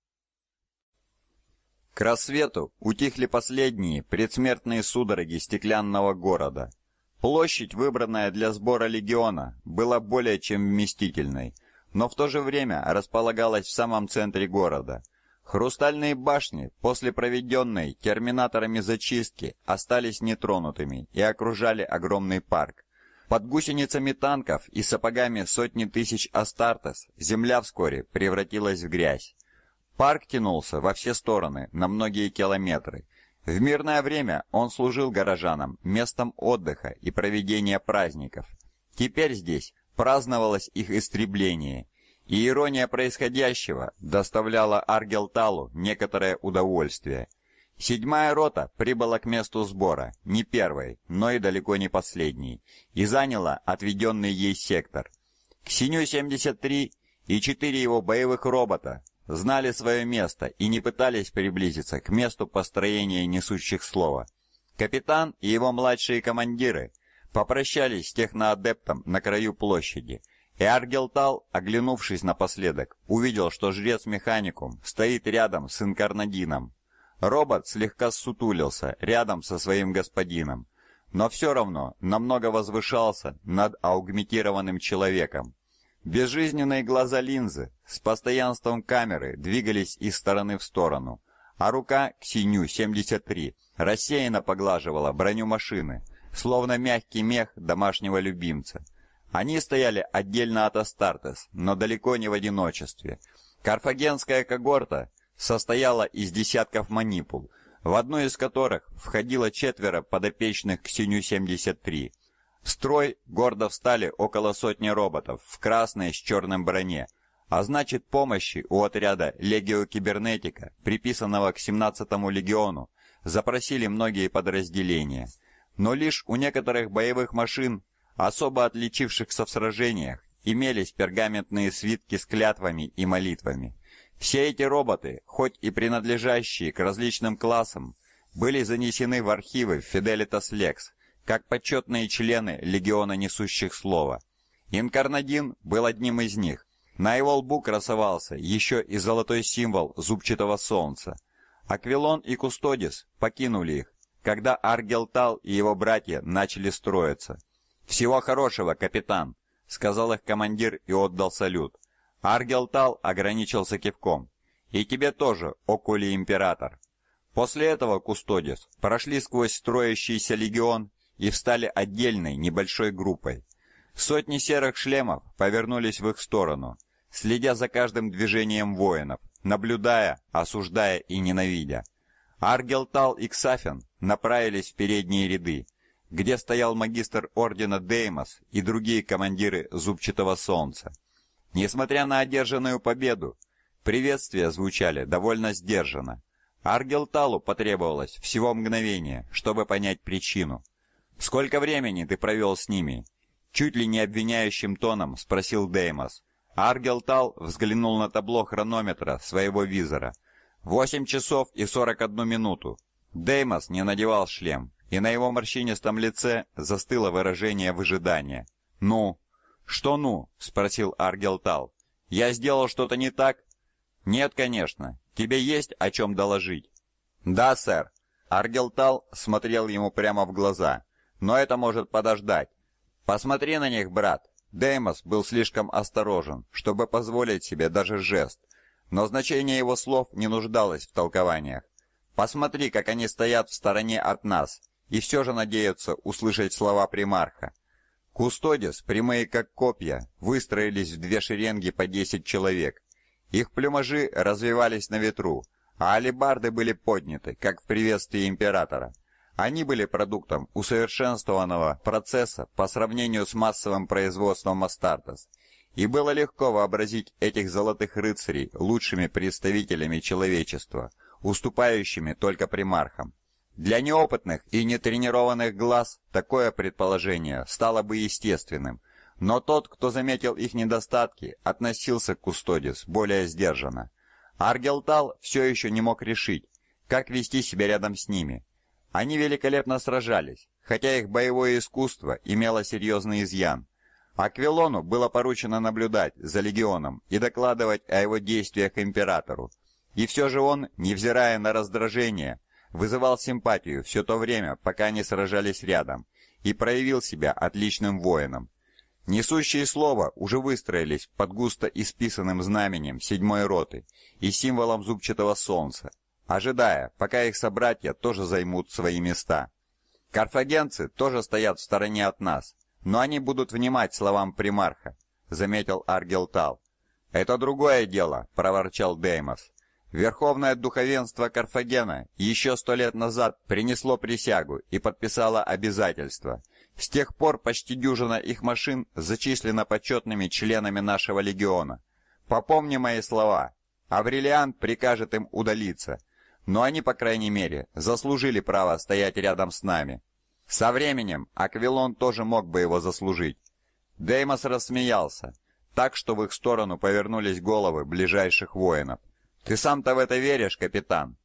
К рассвету утихли последние предсмертные судороги стеклянного города — Площадь, выбранная для сбора легиона, была более чем вместительной, но в то же время располагалась в самом центре города. Хрустальные башни после проведенной терминаторами зачистки остались нетронутыми и окружали огромный парк. Под гусеницами танков и сапогами сотни тысяч Астартес земля вскоре превратилась в грязь. Парк тянулся во все стороны на многие километры – в мирное время он служил горожанам местом отдыха и проведения праздников. Теперь здесь праздновалось их истребление, и ирония происходящего доставляла Аргелталу некоторое удовольствие. Седьмая рота прибыла к месту сбора, не первой, но и далеко не последней, и заняла отведенный ей сектор. К Синю-73 и четыре его боевых робота знали свое место и не пытались приблизиться к месту построения несущих слова. Капитан и его младшие командиры попрощались с техноадептом на краю площади, и Аргелтал, оглянувшись напоследок, увидел, что жрец-механикум стоит рядом с инкарнадином. Робот слегка сутулился рядом со своим господином, но все равно намного возвышался над аугментированным человеком. Безжизненные глаза линзы с постоянством камеры двигались из стороны в сторону, а рука к 73 рассеянно поглаживала броню машины, словно мягкий мех домашнего любимца. Они стояли отдельно от Астартес, но далеко не в одиночестве. Карфагенская когорта состояла из десятков манипул, в одну из которых входило четверо подопечных к синю 73 в строй гордо встали около сотни роботов в красной с черным броне, а значит помощи у отряда «Легио Кибернетика», приписанного к 17-му легиону, запросили многие подразделения. Но лишь у некоторых боевых машин, особо отличившихся в сражениях, имелись пергаментные свитки с клятвами и молитвами. Все эти роботы, хоть и принадлежащие к различным классам, были занесены в архивы Fidelitas Lex, как почетные члены легиона несущих слово. Инкарнадин был одним из них. На его лбу красовался еще и золотой символ зубчатого солнца. Аквилон и Кустодис покинули их, когда Аргелтал и его братья начали строиться. «Всего хорошего, капитан!» — сказал их командир и отдал салют. Аргелтал ограничился кивком. «И тебе тоже, окули император!» После этого Кустодис прошли сквозь строящийся легион и встали отдельной небольшой группой. Сотни серых шлемов повернулись в их сторону, следя за каждым движением воинов, наблюдая, осуждая и ненавидя. Аргелтал и Ксафин направились в передние ряды, где стоял магистр ордена Деймос и другие командиры Зубчатого Солнца. Несмотря на одержанную победу, приветствия звучали довольно сдержанно. Аргелталу потребовалось всего мгновение, чтобы понять причину – «Сколько времени ты провел с ними?» Чуть ли не обвиняющим тоном спросил Деймос. Аргел взглянул на табло хронометра своего визора. «Восемь часов и сорок одну минуту». Деймос не надевал шлем, и на его морщинистом лице застыло выражение выжидания. «Ну?» «Что ну?» — спросил Аргел «Я сделал что-то не так?» «Нет, конечно. Тебе есть о чем доложить?» «Да, сэр». Аргел смотрел ему прямо в глаза но это может подождать. Посмотри на них, брат. Деймос был слишком осторожен, чтобы позволить себе даже жест, но значение его слов не нуждалось в толкованиях. Посмотри, как они стоят в стороне от нас и все же надеются услышать слова примарха. Кустодис, прямые как копья, выстроились в две шеренги по десять человек. Их плюмажи развивались на ветру, а алебарды были подняты, как в приветствии императора. Они были продуктом усовершенствованного процесса по сравнению с массовым производством Астартес. И было легко вообразить этих золотых рыцарей лучшими представителями человечества, уступающими только примархам. Для неопытных и нетренированных глаз такое предположение стало бы естественным, но тот, кто заметил их недостатки, относился к Кустодис более сдержанно. Аргелтал все еще не мог решить, как вести себя рядом с ними, они великолепно сражались, хотя их боевое искусство имело серьезный изъян. Аквилону было поручено наблюдать за легионом и докладывать о его действиях императору. И все же он, невзирая на раздражение, вызывал симпатию все то время, пока они сражались рядом, и проявил себя отличным воином. Несущие слова уже выстроились под густо исписанным знаменем седьмой роты и символом зубчатого солнца, ожидая, пока их собратья тоже займут свои места. Карфагенцы тоже стоят в стороне от нас, но они будут внимать словам примарха, заметил Аргелтал. Это другое дело, проворчал Деймос. Верховное духовенство Карфагена еще сто лет назад принесло присягу и подписало обязательство. С тех пор почти дюжина их машин зачислена почетными членами нашего легиона. Попомни мои слова. Аврелиан прикажет им удалиться но они, по крайней мере, заслужили право стоять рядом с нами. Со временем Аквилон тоже мог бы его заслужить. Деймос рассмеялся, так что в их сторону повернулись головы ближайших воинов. Ты сам-то в это веришь, капитан?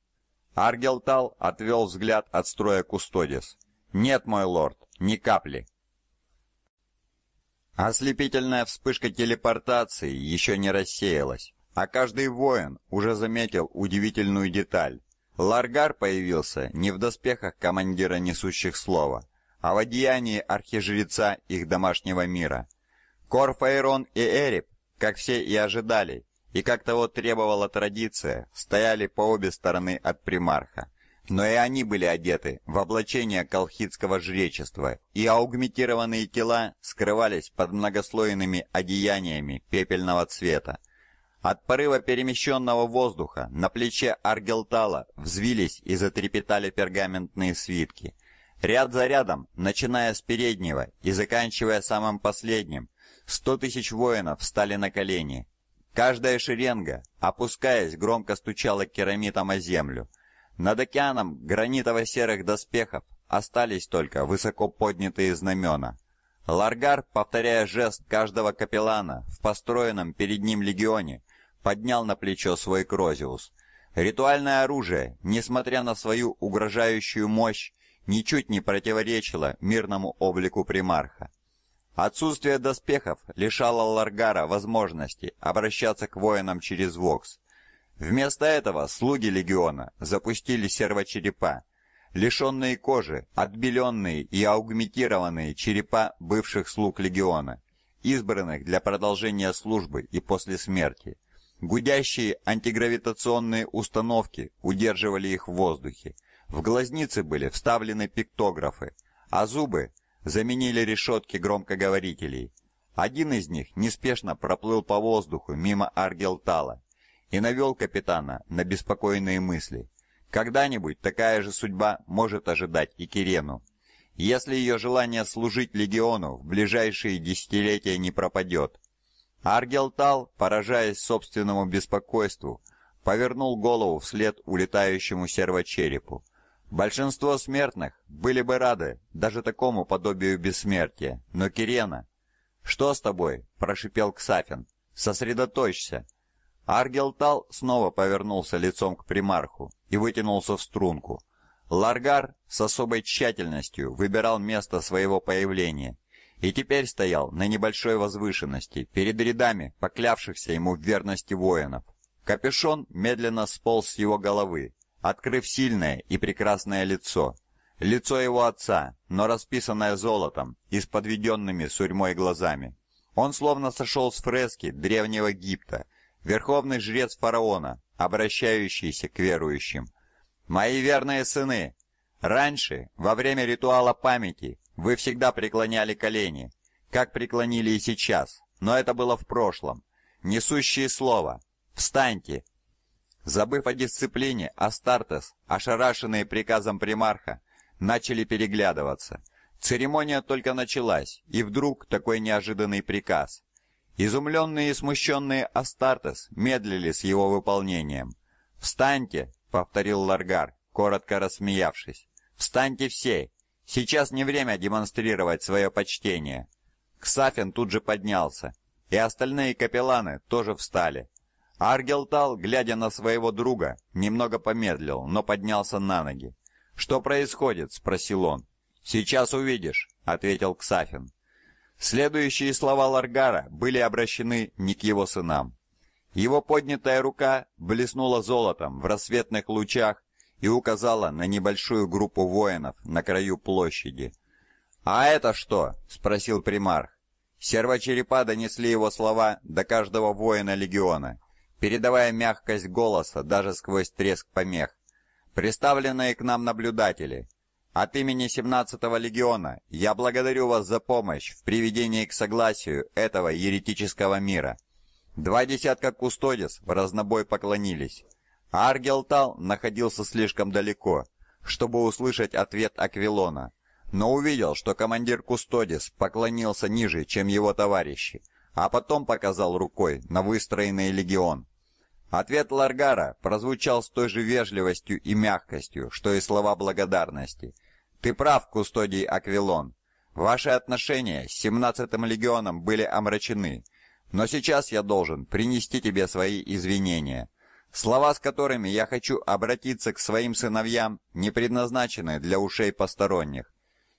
Аргелтал отвел взгляд от строя Кустодис. Нет, мой лорд, ни капли. Ослепительная вспышка телепортации еще не рассеялась, а каждый воин уже заметил удивительную деталь. Ларгар появился не в доспехах командира несущих слова, а в одеянии архижреца их домашнего мира. Корфаэрон и Эрип, как все и ожидали, и как того требовала традиция, стояли по обе стороны от примарха. Но и они были одеты в облачение колхидского жречества, и аугментированные тела скрывались под многослойными одеяниями пепельного цвета. От порыва перемещенного воздуха на плече Аргелтала взвились и затрепетали пергаментные свитки. Ряд за рядом, начиная с переднего и заканчивая самым последним, сто тысяч воинов встали на колени. Каждая шеренга, опускаясь, громко стучала керамитом о землю. Над океаном гранитово-серых доспехов остались только высоко поднятые знамена. Ларгар, повторяя жест каждого капеллана в построенном перед ним легионе, поднял на плечо свой Крозиус. Ритуальное оружие, несмотря на свою угрожающую мощь, ничуть не противоречило мирному облику примарха. Отсутствие доспехов лишало Ларгара возможности обращаться к воинам через Вокс. Вместо этого слуги легиона запустили сервочерепа, лишенные кожи, отбеленные и аугментированные черепа бывших слуг легиона, избранных для продолжения службы и после смерти – Гудящие антигравитационные установки удерживали их в воздухе. В глазницы были вставлены пиктографы, а зубы заменили решетки громкоговорителей. Один из них неспешно проплыл по воздуху мимо Аргелтала и навёл капитана на беспокойные мысли. Когда-нибудь такая же судьба может ожидать и Кирену, если её желание служить легиону в ближайшие десятилетия не пропадёт. Аргелтал, поражаясь собственному беспокойству, повернул голову вслед улетающему сервочерепу. Большинство смертных были бы рады даже такому подобию бессмертия, но Кирена... «Что с тобой?» – прошипел Ксафин. «Сосредоточься!» Аргелтал снова повернулся лицом к примарху и вытянулся в струнку. Ларгар с особой тщательностью выбирал место своего появления и теперь стоял на небольшой возвышенности перед рядами поклявшихся ему в верности воинов. Капюшон медленно сполз с его головы, открыв сильное и прекрасное лицо. Лицо его отца, но расписанное золотом и с подведенными сурьмой глазами. Он словно сошел с фрески древнего Египта, верховный жрец фараона, обращающийся к верующим. «Мои верные сыны! Раньше, во время ритуала памяти, вы всегда преклоняли колени, как преклонили и сейчас, но это было в прошлом. Несущие слово «Встаньте!» Забыв о дисциплине, Астартес, ошарашенные приказом примарха, начали переглядываться. Церемония только началась, и вдруг такой неожиданный приказ. Изумленные и смущенные Астартес медлили с его выполнением. «Встаньте!» — повторил Ларгар, коротко рассмеявшись. «Встаньте все! Сейчас не время демонстрировать свое почтение. Ксафин тут же поднялся, и остальные капелланы тоже встали. Аргелтал, глядя на своего друга, немного помедлил, но поднялся на ноги. «Что происходит?» — спросил он. «Сейчас увидишь», — ответил Ксафин. Следующие слова Ларгара были обращены не к его сынам. Его поднятая рука блеснула золотом в рассветных лучах и указала на небольшую группу воинов на краю площади. «А это что?» — спросил примарх. Сервочерепа донесли его слова до каждого воина легиона, передавая мягкость голоса даже сквозь треск помех. «Представленные к нам наблюдатели, от имени 17-го легиона я благодарю вас за помощь в приведении к согласию этого еретического мира». Два десятка кустодис в разнобой поклонились. Аргелтал находился слишком далеко, чтобы услышать ответ Аквилона, но увидел, что командир Кустодис поклонился ниже, чем его товарищи, а потом показал рукой на выстроенный легион. Ответ Ларгара прозвучал с той же вежливостью и мягкостью, что и слова благодарности. «Ты прав, Кустодий Аквилон. Ваши отношения с семнадцатым легионом были омрачены, но сейчас я должен принести тебе свои извинения». Слова, с которыми я хочу обратиться к своим сыновьям, не предназначены для ушей посторонних.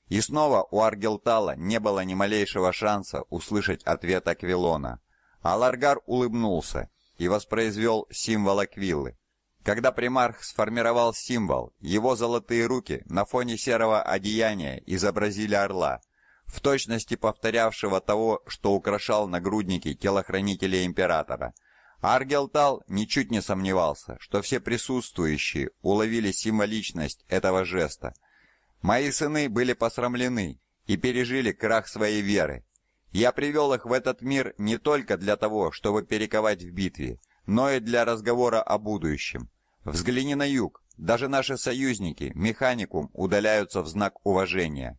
И снова у Аргелтала не было ни малейшего шанса услышать ответ Аквилона. Аларгар улыбнулся и воспроизвел символ Аквилы. Когда примарх сформировал символ, его золотые руки на фоне серого одеяния изобразили орла, в точности повторявшего того, что украшал нагрудники телохранителей императора – Аргелтал ничуть не сомневался, что все присутствующие уловили символичность этого жеста. Мои сыны были посрамлены и пережили крах своей веры. Я привел их в этот мир не только для того, чтобы перековать в битве, но и для разговора о будущем. Взгляни на юг. Даже наши союзники, механикум, удаляются в знак уважения.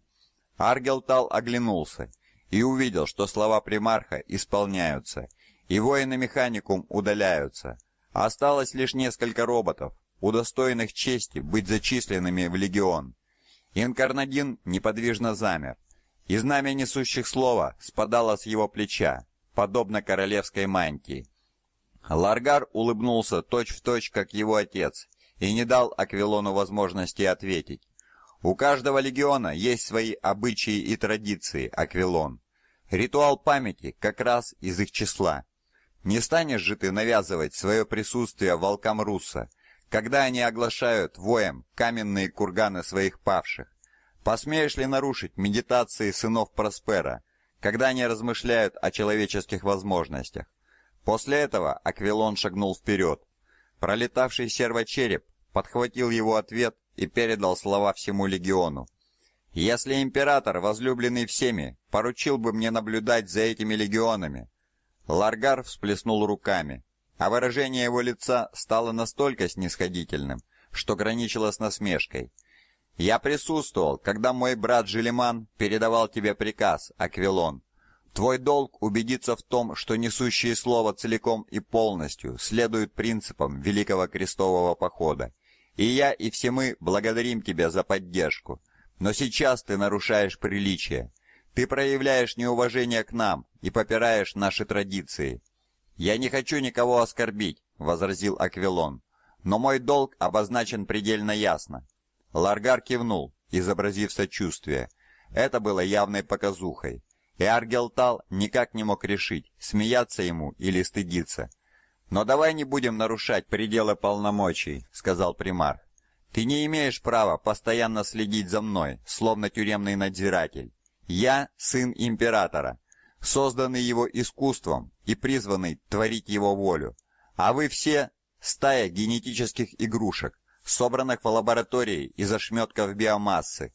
Аргелтал оглянулся и увидел, что слова примарха исполняются – и воины-механикум удаляются. Осталось лишь несколько роботов, удостоенных чести быть зачисленными в легион. Инкарнадин неподвижно замер, и знамя несущих слова спадало с его плеча, подобно королевской мантии. Ларгар улыбнулся точь-в-точь, точь, как его отец, и не дал Аквилону возможности ответить. «У каждого легиона есть свои обычаи и традиции, Аквилон. Ритуал памяти как раз из их числа. Не станешь же ты навязывать свое присутствие волкам Руса, когда они оглашают воем каменные курганы своих павших. Посмеешь ли нарушить медитации сынов Проспера, когда они размышляют о человеческих возможностях? После этого Аквилон шагнул вперед. Пролетавший сервочереп подхватил его ответ и передал слова всему легиону. «Если император, возлюбленный всеми, поручил бы мне наблюдать за этими легионами, Ларгар всплеснул руками, а выражение его лица стало настолько снисходительным, что граничило с насмешкой. «Я присутствовал, когда мой брат Желеман передавал тебе приказ, Аквилон. Твой долг убедиться в том, что несущие слово целиком и полностью следуют принципам Великого Крестового Похода. И я, и все мы благодарим тебя за поддержку. Но сейчас ты нарушаешь приличие. Ты проявляешь неуважение к нам и попираешь наши традиции. Я не хочу никого оскорбить, возразил Аквилон. Но мой долг обозначен предельно ясно. Ларгар кивнул, изобразив сочувствие. Это было явной показухой. И Аргелтал никак не мог решить, смеяться ему или стыдиться. «Но давай не будем нарушать пределы полномочий», — сказал примарх. «Ты не имеешь права постоянно следить за мной, словно тюремный надзиратель. «Я сын императора, созданный его искусством и призванный творить его волю, а вы все – стая генетических игрушек, собранных в лаборатории из ошметков биомассы.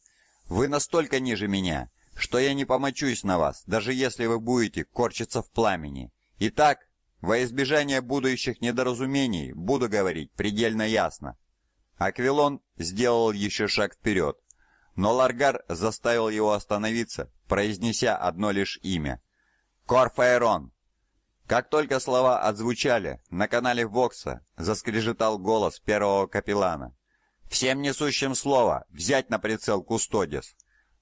Вы настолько ниже меня, что я не помочусь на вас, даже если вы будете корчиться в пламени. Итак, во избежание будущих недоразумений буду говорить предельно ясно». Аквилон сделал еще шаг вперед, но Ларгар заставил его остановиться, произнеся одно лишь имя. «Корфаэрон!» Как только слова отзвучали, на канале Вокса заскрежетал голос первого капеллана. «Всем несущим слово, взять на прицел Кустодис!»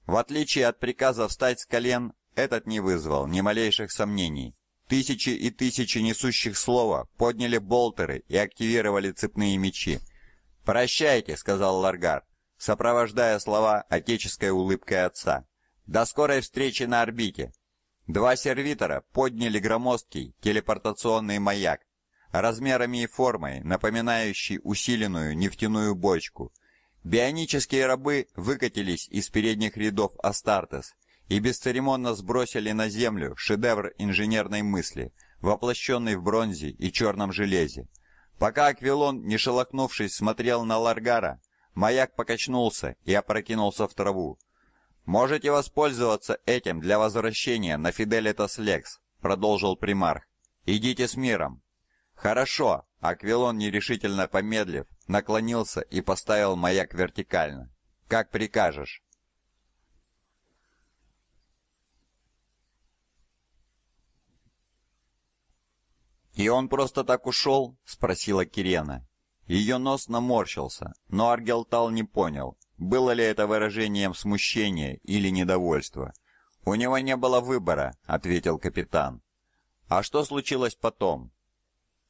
В отличие от приказа встать с колен, этот не вызвал ни малейших сомнений. Тысячи и тысячи несущих слова подняли болтеры и активировали цепные мечи. «Прощайте», — сказал Ларгар сопровождая слова отеческой улыбкой отца. «До скорой встречи на орбите!» Два сервитора подняли громоздкий телепортационный маяк, размерами и формой напоминающий усиленную нефтяную бочку. Бионические рабы выкатились из передних рядов Астартес и бесцеремонно сбросили на землю шедевр инженерной мысли, воплощенный в бронзе и черном железе. Пока Аквилон, не шелохнувшись, смотрел на Ларгара, Маяк покачнулся и опрокинулся в траву. «Можете воспользоваться этим для возвращения на Фиделитас Лекс», — продолжил примарх. «Идите с миром». «Хорошо», — Аквилон, нерешительно помедлив, наклонился и поставил маяк вертикально. «Как прикажешь». «И он просто так ушел?» — спросила Кирена. Ее нос наморщился, но Аргелтал не понял, было ли это выражением смущения или недовольства. «У него не было выбора», — ответил капитан. «А что случилось потом?»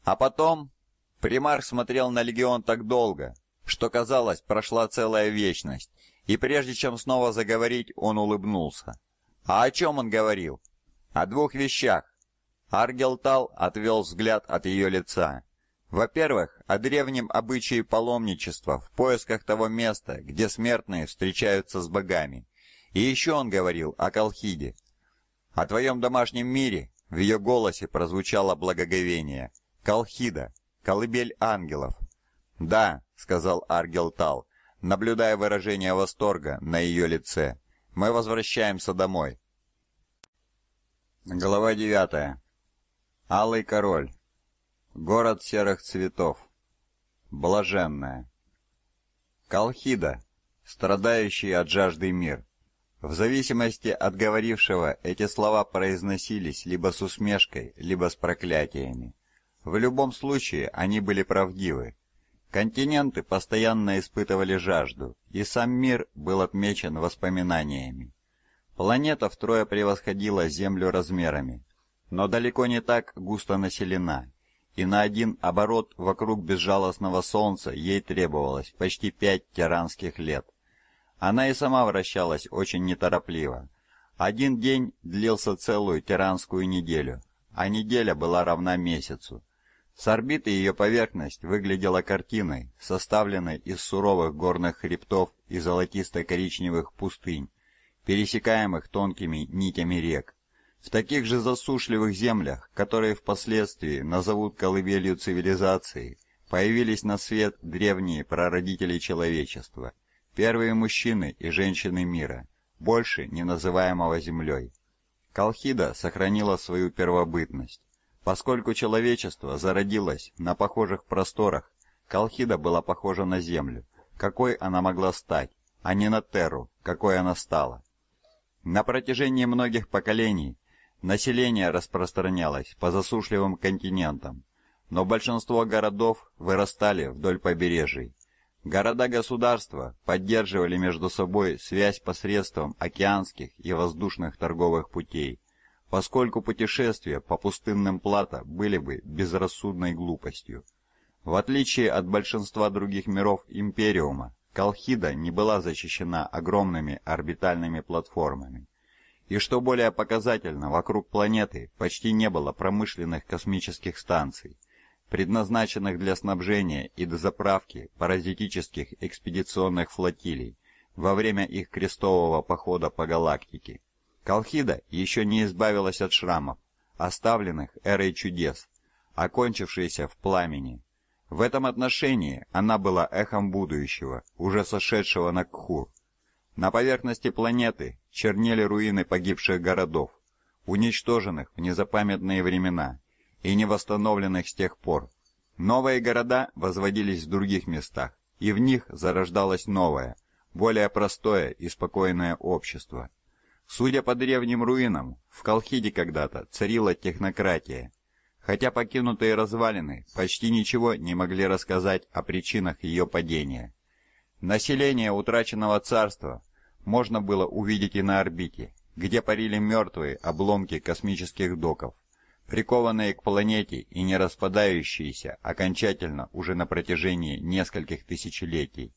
«А потом...» Примар смотрел на Легион так долго, что, казалось, прошла целая вечность, и прежде чем снова заговорить, он улыбнулся. «А о чем он говорил?» «О двух вещах». Аргелтал отвел взгляд от ее лица. Во-первых, о древнем обычае паломничества в поисках того места, где смертные встречаются с богами. И еще он говорил о Калхиде, О твоем домашнем мире в ее голосе прозвучало благоговение. Калхида, колыбель ангелов. «Да», — сказал Аргел наблюдая выражение восторга на ее лице. «Мы возвращаемся домой». Глава 9. Алый король. Город серых цветов. Блаженная. Колхида, страдающий от жажды мир. В зависимости от говорившего эти слова произносились либо с усмешкой, либо с проклятиями. В любом случае они были правдивы. Континенты постоянно испытывали жажду, и сам мир был отмечен воспоминаниями. Планета втрое превосходила Землю размерами, но далеко не так густо населена, и на один оборот вокруг безжалостного солнца ей требовалось почти пять тиранских лет. Она и сама вращалась очень неторопливо. Один день длился целую тиранскую неделю, а неделя была равна месяцу. С орбиты ее поверхность выглядела картиной, составленной из суровых горных хребтов и золотисто-коричневых пустынь, пересекаемых тонкими нитями рек. В таких же засушливых землях, которые впоследствии назовут колыбелью цивилизации, появились на свет древние прародители человечества, первые мужчины и женщины мира, больше не называемого землей. Колхида сохранила свою первобытность. Поскольку человечество зародилось на похожих просторах, Колхида была похожа на Землю, какой она могла стать, а не на Терру, какой она стала. На протяжении многих поколений Население распространялось по засушливым континентам, но большинство городов вырастали вдоль побережий. Города-государства поддерживали между собой связь посредством океанских и воздушных торговых путей, поскольку путешествия по пустынным плато были бы безрассудной глупостью. В отличие от большинства других миров Империума, Колхида не была защищена огромными орбитальными платформами. И что более показательно, вокруг планеты почти не было промышленных космических станций, предназначенных для снабжения и дозаправки паразитических экспедиционных флотилий во время их крестового похода по галактике. Колхида еще не избавилась от шрамов, оставленных эрой чудес, окончившейся в пламени. В этом отношении она была эхом будущего, уже сошедшего на Кхур, на поверхности планеты чернели руины погибших городов, уничтоженных в незапамятные времена и не восстановленных с тех пор. Новые города возводились в других местах, и в них зарождалось новое, более простое и спокойное общество. Судя по древним руинам, в Колхиде когда-то царила технократия, хотя покинутые развалины почти ничего не могли рассказать о причинах ее падения. Население утраченного царства можно было увидеть и на орбите, где парили мертвые обломки космических доков, прикованные к планете и не распадающиеся окончательно уже на протяжении нескольких тысячелетий.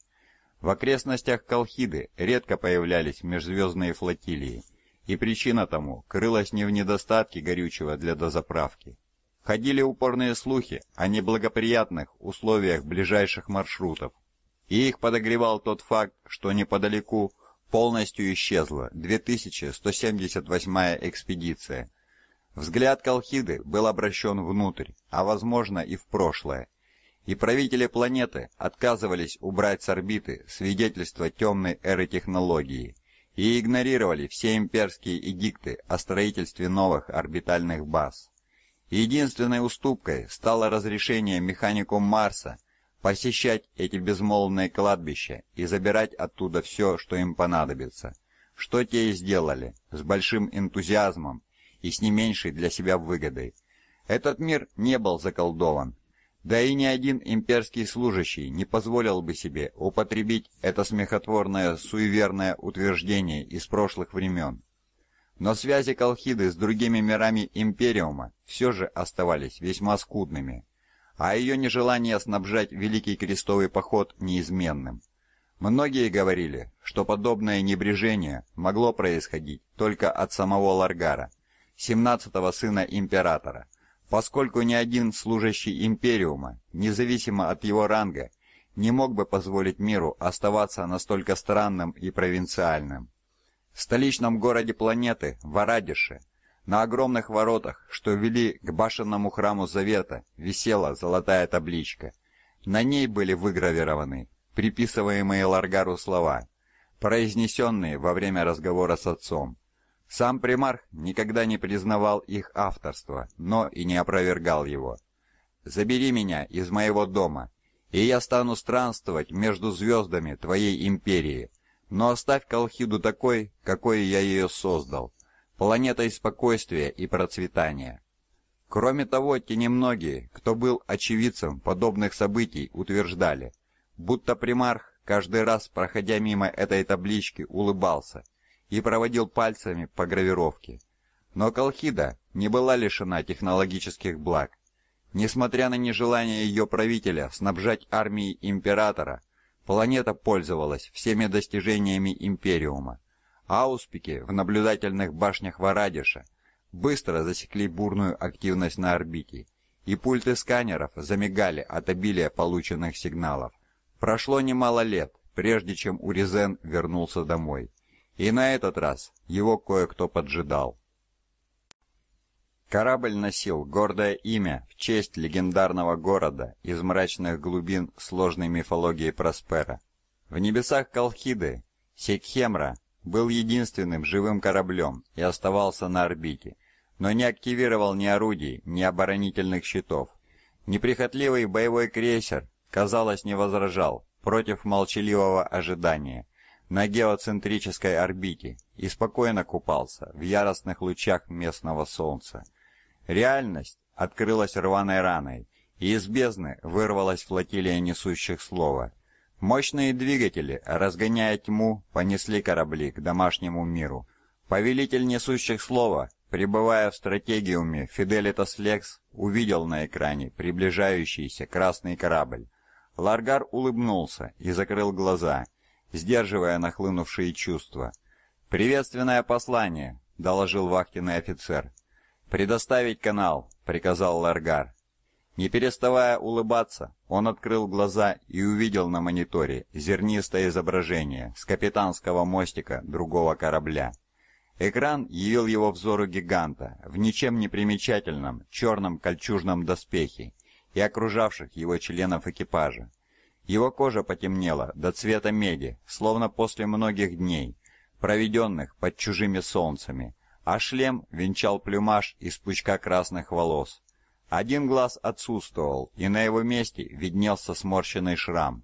В окрестностях Колхиды редко появлялись межзвездные флотилии, и причина тому крылась не в недостатке горючего для дозаправки. Ходили упорные слухи о неблагоприятных условиях ближайших маршрутов, и их подогревал тот факт, что неподалеку полностью исчезла 2178-я экспедиция. Взгляд Колхиды был обращен внутрь, а возможно и в прошлое. И правители планеты отказывались убрать с орбиты свидетельство темной эры технологии и игнорировали все имперские эдикты о строительстве новых орбитальных баз. Единственной уступкой стало разрешение механику Марса – посещать эти безмолвные кладбища и забирать оттуда все, что им понадобится. Что те и сделали, с большим энтузиазмом и с не меньшей для себя выгодой. Этот мир не был заколдован, да и ни один имперский служащий не позволил бы себе употребить это смехотворное суеверное утверждение из прошлых времен. Но связи Колхиды с другими мирами Империума все же оставались весьма скудными а ее нежелание снабжать Великий Крестовый Поход неизменным. Многие говорили, что подобное небрежение могло происходить только от самого Ларгара, семнадцатого сына императора, поскольку ни один служащий Империума, независимо от его ранга, не мог бы позволить миру оставаться настолько странным и провинциальным. В столичном городе планеты, Варадише, на огромных воротах, что вели к башенному храму Завета, висела золотая табличка. На ней были выгравированы приписываемые Ларгару слова, произнесенные во время разговора с отцом. Сам примарх никогда не признавал их авторство, но и не опровергал его. «Забери меня из моего дома, и я стану странствовать между звездами твоей империи, но оставь Калхиду такой, какой я ее создал» планетой спокойствия и процветания. Кроме того, те немногие, кто был очевидцем подобных событий, утверждали, будто примарх каждый раз, проходя мимо этой таблички, улыбался и проводил пальцами по гравировке. Но Колхида не была лишена технологических благ. Несмотря на нежелание ее правителя снабжать армии императора, планета пользовалась всеми достижениями Империума. Ауспики в наблюдательных башнях Варадиша быстро засекли бурную активность на орбите, и пульты сканеров замигали от обилия полученных сигналов. Прошло немало лет, прежде чем Уризен вернулся домой. И на этот раз его кое-кто поджидал. Корабль носил гордое имя в честь легендарного города из мрачных глубин сложной мифологии Проспера. В небесах Колхиды, Секхемра, был единственным живым кораблем и оставался на орбите, но не активировал ни орудий, ни оборонительных щитов. Неприхотливый боевой крейсер, казалось, не возражал против молчаливого ожидания на геоцентрической орбите и спокойно купался в яростных лучах местного солнца. Реальность открылась рваной раной, и из бездны вырвалась флотилия несущих слова, Мощные двигатели, разгоняя тьму, понесли корабли к домашнему миру. Повелитель несущих слова, пребывая в стратегиуме Фиделитас Лекс, увидел на экране приближающийся красный корабль. Ларгар улыбнулся и закрыл глаза, сдерживая нахлынувшие чувства. «Приветственное послание», — доложил вахтенный офицер. «Предоставить канал», — приказал Ларгар. Не переставая улыбаться, он открыл глаза и увидел на мониторе зернистое изображение с капитанского мостика другого корабля. Экран явил его взору гиганта в ничем не примечательном черном кольчужном доспехе и окружавших его членов экипажа. Его кожа потемнела до цвета меди, словно после многих дней, проведенных под чужими солнцами, а шлем венчал плюмаж из пучка красных волос. Один глаз отсутствовал, и на его месте виднелся сморщенный шрам.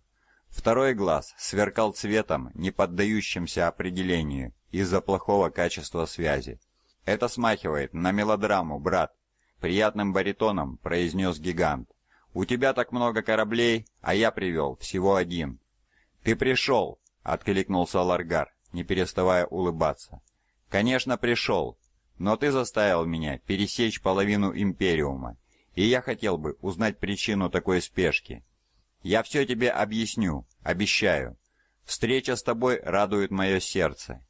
Второй глаз сверкал цветом, не поддающимся определению, из-за плохого качества связи. «Это смахивает на мелодраму, брат», — приятным баритоном произнес гигант. «У тебя так много кораблей, а я привел всего один». «Ты пришел», — откликнулся Ларгар, не переставая улыбаться. «Конечно, пришел, но ты заставил меня пересечь половину Империума и я хотел бы узнать причину такой спешки. Я все тебе объясню, обещаю. Встреча с тобой радует мое сердце.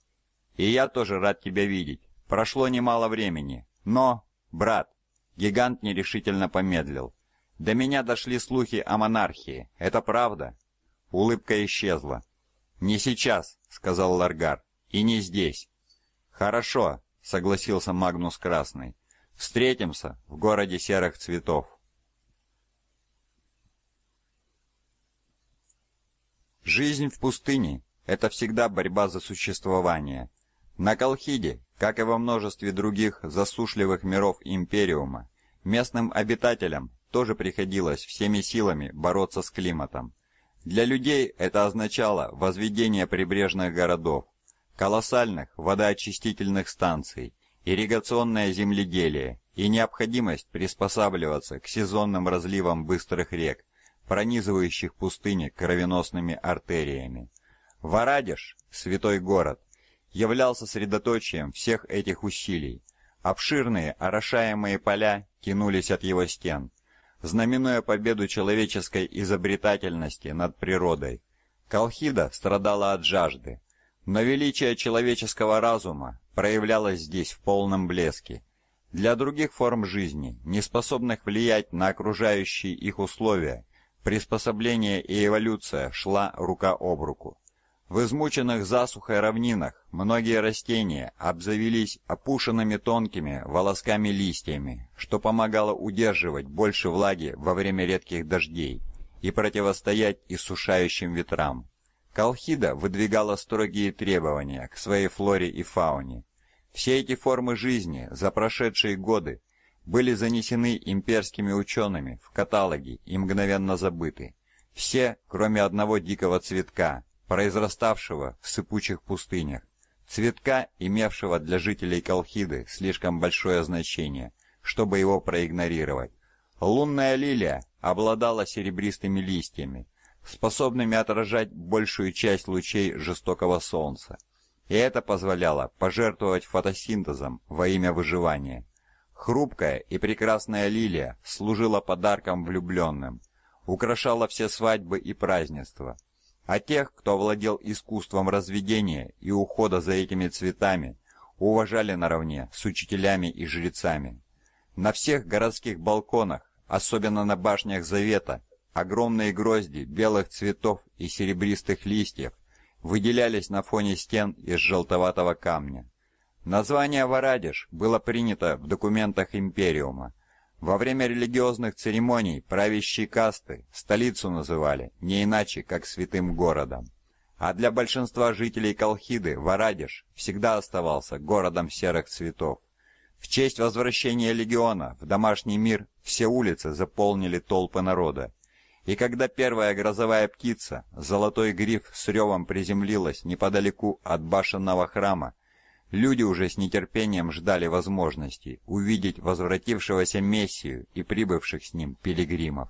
И я тоже рад тебя видеть. Прошло немало времени, но, брат, гигант нерешительно помедлил. До меня дошли слухи о монархии. Это правда? Улыбка исчезла. Не сейчас, сказал Ларгар, и не здесь. Хорошо, согласился Магнус Красный. Встретимся в городе серых цветов. Жизнь в пустыне – это всегда борьба за существование. На Колхиде, как и во множестве других засушливых миров Империума, местным обитателям тоже приходилось всеми силами бороться с климатом. Для людей это означало возведение прибрежных городов, колоссальных водоочистительных станций – ирригационное земледелие и необходимость приспосабливаться к сезонным разливам быстрых рек, пронизывающих пустыни кровеносными артериями. Варадиш, святой город, являлся средоточием всех этих усилий. Обширные орошаемые поля тянулись от его стен, знаменуя победу человеческой изобретательности над природой. Колхида страдала от жажды, но величие человеческого разума проявлялось здесь в полном блеске. Для других форм жизни, не способных влиять на окружающие их условия, приспособление и эволюция шла рука об руку. В измученных засухой равнинах многие растения обзавелись опушенными тонкими волосками листьями, что помогало удерживать больше влаги во время редких дождей и противостоять иссушающим ветрам. Колхида выдвигала строгие требования к своей флоре и фауне. Все эти формы жизни за прошедшие годы были занесены имперскими учеными в каталоги и мгновенно забыты. Все, кроме одного дикого цветка, произраставшего в сыпучих пустынях, цветка, имевшего для жителей Колхиды слишком большое значение, чтобы его проигнорировать. Лунная лилия обладала серебристыми листьями, способными отражать большую часть лучей жестокого солнца. И это позволяло пожертвовать фотосинтезом во имя выживания. Хрупкая и прекрасная лилия служила подарком влюбленным, украшала все свадьбы и празднества. А тех, кто владел искусством разведения и ухода за этими цветами, уважали наравне с учителями и жрецами. На всех городских балконах, особенно на башнях Завета, Огромные грозди белых цветов и серебристых листьев выделялись на фоне стен из желтоватого камня. Название Варадиш было принято в документах Империума. Во время религиозных церемоний правящие касты столицу называли не иначе, как святым городом. А для большинства жителей Колхиды Варадиш всегда оставался городом серых цветов. В честь возвращения легиона в домашний мир все улицы заполнили толпы народа, и когда первая грозовая птица, золотой гриф с ревом приземлилась неподалеку от башенного храма, люди уже с нетерпением ждали возможности увидеть возвратившегося Мессию и прибывших с ним пилигримов.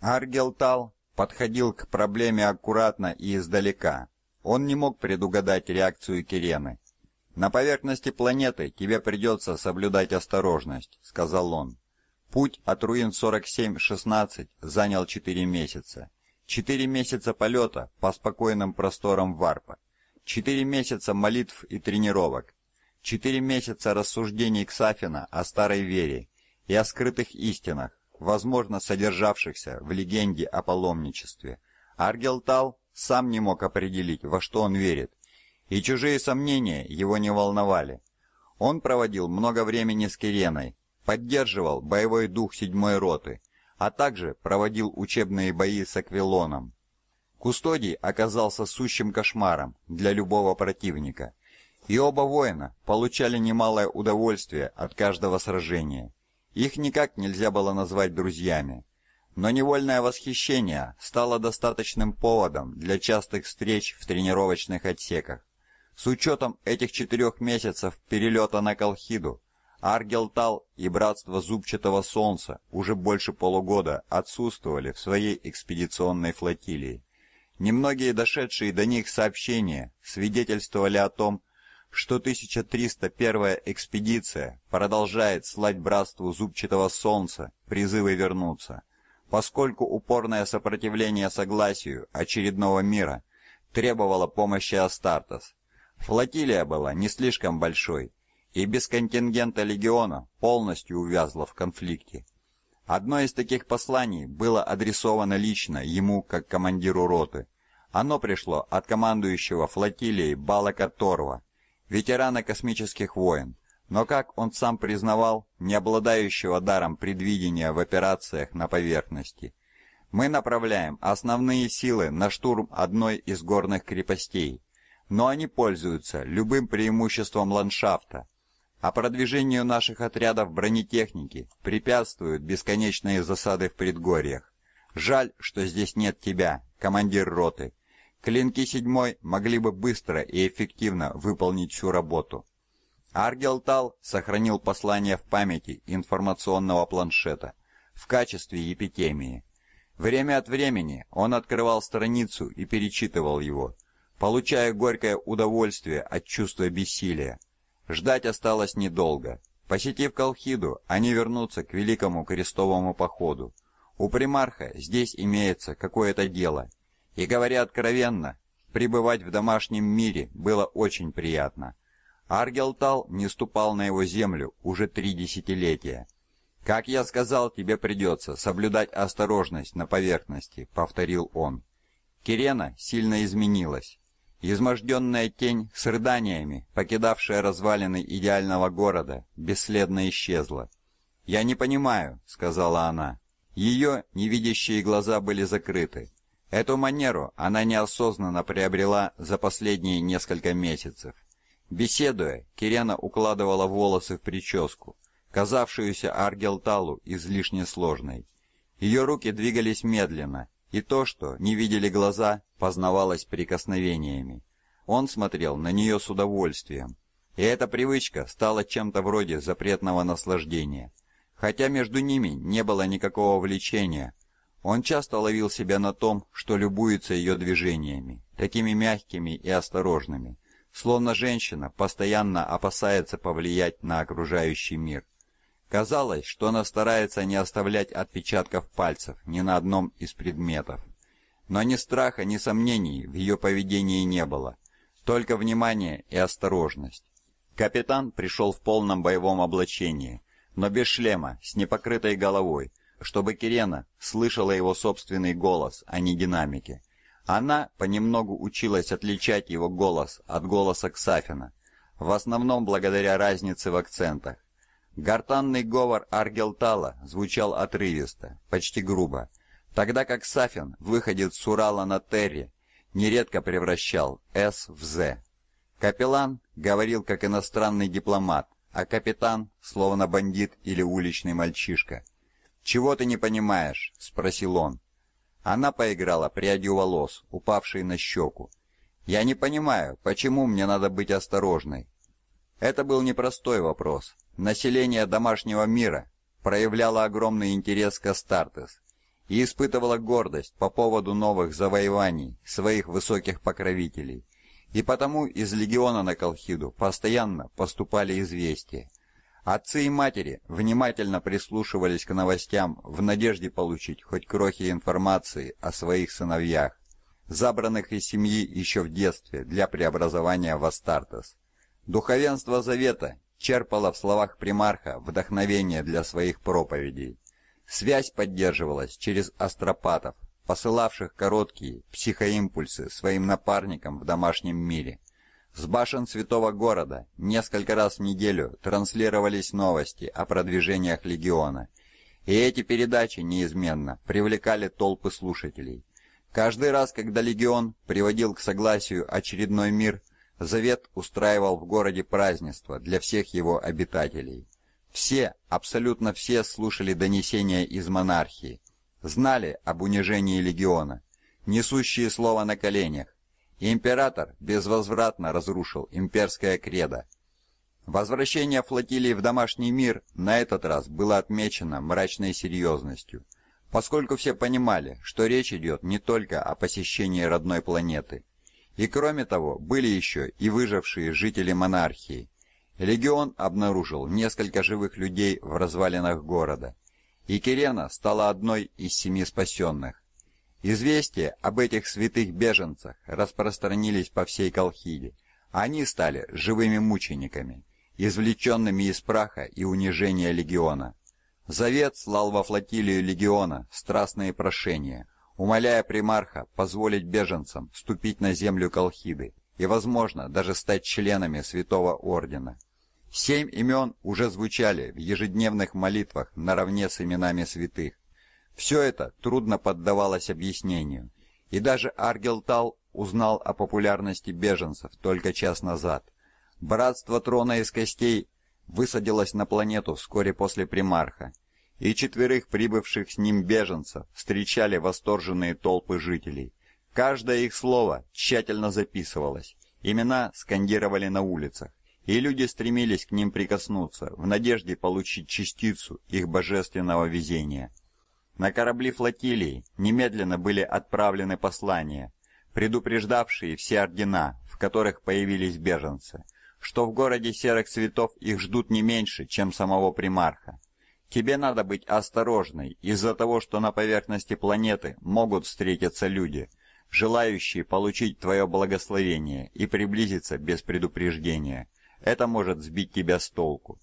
Аргелтал подходил к проблеме аккуратно и издалека. Он не мог предугадать реакцию Кирены. «На поверхности планеты тебе придется соблюдать осторожность», — сказал он. Путь от руин 47-16 занял 4 месяца. 4 месяца полета по спокойным просторам Варпа. 4 месяца молитв и тренировок. 4 месяца рассуждений Ксафина о старой вере и о скрытых истинах, возможно, содержавшихся в легенде о паломничестве. Аргелтал сам не мог определить, во что он верит, и чужие сомнения его не волновали. Он проводил много времени с Киреной, поддерживал боевой дух 7-й роты, а также проводил учебные бои с аквилоном. Кустодий оказался сущим кошмаром для любого противника, и оба воина получали немалое удовольствие от каждого сражения. Их никак нельзя было назвать друзьями, но невольное восхищение стало достаточным поводом для частых встреч в тренировочных отсеках. С учетом этих четырех месяцев перелета на Колхиду, Аргелтал и Братство Зубчатого Солнца уже больше полугода отсутствовали в своей экспедиционной флотилии. Немногие дошедшие до них сообщения свидетельствовали о том, что 1301-я экспедиция продолжает слать Братству Зубчатого Солнца призывы вернуться, поскольку упорное сопротивление согласию очередного мира требовало помощи Астартес. Флотилия была не слишком большой, и без контингента легиона полностью увязла в конфликте. Одно из таких посланий было адресовано лично ему как командиру роты. Оно пришло от командующего флотилией Балака Торва, ветерана космических войн, но, как он сам признавал, не обладающего даром предвидения в операциях на поверхности. «Мы направляем основные силы на штурм одной из горных крепостей, но они пользуются любым преимуществом ландшафта, а продвижению наших отрядов бронетехники препятствуют бесконечные засады в предгорьях. Жаль, что здесь нет тебя, командир роты. Клинки седьмой могли бы быстро и эффективно выполнить всю работу. Аргелтал сохранил послание в памяти информационного планшета в качестве епитемии. Время от времени он открывал страницу и перечитывал его, получая горькое удовольствие от чувства бессилия. Ждать осталось недолго. Посетив Колхиду, они вернутся к великому крестовому походу. У примарха здесь имеется какое-то дело. И говоря откровенно, пребывать в домашнем мире было очень приятно. Аргелтал не ступал на его землю уже три десятилетия. «Как я сказал, тебе придется соблюдать осторожность на поверхности», — повторил он. Кирена сильно изменилась. Изможденная тень с рыданиями, покидавшая развалины идеального города, бесследно исчезла. «Я не понимаю», — сказала она. Ее невидящие глаза были закрыты. Эту манеру она неосознанно приобрела за последние несколько месяцев. Беседуя, Кирена укладывала волосы в прическу, казавшуюся Аргелталу излишне сложной. Ее руки двигались медленно, и то, что не видели глаза, познавалось прикосновениями. Он смотрел на нее с удовольствием, и эта привычка стала чем-то вроде запретного наслаждения. Хотя между ними не было никакого влечения, он часто ловил себя на том, что любуется ее движениями, такими мягкими и осторожными, словно женщина постоянно опасается повлиять на окружающий мир. Казалось, что она старается не оставлять отпечатков пальцев ни на одном из предметов. Но ни страха, ни сомнений в ее поведении не было, только внимание и осторожность. Капитан пришел в полном боевом облачении, но без шлема, с непокрытой головой, чтобы Кирена слышала его собственный голос, а не динамики. Она понемногу училась отличать его голос от голоса Ксафина, в основном благодаря разнице в акцентах. Гортанный говор Аргелтала звучал отрывисто, почти грубо, тогда как Сафин, выходец с Урала на Терри, нередко превращал «С» в «З». Капеллан говорил как иностранный дипломат, а капитан — словно бандит или уличный мальчишка. «Чего ты не понимаешь?» — спросил он. Она поиграла прядью волос, упавшей на щеку. «Я не понимаю, почему мне надо быть осторожной? Это был непростой вопрос. Население домашнего мира проявляло огромный интерес к Астартес и испытывало гордость по поводу новых завоеваний своих высоких покровителей. И потому из легиона на Колхиду постоянно поступали известия. Отцы и матери внимательно прислушивались к новостям в надежде получить хоть крохи информации о своих сыновьях, забранных из семьи еще в детстве для преобразования в Астартес. Духовенство Завета черпало в словах примарха вдохновение для своих проповедей. Связь поддерживалась через астропатов, посылавших короткие психоимпульсы своим напарникам в домашнем мире. С башен святого города несколько раз в неделю транслировались новости о продвижениях легиона, и эти передачи неизменно привлекали толпы слушателей. Каждый раз, когда легион приводил к согласию очередной мир – Завет устраивал в городе празднество для всех его обитателей. Все, абсолютно все слушали донесения из монархии, знали об унижении легиона, несущие слово на коленях. Император безвозвратно разрушил имперское кредо. Возвращение флотилии в домашний мир на этот раз было отмечено мрачной серьезностью, поскольку все понимали, что речь идет не только о посещении родной планеты – и кроме того, были еще и выжившие жители монархии. Легион обнаружил несколько живых людей в развалинах города, и Кирена стала одной из семи спасенных. Известия об этих святых беженцах распространились по всей Колхиде. Они стали живыми мучениками, извлеченными из праха и унижения легиона. Завет слал во флотилию легиона страстные прошения – умоляя примарха позволить беженцам вступить на землю Колхиды и, возможно, даже стать членами Святого Ордена. Семь имен уже звучали в ежедневных молитвах наравне с именами святых. Все это трудно поддавалось объяснению, и даже Аргелтал узнал о популярности беженцев только час назад. Братство Трона из Костей высадилось на планету вскоре после примарха, и четверых прибывших с ним беженцев встречали восторженные толпы жителей. Каждое их слово тщательно записывалось, имена скандировали на улицах, и люди стремились к ним прикоснуться в надежде получить частицу их божественного везения. На корабли флотилии немедленно были отправлены послания, предупреждавшие все ордена, в которых появились беженцы, что в городе серых цветов их ждут не меньше, чем самого примарха. Тебе надо быть осторожной из-за того, что на поверхности планеты могут встретиться люди, желающие получить твое благословение и приблизиться без предупреждения. Это может сбить тебя с толку.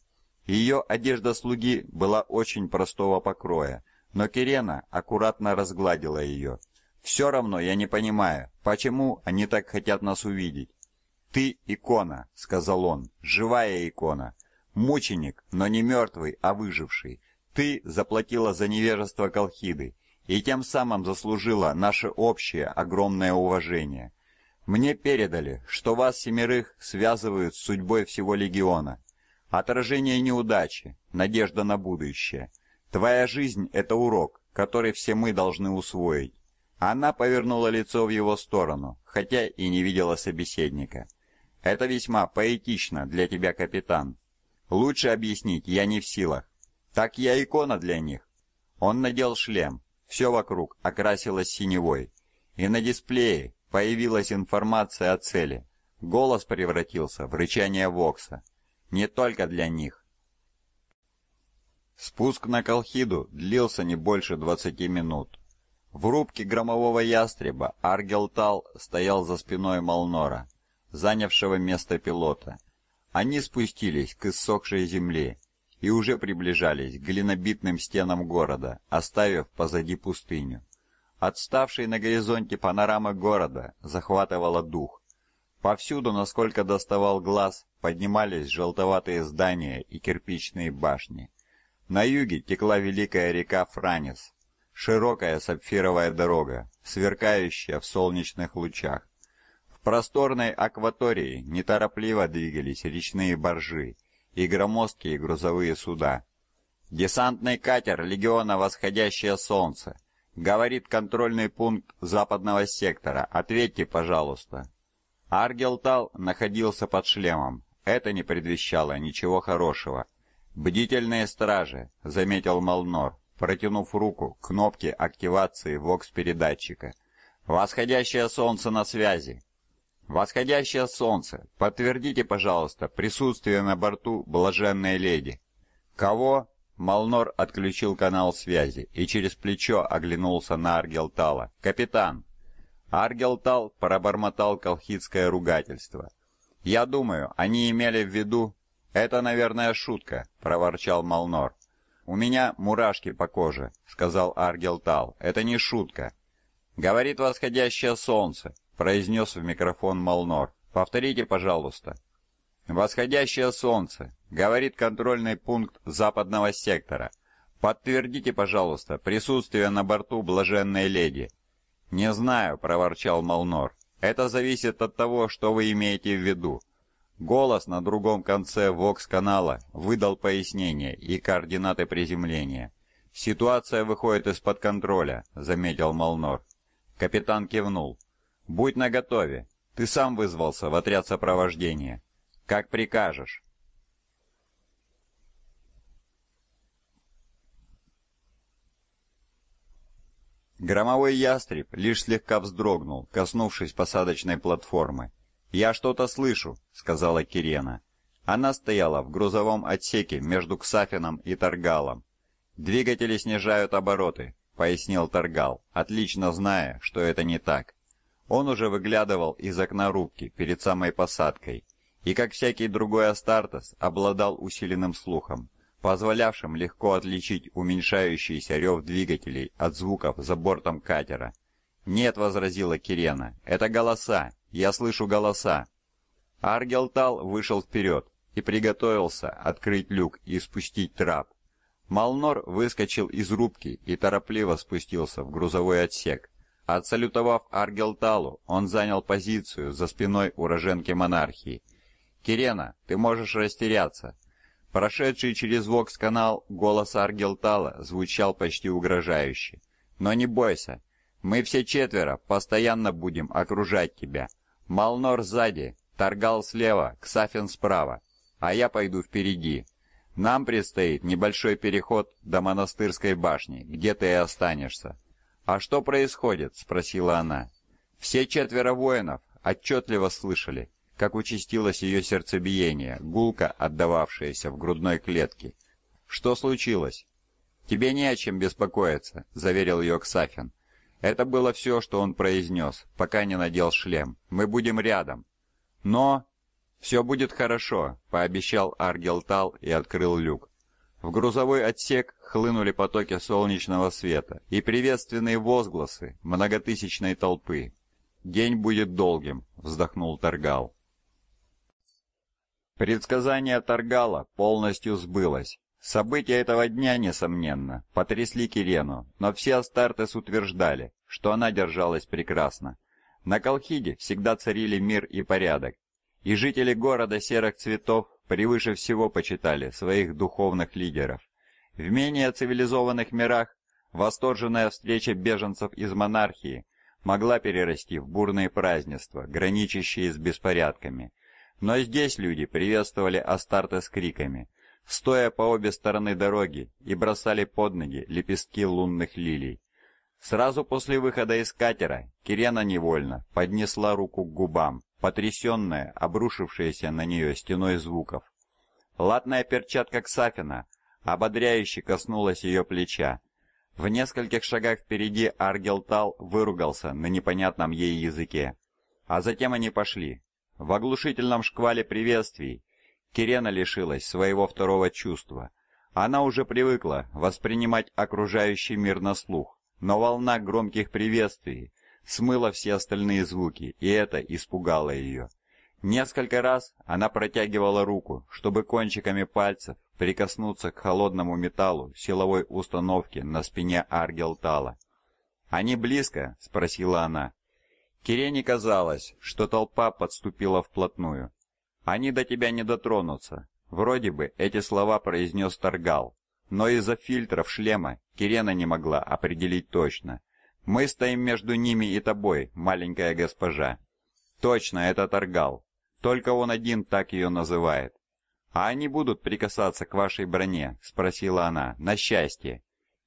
Ее одежда слуги была очень простого покроя, но Кирена аккуратно разгладила ее. «Все равно я не понимаю, почему они так хотят нас увидеть?» «Ты икона», — сказал он, — «живая икона мученик, но не мертвый, а выживший. Ты заплатила за невежество Колхиды и тем самым заслужила наше общее огромное уважение. Мне передали, что вас семерых связывают с судьбой всего легиона. Отражение неудачи, надежда на будущее. Твоя жизнь это урок, который все мы должны усвоить. Она повернула лицо в его сторону, хотя и не видела собеседника. Это весьма поэтично для тебя, капитан, Лучше объяснить я не в силах. Так я икона для них. Он надел шлем. Все вокруг окрасилось синевой. И на дисплее появилась информация о цели. Голос превратился в рычание Вокса. Не только для них. Спуск на Колхиду длился не больше 20 минут. В рубке громового ястреба Аргелтал стоял за спиной Малнора, занявшего место пилота — они спустились к иссохшей земле и уже приближались к глинобитным стенам города, оставив позади пустыню. Отставший на горизонте панорама города захватывала дух. Повсюду, насколько доставал глаз, поднимались желтоватые здания и кирпичные башни. На юге текла великая река Франис, широкая сапфировая дорога, сверкающая в солнечных лучах просторной акватории неторопливо двигались речные баржи и громоздкие грузовые суда. Десантный катер легиона Восходящее солнце. Говорит контрольный пункт западного сектора. Ответьте, пожалуйста. Аргелтал находился под шлемом. Это не предвещало ничего хорошего. Бдительные стражи, заметил Молнор, протянув руку к кнопке активации вокс-передатчика. Восходящее солнце на связи. «Восходящее солнце, подтвердите, пожалуйста, присутствие на борту блаженной леди». «Кого?» Малнор отключил канал связи и через плечо оглянулся на Аргелтала. «Капитан!» Аргелтал пробормотал колхидское ругательство. «Я думаю, они имели в виду...» «Это, наверное, шутка», — проворчал Малнор. «У меня мурашки по коже», — сказал Аргелтал. «Это не шутка». «Говорит восходящее солнце», — произнес в микрофон Молнор. «Повторите, пожалуйста». «Восходящее солнце», — говорит контрольный пункт западного сектора. «Подтвердите, пожалуйста, присутствие на борту блаженной леди». «Не знаю», — проворчал Молнор. «Это зависит от того, что вы имеете в виду». Голос на другом конце ВОКС-канала выдал пояснение и координаты приземления. «Ситуация выходит из-под контроля», — заметил Молнор. Капитан кивнул. «Будь наготове. Ты сам вызвался в отряд сопровождения. Как прикажешь». Громовой ястреб лишь слегка вздрогнул, коснувшись посадочной платформы. «Я что-то слышу», — сказала Кирена. Она стояла в грузовом отсеке между Ксафином и Таргалом. «Двигатели снижают обороты», — пояснил Таргал, отлично зная, что это не так. Он уже выглядывал из окна рубки перед самой посадкой и, как всякий другой Астартес, обладал усиленным слухом, позволявшим легко отличить уменьшающийся рев двигателей от звуков за бортом катера. «Нет», — возразила Кирена, — «это голоса, я слышу голоса». Аргелтал вышел вперед и приготовился открыть люк и спустить трап. Малнор выскочил из рубки и торопливо спустился в грузовой отсек. Отсалютовав Аргелталу, он занял позицию за спиной уроженки монархии. «Кирена, ты можешь растеряться». Прошедший через Вокс-канал голос Аргелтала звучал почти угрожающе. «Но не бойся, мы все четверо постоянно будем окружать тебя. Малнор сзади, Таргал слева, Ксафин справа, а я пойду впереди. Нам предстоит небольшой переход до монастырской башни, где ты и останешься». «А что происходит?» — спросила она. Все четверо воинов отчетливо слышали, как участилось ее сердцебиение, гулко отдававшееся в грудной клетке. «Что случилось?» «Тебе не о чем беспокоиться», — заверил ее Ксафин. Это было все, что он произнес, пока не надел шлем. «Мы будем рядом». «Но...» «Все будет хорошо», — пообещал Аргелтал и открыл люк. В грузовой отсек хлынули потоки солнечного света и приветственные возгласы многотысячной толпы. «День будет долгим», — вздохнул Таргал. Предсказание Таргала полностью сбылось. События этого дня, несомненно, потрясли Кирену, но все Астартес утверждали, что она держалась прекрасно. На Колхиде всегда царили мир и порядок, и жители города серых цветов превыше всего почитали своих духовных лидеров. В менее цивилизованных мирах восторженная встреча беженцев из монархии могла перерасти в бурные празднества, граничащие с беспорядками. Но здесь люди приветствовали Астарта с криками, стоя по обе стороны дороги и бросали под ноги лепестки лунных лилий. Сразу после выхода из катера Кирена невольно поднесла руку к губам, потрясенная, обрушившаяся на нее стеной звуков. Латная перчатка Ксафина ободряюще коснулась ее плеча. В нескольких шагах впереди Аргелтал выругался на непонятном ей языке. А затем они пошли. В оглушительном шквале приветствий Кирена лишилась своего второго чувства. Она уже привыкла воспринимать окружающий мир на слух, но волна громких приветствий смыло все остальные звуки, и это испугало ее. Несколько раз она протягивала руку, чтобы кончиками пальцев прикоснуться к холодному металлу силовой установки на спине Аргелтала. «Они близко?» — спросила она. Кирене казалось, что толпа подступила вплотную. «Они до тебя не дотронутся». Вроде бы эти слова произнес Таргал, но из-за фильтров шлема Кирена не могла определить точно — мы стоим между ними и тобой, маленькая госпожа. Точно, это Таргал. Только он один так ее называет. А они будут прикасаться к вашей броне, спросила она, на счастье.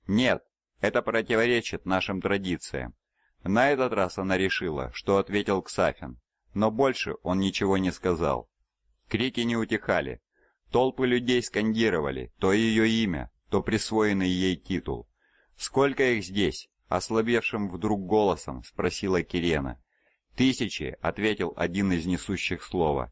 Нет, это противоречит нашим традициям. На этот раз она решила, что ответил Ксафин, но больше он ничего не сказал. Крики не утихали. Толпы людей скандировали то ее имя, то присвоенный ей титул. Сколько их здесь? Ослабевшим вдруг голосом спросила Кирена. «Тысячи!» — ответил один из несущих слова.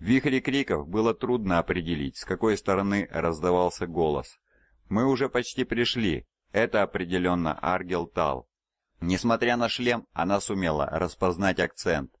В вихре криков было трудно определить, с какой стороны раздавался голос. «Мы уже почти пришли. Это определенно Аргел Тал». Несмотря на шлем, она сумела распознать акцент.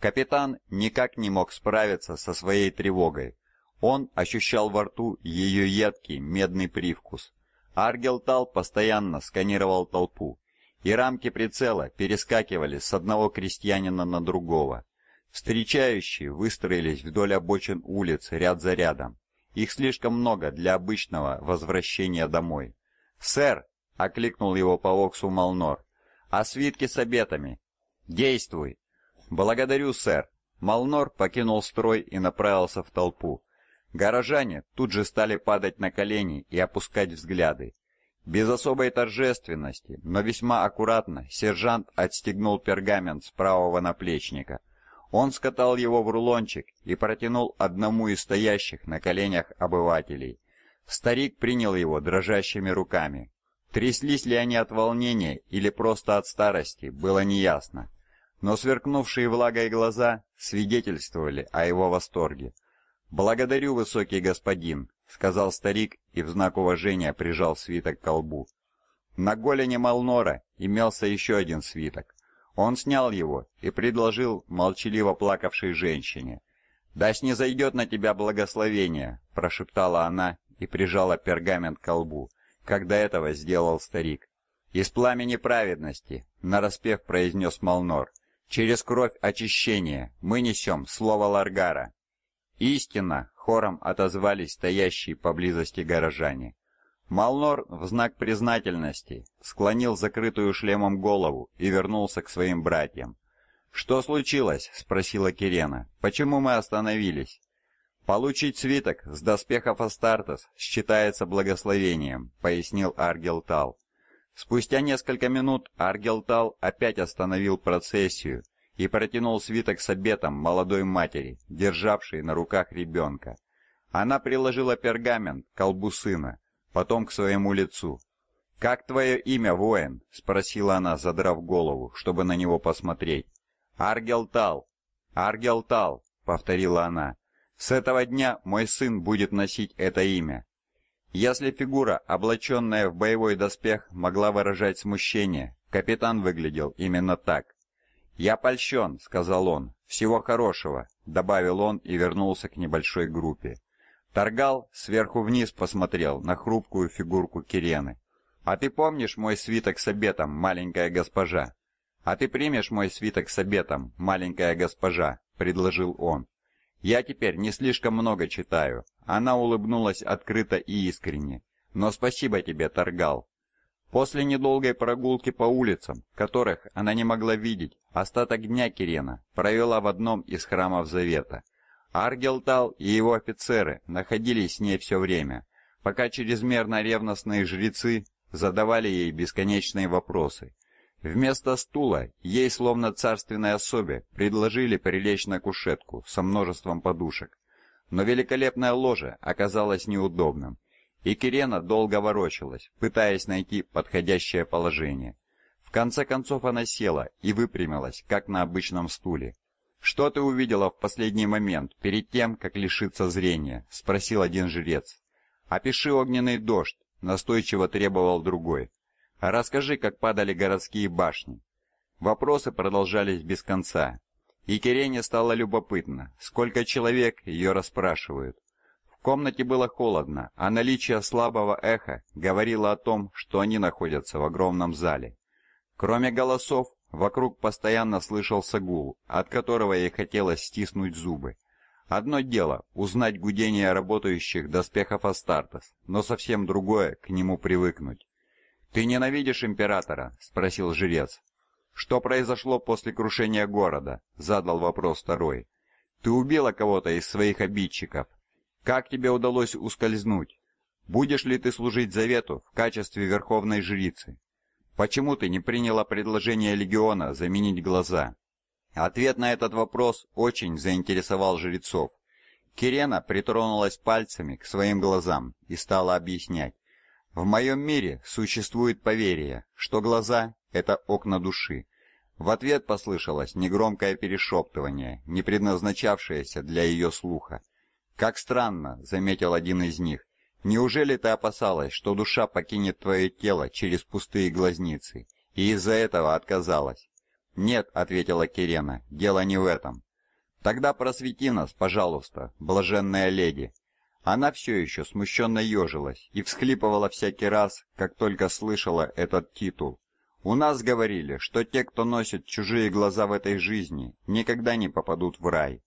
Капитан никак не мог справиться со своей тревогой. Он ощущал во рту ее едкий медный привкус. Аргелтал постоянно сканировал толпу, и рамки прицела перескакивали с одного крестьянина на другого. Встречающие выстроились вдоль обочин улиц ряд за рядом. Их слишком много для обычного возвращения домой. «Сэр!» — окликнул его по воксу Малнор. а свитке с обетами!» «Действуй!» «Благодарю, сэр!» Малнор покинул строй и направился в толпу. Горожане тут же стали падать на колени и опускать взгляды. Без особой торжественности, но весьма аккуратно, сержант отстегнул пергамент с правого наплечника. Он скатал его в рулончик и протянул одному из стоящих на коленях обывателей. Старик принял его дрожащими руками. Тряслись ли они от волнения или просто от старости, было неясно. Но сверкнувшие влагой глаза свидетельствовали о его восторге. «Благодарю, высокий господин», — сказал старик и в знак уважения прижал свиток к колбу. На голени Малнора имелся еще один свиток. Он снял его и предложил молчаливо плакавшей женщине. «Да зайдет на тебя благословение», — прошептала она и прижала пергамент к колбу, как до этого сделал старик. «Из пламени праведности», — нараспев произнес Малнор, — «через кровь очищения мы несем слово Ларгара». «Истина!» — хором отозвались стоящие поблизости горожане. Малнор в знак признательности склонил закрытую шлемом голову и вернулся к своим братьям. «Что случилось?» — спросила Кирена. «Почему мы остановились?» «Получить свиток с доспехов Астартес считается благословением», — пояснил Аргелтал. Спустя несколько минут Аргелтал опять остановил процессию и протянул свиток с обетом молодой матери, державшей на руках ребенка. Она приложила пергамент к колбу сына, потом к своему лицу. «Как твое имя, воин?» — спросила она, задрав голову, чтобы на него посмотреть. «Аргелтал! Аргелтал!» — повторила она. «С этого дня мой сын будет носить это имя». Если фигура, облаченная в боевой доспех, могла выражать смущение, капитан выглядел именно так. «Я польщен», — сказал он. «Всего хорошего», — добавил он и вернулся к небольшой группе. Торгал сверху вниз посмотрел на хрупкую фигурку Кирены. «А ты помнишь мой свиток с обетом, маленькая госпожа?» «А ты примешь мой свиток с обетом, маленькая госпожа», — предложил он. «Я теперь не слишком много читаю». Она улыбнулась открыто и искренне. «Но спасибо тебе, Торгал. После недолгой прогулки по улицам, которых она не могла видеть, остаток дня Кирена провела в одном из храмов Завета. Аргелтал и его офицеры находились с ней все время, пока чрезмерно ревностные жрецы задавали ей бесконечные вопросы. Вместо стула ей, словно царственной особе, предложили прилечь на кушетку со множеством подушек. Но великолепное ложе оказалось неудобным и Кирена долго ворочалась, пытаясь найти подходящее положение. В конце концов она села и выпрямилась, как на обычном стуле. «Что ты увидела в последний момент, перед тем, как лишиться зрения?» — спросил один жрец. «Опиши огненный дождь», — настойчиво требовал другой. «Расскажи, как падали городские башни». Вопросы продолжались без конца. И Кирене стало любопытно, сколько человек ее расспрашивают. В комнате было холодно, а наличие слабого эха говорило о том, что они находятся в огромном зале. Кроме голосов, вокруг постоянно слышался гул, от которого ей хотелось стиснуть зубы. Одно дело узнать гудение работающих доспехов Астартес, но совсем другое к нему привыкнуть. Ты ненавидишь императора, спросил жрец. Что произошло после крушения города? задал вопрос второй. Ты убила кого-то из своих обидчиков, как тебе удалось ускользнуть? Будешь ли ты служить завету в качестве верховной жрицы? Почему ты не приняла предложение легиона заменить глаза? Ответ на этот вопрос очень заинтересовал жрецов. Кирена притронулась пальцами к своим глазам и стала объяснять. В моем мире существует поверие, что глаза это окна души. В ответ послышалось негромкое перешептывание, не предназначавшееся для ее слуха. «Как странно», — заметил один из них. «Неужели ты опасалась, что душа покинет твое тело через пустые глазницы, и из-за этого отказалась?» «Нет», — ответила Кирена, — «дело не в этом». «Тогда просвети нас, пожалуйста, блаженная леди». Она все еще смущенно ежилась и всхлипывала всякий раз, как только слышала этот титул. «У нас говорили, что те, кто носит чужие глаза в этой жизни, никогда не попадут в рай».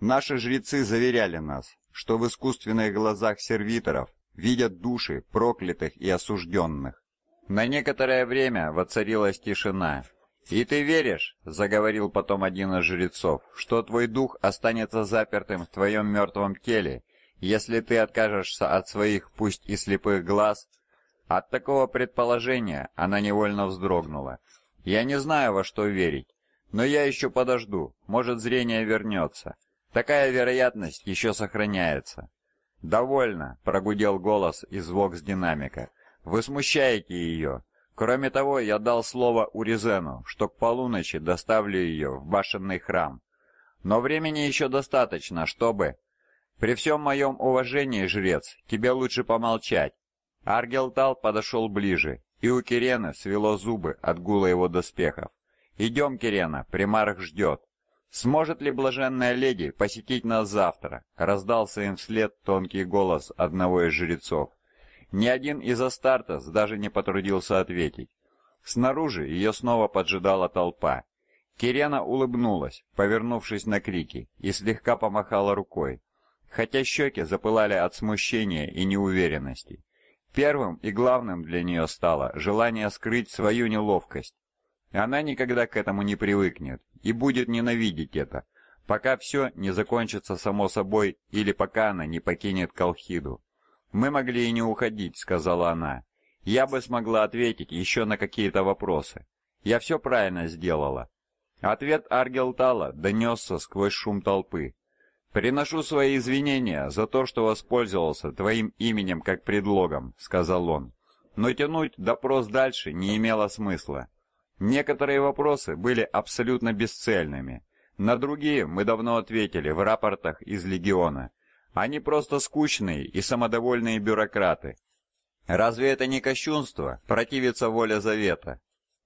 Наши жрецы заверяли нас, что в искусственных глазах сервиторов видят души проклятых и осужденных. На некоторое время воцарилась тишина. «И ты веришь, — заговорил потом один из жрецов, — что твой дух останется запертым в твоем мертвом теле, если ты откажешься от своих, пусть и слепых глаз?» От такого предположения она невольно вздрогнула. «Я не знаю, во что верить, но я еще подожду, может, зрение вернется». Такая вероятность еще сохраняется. «Довольно», — прогудел голос и звук с динамика. «Вы смущаете ее. Кроме того, я дал слово Уризену, что к полуночи доставлю ее в башенный храм. Но времени еще достаточно, чтобы...» «При всем моем уважении, жрец, тебе лучше помолчать». Аргелтал подошел ближе, и у Кирена свело зубы от гула его доспехов. «Идем, Кирена, примарх ждет». «Сможет ли блаженная леди посетить нас завтра?» — раздался им вслед тонкий голос одного из жрецов. Ни один из Астартес даже не потрудился ответить. Снаружи ее снова поджидала толпа. Кирена улыбнулась, повернувшись на крики, и слегка помахала рукой, хотя щеки запылали от смущения и неуверенности. Первым и главным для нее стало желание скрыть свою неловкость. Она никогда к этому не привыкнет, и будет ненавидеть это, пока все не закончится само собой или пока она не покинет Колхиду. «Мы могли и не уходить», — сказала она. «Я бы смогла ответить еще на какие-то вопросы. Я все правильно сделала». Ответ Аргелтала донесся сквозь шум толпы. «Приношу свои извинения за то, что воспользовался твоим именем как предлогом», — сказал он. «Но тянуть допрос дальше не имело смысла. Некоторые вопросы были абсолютно бесцельными. На другие мы давно ответили в рапортах из легиона. Они просто скучные и самодовольные бюрократы. Разве это не кощунство противиться воле завета?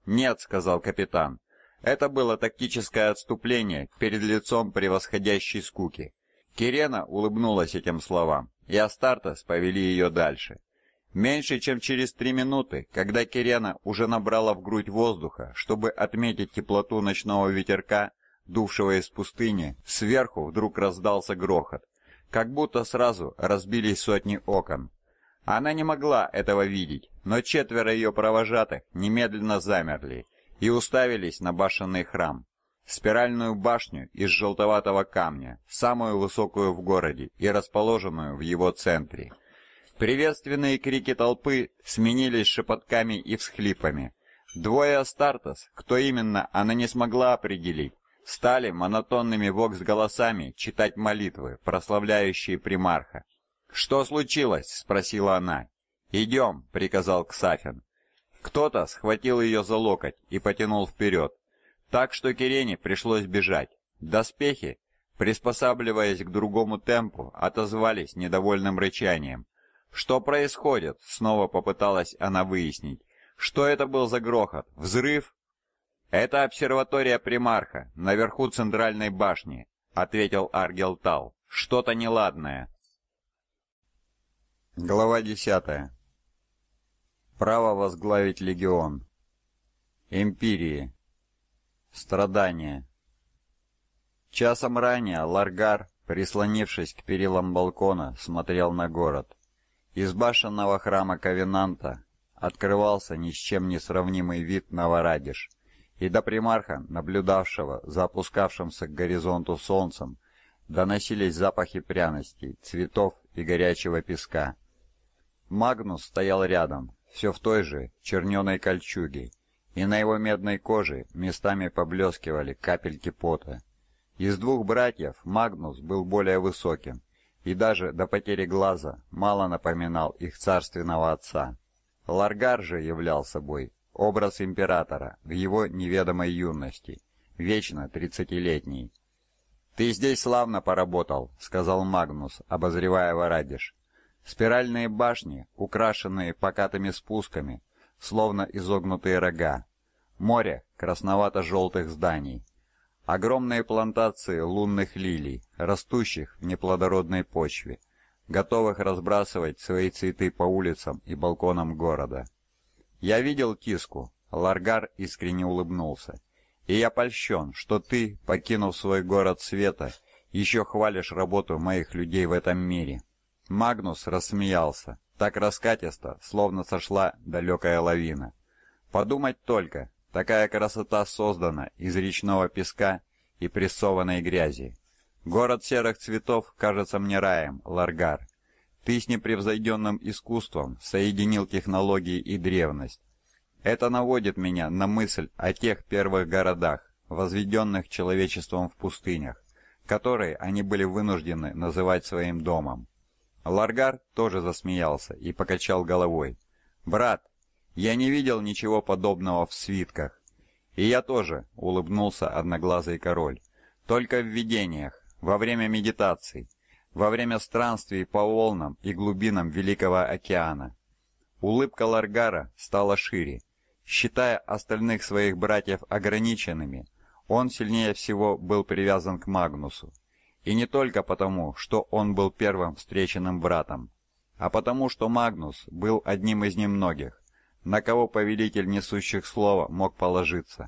Нет, сказал капитан. Это было тактическое отступление перед лицом превосходящей скуки. Кирена улыбнулась этим словам, и Астартес повели ее дальше. Меньше чем через три минуты, когда Кирена уже набрала в грудь воздуха, чтобы отметить теплоту ночного ветерка, дувшего из пустыни, сверху вдруг раздался грохот, как будто сразу разбились сотни окон. Она не могла этого видеть, но четверо ее провожатых немедленно замерли и уставились на башенный храм, спиральную башню из желтоватого камня, самую высокую в городе и расположенную в его центре. Приветственные крики толпы сменились шепотками и всхлипами. Двое Астартес, кто именно, она не смогла определить, стали монотонными вокс-голосами читать молитвы, прославляющие примарха. «Что случилось?» — спросила она. «Идем», — приказал Ксафин. Кто-то схватил ее за локоть и потянул вперед, так что Кирене пришлось бежать. Доспехи, приспосабливаясь к другому темпу, отозвались недовольным рычанием, «Что происходит?» — снова попыталась она выяснить. «Что это был за грохот? Взрыв?» «Это обсерватория Примарха, наверху центральной башни», — ответил Аргелтал. «Что-то неладное». Глава десятая. Право возглавить легион. Империи. Страдания. Часом ранее Ларгар, прислонившись к перилам балкона, смотрел на город. Из башенного храма Ковенанта открывался ни с чем не сравнимый вид на Варадиш, и до примарха, наблюдавшего за опускавшимся к горизонту солнцем, доносились запахи пряностей, цветов и горячего песка. Магнус стоял рядом, все в той же черненой кольчуге, и на его медной коже местами поблескивали капельки пота. Из двух братьев Магнус был более высоким, и даже до потери глаза мало напоминал их царственного отца. Ларгар же являл собой образ императора в его неведомой юности, вечно тридцатилетний. «Ты здесь славно поработал», — сказал Магнус, обозревая Варадиш. Спиральные башни, украшенные покатыми спусками, словно изогнутые рога. Море красновато-желтых зданий. Огромные плантации лунных лилий, растущих в неплодородной почве, готовых разбрасывать свои цветы по улицам и балконам города. Я видел киску, Ларгар искренне улыбнулся. И я польщен, что ты, покинув свой город света, еще хвалишь работу моих людей в этом мире. Магнус рассмеялся, так раскатисто, словно сошла далекая лавина. Подумать только, Такая красота создана из речного песка и прессованной грязи. Город серых цветов кажется мне раем, Ларгар. Ты с непревзойденным искусством соединил технологии и древность. Это наводит меня на мысль о тех первых городах, возведенных человечеством в пустынях, которые они были вынуждены называть своим домом. Ларгар тоже засмеялся и покачал головой. «Брат, я не видел ничего подобного в свитках. И я тоже, улыбнулся одноглазый король. Только в видениях, во время медитаций, во время странствий по волнам и глубинам Великого океана. Улыбка Ларгара стала шире. Считая остальных своих братьев ограниченными, он сильнее всего был привязан к Магнусу. И не только потому, что он был первым встреченным братом, а потому, что Магнус был одним из немногих, на кого повелитель несущих слова мог положиться.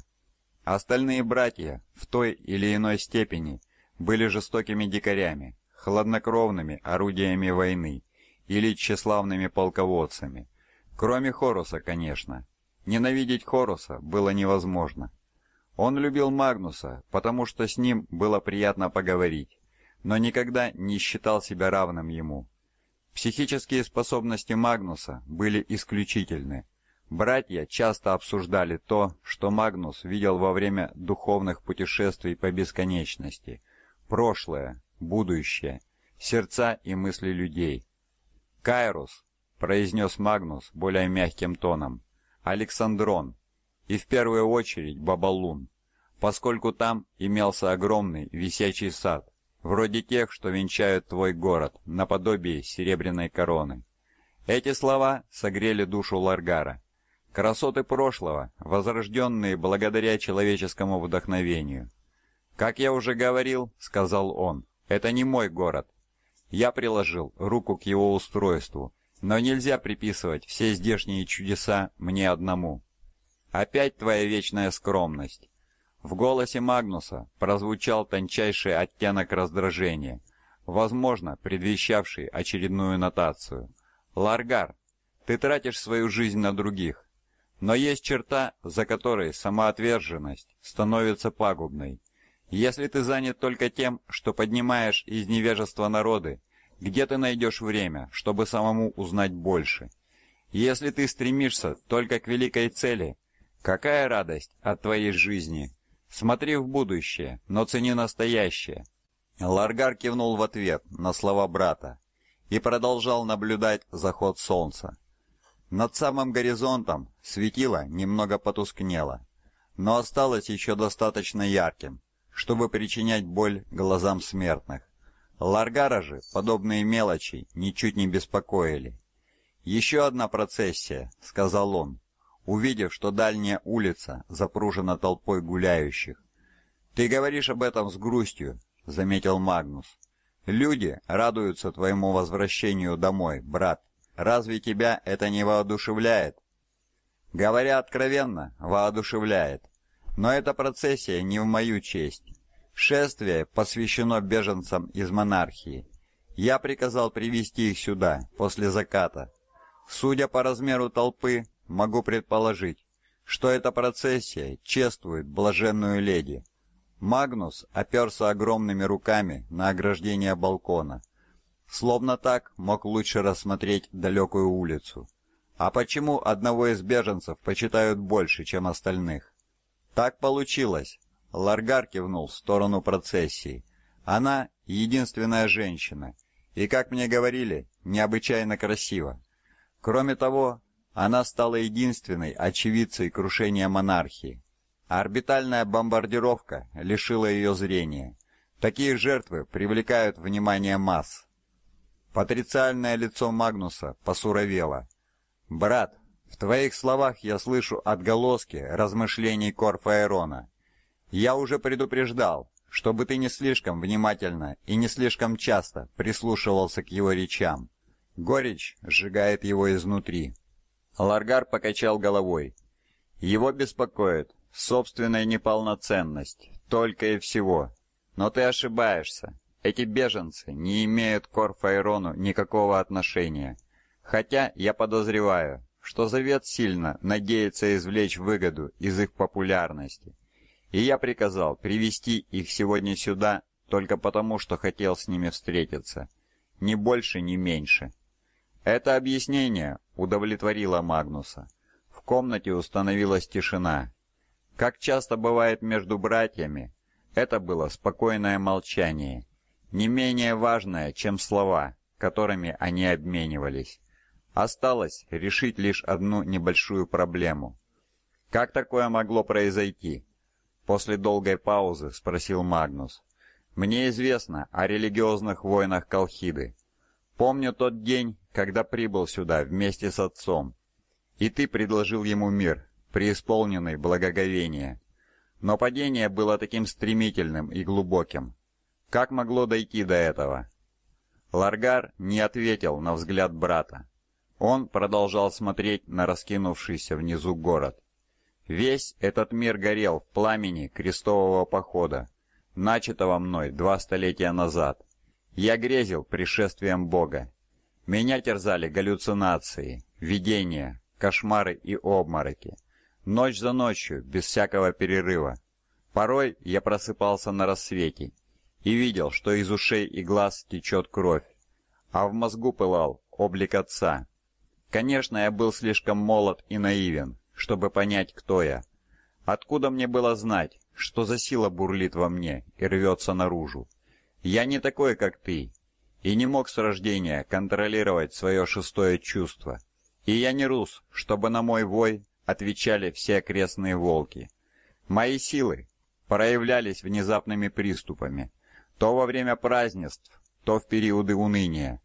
Остальные братья в той или иной степени были жестокими дикарями, хладнокровными орудиями войны или тщеславными полководцами. Кроме Хоруса, конечно. Ненавидеть Хоруса было невозможно. Он любил Магнуса, потому что с ним было приятно поговорить, но никогда не считал себя равным ему. Психические способности Магнуса были исключительны – Братья часто обсуждали то, что Магнус видел во время духовных путешествий по бесконечности, прошлое, будущее, сердца и мысли людей. «Кайрус», — произнес Магнус более мягким тоном, — «Александрон» и в первую очередь Бабалун, поскольку там имелся огромный висячий сад, вроде тех, что венчают твой город, наподобие серебряной короны. Эти слова согрели душу Ларгара. Красоты прошлого, возрожденные благодаря человеческому вдохновению. «Как я уже говорил», — сказал он, — «это не мой город». Я приложил руку к его устройству, но нельзя приписывать все здешние чудеса мне одному. Опять твоя вечная скромность. В голосе Магнуса прозвучал тончайший оттенок раздражения, возможно, предвещавший очередную нотацию. «Ларгар, ты тратишь свою жизнь на других, но есть черта, за которой самоотверженность становится пагубной. Если ты занят только тем, что поднимаешь из невежества народы, где ты найдешь время, чтобы самому узнать больше? Если ты стремишься только к великой цели, какая радость от твоей жизни? Смотри в будущее, но цени настоящее. Ларгар кивнул в ответ на слова брата и продолжал наблюдать заход солнца. Над самым горизонтом светило немного потускнело, но осталось еще достаточно ярким, чтобы причинять боль глазам смертных. Ларгаражи, подобные мелочи ничуть не беспокоили. «Еще одна процессия», — сказал он, увидев, что дальняя улица запружена толпой гуляющих. «Ты говоришь об этом с грустью», — заметил Магнус. «Люди радуются твоему возвращению домой, брат». Разве тебя это не воодушевляет? Говоря откровенно, воодушевляет. Но эта процессия не в мою честь. Шествие посвящено беженцам из монархии. Я приказал привести их сюда после заката. Судя по размеру толпы, могу предположить, что эта процессия чествует блаженную леди. Магнус оперся огромными руками на ограждение балкона – словно так мог лучше рассмотреть далекую улицу. А почему одного из беженцев почитают больше, чем остальных? Так получилось. Ларгар кивнул в сторону процессии. Она единственная женщина, и, как мне говорили, необычайно красива. Кроме того, она стала единственной очевидцей крушения монархии. Орбитальная бомбардировка лишила ее зрения. Такие жертвы привлекают внимание масс. Патрицальное лицо Магнуса посуровело. «Брат, в твоих словах я слышу отголоски размышлений Корфаэрона. Я уже предупреждал, чтобы ты не слишком внимательно и не слишком часто прислушивался к его речам. Горечь сжигает его изнутри». Ларгар покачал головой. «Его беспокоит собственная неполноценность, только и всего. Но ты ошибаешься. Эти беженцы не имеют к Орфаэрону никакого отношения. Хотя я подозреваю, что Завет сильно надеется извлечь выгоду из их популярности. И я приказал привести их сегодня сюда только потому, что хотел с ними встретиться. Ни больше, ни меньше. Это объяснение удовлетворило Магнуса. В комнате установилась тишина. Как часто бывает между братьями, это было спокойное молчание не менее важное, чем слова, которыми они обменивались. Осталось решить лишь одну небольшую проблему. «Как такое могло произойти?» После долгой паузы спросил Магнус. «Мне известно о религиозных войнах Колхиды. Помню тот день, когда прибыл сюда вместе с отцом. И ты предложил ему мир, преисполненный благоговения. Но падение было таким стремительным и глубоким, как могло дойти до этого? Ларгар не ответил на взгляд брата. Он продолжал смотреть на раскинувшийся внизу город. Весь этот мир горел в пламени крестового похода, начатого мной два столетия назад. Я грезил пришествием Бога. Меня терзали галлюцинации, видения, кошмары и обмороки. Ночь за ночью, без всякого перерыва. Порой я просыпался на рассвете и видел, что из ушей и глаз течет кровь, а в мозгу пылал облик отца. Конечно, я был слишком молод и наивен, чтобы понять, кто я. Откуда мне было знать, что за сила бурлит во мне и рвется наружу? Я не такой, как ты, и не мог с рождения контролировать свое шестое чувство. И я не рус, чтобы на мой вой отвечали все окрестные волки. Мои силы проявлялись внезапными приступами – то во время празднеств, то в периоды уныния.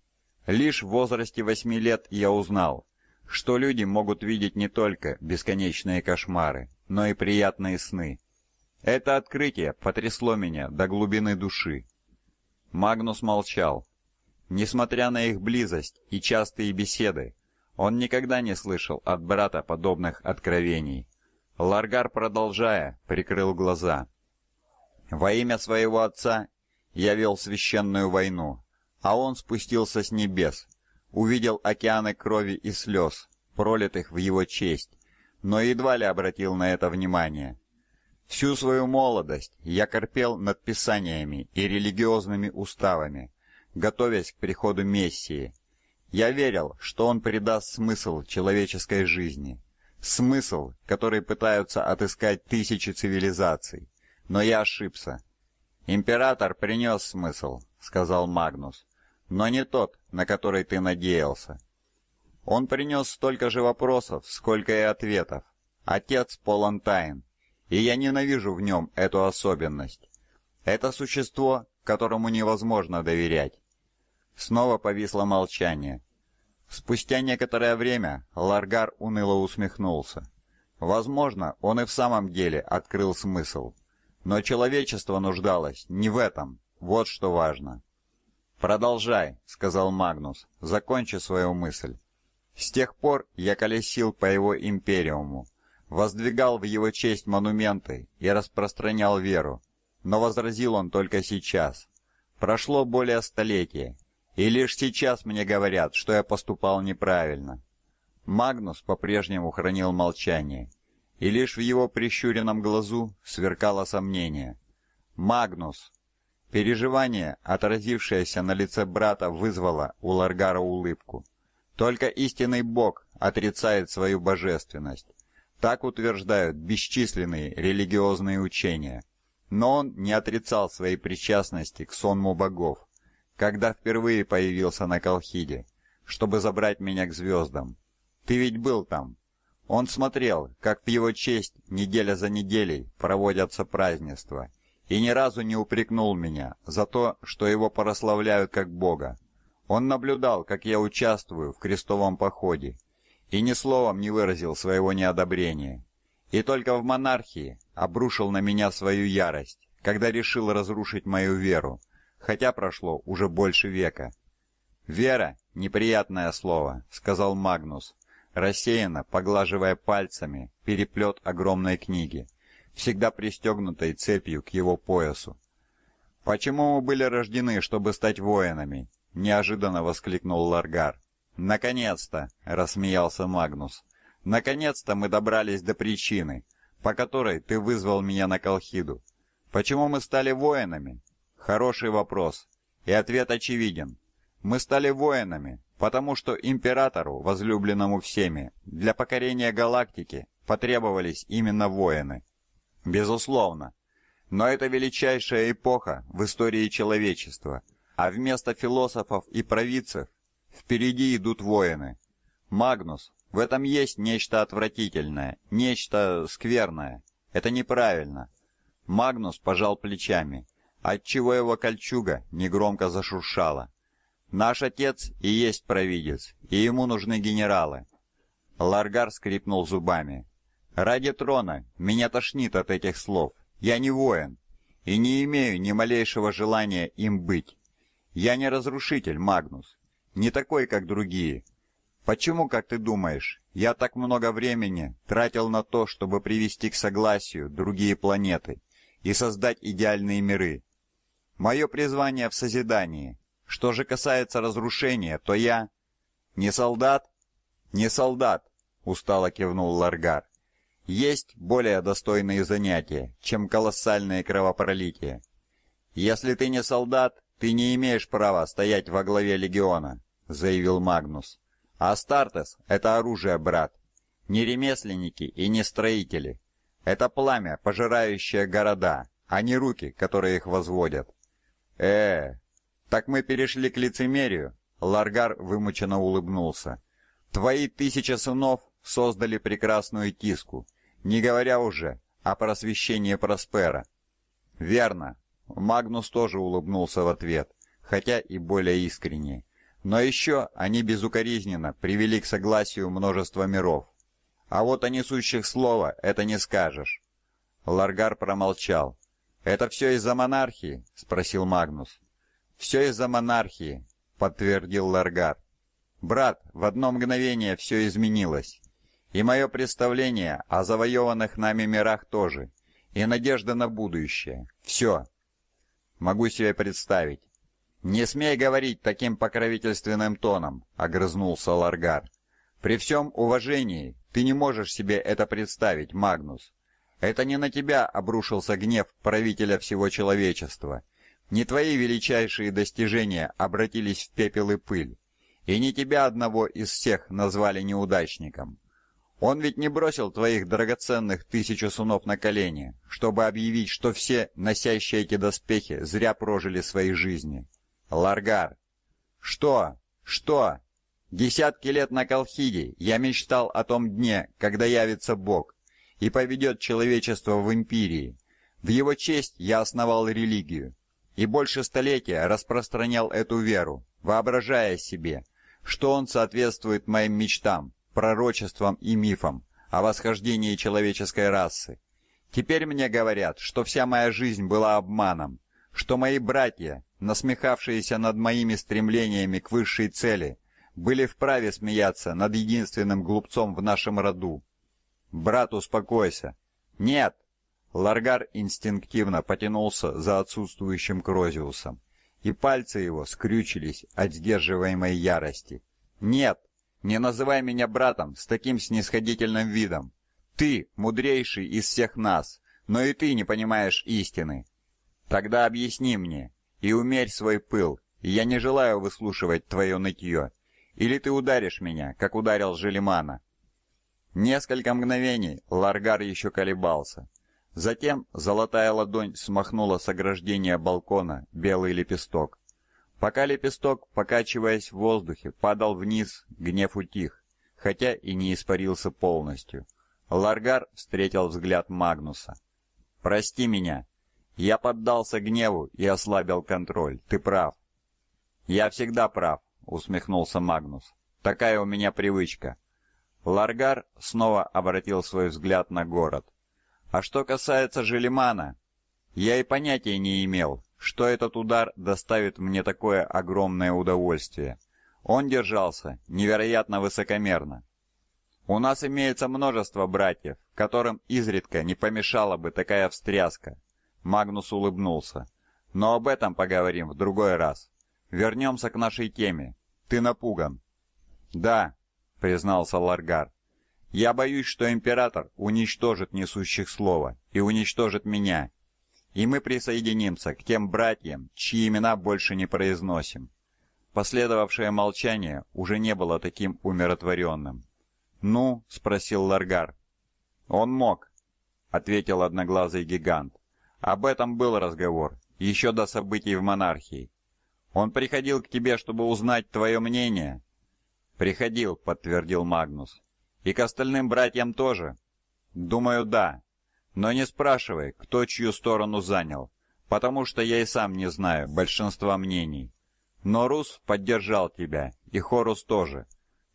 Лишь в возрасте восьми лет я узнал, что люди могут видеть не только бесконечные кошмары, но и приятные сны. Это открытие потрясло меня до глубины души. Магнус молчал. Несмотря на их близость и частые беседы, он никогда не слышал от брата подобных откровений. Ларгар, продолжая, прикрыл глаза. Во имя своего отца я вел священную войну, а он спустился с небес, увидел океаны крови и слез, пролитых в его честь, но едва ли обратил на это внимание. Всю свою молодость я корпел над писаниями и религиозными уставами, готовясь к приходу Мессии. Я верил, что он придаст смысл человеческой жизни, смысл, который пытаются отыскать тысячи цивилизаций. Но я ошибся. «Император принёс смысл», — сказал Магнус, — «но не тот, на который ты надеялся». Он принёс столько же вопросов, сколько и ответов. Отец полон и я ненавижу в нём эту особенность. Это существо, которому невозможно доверять. Снова повисло молчание. Спустя некоторое время Ларгар уныло усмехнулся. Возможно, он и в самом деле открыл смысл. Но человечество нуждалось не в этом. Вот что важно. «Продолжай», — сказал Магнус. «Закончи свою мысль». С тех пор я колесил по его империуму, воздвигал в его честь монументы и распространял веру. Но возразил он только сейчас. Прошло более столетия, и лишь сейчас мне говорят, что я поступал неправильно. Магнус по-прежнему хранил молчание и лишь в его прищуренном глазу сверкало сомнение. «Магнус!» Переживание, отразившееся на лице брата, вызвало у Ларгара улыбку. «Только истинный Бог отрицает свою божественность». Так утверждают бесчисленные религиозные учения. Но он не отрицал своей причастности к сонму богов, когда впервые появился на Колхиде, чтобы забрать меня к звездам. «Ты ведь был там», он смотрел, как в его честь неделя за неделей проводятся празднества, и ни разу не упрекнул меня за то, что его прославляют как Бога. Он наблюдал, как я участвую в крестовом походе, и ни словом не выразил своего неодобрения. И только в монархии обрушил на меня свою ярость, когда решил разрушить мою веру, хотя прошло уже больше века. «Вера — неприятное слово», — сказал Магнус, рассеянно поглаживая пальцами переплет огромной книги, всегда пристегнутой цепью к его поясу. «Почему мы были рождены, чтобы стать воинами?» — неожиданно воскликнул Ларгар. «Наконец-то!» — рассмеялся Магнус. «Наконец-то мы добрались до причины, по которой ты вызвал меня на Колхиду. Почему мы стали воинами?» «Хороший вопрос. И ответ очевиден. Мы стали воинами, потому что императору, возлюбленному всеми, для покорения галактики потребовались именно воины. Безусловно. Но это величайшая эпоха в истории человечества, а вместо философов и провидцев впереди идут воины. Магнус, в этом есть нечто отвратительное, нечто скверное. Это неправильно. Магнус пожал плечами, отчего его кольчуга негромко зашуршала. Наш отец и есть провидец, и ему нужны генералы. Ларгар скрипнул зубами. Ради трона меня тошнит от этих слов. Я не воин и не имею ни малейшего желания им быть. Я не разрушитель, Магнус, не такой, как другие. Почему, как ты думаешь, я так много времени тратил на то, чтобы привести к согласию другие планеты и создать идеальные миры? Мое призвание в созидании, что же касается разрушения, то я не солдат, не солдат, устало кивнул Ларгар. Есть более достойные занятия, чем колоссальное кровопролитие. Если ты не солдат, ты не имеешь права стоять во главе легиона, заявил Магнус. А стартес – это оружие, брат. Не ремесленники и не строители. Это пламя, пожирающее города, а не руки, которые их возводят. Э, «Так мы перешли к лицемерию», — Ларгар вымученно улыбнулся. «Твои тысячи сынов создали прекрасную киску, не говоря уже о просвещении Проспера». «Верно». Магнус тоже улыбнулся в ответ, хотя и более искренне. Но еще они безукоризненно привели к согласию множество миров. А вот о несущих слова это не скажешь. Ларгар промолчал. «Это все из-за монархии?» — спросил Магнус. «Все из-за монархии», — подтвердил Ларгар. «Брат, в одно мгновение все изменилось. И мое представление о завоеванных нами мирах тоже. И надежда на будущее. Все. Могу себе представить». «Не смей говорить таким покровительственным тоном», — огрызнулся Ларгар. «При всем уважении ты не можешь себе это представить, Магнус. Это не на тебя обрушился гнев правителя всего человечества. Не твои величайшие достижения обратились в пепел и пыль, и не тебя одного из всех назвали неудачником. Он ведь не бросил твоих драгоценных тысячу сунов на колени, чтобы объявить, что все, носящие эти доспехи, зря прожили свои жизни. Ларгар. Что? Что? Десятки лет на Колхиде я мечтал о том дне, когда явится Бог и поведет человечество в империи. В его честь я основал религию, и больше столетия распространял эту веру, воображая себе, что он соответствует моим мечтам, пророчествам и мифам о восхождении человеческой расы. Теперь мне говорят, что вся моя жизнь была обманом, что мои братья, насмехавшиеся над моими стремлениями к высшей цели, были вправе смеяться над единственным глупцом в нашем роду. Брат, успокойся. Нет, Ларгар инстинктивно потянулся за отсутствующим Крозиусом, и пальцы его скрючились от сдерживаемой ярости. «Нет! Не называй меня братом с таким снисходительным видом! Ты мудрейший из всех нас, но и ты не понимаешь истины! Тогда объясни мне и умерь свой пыл, я не желаю выслушивать твое нытье. Или ты ударишь меня, как ударил Желимана!» Несколько мгновений Ларгар еще колебался. Затем золотая ладонь смахнула с ограждения балкона белый лепесток. Пока лепесток, покачиваясь в воздухе, падал вниз, гнев утих, хотя и не испарился полностью. Ларгар встретил взгляд Магнуса. «Прости меня. Я поддался гневу и ослабил контроль. Ты прав». «Я всегда прав», — усмехнулся Магнус. «Такая у меня привычка». Ларгар снова обратил свой взгляд на город. А что касается Желимана, я и понятия не имел, что этот удар доставит мне такое огромное удовольствие. Он держался невероятно высокомерно. У нас имеется множество братьев, которым изредка не помешала бы такая встряска. Магнус улыбнулся. Но об этом поговорим в другой раз. Вернемся к нашей теме. Ты напуган. Да, признался Ларгар. Я боюсь, что император уничтожит несущих слова и уничтожит меня. И мы присоединимся к тем братьям, чьи имена больше не произносим. Последовавшее молчание уже не было таким умиротворенным. "Ну?" спросил Ларгар. "Он мог", ответил одноглазый гигант. "Об этом был разговор еще до событий в монархии. Он приходил к тебе, чтобы узнать твое мнение?" "Приходил", подтвердил Магнус. И к остальным братьям тоже? Думаю, да. Но не спрашивай, кто чью сторону занял, потому что я и сам не знаю большинства мнений. Но Рус поддержал тебя, и Хорус тоже.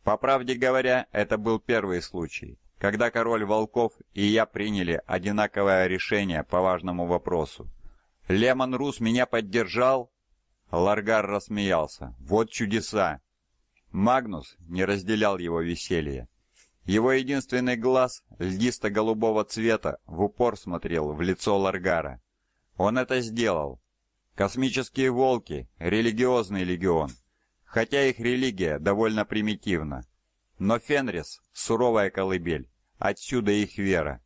По правде говоря, это был первый случай, когда король волков и я приняли одинаковое решение по важному вопросу. Лемон Рус меня поддержал? Ларгар рассмеялся. Вот чудеса. Магнус не разделял его веселье. Его единственный глаз, льдисто-голубого цвета, в упор смотрел в лицо Ларгара. Он это сделал. Космические волки — религиозный легион, хотя их религия довольно примитивна. Но Фенрис — суровая колыбель, отсюда их вера.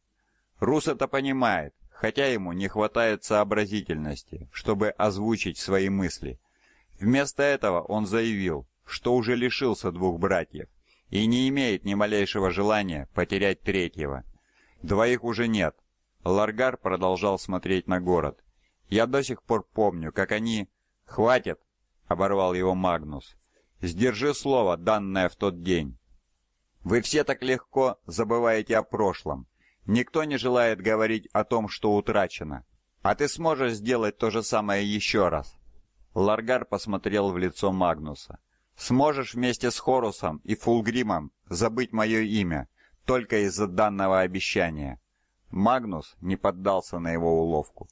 Рус это понимает, хотя ему не хватает сообразительности, чтобы озвучить свои мысли. Вместо этого он заявил, что уже лишился двух братьев, и не имеет ни малейшего желания потерять третьего. Двоих уже нет. Ларгар продолжал смотреть на город. Я до сих пор помню, как они... «Хватит!» — оборвал его Магнус. «Сдержи слово, данное в тот день. Вы все так легко забываете о прошлом. Никто не желает говорить о том, что утрачено. А ты сможешь сделать то же самое еще раз?» Ларгар посмотрел в лицо Магнуса. Сможешь вместе с Хорусом и Фулгримом забыть моё имя только из-за данного обещания. Магнус не поддался на его уловку.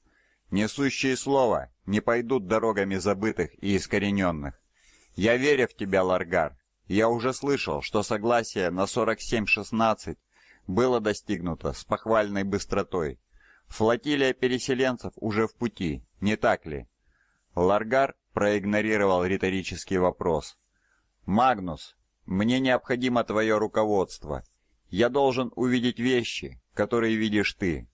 Несущие слова не пойдут дорогами забытых и искоренённых. Я верю в тебя, Ларгар. Я уже слышал, что согласие на 47-16 было достигнуто с похвальной быстротой. Флотилия переселенцев уже в пути, не так ли? Ларгар проигнорировал риторический вопрос. «Магнус, мне необходимо твое руководство. Я должен увидеть вещи, которые видишь ты».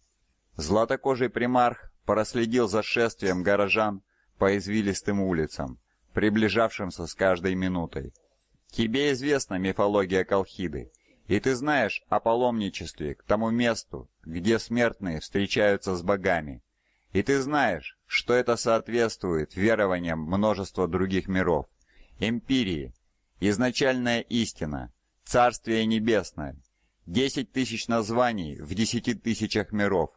Златокожий примарх проследил за шествием горожан по извилистым улицам, приближавшимся с каждой минутой. «Тебе известна мифология Колхиды, и ты знаешь о паломничестве к тому месту, где смертные встречаются с богами. И ты знаешь, что это соответствует верованиям множества других миров, империи, Изначальная истина. Царствие небесное. Десять тысяч названий в десяти тысячах миров.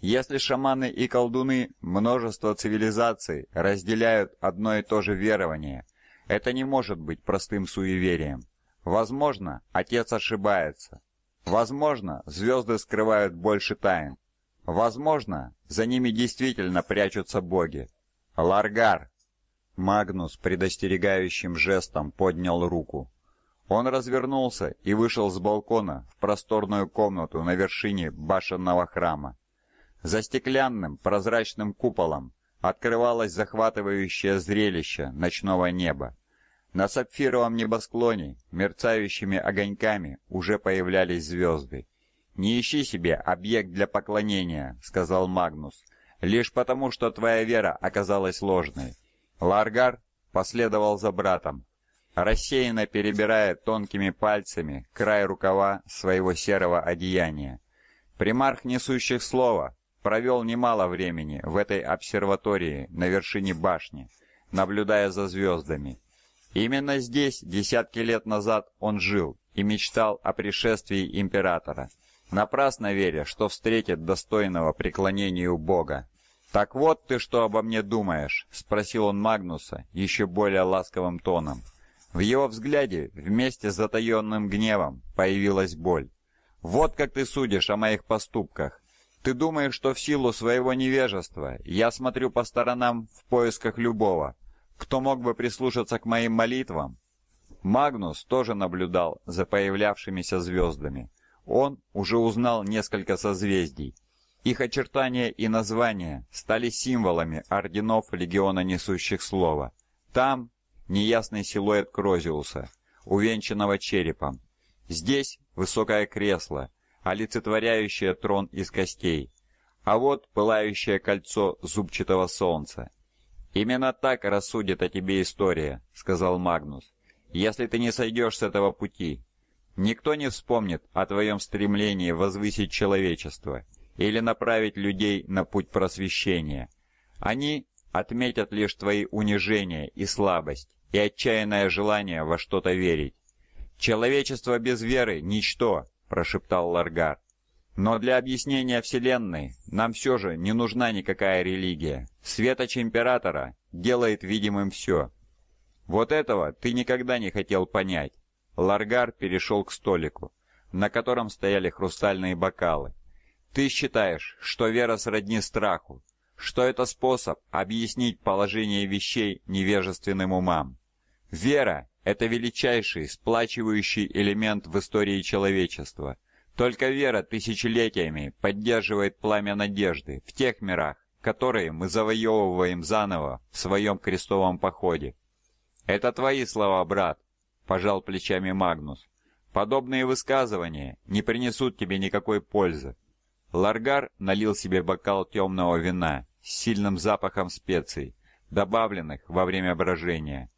Если шаманы и колдуны множество цивилизаций разделяют одно и то же верование, это не может быть простым суеверием. Возможно, отец ошибается. Возможно, звезды скрывают больше тайн. Возможно, за ними действительно прячутся боги. Ларгар, Магнус предостерегающим жестом поднял руку. Он развернулся и вышел с балкона в просторную комнату на вершине башенного храма. За стеклянным прозрачным куполом открывалось захватывающее зрелище ночного неба. На сапфировом небосклоне мерцающими огоньками уже появлялись звезды. «Не ищи себе объект для поклонения», — сказал Магнус, — «лишь потому, что твоя вера оказалась ложной». Ларгар последовал за братом, рассеянно перебирая тонкими пальцами край рукава своего серого одеяния. Примарх несущих слова провел немало времени в этой обсерватории на вершине башни, наблюдая за звездами. Именно здесь десятки лет назад он жил и мечтал о пришествии императора, напрасно веря, что встретит достойного преклонению бога. «Так вот ты что обо мне думаешь?» — спросил он Магнуса еще более ласковым тоном. В его взгляде вместе с затаенным гневом появилась боль. «Вот как ты судишь о моих поступках. Ты думаешь, что в силу своего невежества я смотрю по сторонам в поисках любого, кто мог бы прислушаться к моим молитвам?» Магнус тоже наблюдал за появлявшимися звездами. Он уже узнал несколько созвездий, их очертания и названия стали символами орденов легиона несущих слово. Там неясный силуэт Крозиуса, увенчанного черепом. Здесь высокое кресло, олицетворяющее трон из костей. А вот пылающее кольцо зубчатого солнца. «Именно так рассудит о тебе история», — сказал Магнус. «Если ты не сойдешь с этого пути, никто не вспомнит о твоем стремлении возвысить человечество» или направить людей на путь просвещения. Они отметят лишь твои унижения и слабость, и отчаянное желание во что-то верить. «Человечество без веры – ничто», – прошептал Ларгар. «Но для объяснения Вселенной нам все же не нужна никакая религия. Светоч Императора делает видимым все». «Вот этого ты никогда не хотел понять». Ларгар перешел к столику, на котором стояли хрустальные бокалы. Ты считаешь, что вера сродни страху, что это способ объяснить положение вещей невежественным умам. Вера – это величайший сплачивающий элемент в истории человечества. Только вера тысячелетиями поддерживает пламя надежды в тех мирах, которые мы завоевываем заново в своем крестовом походе. «Это твои слова, брат», – пожал плечами Магнус. «Подобные высказывания не принесут тебе никакой пользы. Ларгар налил себе бокал темного вина с сильным запахом специй, добавленных во время брожения.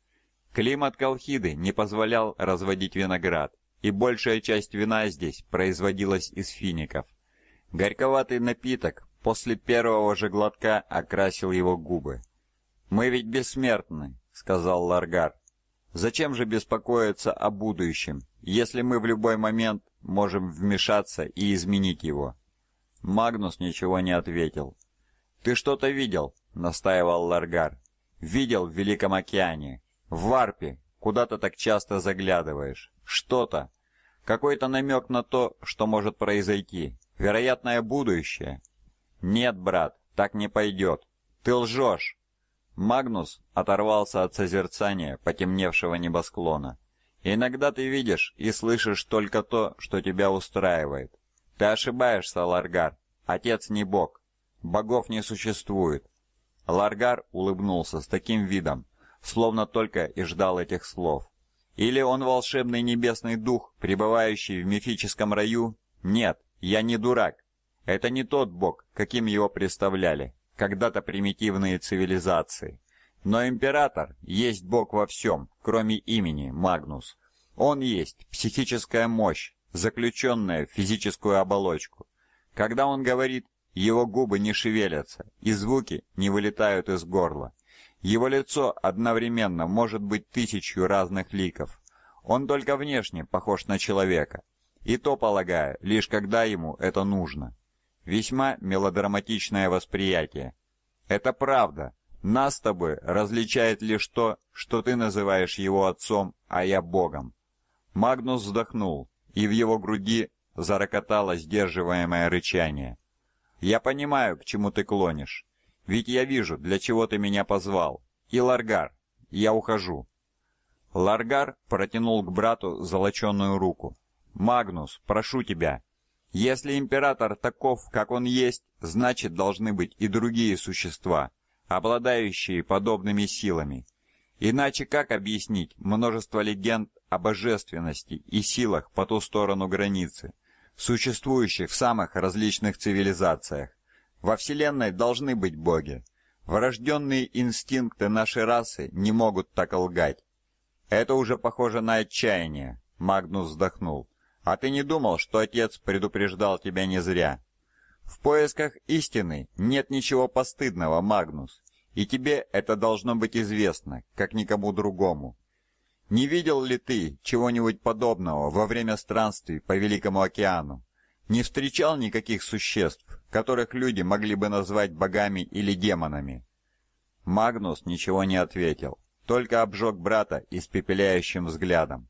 Климат Калхиды не позволял разводить виноград, и большая часть вина здесь производилась из фиников. Горьковатый напиток после первого же глотка окрасил его губы. «Мы ведь бессмертны», — сказал Ларгар. «Зачем же беспокоиться о будущем, если мы в любой момент можем вмешаться и изменить его?» Магнус ничего не ответил. «Ты что-то видел?» — настаивал Ларгар. «Видел в Великом океане. В Варпе. Куда ты так часто заглядываешь? Что-то. Какой-то намек на то, что может произойти. Вероятное будущее». «Нет, брат, так не пойдет. Ты лжешь!» Магнус оторвался от созерцания потемневшего небосклона. «Иногда ты видишь и слышишь только то, что тебя устраивает. Ты ошибаешься, Ларгар. Отец не бог. Богов не существует. Ларгар улыбнулся с таким видом, словно только и ждал этих слов. Или он волшебный небесный дух, пребывающий в мифическом раю? Нет, я не дурак. Это не тот бог, каким его представляли когда-то примитивные цивилизации. Но император есть бог во всем, кроме имени Магнус. Он есть психическая мощь, заключенная в физическую оболочку. Когда он говорит, его губы не шевелятся, и звуки не вылетают из горла. Его лицо одновременно может быть тысячью разных ликов. Он только внешне похож на человека. И то, полагаю, лишь когда ему это нужно. Весьма мелодраматичное восприятие. Это правда. Нас с тобой различает лишь то, что ты называешь его отцом, а я богом. Магнус вздохнул и в его груди зарокотало сдерживаемое рычание. «Я понимаю, к чему ты клонишь. Ведь я вижу, для чего ты меня позвал. И Ларгар, я ухожу». Ларгар протянул к брату золоченую руку. «Магнус, прошу тебя. Если император таков, как он есть, значит, должны быть и другие существа, обладающие подобными силами. Иначе как объяснить множество легенд о божественности и силах по ту сторону границы, существующих в самых различных цивилизациях. Во Вселенной должны быть боги. Врожденные инстинкты нашей расы не могут так лгать. Это уже похоже на отчаяние, Магнус вздохнул. А ты не думал, что отец предупреждал тебя не зря? В поисках истины нет ничего постыдного, Магнус, и тебе это должно быть известно, как никому другому. Не видел ли ты чего-нибудь подобного во время странствий по Великому океану? Не встречал никаких существ, которых люди могли бы назвать богами или демонами?» Магнус ничего не ответил, только обжег брата испепеляющим взглядом.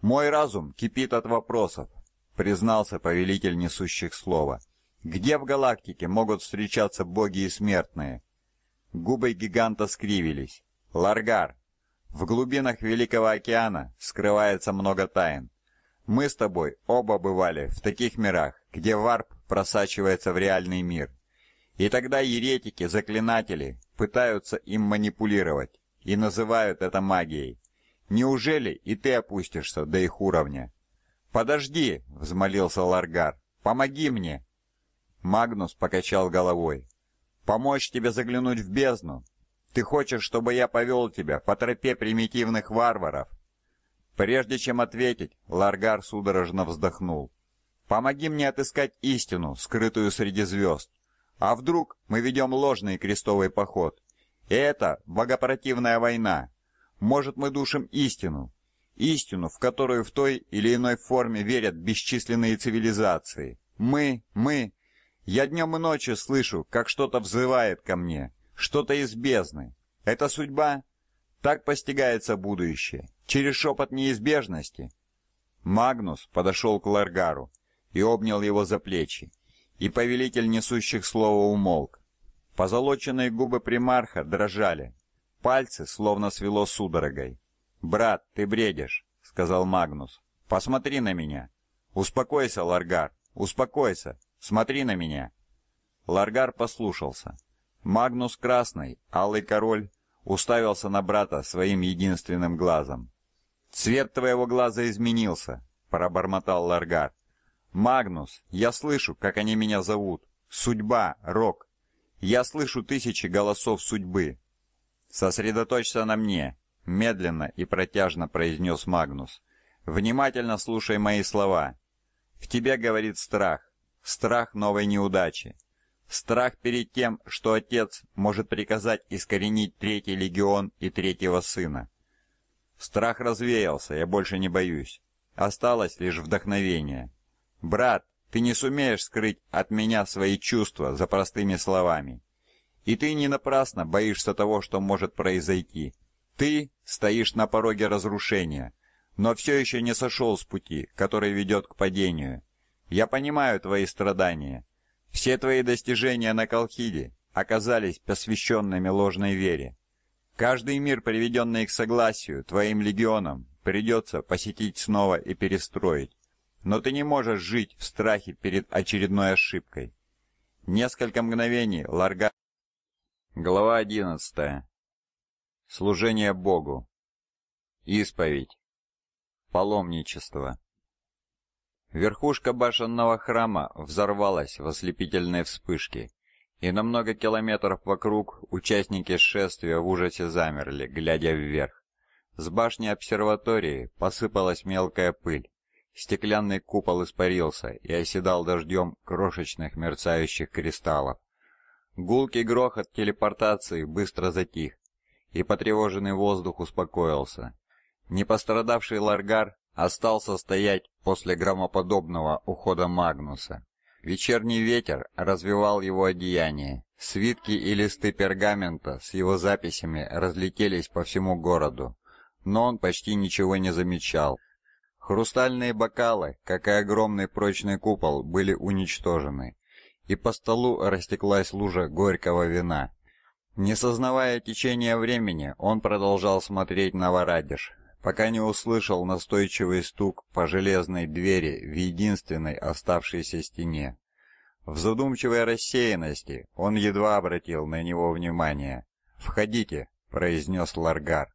«Мой разум кипит от вопросов», — признался повелитель несущих слова. «Где в галактике могут встречаться боги и смертные?» Губы гиганта скривились. «Ларгар, в глубинах Великого океана скрывается много тайн. Мы с тобой оба бывали в таких мирах, где варп просачивается в реальный мир. И тогда еретики, заклинатели пытаются им манипулировать и называют это магией. Неужели и ты опустишься до их уровня? Подожди, взмолился Ларгар. Помоги мне. Магнус покачал головой. Помочь тебе заглянуть в бездну? Ты хочешь, чтобы я повел тебя по тропе примитивных варваров?» Прежде чем ответить, Ларгар судорожно вздохнул. «Помоги мне отыскать истину, скрытую среди звезд. А вдруг мы ведем ложный крестовый поход? И это богопротивная война. Может, мы душим истину, истину, в которую в той или иной форме верят бесчисленные цивилизации. Мы, мы. Я днем и ночью слышу, как что-то взывает ко мне что-то из бездны. Это судьба? Так постигается будущее, через шепот неизбежности. Магнус подошел к Ларгару и обнял его за плечи, и повелитель несущих слова умолк. Позолоченные губы примарха дрожали, пальцы словно свело судорогой. «Брат, ты бредишь», — сказал Магнус. «Посмотри на меня». «Успокойся, Ларгар, успокойся, смотри на меня». Ларгар послушался. Магнус Красный, Алый Король, уставился на брата своим единственным глазом. «Цвет твоего глаза изменился», — пробормотал Ларгар. «Магнус, я слышу, как они меня зовут. Судьба, Рок. Я слышу тысячи голосов судьбы». «Сосредоточься на мне», — медленно и протяжно произнес Магнус. «Внимательно слушай мои слова. В тебе говорит страх. Страх новой неудачи. Страх перед тем, что отец может приказать искоренить третий легион и третьего сына. Страх развеялся, я больше не боюсь. Осталось лишь вдохновение. Брат, ты не сумеешь скрыть от меня свои чувства за простыми словами. И ты не напрасно боишься того, что может произойти. Ты стоишь на пороге разрушения, но все еще не сошел с пути, который ведет к падению. Я понимаю твои страдания. Все твои достижения на Колхиде оказались посвященными ложной вере. Каждый мир, приведенный к согласию твоим легионам, придется посетить снова и перестроить. Но ты не можешь жить в страхе перед очередной ошибкой. Несколько мгновений Ларга Глава 11. Служение Богу. Исповедь. Паломничество. Верхушка башенного храма взорвалась в ослепительной вспышке, и на много километров вокруг участники шествия в ужасе замерли, глядя вверх. С башни обсерватории посыпалась мелкая пыль, стеклянный купол испарился и оседал дождем крошечных мерцающих кристаллов. Гулкий грохот телепортации быстро затих, и потревоженный воздух успокоился. Не пострадавший Ларгар остался стоять после громоподобного ухода Магнуса. Вечерний ветер развевал его одеяние. Свитки и листы пергамента с его записями разлетелись по всему городу, но он почти ничего не замечал. Хрустальные бокалы, как и огромный прочный купол, были уничтожены, и по столу растеклась лужа горького вина. Не сознавая течения времени, он продолжал смотреть на Варадиш, пока не услышал настойчивый стук по железной двери в единственной оставшейся стене. В задумчивой рассеянности он едва обратил на него внимание. «Входите», — произнес Ларгар.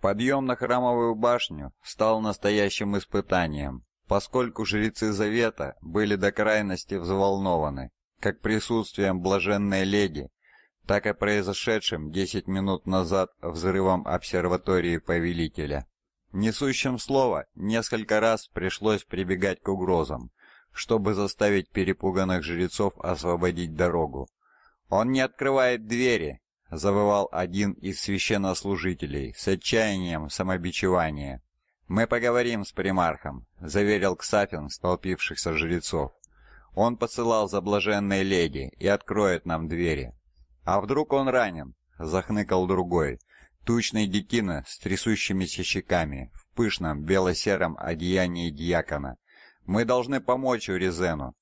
Подъем на храмовую башню стал настоящим испытанием, поскольку жрецы Завета были до крайности взволнованы как присутствием блаженной леди, так и произошедшим 10 минут назад взрывом обсерватории Повелителя. Несущим слово несколько раз пришлось прибегать к угрозам, чтобы заставить перепуганных жрецов освободить дорогу. «Он не открывает двери!» — завывал один из священнослужителей с отчаянием самобичевания. «Мы поговорим с примархом», — заверил Ксафин столпившихся жрецов. «Он посылал за блаженной леди и откроет нам двери». «А вдруг он ранен?» — захныкал другой. Тучный детина с трясущимися щеками, в пышном бело-сером одеянии дьякона. «Мы должны помочь Уризену».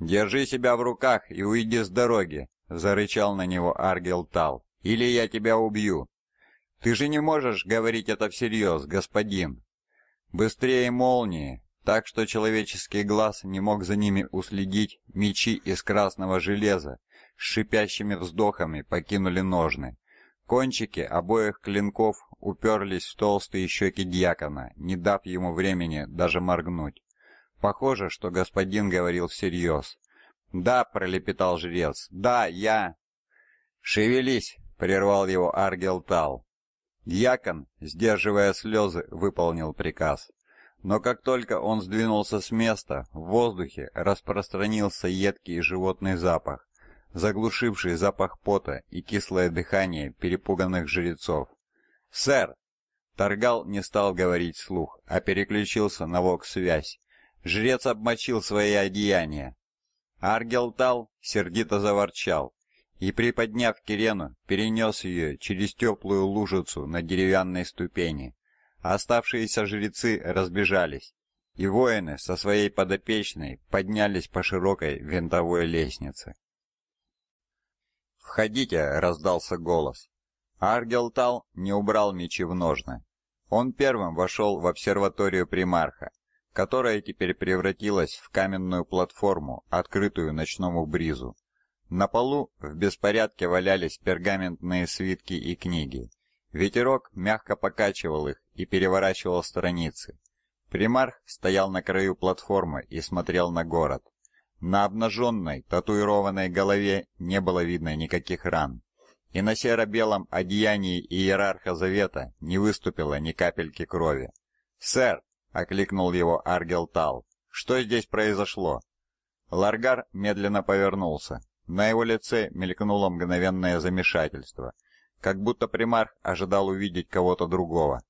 «Держи себя в руках и уйди с дороги», — зарычал на него Аргел Тал. «Или я тебя убью». «Ты же не можешь говорить это всерьез, господин». Быстрее молнии, так что человеческий глаз не мог за ними уследить мечи из красного железа, с шипящими вздохами покинули ножны. Кончики обоих клинков уперлись в толстые щеки дьякона, не дав ему времени даже моргнуть. Похоже, что господин говорил всерьез. «Да», — пролепетал жрец, — «да, я...» «Шевелись», — прервал его Аргелтал. Дьякон, сдерживая слезы, выполнил приказ. Но как только он сдвинулся с места, в воздухе распространился едкий животный запах, заглушивший запах пота и кислое дыхание перепуганных жрецов. «Сэр!» Торгал не стал говорить слух, а переключился на вокс-связь. Жрец обмочил свои одеяния. Аргелтал сердито заворчал и, приподняв Кирену, перенес ее через теплую лужицу на деревянной ступени. Оставшиеся жрецы разбежались, и воины со своей подопечной поднялись по широкой винтовой лестнице. «Входите!» — раздался голос. Аргелтал не убрал мечи в ножны. Он первым вошел в обсерваторию Примарха, которая теперь превратилась в каменную платформу, открытую ночному бризу. На полу в беспорядке валялись пергаментные свитки и книги. Ветерок мягко покачивал их и переворачивал страницы. Примарх стоял на краю платформы и смотрел на город. На обнаженной, татуированной голове не было видно никаких ран, и на серо-белом одеянии иерарха Завета не выступило ни капельки крови. «Сэр!» — окликнул его Аргел Тал. «Что здесь произошло?» Ларгар медленно повернулся. На его лице мелькнуло мгновенное замешательство, как будто примарх ожидал увидеть кого-то другого.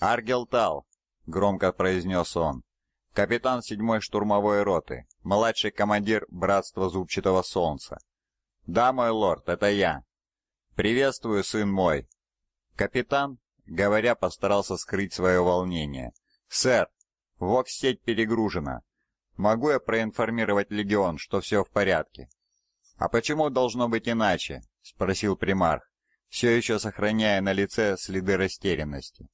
«Аргел Тал!» — громко произнес он. «Капитан седьмой штурмовой роты, младший командир Братства Зубчатого Солнца. «Да, мой лорд, это я». «Приветствую, сын мой». Капитан, говоря, постарался скрыть свое волнение. «Сэр, вокс-сеть перегружена. Могу я проинформировать легион, что все в порядке?» «А почему должно быть иначе?» — спросил примарх, все еще сохраняя на лице следы растерянности.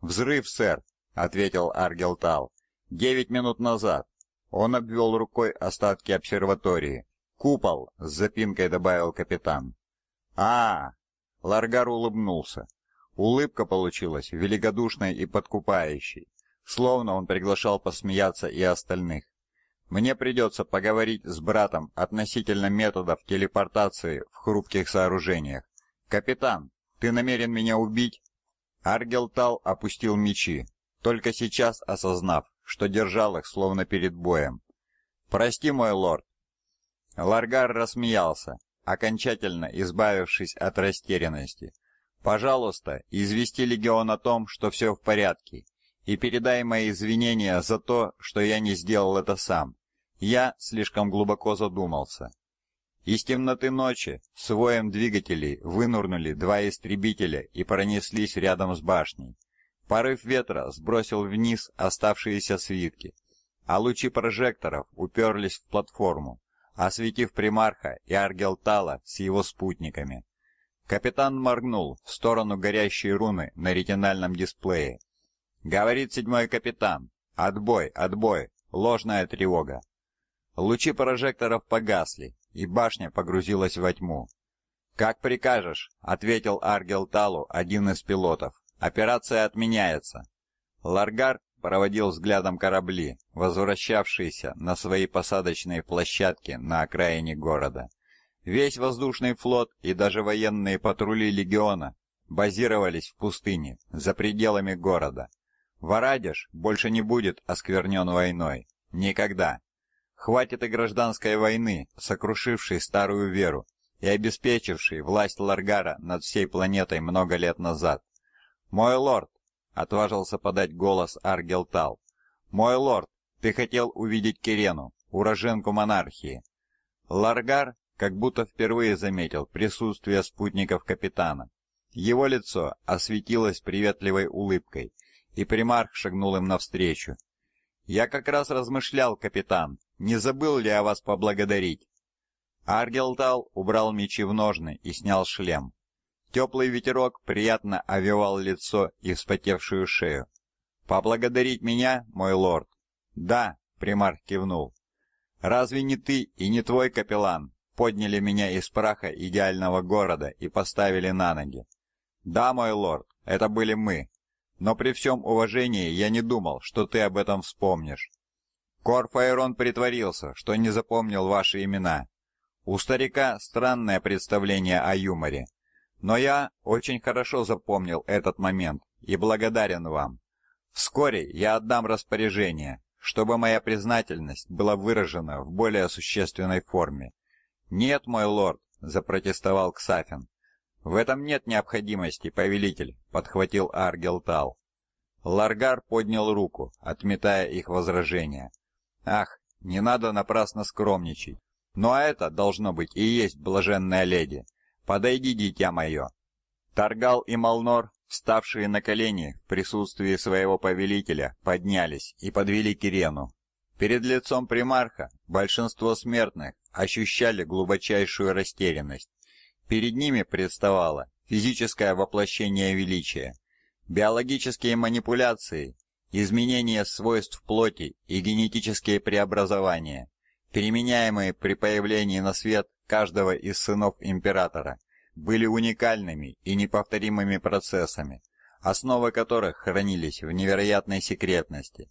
«Взрыв, сэр», — ответил Аргелтал. «Девять минут назад. Он обвел рукой остатки обсерватории. «Купол!» — с запинкой добавил капитан. а, Ларгар улыбнулся. Улыбка получилась великодушной и подкупающей, словно он приглашал посмеяться и остальных. «Мне придется поговорить с братом относительно методов телепортации в хрупких сооружениях. Капитан, ты намерен меня убить?» Аргелтал опустил мечи, только сейчас осознав, что держал их, словно перед боем. «Прости, мой лорд!» Ларгар рассмеялся, окончательно избавившись от растерянности. «Пожалуйста, извести легион о том, что все в порядке, и передай мои извинения за то, что я не сделал это сам. Я слишком глубоко задумался». Из темноты ночи с воем двигателей вынурнули два истребителя и пронеслись рядом с башней. Порыв ветра сбросил вниз оставшиеся свитки, а лучи прожекторов уперлись в платформу, осветив примарха и аргелтала с его спутниками. Капитан моргнул в сторону горящей руны на ретинальном дисплее. «Говорит седьмой капитан! Отбой, отбой! Ложная тревога!» Лучи прожекторов погасли, и башня погрузилась во тьму. «Как прикажешь», — ответил Аргелталу один из пилотов. Операция отменяется. Ларгар проводил взглядом корабли, возвращавшиеся на свои посадочные площадки на окраине города. Весь воздушный флот и даже военные патрули легиона базировались в пустыне за пределами города. Варадиш больше не будет осквернён войной. Никогда. Хватит и гражданской войны, сокрушившей старую веру и обеспечившей власть Ларгара над всей планетой много лет назад. «Мой лорд!» — отважился подать голос Аргелтал. «Мой лорд, ты хотел увидеть Кирену, уроженку монархии». Ларгар как будто впервые заметил присутствие спутников капитана. Его лицо осветилось приветливой улыбкой, и примарх шагнул им навстречу. «Я как раз размышлял, капитан, не забыл ли я вас поблагодарить?» Аргелтал убрал мечи в ножны и снял шлем. Теплый ветерок приятно овевал лицо и вспотевшую шею. «Поблагодарить меня, мой лорд?» «Да», — примар кивнул. «Разве не ты и не твой капеллан подняли меня из праха идеального города и поставили на ноги?» «Да, мой лорд, это были мы. Но при всем уважении я не думал, что ты об этом вспомнишь». Корфаэрон притворился, что не запомнил ваши имена. У старика странное представление о юморе. Но я очень хорошо запомнил этот момент и благодарен вам. Вскоре я отдам распоряжение, чтобы моя признательность была выражена в более существенной форме. Нет, мой лорд, запротестовал Ксафин. В этом нет необходимости, повелитель, подхватил Аргелтал. Ларгар поднял руку, отметая их возражения. Ах, не надо напрасно скромничать. Но ну а это должно быть и есть блаженная леди. «Подойди, дитя мое!» Торгал и Малнор, вставшие на колени в присутствии своего повелителя, поднялись и подвели Кирену. Перед лицом примарха большинство смертных ощущали глубочайшую растерянность. Перед ними представало физическое воплощение величия, биологические манипуляции, изменения свойств плоти и генетические преобразования. Переменяемые при появлении на свет каждого из сынов императора, были уникальными и неповторимыми процессами, основы которых хранились в невероятной секретности.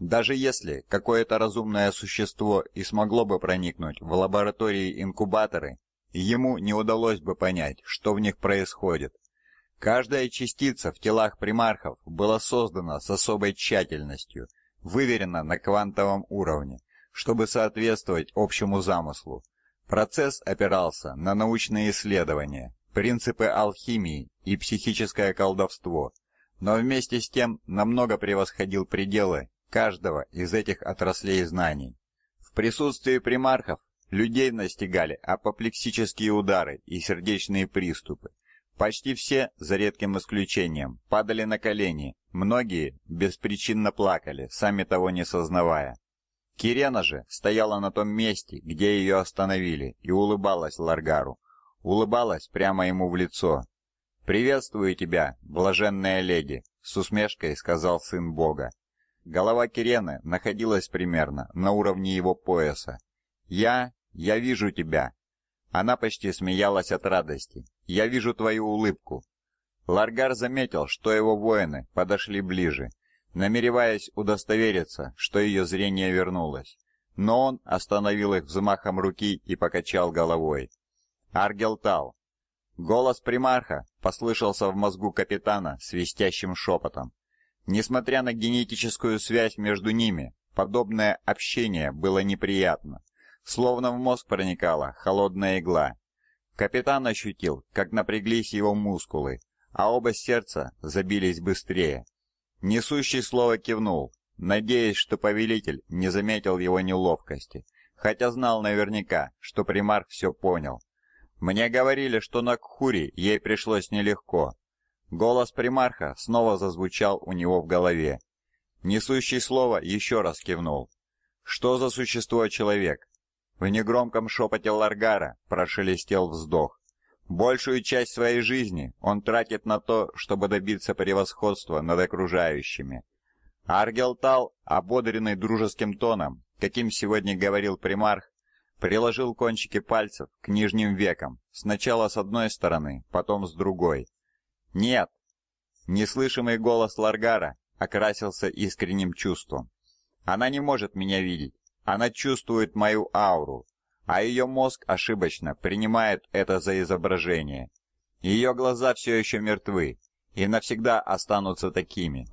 Даже если какое-то разумное существо и смогло бы проникнуть в лаборатории-инкубаторы, ему не удалось бы понять, что в них происходит. Каждая частица в телах примархов была создана с особой тщательностью, выверена на квантовом уровне чтобы соответствовать общему замыслу. Процесс опирался на научные исследования, принципы алхимии и психическое колдовство, но вместе с тем намного превосходил пределы каждого из этих отраслей знаний. В присутствии примархов людей настигали апоплексические удары и сердечные приступы. Почти все, за редким исключением, падали на колени, многие беспричинно плакали, сами того не сознавая. Кирена же стояла на том месте, где ее остановили, и улыбалась Ларгару. Улыбалась прямо ему в лицо. «Приветствую тебя, блаженная леди», — с усмешкой сказал сын бога. Голова Кирены находилась примерно на уровне его пояса. «Я... я вижу тебя». Она почти смеялась от радости. «Я вижу твою улыбку». Ларгар заметил, что его воины подошли ближе — намереваясь удостовериться, что ее зрение вернулось. Но он остановил их взмахом руки и покачал головой. «Аргелтал!» Голос примарха послышался в мозгу капитана свистящим шепотом. Несмотря на генетическую связь между ними, подобное общение было неприятно. Словно в мозг проникала холодная игла. Капитан ощутил, как напряглись его мускулы, а оба сердца забились быстрее. Несущий слово кивнул, надеясь, что повелитель не заметил его неловкости, хотя знал наверняка, что примарх все понял. «Мне говорили, что на Кхури ей пришлось нелегко». Голос примарха снова зазвучал у него в голове. Несущий слово еще раз кивнул. «Что за существо человек?» В негромком шепоте Ларгара прошелестел вздох. Большую часть своей жизни он тратит на то, чтобы добиться превосходства над окружающими. Аргелтал, ободренный дружеским тоном, каким сегодня говорил примарх, приложил кончики пальцев к нижним векам, сначала с одной стороны, потом с другой. «Нет!» Неслышимый голос Ларгара окрасился искренним чувством. «Она не может меня видеть. Она чувствует мою ауру а ее мозг ошибочно принимает это за изображение. Ее глаза все еще мертвы и навсегда останутся такими.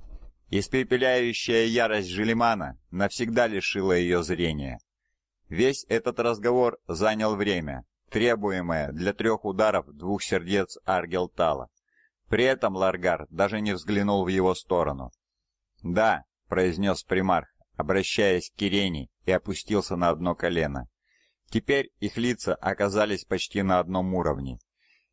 Испепеляющая ярость Желимана навсегда лишила ее зрения. Весь этот разговор занял время, требуемое для трех ударов двух сердец Аргелтала. При этом Ларгар даже не взглянул в его сторону. «Да», — произнес примарх, обращаясь к Кирени и опустился на одно колено. Теперь их лица оказались почти на одном уровне.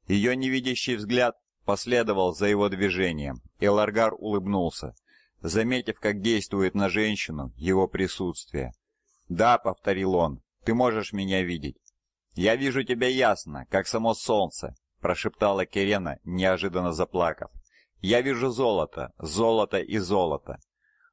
Ее невидящий взгляд последовал за его движением, и Ларгар улыбнулся, заметив, как действует на женщину его присутствие. «Да», — повторил он, — «ты можешь меня видеть». «Я вижу тебя ясно, как само солнце», — прошептала Керена, неожиданно заплакав. «Я вижу золото, золото и золото.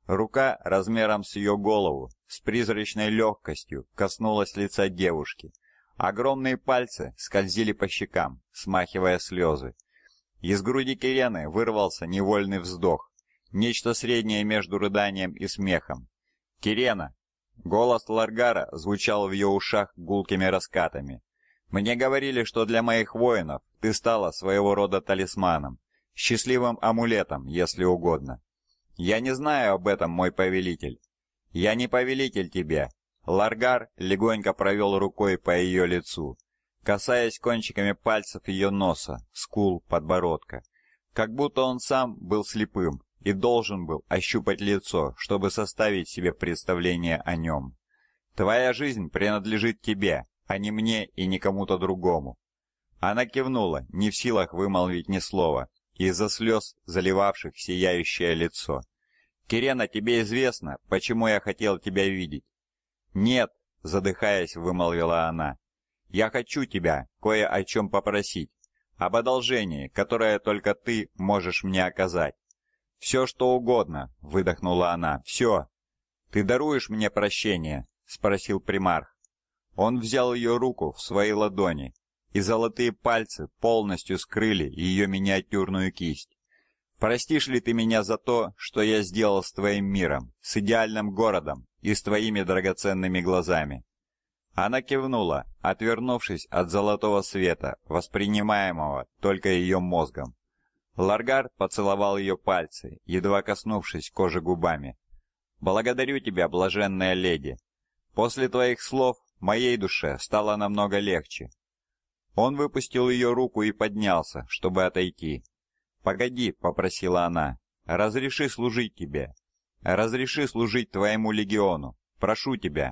Рука размером с ее голову с призрачной легкостью коснулась лица девушки. Огромные пальцы скользили по щекам, смахивая слезы. Из груди Кирены вырвался невольный вздох, нечто среднее между рыданием и смехом. «Кирена!» Голос Ларгара звучал в ее ушах гулкими раскатами. «Мне говорили, что для моих воинов ты стала своего рода талисманом, счастливым амулетом, если угодно. «Я не знаю об этом, мой повелитель». «Я не повелитель тебе». Ларгар легонько провел рукой по ее лицу, касаясь кончиками пальцев ее носа, скул, подбородка. Как будто он сам был слепым и должен был ощупать лицо, чтобы составить себе представление о нем. «Твоя жизнь принадлежит тебе, а не мне и никому то другому». Она кивнула, не в силах вымолвить ни слова, из-за слез, заливавших сияющее лицо. «Кирена, тебе известно, почему я хотел тебя видеть?» «Нет», — задыхаясь, вымолвила она. «Я хочу тебя кое о чем попросить, об одолжении, которое только ты можешь мне оказать». «Все, что угодно», — выдохнула она, — «все». «Ты даруешь мне прощение?» — спросил примарх. Он взял ее руку в свои ладони и золотые пальцы полностью скрыли ее миниатюрную кисть. «Простишь ли ты меня за то, что я сделал с твоим миром, с идеальным городом и с твоими драгоценными глазами?» Она кивнула, отвернувшись от золотого света, воспринимаемого только ее мозгом. Ларгар поцеловал ее пальцы, едва коснувшись кожи губами. «Благодарю тебя, блаженная леди. После твоих слов моей душе стало намного легче, он выпустил ее руку и поднялся, чтобы отойти. «Погоди», — попросила она, — «разреши служить тебе. Разреши служить твоему легиону. Прошу тебя».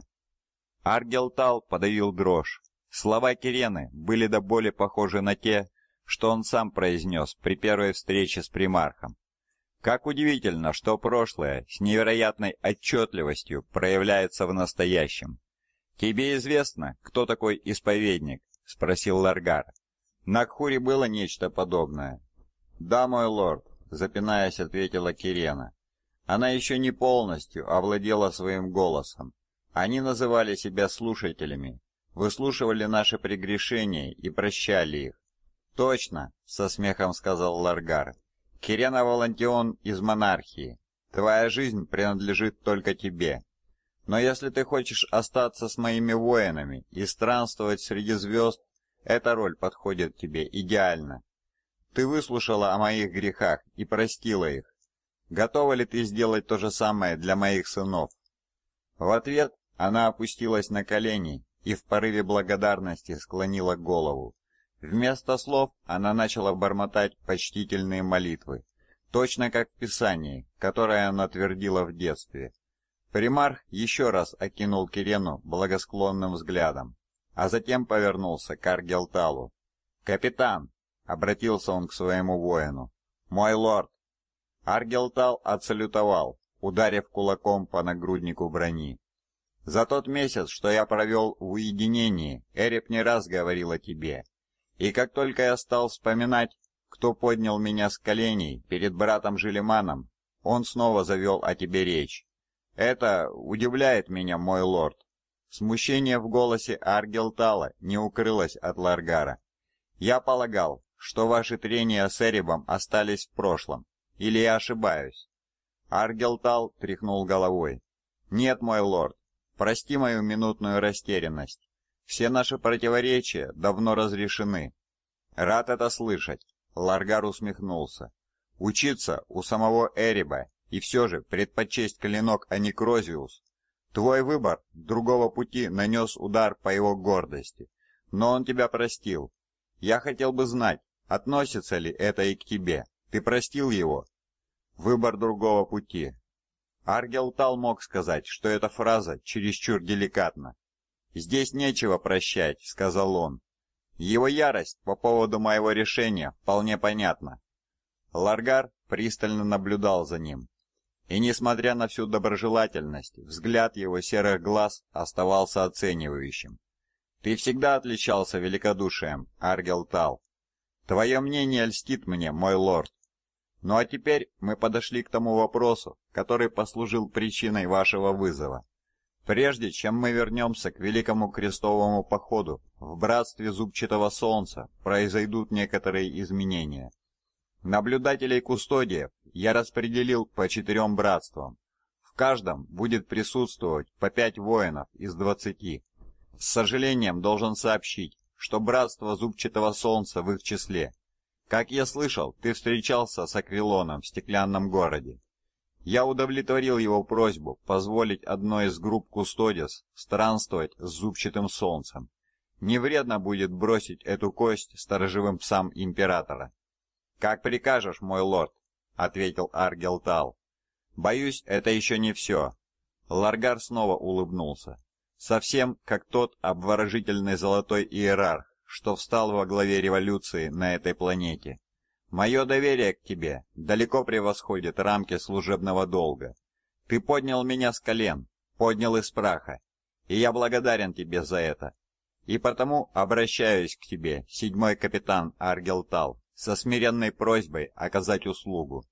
тал подавил дрожь. Слова Кирены были до боли похожи на те, что он сам произнес при первой встрече с примархом. Как удивительно, что прошлое с невероятной отчетливостью проявляется в настоящем. Тебе известно, кто такой исповедник, — спросил Ларгар. «На Кхуре было нечто подобное». «Да, мой лорд», — запинаясь, ответила Кирена. Она еще не полностью овладела своим голосом. Они называли себя слушателями, выслушивали наши прегрешения и прощали их. «Точно», — со смехом сказал Ларгар. «Кирена Волантион из монархии. Твоя жизнь принадлежит только тебе. Но если ты хочешь остаться с моими воинами и странствовать среди звезд, эта роль подходит тебе идеально. Ты выслушала о моих грехах и простила их. Готова ли ты сделать то же самое для моих сынов?» В ответ она опустилась на колени и в порыве благодарности склонила голову. Вместо слов она начала бормотать почтительные молитвы, точно как в Писании, которое она твердила в детстве. Примарх еще раз окинул Кирену благосклонным взглядом, а затем повернулся к Аргелталу. «Капитан!» — обратился он к своему воину. «Мой лорд!» Аргелтал отсалютовал, ударив кулаком по нагруднику брони. «За тот месяц, что я провел в уединении, Эрип не раз говорил о тебе. И как только я стал вспоминать, кто поднял меня с коленей перед братом Желеманом, он снова завел о тебе речь. «Это удивляет меня, мой лорд». Смущение в голосе Аргелтала не укрылось от Ларгара. «Я полагал, что ваши трения с Эребом остались в прошлом. Или я ошибаюсь?» Аргелтал тряхнул головой. «Нет, мой лорд, прости мою минутную растерянность. Все наши противоречия давно разрешены». «Рад это слышать», — Ларгар усмехнулся. «Учиться у самого Эриба и все же предпочесть клинок, а не Крозиус. Твой выбор другого пути нанес удар по его гордости, но он тебя простил. Я хотел бы знать, относится ли это и к тебе. Ты простил его? Выбор другого пути. Аргелтал мог сказать, что эта фраза чересчур деликатна. «Здесь нечего прощать», — сказал он. Его ярость по поводу моего решения вполне понятна. Ларгар пристально наблюдал за ним. И несмотря на всю доброжелательность, взгляд его серых глаз оставался оценивающим. «Ты всегда отличался великодушием, Аргел Тал. Твое мнение льстит мне, мой лорд. Ну а теперь мы подошли к тому вопросу, который послужил причиной вашего вызова. Прежде чем мы вернемся к Великому Крестовому Походу, в Братстве Зубчатого Солнца произойдут некоторые изменения. Наблюдателей кустодиев я распределил по четырем братствам. В каждом будет присутствовать по пять воинов из двадцати. С сожалением должен сообщить, что братство зубчатого солнца в их числе. Как я слышал, ты встречался с Аквилоном в стеклянном городе. Я удовлетворил его просьбу позволить одной из групп Кустодис странствовать с зубчатым солнцем. Не вредно будет бросить эту кость сторожевым псам императора. «Как прикажешь, мой лорд», — ответил Аргелтал. «Боюсь, это еще не все». Ларгар снова улыбнулся. Совсем как тот обворожительный золотой иерарх, что встал во главе революции на этой планете. «Мое доверие к тебе далеко превосходит рамки служебного долга. Ты поднял меня с колен, поднял из праха, и я благодарен тебе за это. И потому обращаюсь к тебе, седьмой капитан Аргелтал со смиренной просьбой оказать услугу.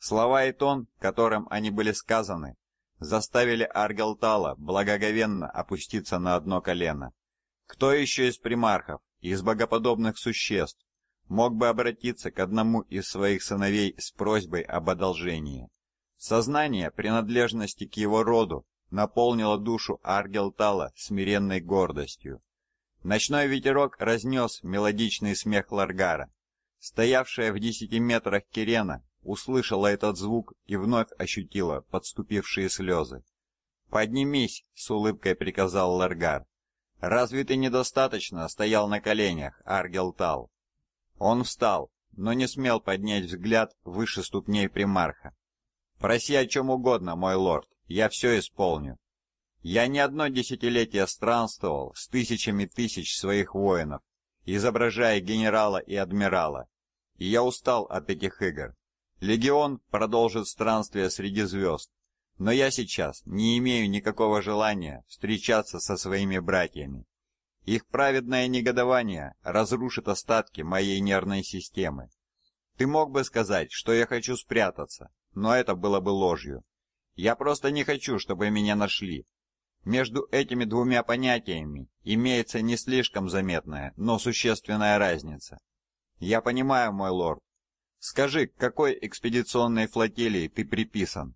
Слова и тон, которым они были сказаны, заставили Аргалтала благоговенно опуститься на одно колено. Кто еще из примархов, из богоподобных существ, мог бы обратиться к одному из своих сыновей с просьбой об одолжении? Сознание принадлежности к его роду наполнило душу Аргелтала смиренной гордостью. Ночной ветерок разнес мелодичный смех Ларгара, Стоявшая в десяти метрах Кирена услышала этот звук и вновь ощутила подступившие слезы. «Поднимись!» — с улыбкой приказал Ларгар. «Разве ты недостаточно стоял на коленях, Аргел тал. Он встал, но не смел поднять взгляд выше ступней примарха. «Проси о чем угодно, мой лорд, я все исполню. Я не одно десятилетие странствовал с тысячами тысяч своих воинов, изображая генерала и адмирала, и я устал от этих игр. Легион продолжит странствие среди звезд, но я сейчас не имею никакого желания встречаться со своими братьями. Их праведное негодование разрушит остатки моей нервной системы. Ты мог бы сказать, что я хочу спрятаться, но это было бы ложью. Я просто не хочу, чтобы меня нашли. Между этими двумя понятиями имеется не слишком заметная, но существенная разница. «Я понимаю, мой лорд. Скажи, к какой экспедиционной флотилии ты приписан?»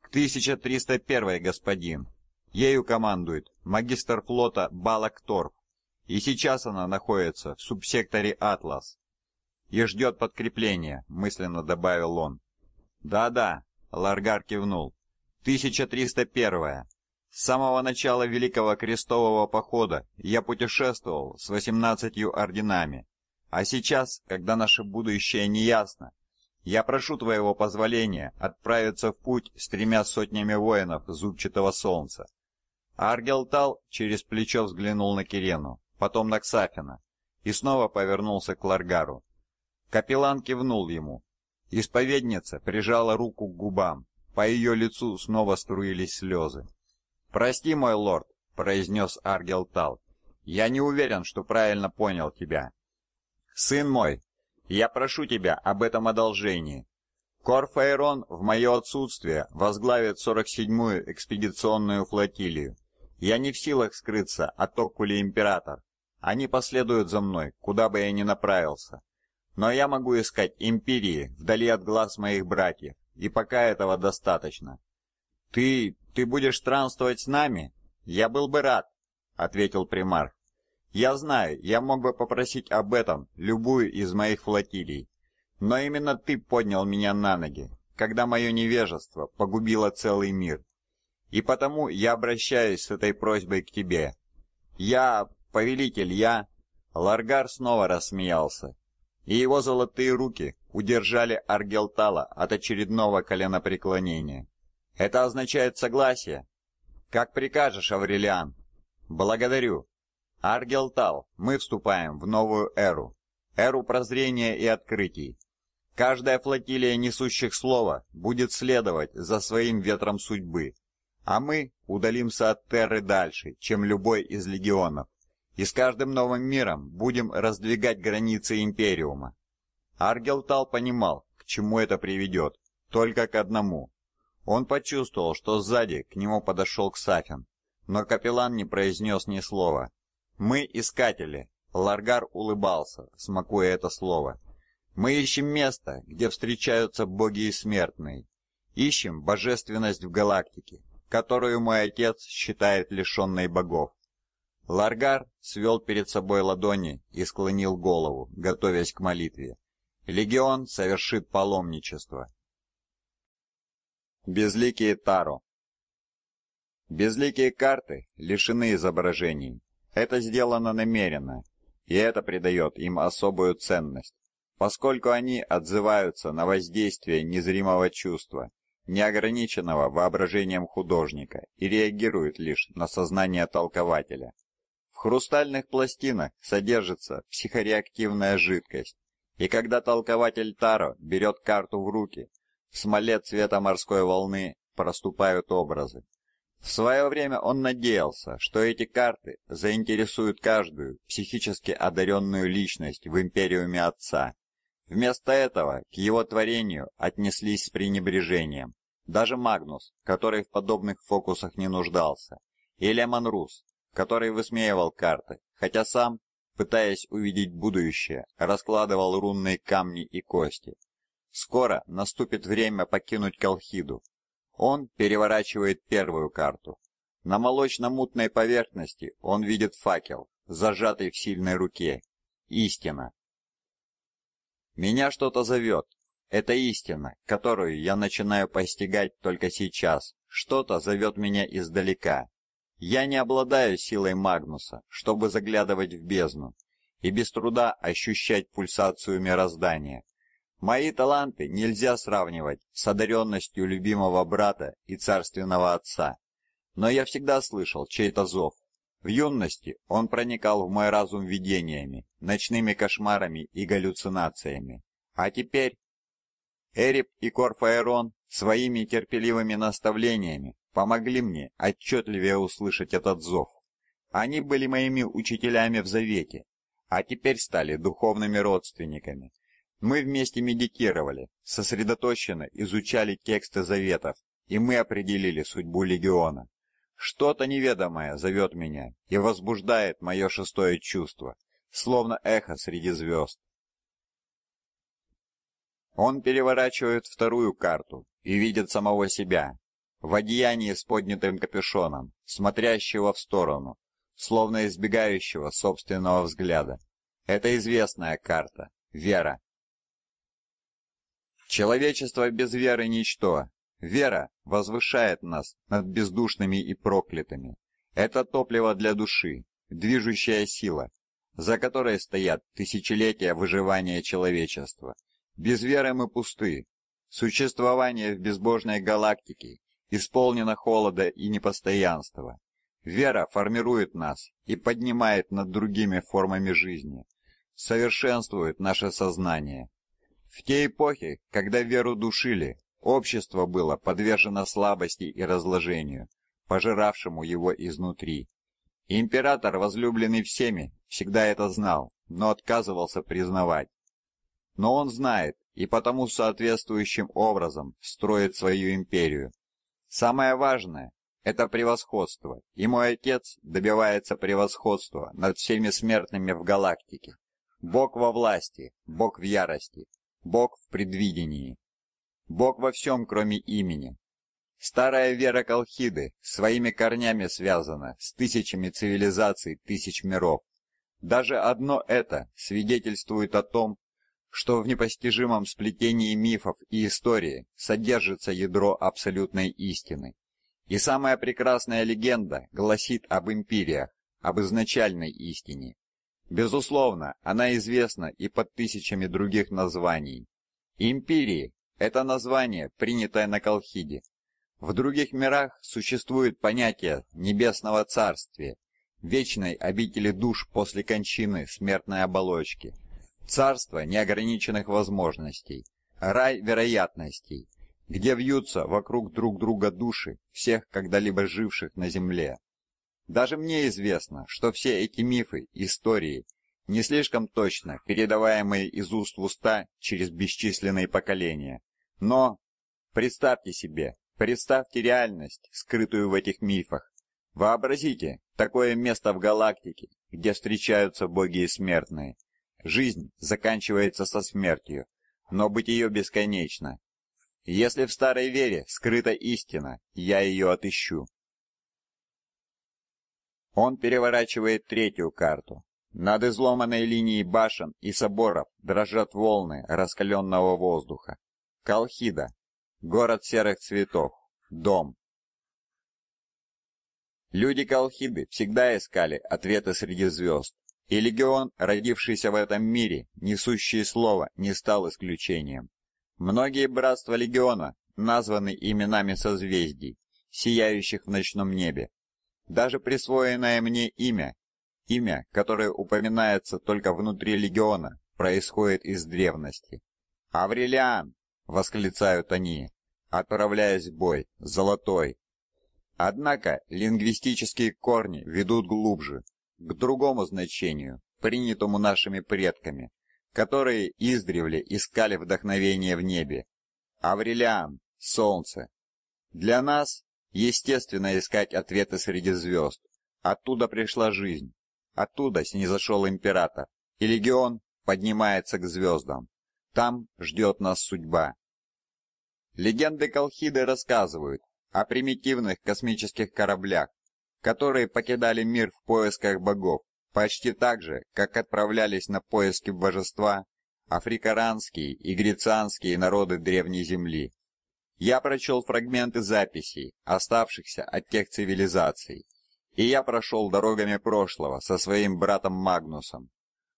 «К 1301, й господин. Ею командует магистр флота Балак Торп, и сейчас она находится в субсекторе «Атлас». «И ждет подкрепления», — мысленно добавил он. «Да-да», — Ларгар кивнул. «1301. С самого начала Великого Крестового Похода я путешествовал с 18 орденами, а сейчас, когда наше будущее неясно, я прошу твоего позволения отправиться в путь с тремя сотнями воинов зубчатого солнца. Аргелтал через плечо взглянул на Кирену, потом на Ксафина и снова повернулся к Ларгару. Капеллан кивнул ему. Исповедница прижала руку к губам. По ее лицу снова струились слезы. «Прости, мой лорд», — произнес Аргелтал. «Я не уверен, что правильно понял тебя. «Сын мой, я прошу тебя об этом одолжении. Корфаэрон в мое отсутствие возглавит 47-ю экспедиционную флотилию. Я не в силах скрыться от Оккули Император. Они последуют за мной, куда бы я ни направился. Но я могу искать империи вдали от глаз моих братьев, и пока этого достаточно. Ты... ты будешь странствовать с нами? Я был бы рад, — ответил примарх. Я знаю, я мог бы попросить об этом любую из моих флотилий. Но именно ты поднял меня на ноги, когда мое невежество погубило целый мир. И потому я обращаюсь с этой просьбой к тебе. Я, повелитель, я...» Ларгар снова рассмеялся, и его золотые руки удержали Аргелтала от очередного коленопреклонения. «Это означает согласие?» «Как прикажешь, Аврелиан?» «Благодарю», Аргелтал, мы вступаем в новую эру. Эру прозрения и открытий. Каждая флотилия несущих слова будет следовать за своим ветром судьбы. А мы удалимся от Терры дальше, чем любой из легионов. И с каждым новым миром будем раздвигать границы Империума. Аргелтал понимал, к чему это приведет. Только к одному. Он почувствовал, что сзади к нему подошел Ксафин. Но капеллан не произнес ни слова. «Мы искатели», — Ларгар улыбался, смакуя это слово. «Мы ищем место, где встречаются боги и смертные. Ищем божественность в галактике, которую мой отец считает лишенной богов. Ларгар свел перед собой ладони и склонил голову, готовясь к молитве. Легион совершит паломничество. Безликие Таро Безликие карты лишены изображений, это сделано намеренно, и это придает им особую ценность, поскольку они отзываются на воздействие незримого чувства, неограниченного воображением художника и реагируют лишь на сознание толкователя. В хрустальных пластинах содержится психореактивная жидкость, и когда толкователь Таро берет карту в руки, в смоле цвета морской волны проступают образы. В свое время он надеялся, что эти карты заинтересуют каждую психически одаренную личность в империуме отца. Вместо этого к его творению отнеслись с пренебрежением. Даже Магнус, который в подобных фокусах не нуждался, и Лемон Рус, который высмеивал карты, хотя сам, пытаясь увидеть будущее, раскладывал рунные камни и кости. Скоро наступит время покинуть Калхиду. Он переворачивает первую карту. На молочно-мутной поверхности он видит факел, зажатый в сильной руке. Истина. Меня что-то зовет. Это истина, которую я начинаю постигать только сейчас. Что-то зовет меня издалека. Я не обладаю силой Магнуса, чтобы заглядывать в бездну и без труда ощущать пульсацию мироздания, Мои таланты нельзя сравнивать с одаренностью любимого брата и царственного отца. Но я всегда слышал чей-то зов. В юности он проникал в мой разум видениями, ночными кошмарами и галлюцинациями. А теперь Эрип и Корфаэрон своими терпеливыми наставлениями помогли мне отчетливее услышать этот зов. Они были моими учителями в Завете, а теперь стали духовными родственниками – мы вместе медитировали, сосредоточенно изучали тексты заветов, и мы определили судьбу легиона. Что-то неведомое зовет меня и возбуждает мое шестое чувство, словно эхо среди звезд. Он переворачивает вторую карту и видит самого себя, в одеянии с поднятым капюшоном, смотрящего в сторону, словно избегающего собственного взгляда. Это известная карта, вера, Человечество без веры – ничто. Вера возвышает нас над бездушными и проклятыми. Это топливо для души, движущая сила, за которой стоят тысячелетия выживания человечества. Без веры мы пусты. Существование в безбожной галактике исполнено холода и непостоянства. Вера формирует нас и поднимает над другими формами жизни, совершенствует наше сознание. В те эпохи, когда веру душили, общество было подвержено слабости и разложению, пожиравшему его изнутри. Император, возлюбленный всеми, всегда это знал, но отказывался признавать. Но он знает и потому соответствующим образом строит свою империю. Самое важное – это превосходство, и мой отец добивается превосходства над всеми смертными в галактике. Бог во власти, Бог в ярости, Бог в предвидении. Бог во всем, кроме имени. Старая вера Колхиды своими корнями связана с тысячами цивилизаций, тысяч миров. Даже одно это свидетельствует о том, что в непостижимом сплетении мифов и истории содержится ядро абсолютной истины. И самая прекрасная легенда гласит об империях, об изначальной истине, Безусловно, она известна и под тысячами других названий. Империи – это название, принятое на Колхиде. В других мирах существует понятие «небесного царствия», вечной обители душ после кончины смертной оболочки, царство неограниченных возможностей, рай вероятностей, где вьются вокруг друг друга души всех когда-либо живших на земле. Даже мне известно, что все эти мифы, истории, не слишком точно передаваемые из уст в уста через бесчисленные поколения. Но представьте себе, представьте реальность, скрытую в этих мифах. Вообразите такое место в галактике, где встречаются боги и смертные. Жизнь заканчивается со смертью, но быть ее бесконечно. Если в старой вере скрыта истина, я ее отыщу. Он переворачивает третью карту. Над изломанной линией башен и соборов дрожат волны раскаленного воздуха. Калхида, Город серых цветов. Дом. Люди Калхиды всегда искали ответы среди звезд, и легион, родившийся в этом мире, несущий слово, не стал исключением. Многие братства легиона названы именами созвездий, сияющих в ночном небе, даже присвоенное мне имя, имя, которое упоминается только внутри легиона, происходит из древности. «Аврелиан!» — восклицают они, отправляясь в бой, золотой. Однако лингвистические корни ведут глубже, к другому значению, принятому нашими предками, которые издревле искали вдохновение в небе. Аврелиан — солнце. Для нас Естественно, искать ответы среди звезд. Оттуда пришла жизнь. Оттуда снизошел император. И легион поднимается к звездам. Там ждет нас судьба. Легенды Колхиды рассказывают о примитивных космических кораблях, которые покидали мир в поисках богов, почти так же, как отправлялись на поиски божества африканские, и грицанские народы Древней Земли. Я прочел фрагменты записей, оставшихся от тех цивилизаций, и я прошел дорогами прошлого со своим братом Магнусом.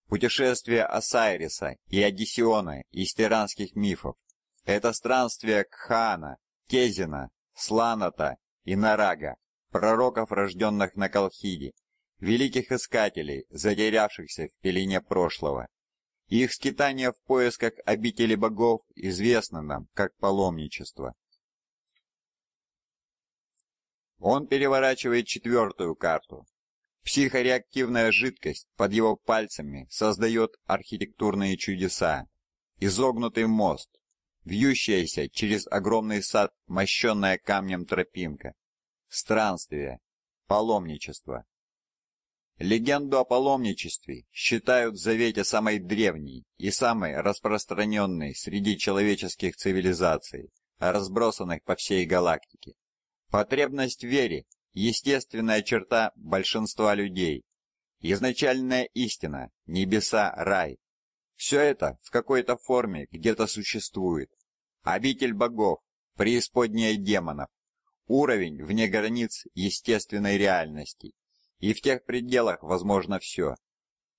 Путешествие Осайриса и Одиссиона из тиранских мифов. Это странствие Кхана, Кезина, Сланата и Нарага, пророков, рожденных на Калхиде, великих искателей, затерявшихся в пелене прошлого. Их скитания в поисках обители богов известно нам как паломничество. Он переворачивает четвертую карту. Психореактивная жидкость под его пальцами создает архитектурные чудеса. Изогнутый мост, вьющаяся через огромный сад, мощенная камнем тропинка, странствие, паломничество. Легенду о паломничестве считают в Завете самой древней и самой распространенной среди человеческих цивилизаций, разбросанных по всей галактике. Потребность в вере – естественная черта большинства людей. Изначальная истина – небеса, рай. Все это в какой-то форме где-то существует. Обитель богов, преисподняя демонов, уровень вне границ естественной реальности – и в тех пределах возможно все.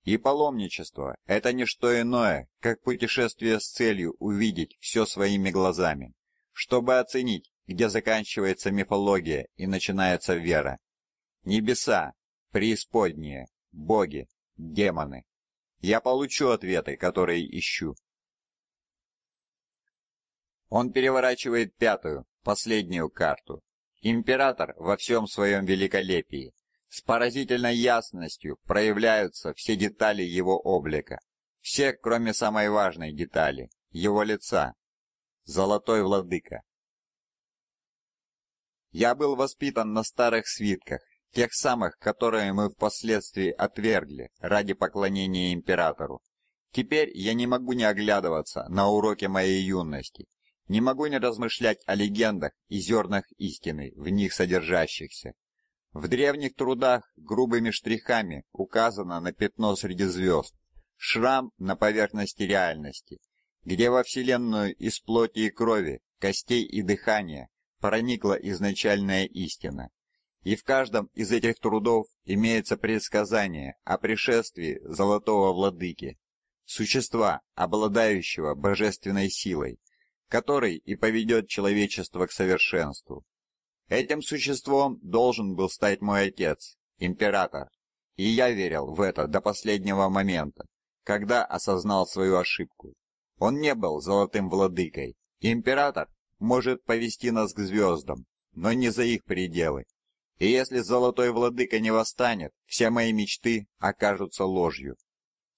И паломничество – это не что иное, как путешествие с целью увидеть все своими глазами, чтобы оценить, где заканчивается мифология и начинается вера. Небеса, преисподние, боги, демоны. Я получу ответы, которые ищу. Он переворачивает пятую, последнюю карту. Император во всем своем великолепии – с поразительной ясностью проявляются все детали его облика. Все, кроме самой важной детали – его лица. Золотой владыка. Я был воспитан на старых свитках, тех самых, которые мы впоследствии отвергли ради поклонения императору. Теперь я не могу не оглядываться на уроки моей юности, не могу не размышлять о легендах и зернах истины, в них содержащихся. В древних трудах грубыми штрихами указано на пятно среди звезд, шрам на поверхности реальности, где во Вселенную из плоти и крови, костей и дыхания проникла изначальная истина. И в каждом из этих трудов имеется предсказание о пришествии Золотого Владыки, существа, обладающего божественной силой, который и поведет человечество к совершенству. Этим существом должен был стать мой отец, император. И я верил в это до последнего момента, когда осознал свою ошибку. Он не был золотым владыкой. Император может повести нас к звездам, но не за их пределы. И если золотой владыка не восстанет, все мои мечты окажутся ложью.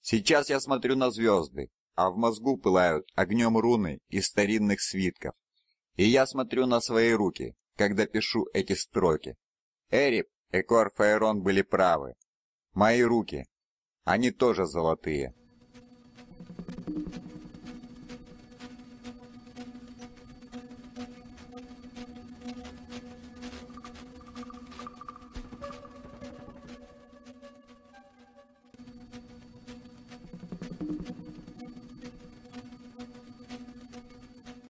Сейчас я смотрю на звезды, а в мозгу пылают огнем руны из старинных свитков. И я смотрю на свои руки, когда пишу эти строки. Эрип и Кор Корфаэрон были правы. Мои руки. Они тоже золотые. Thank you.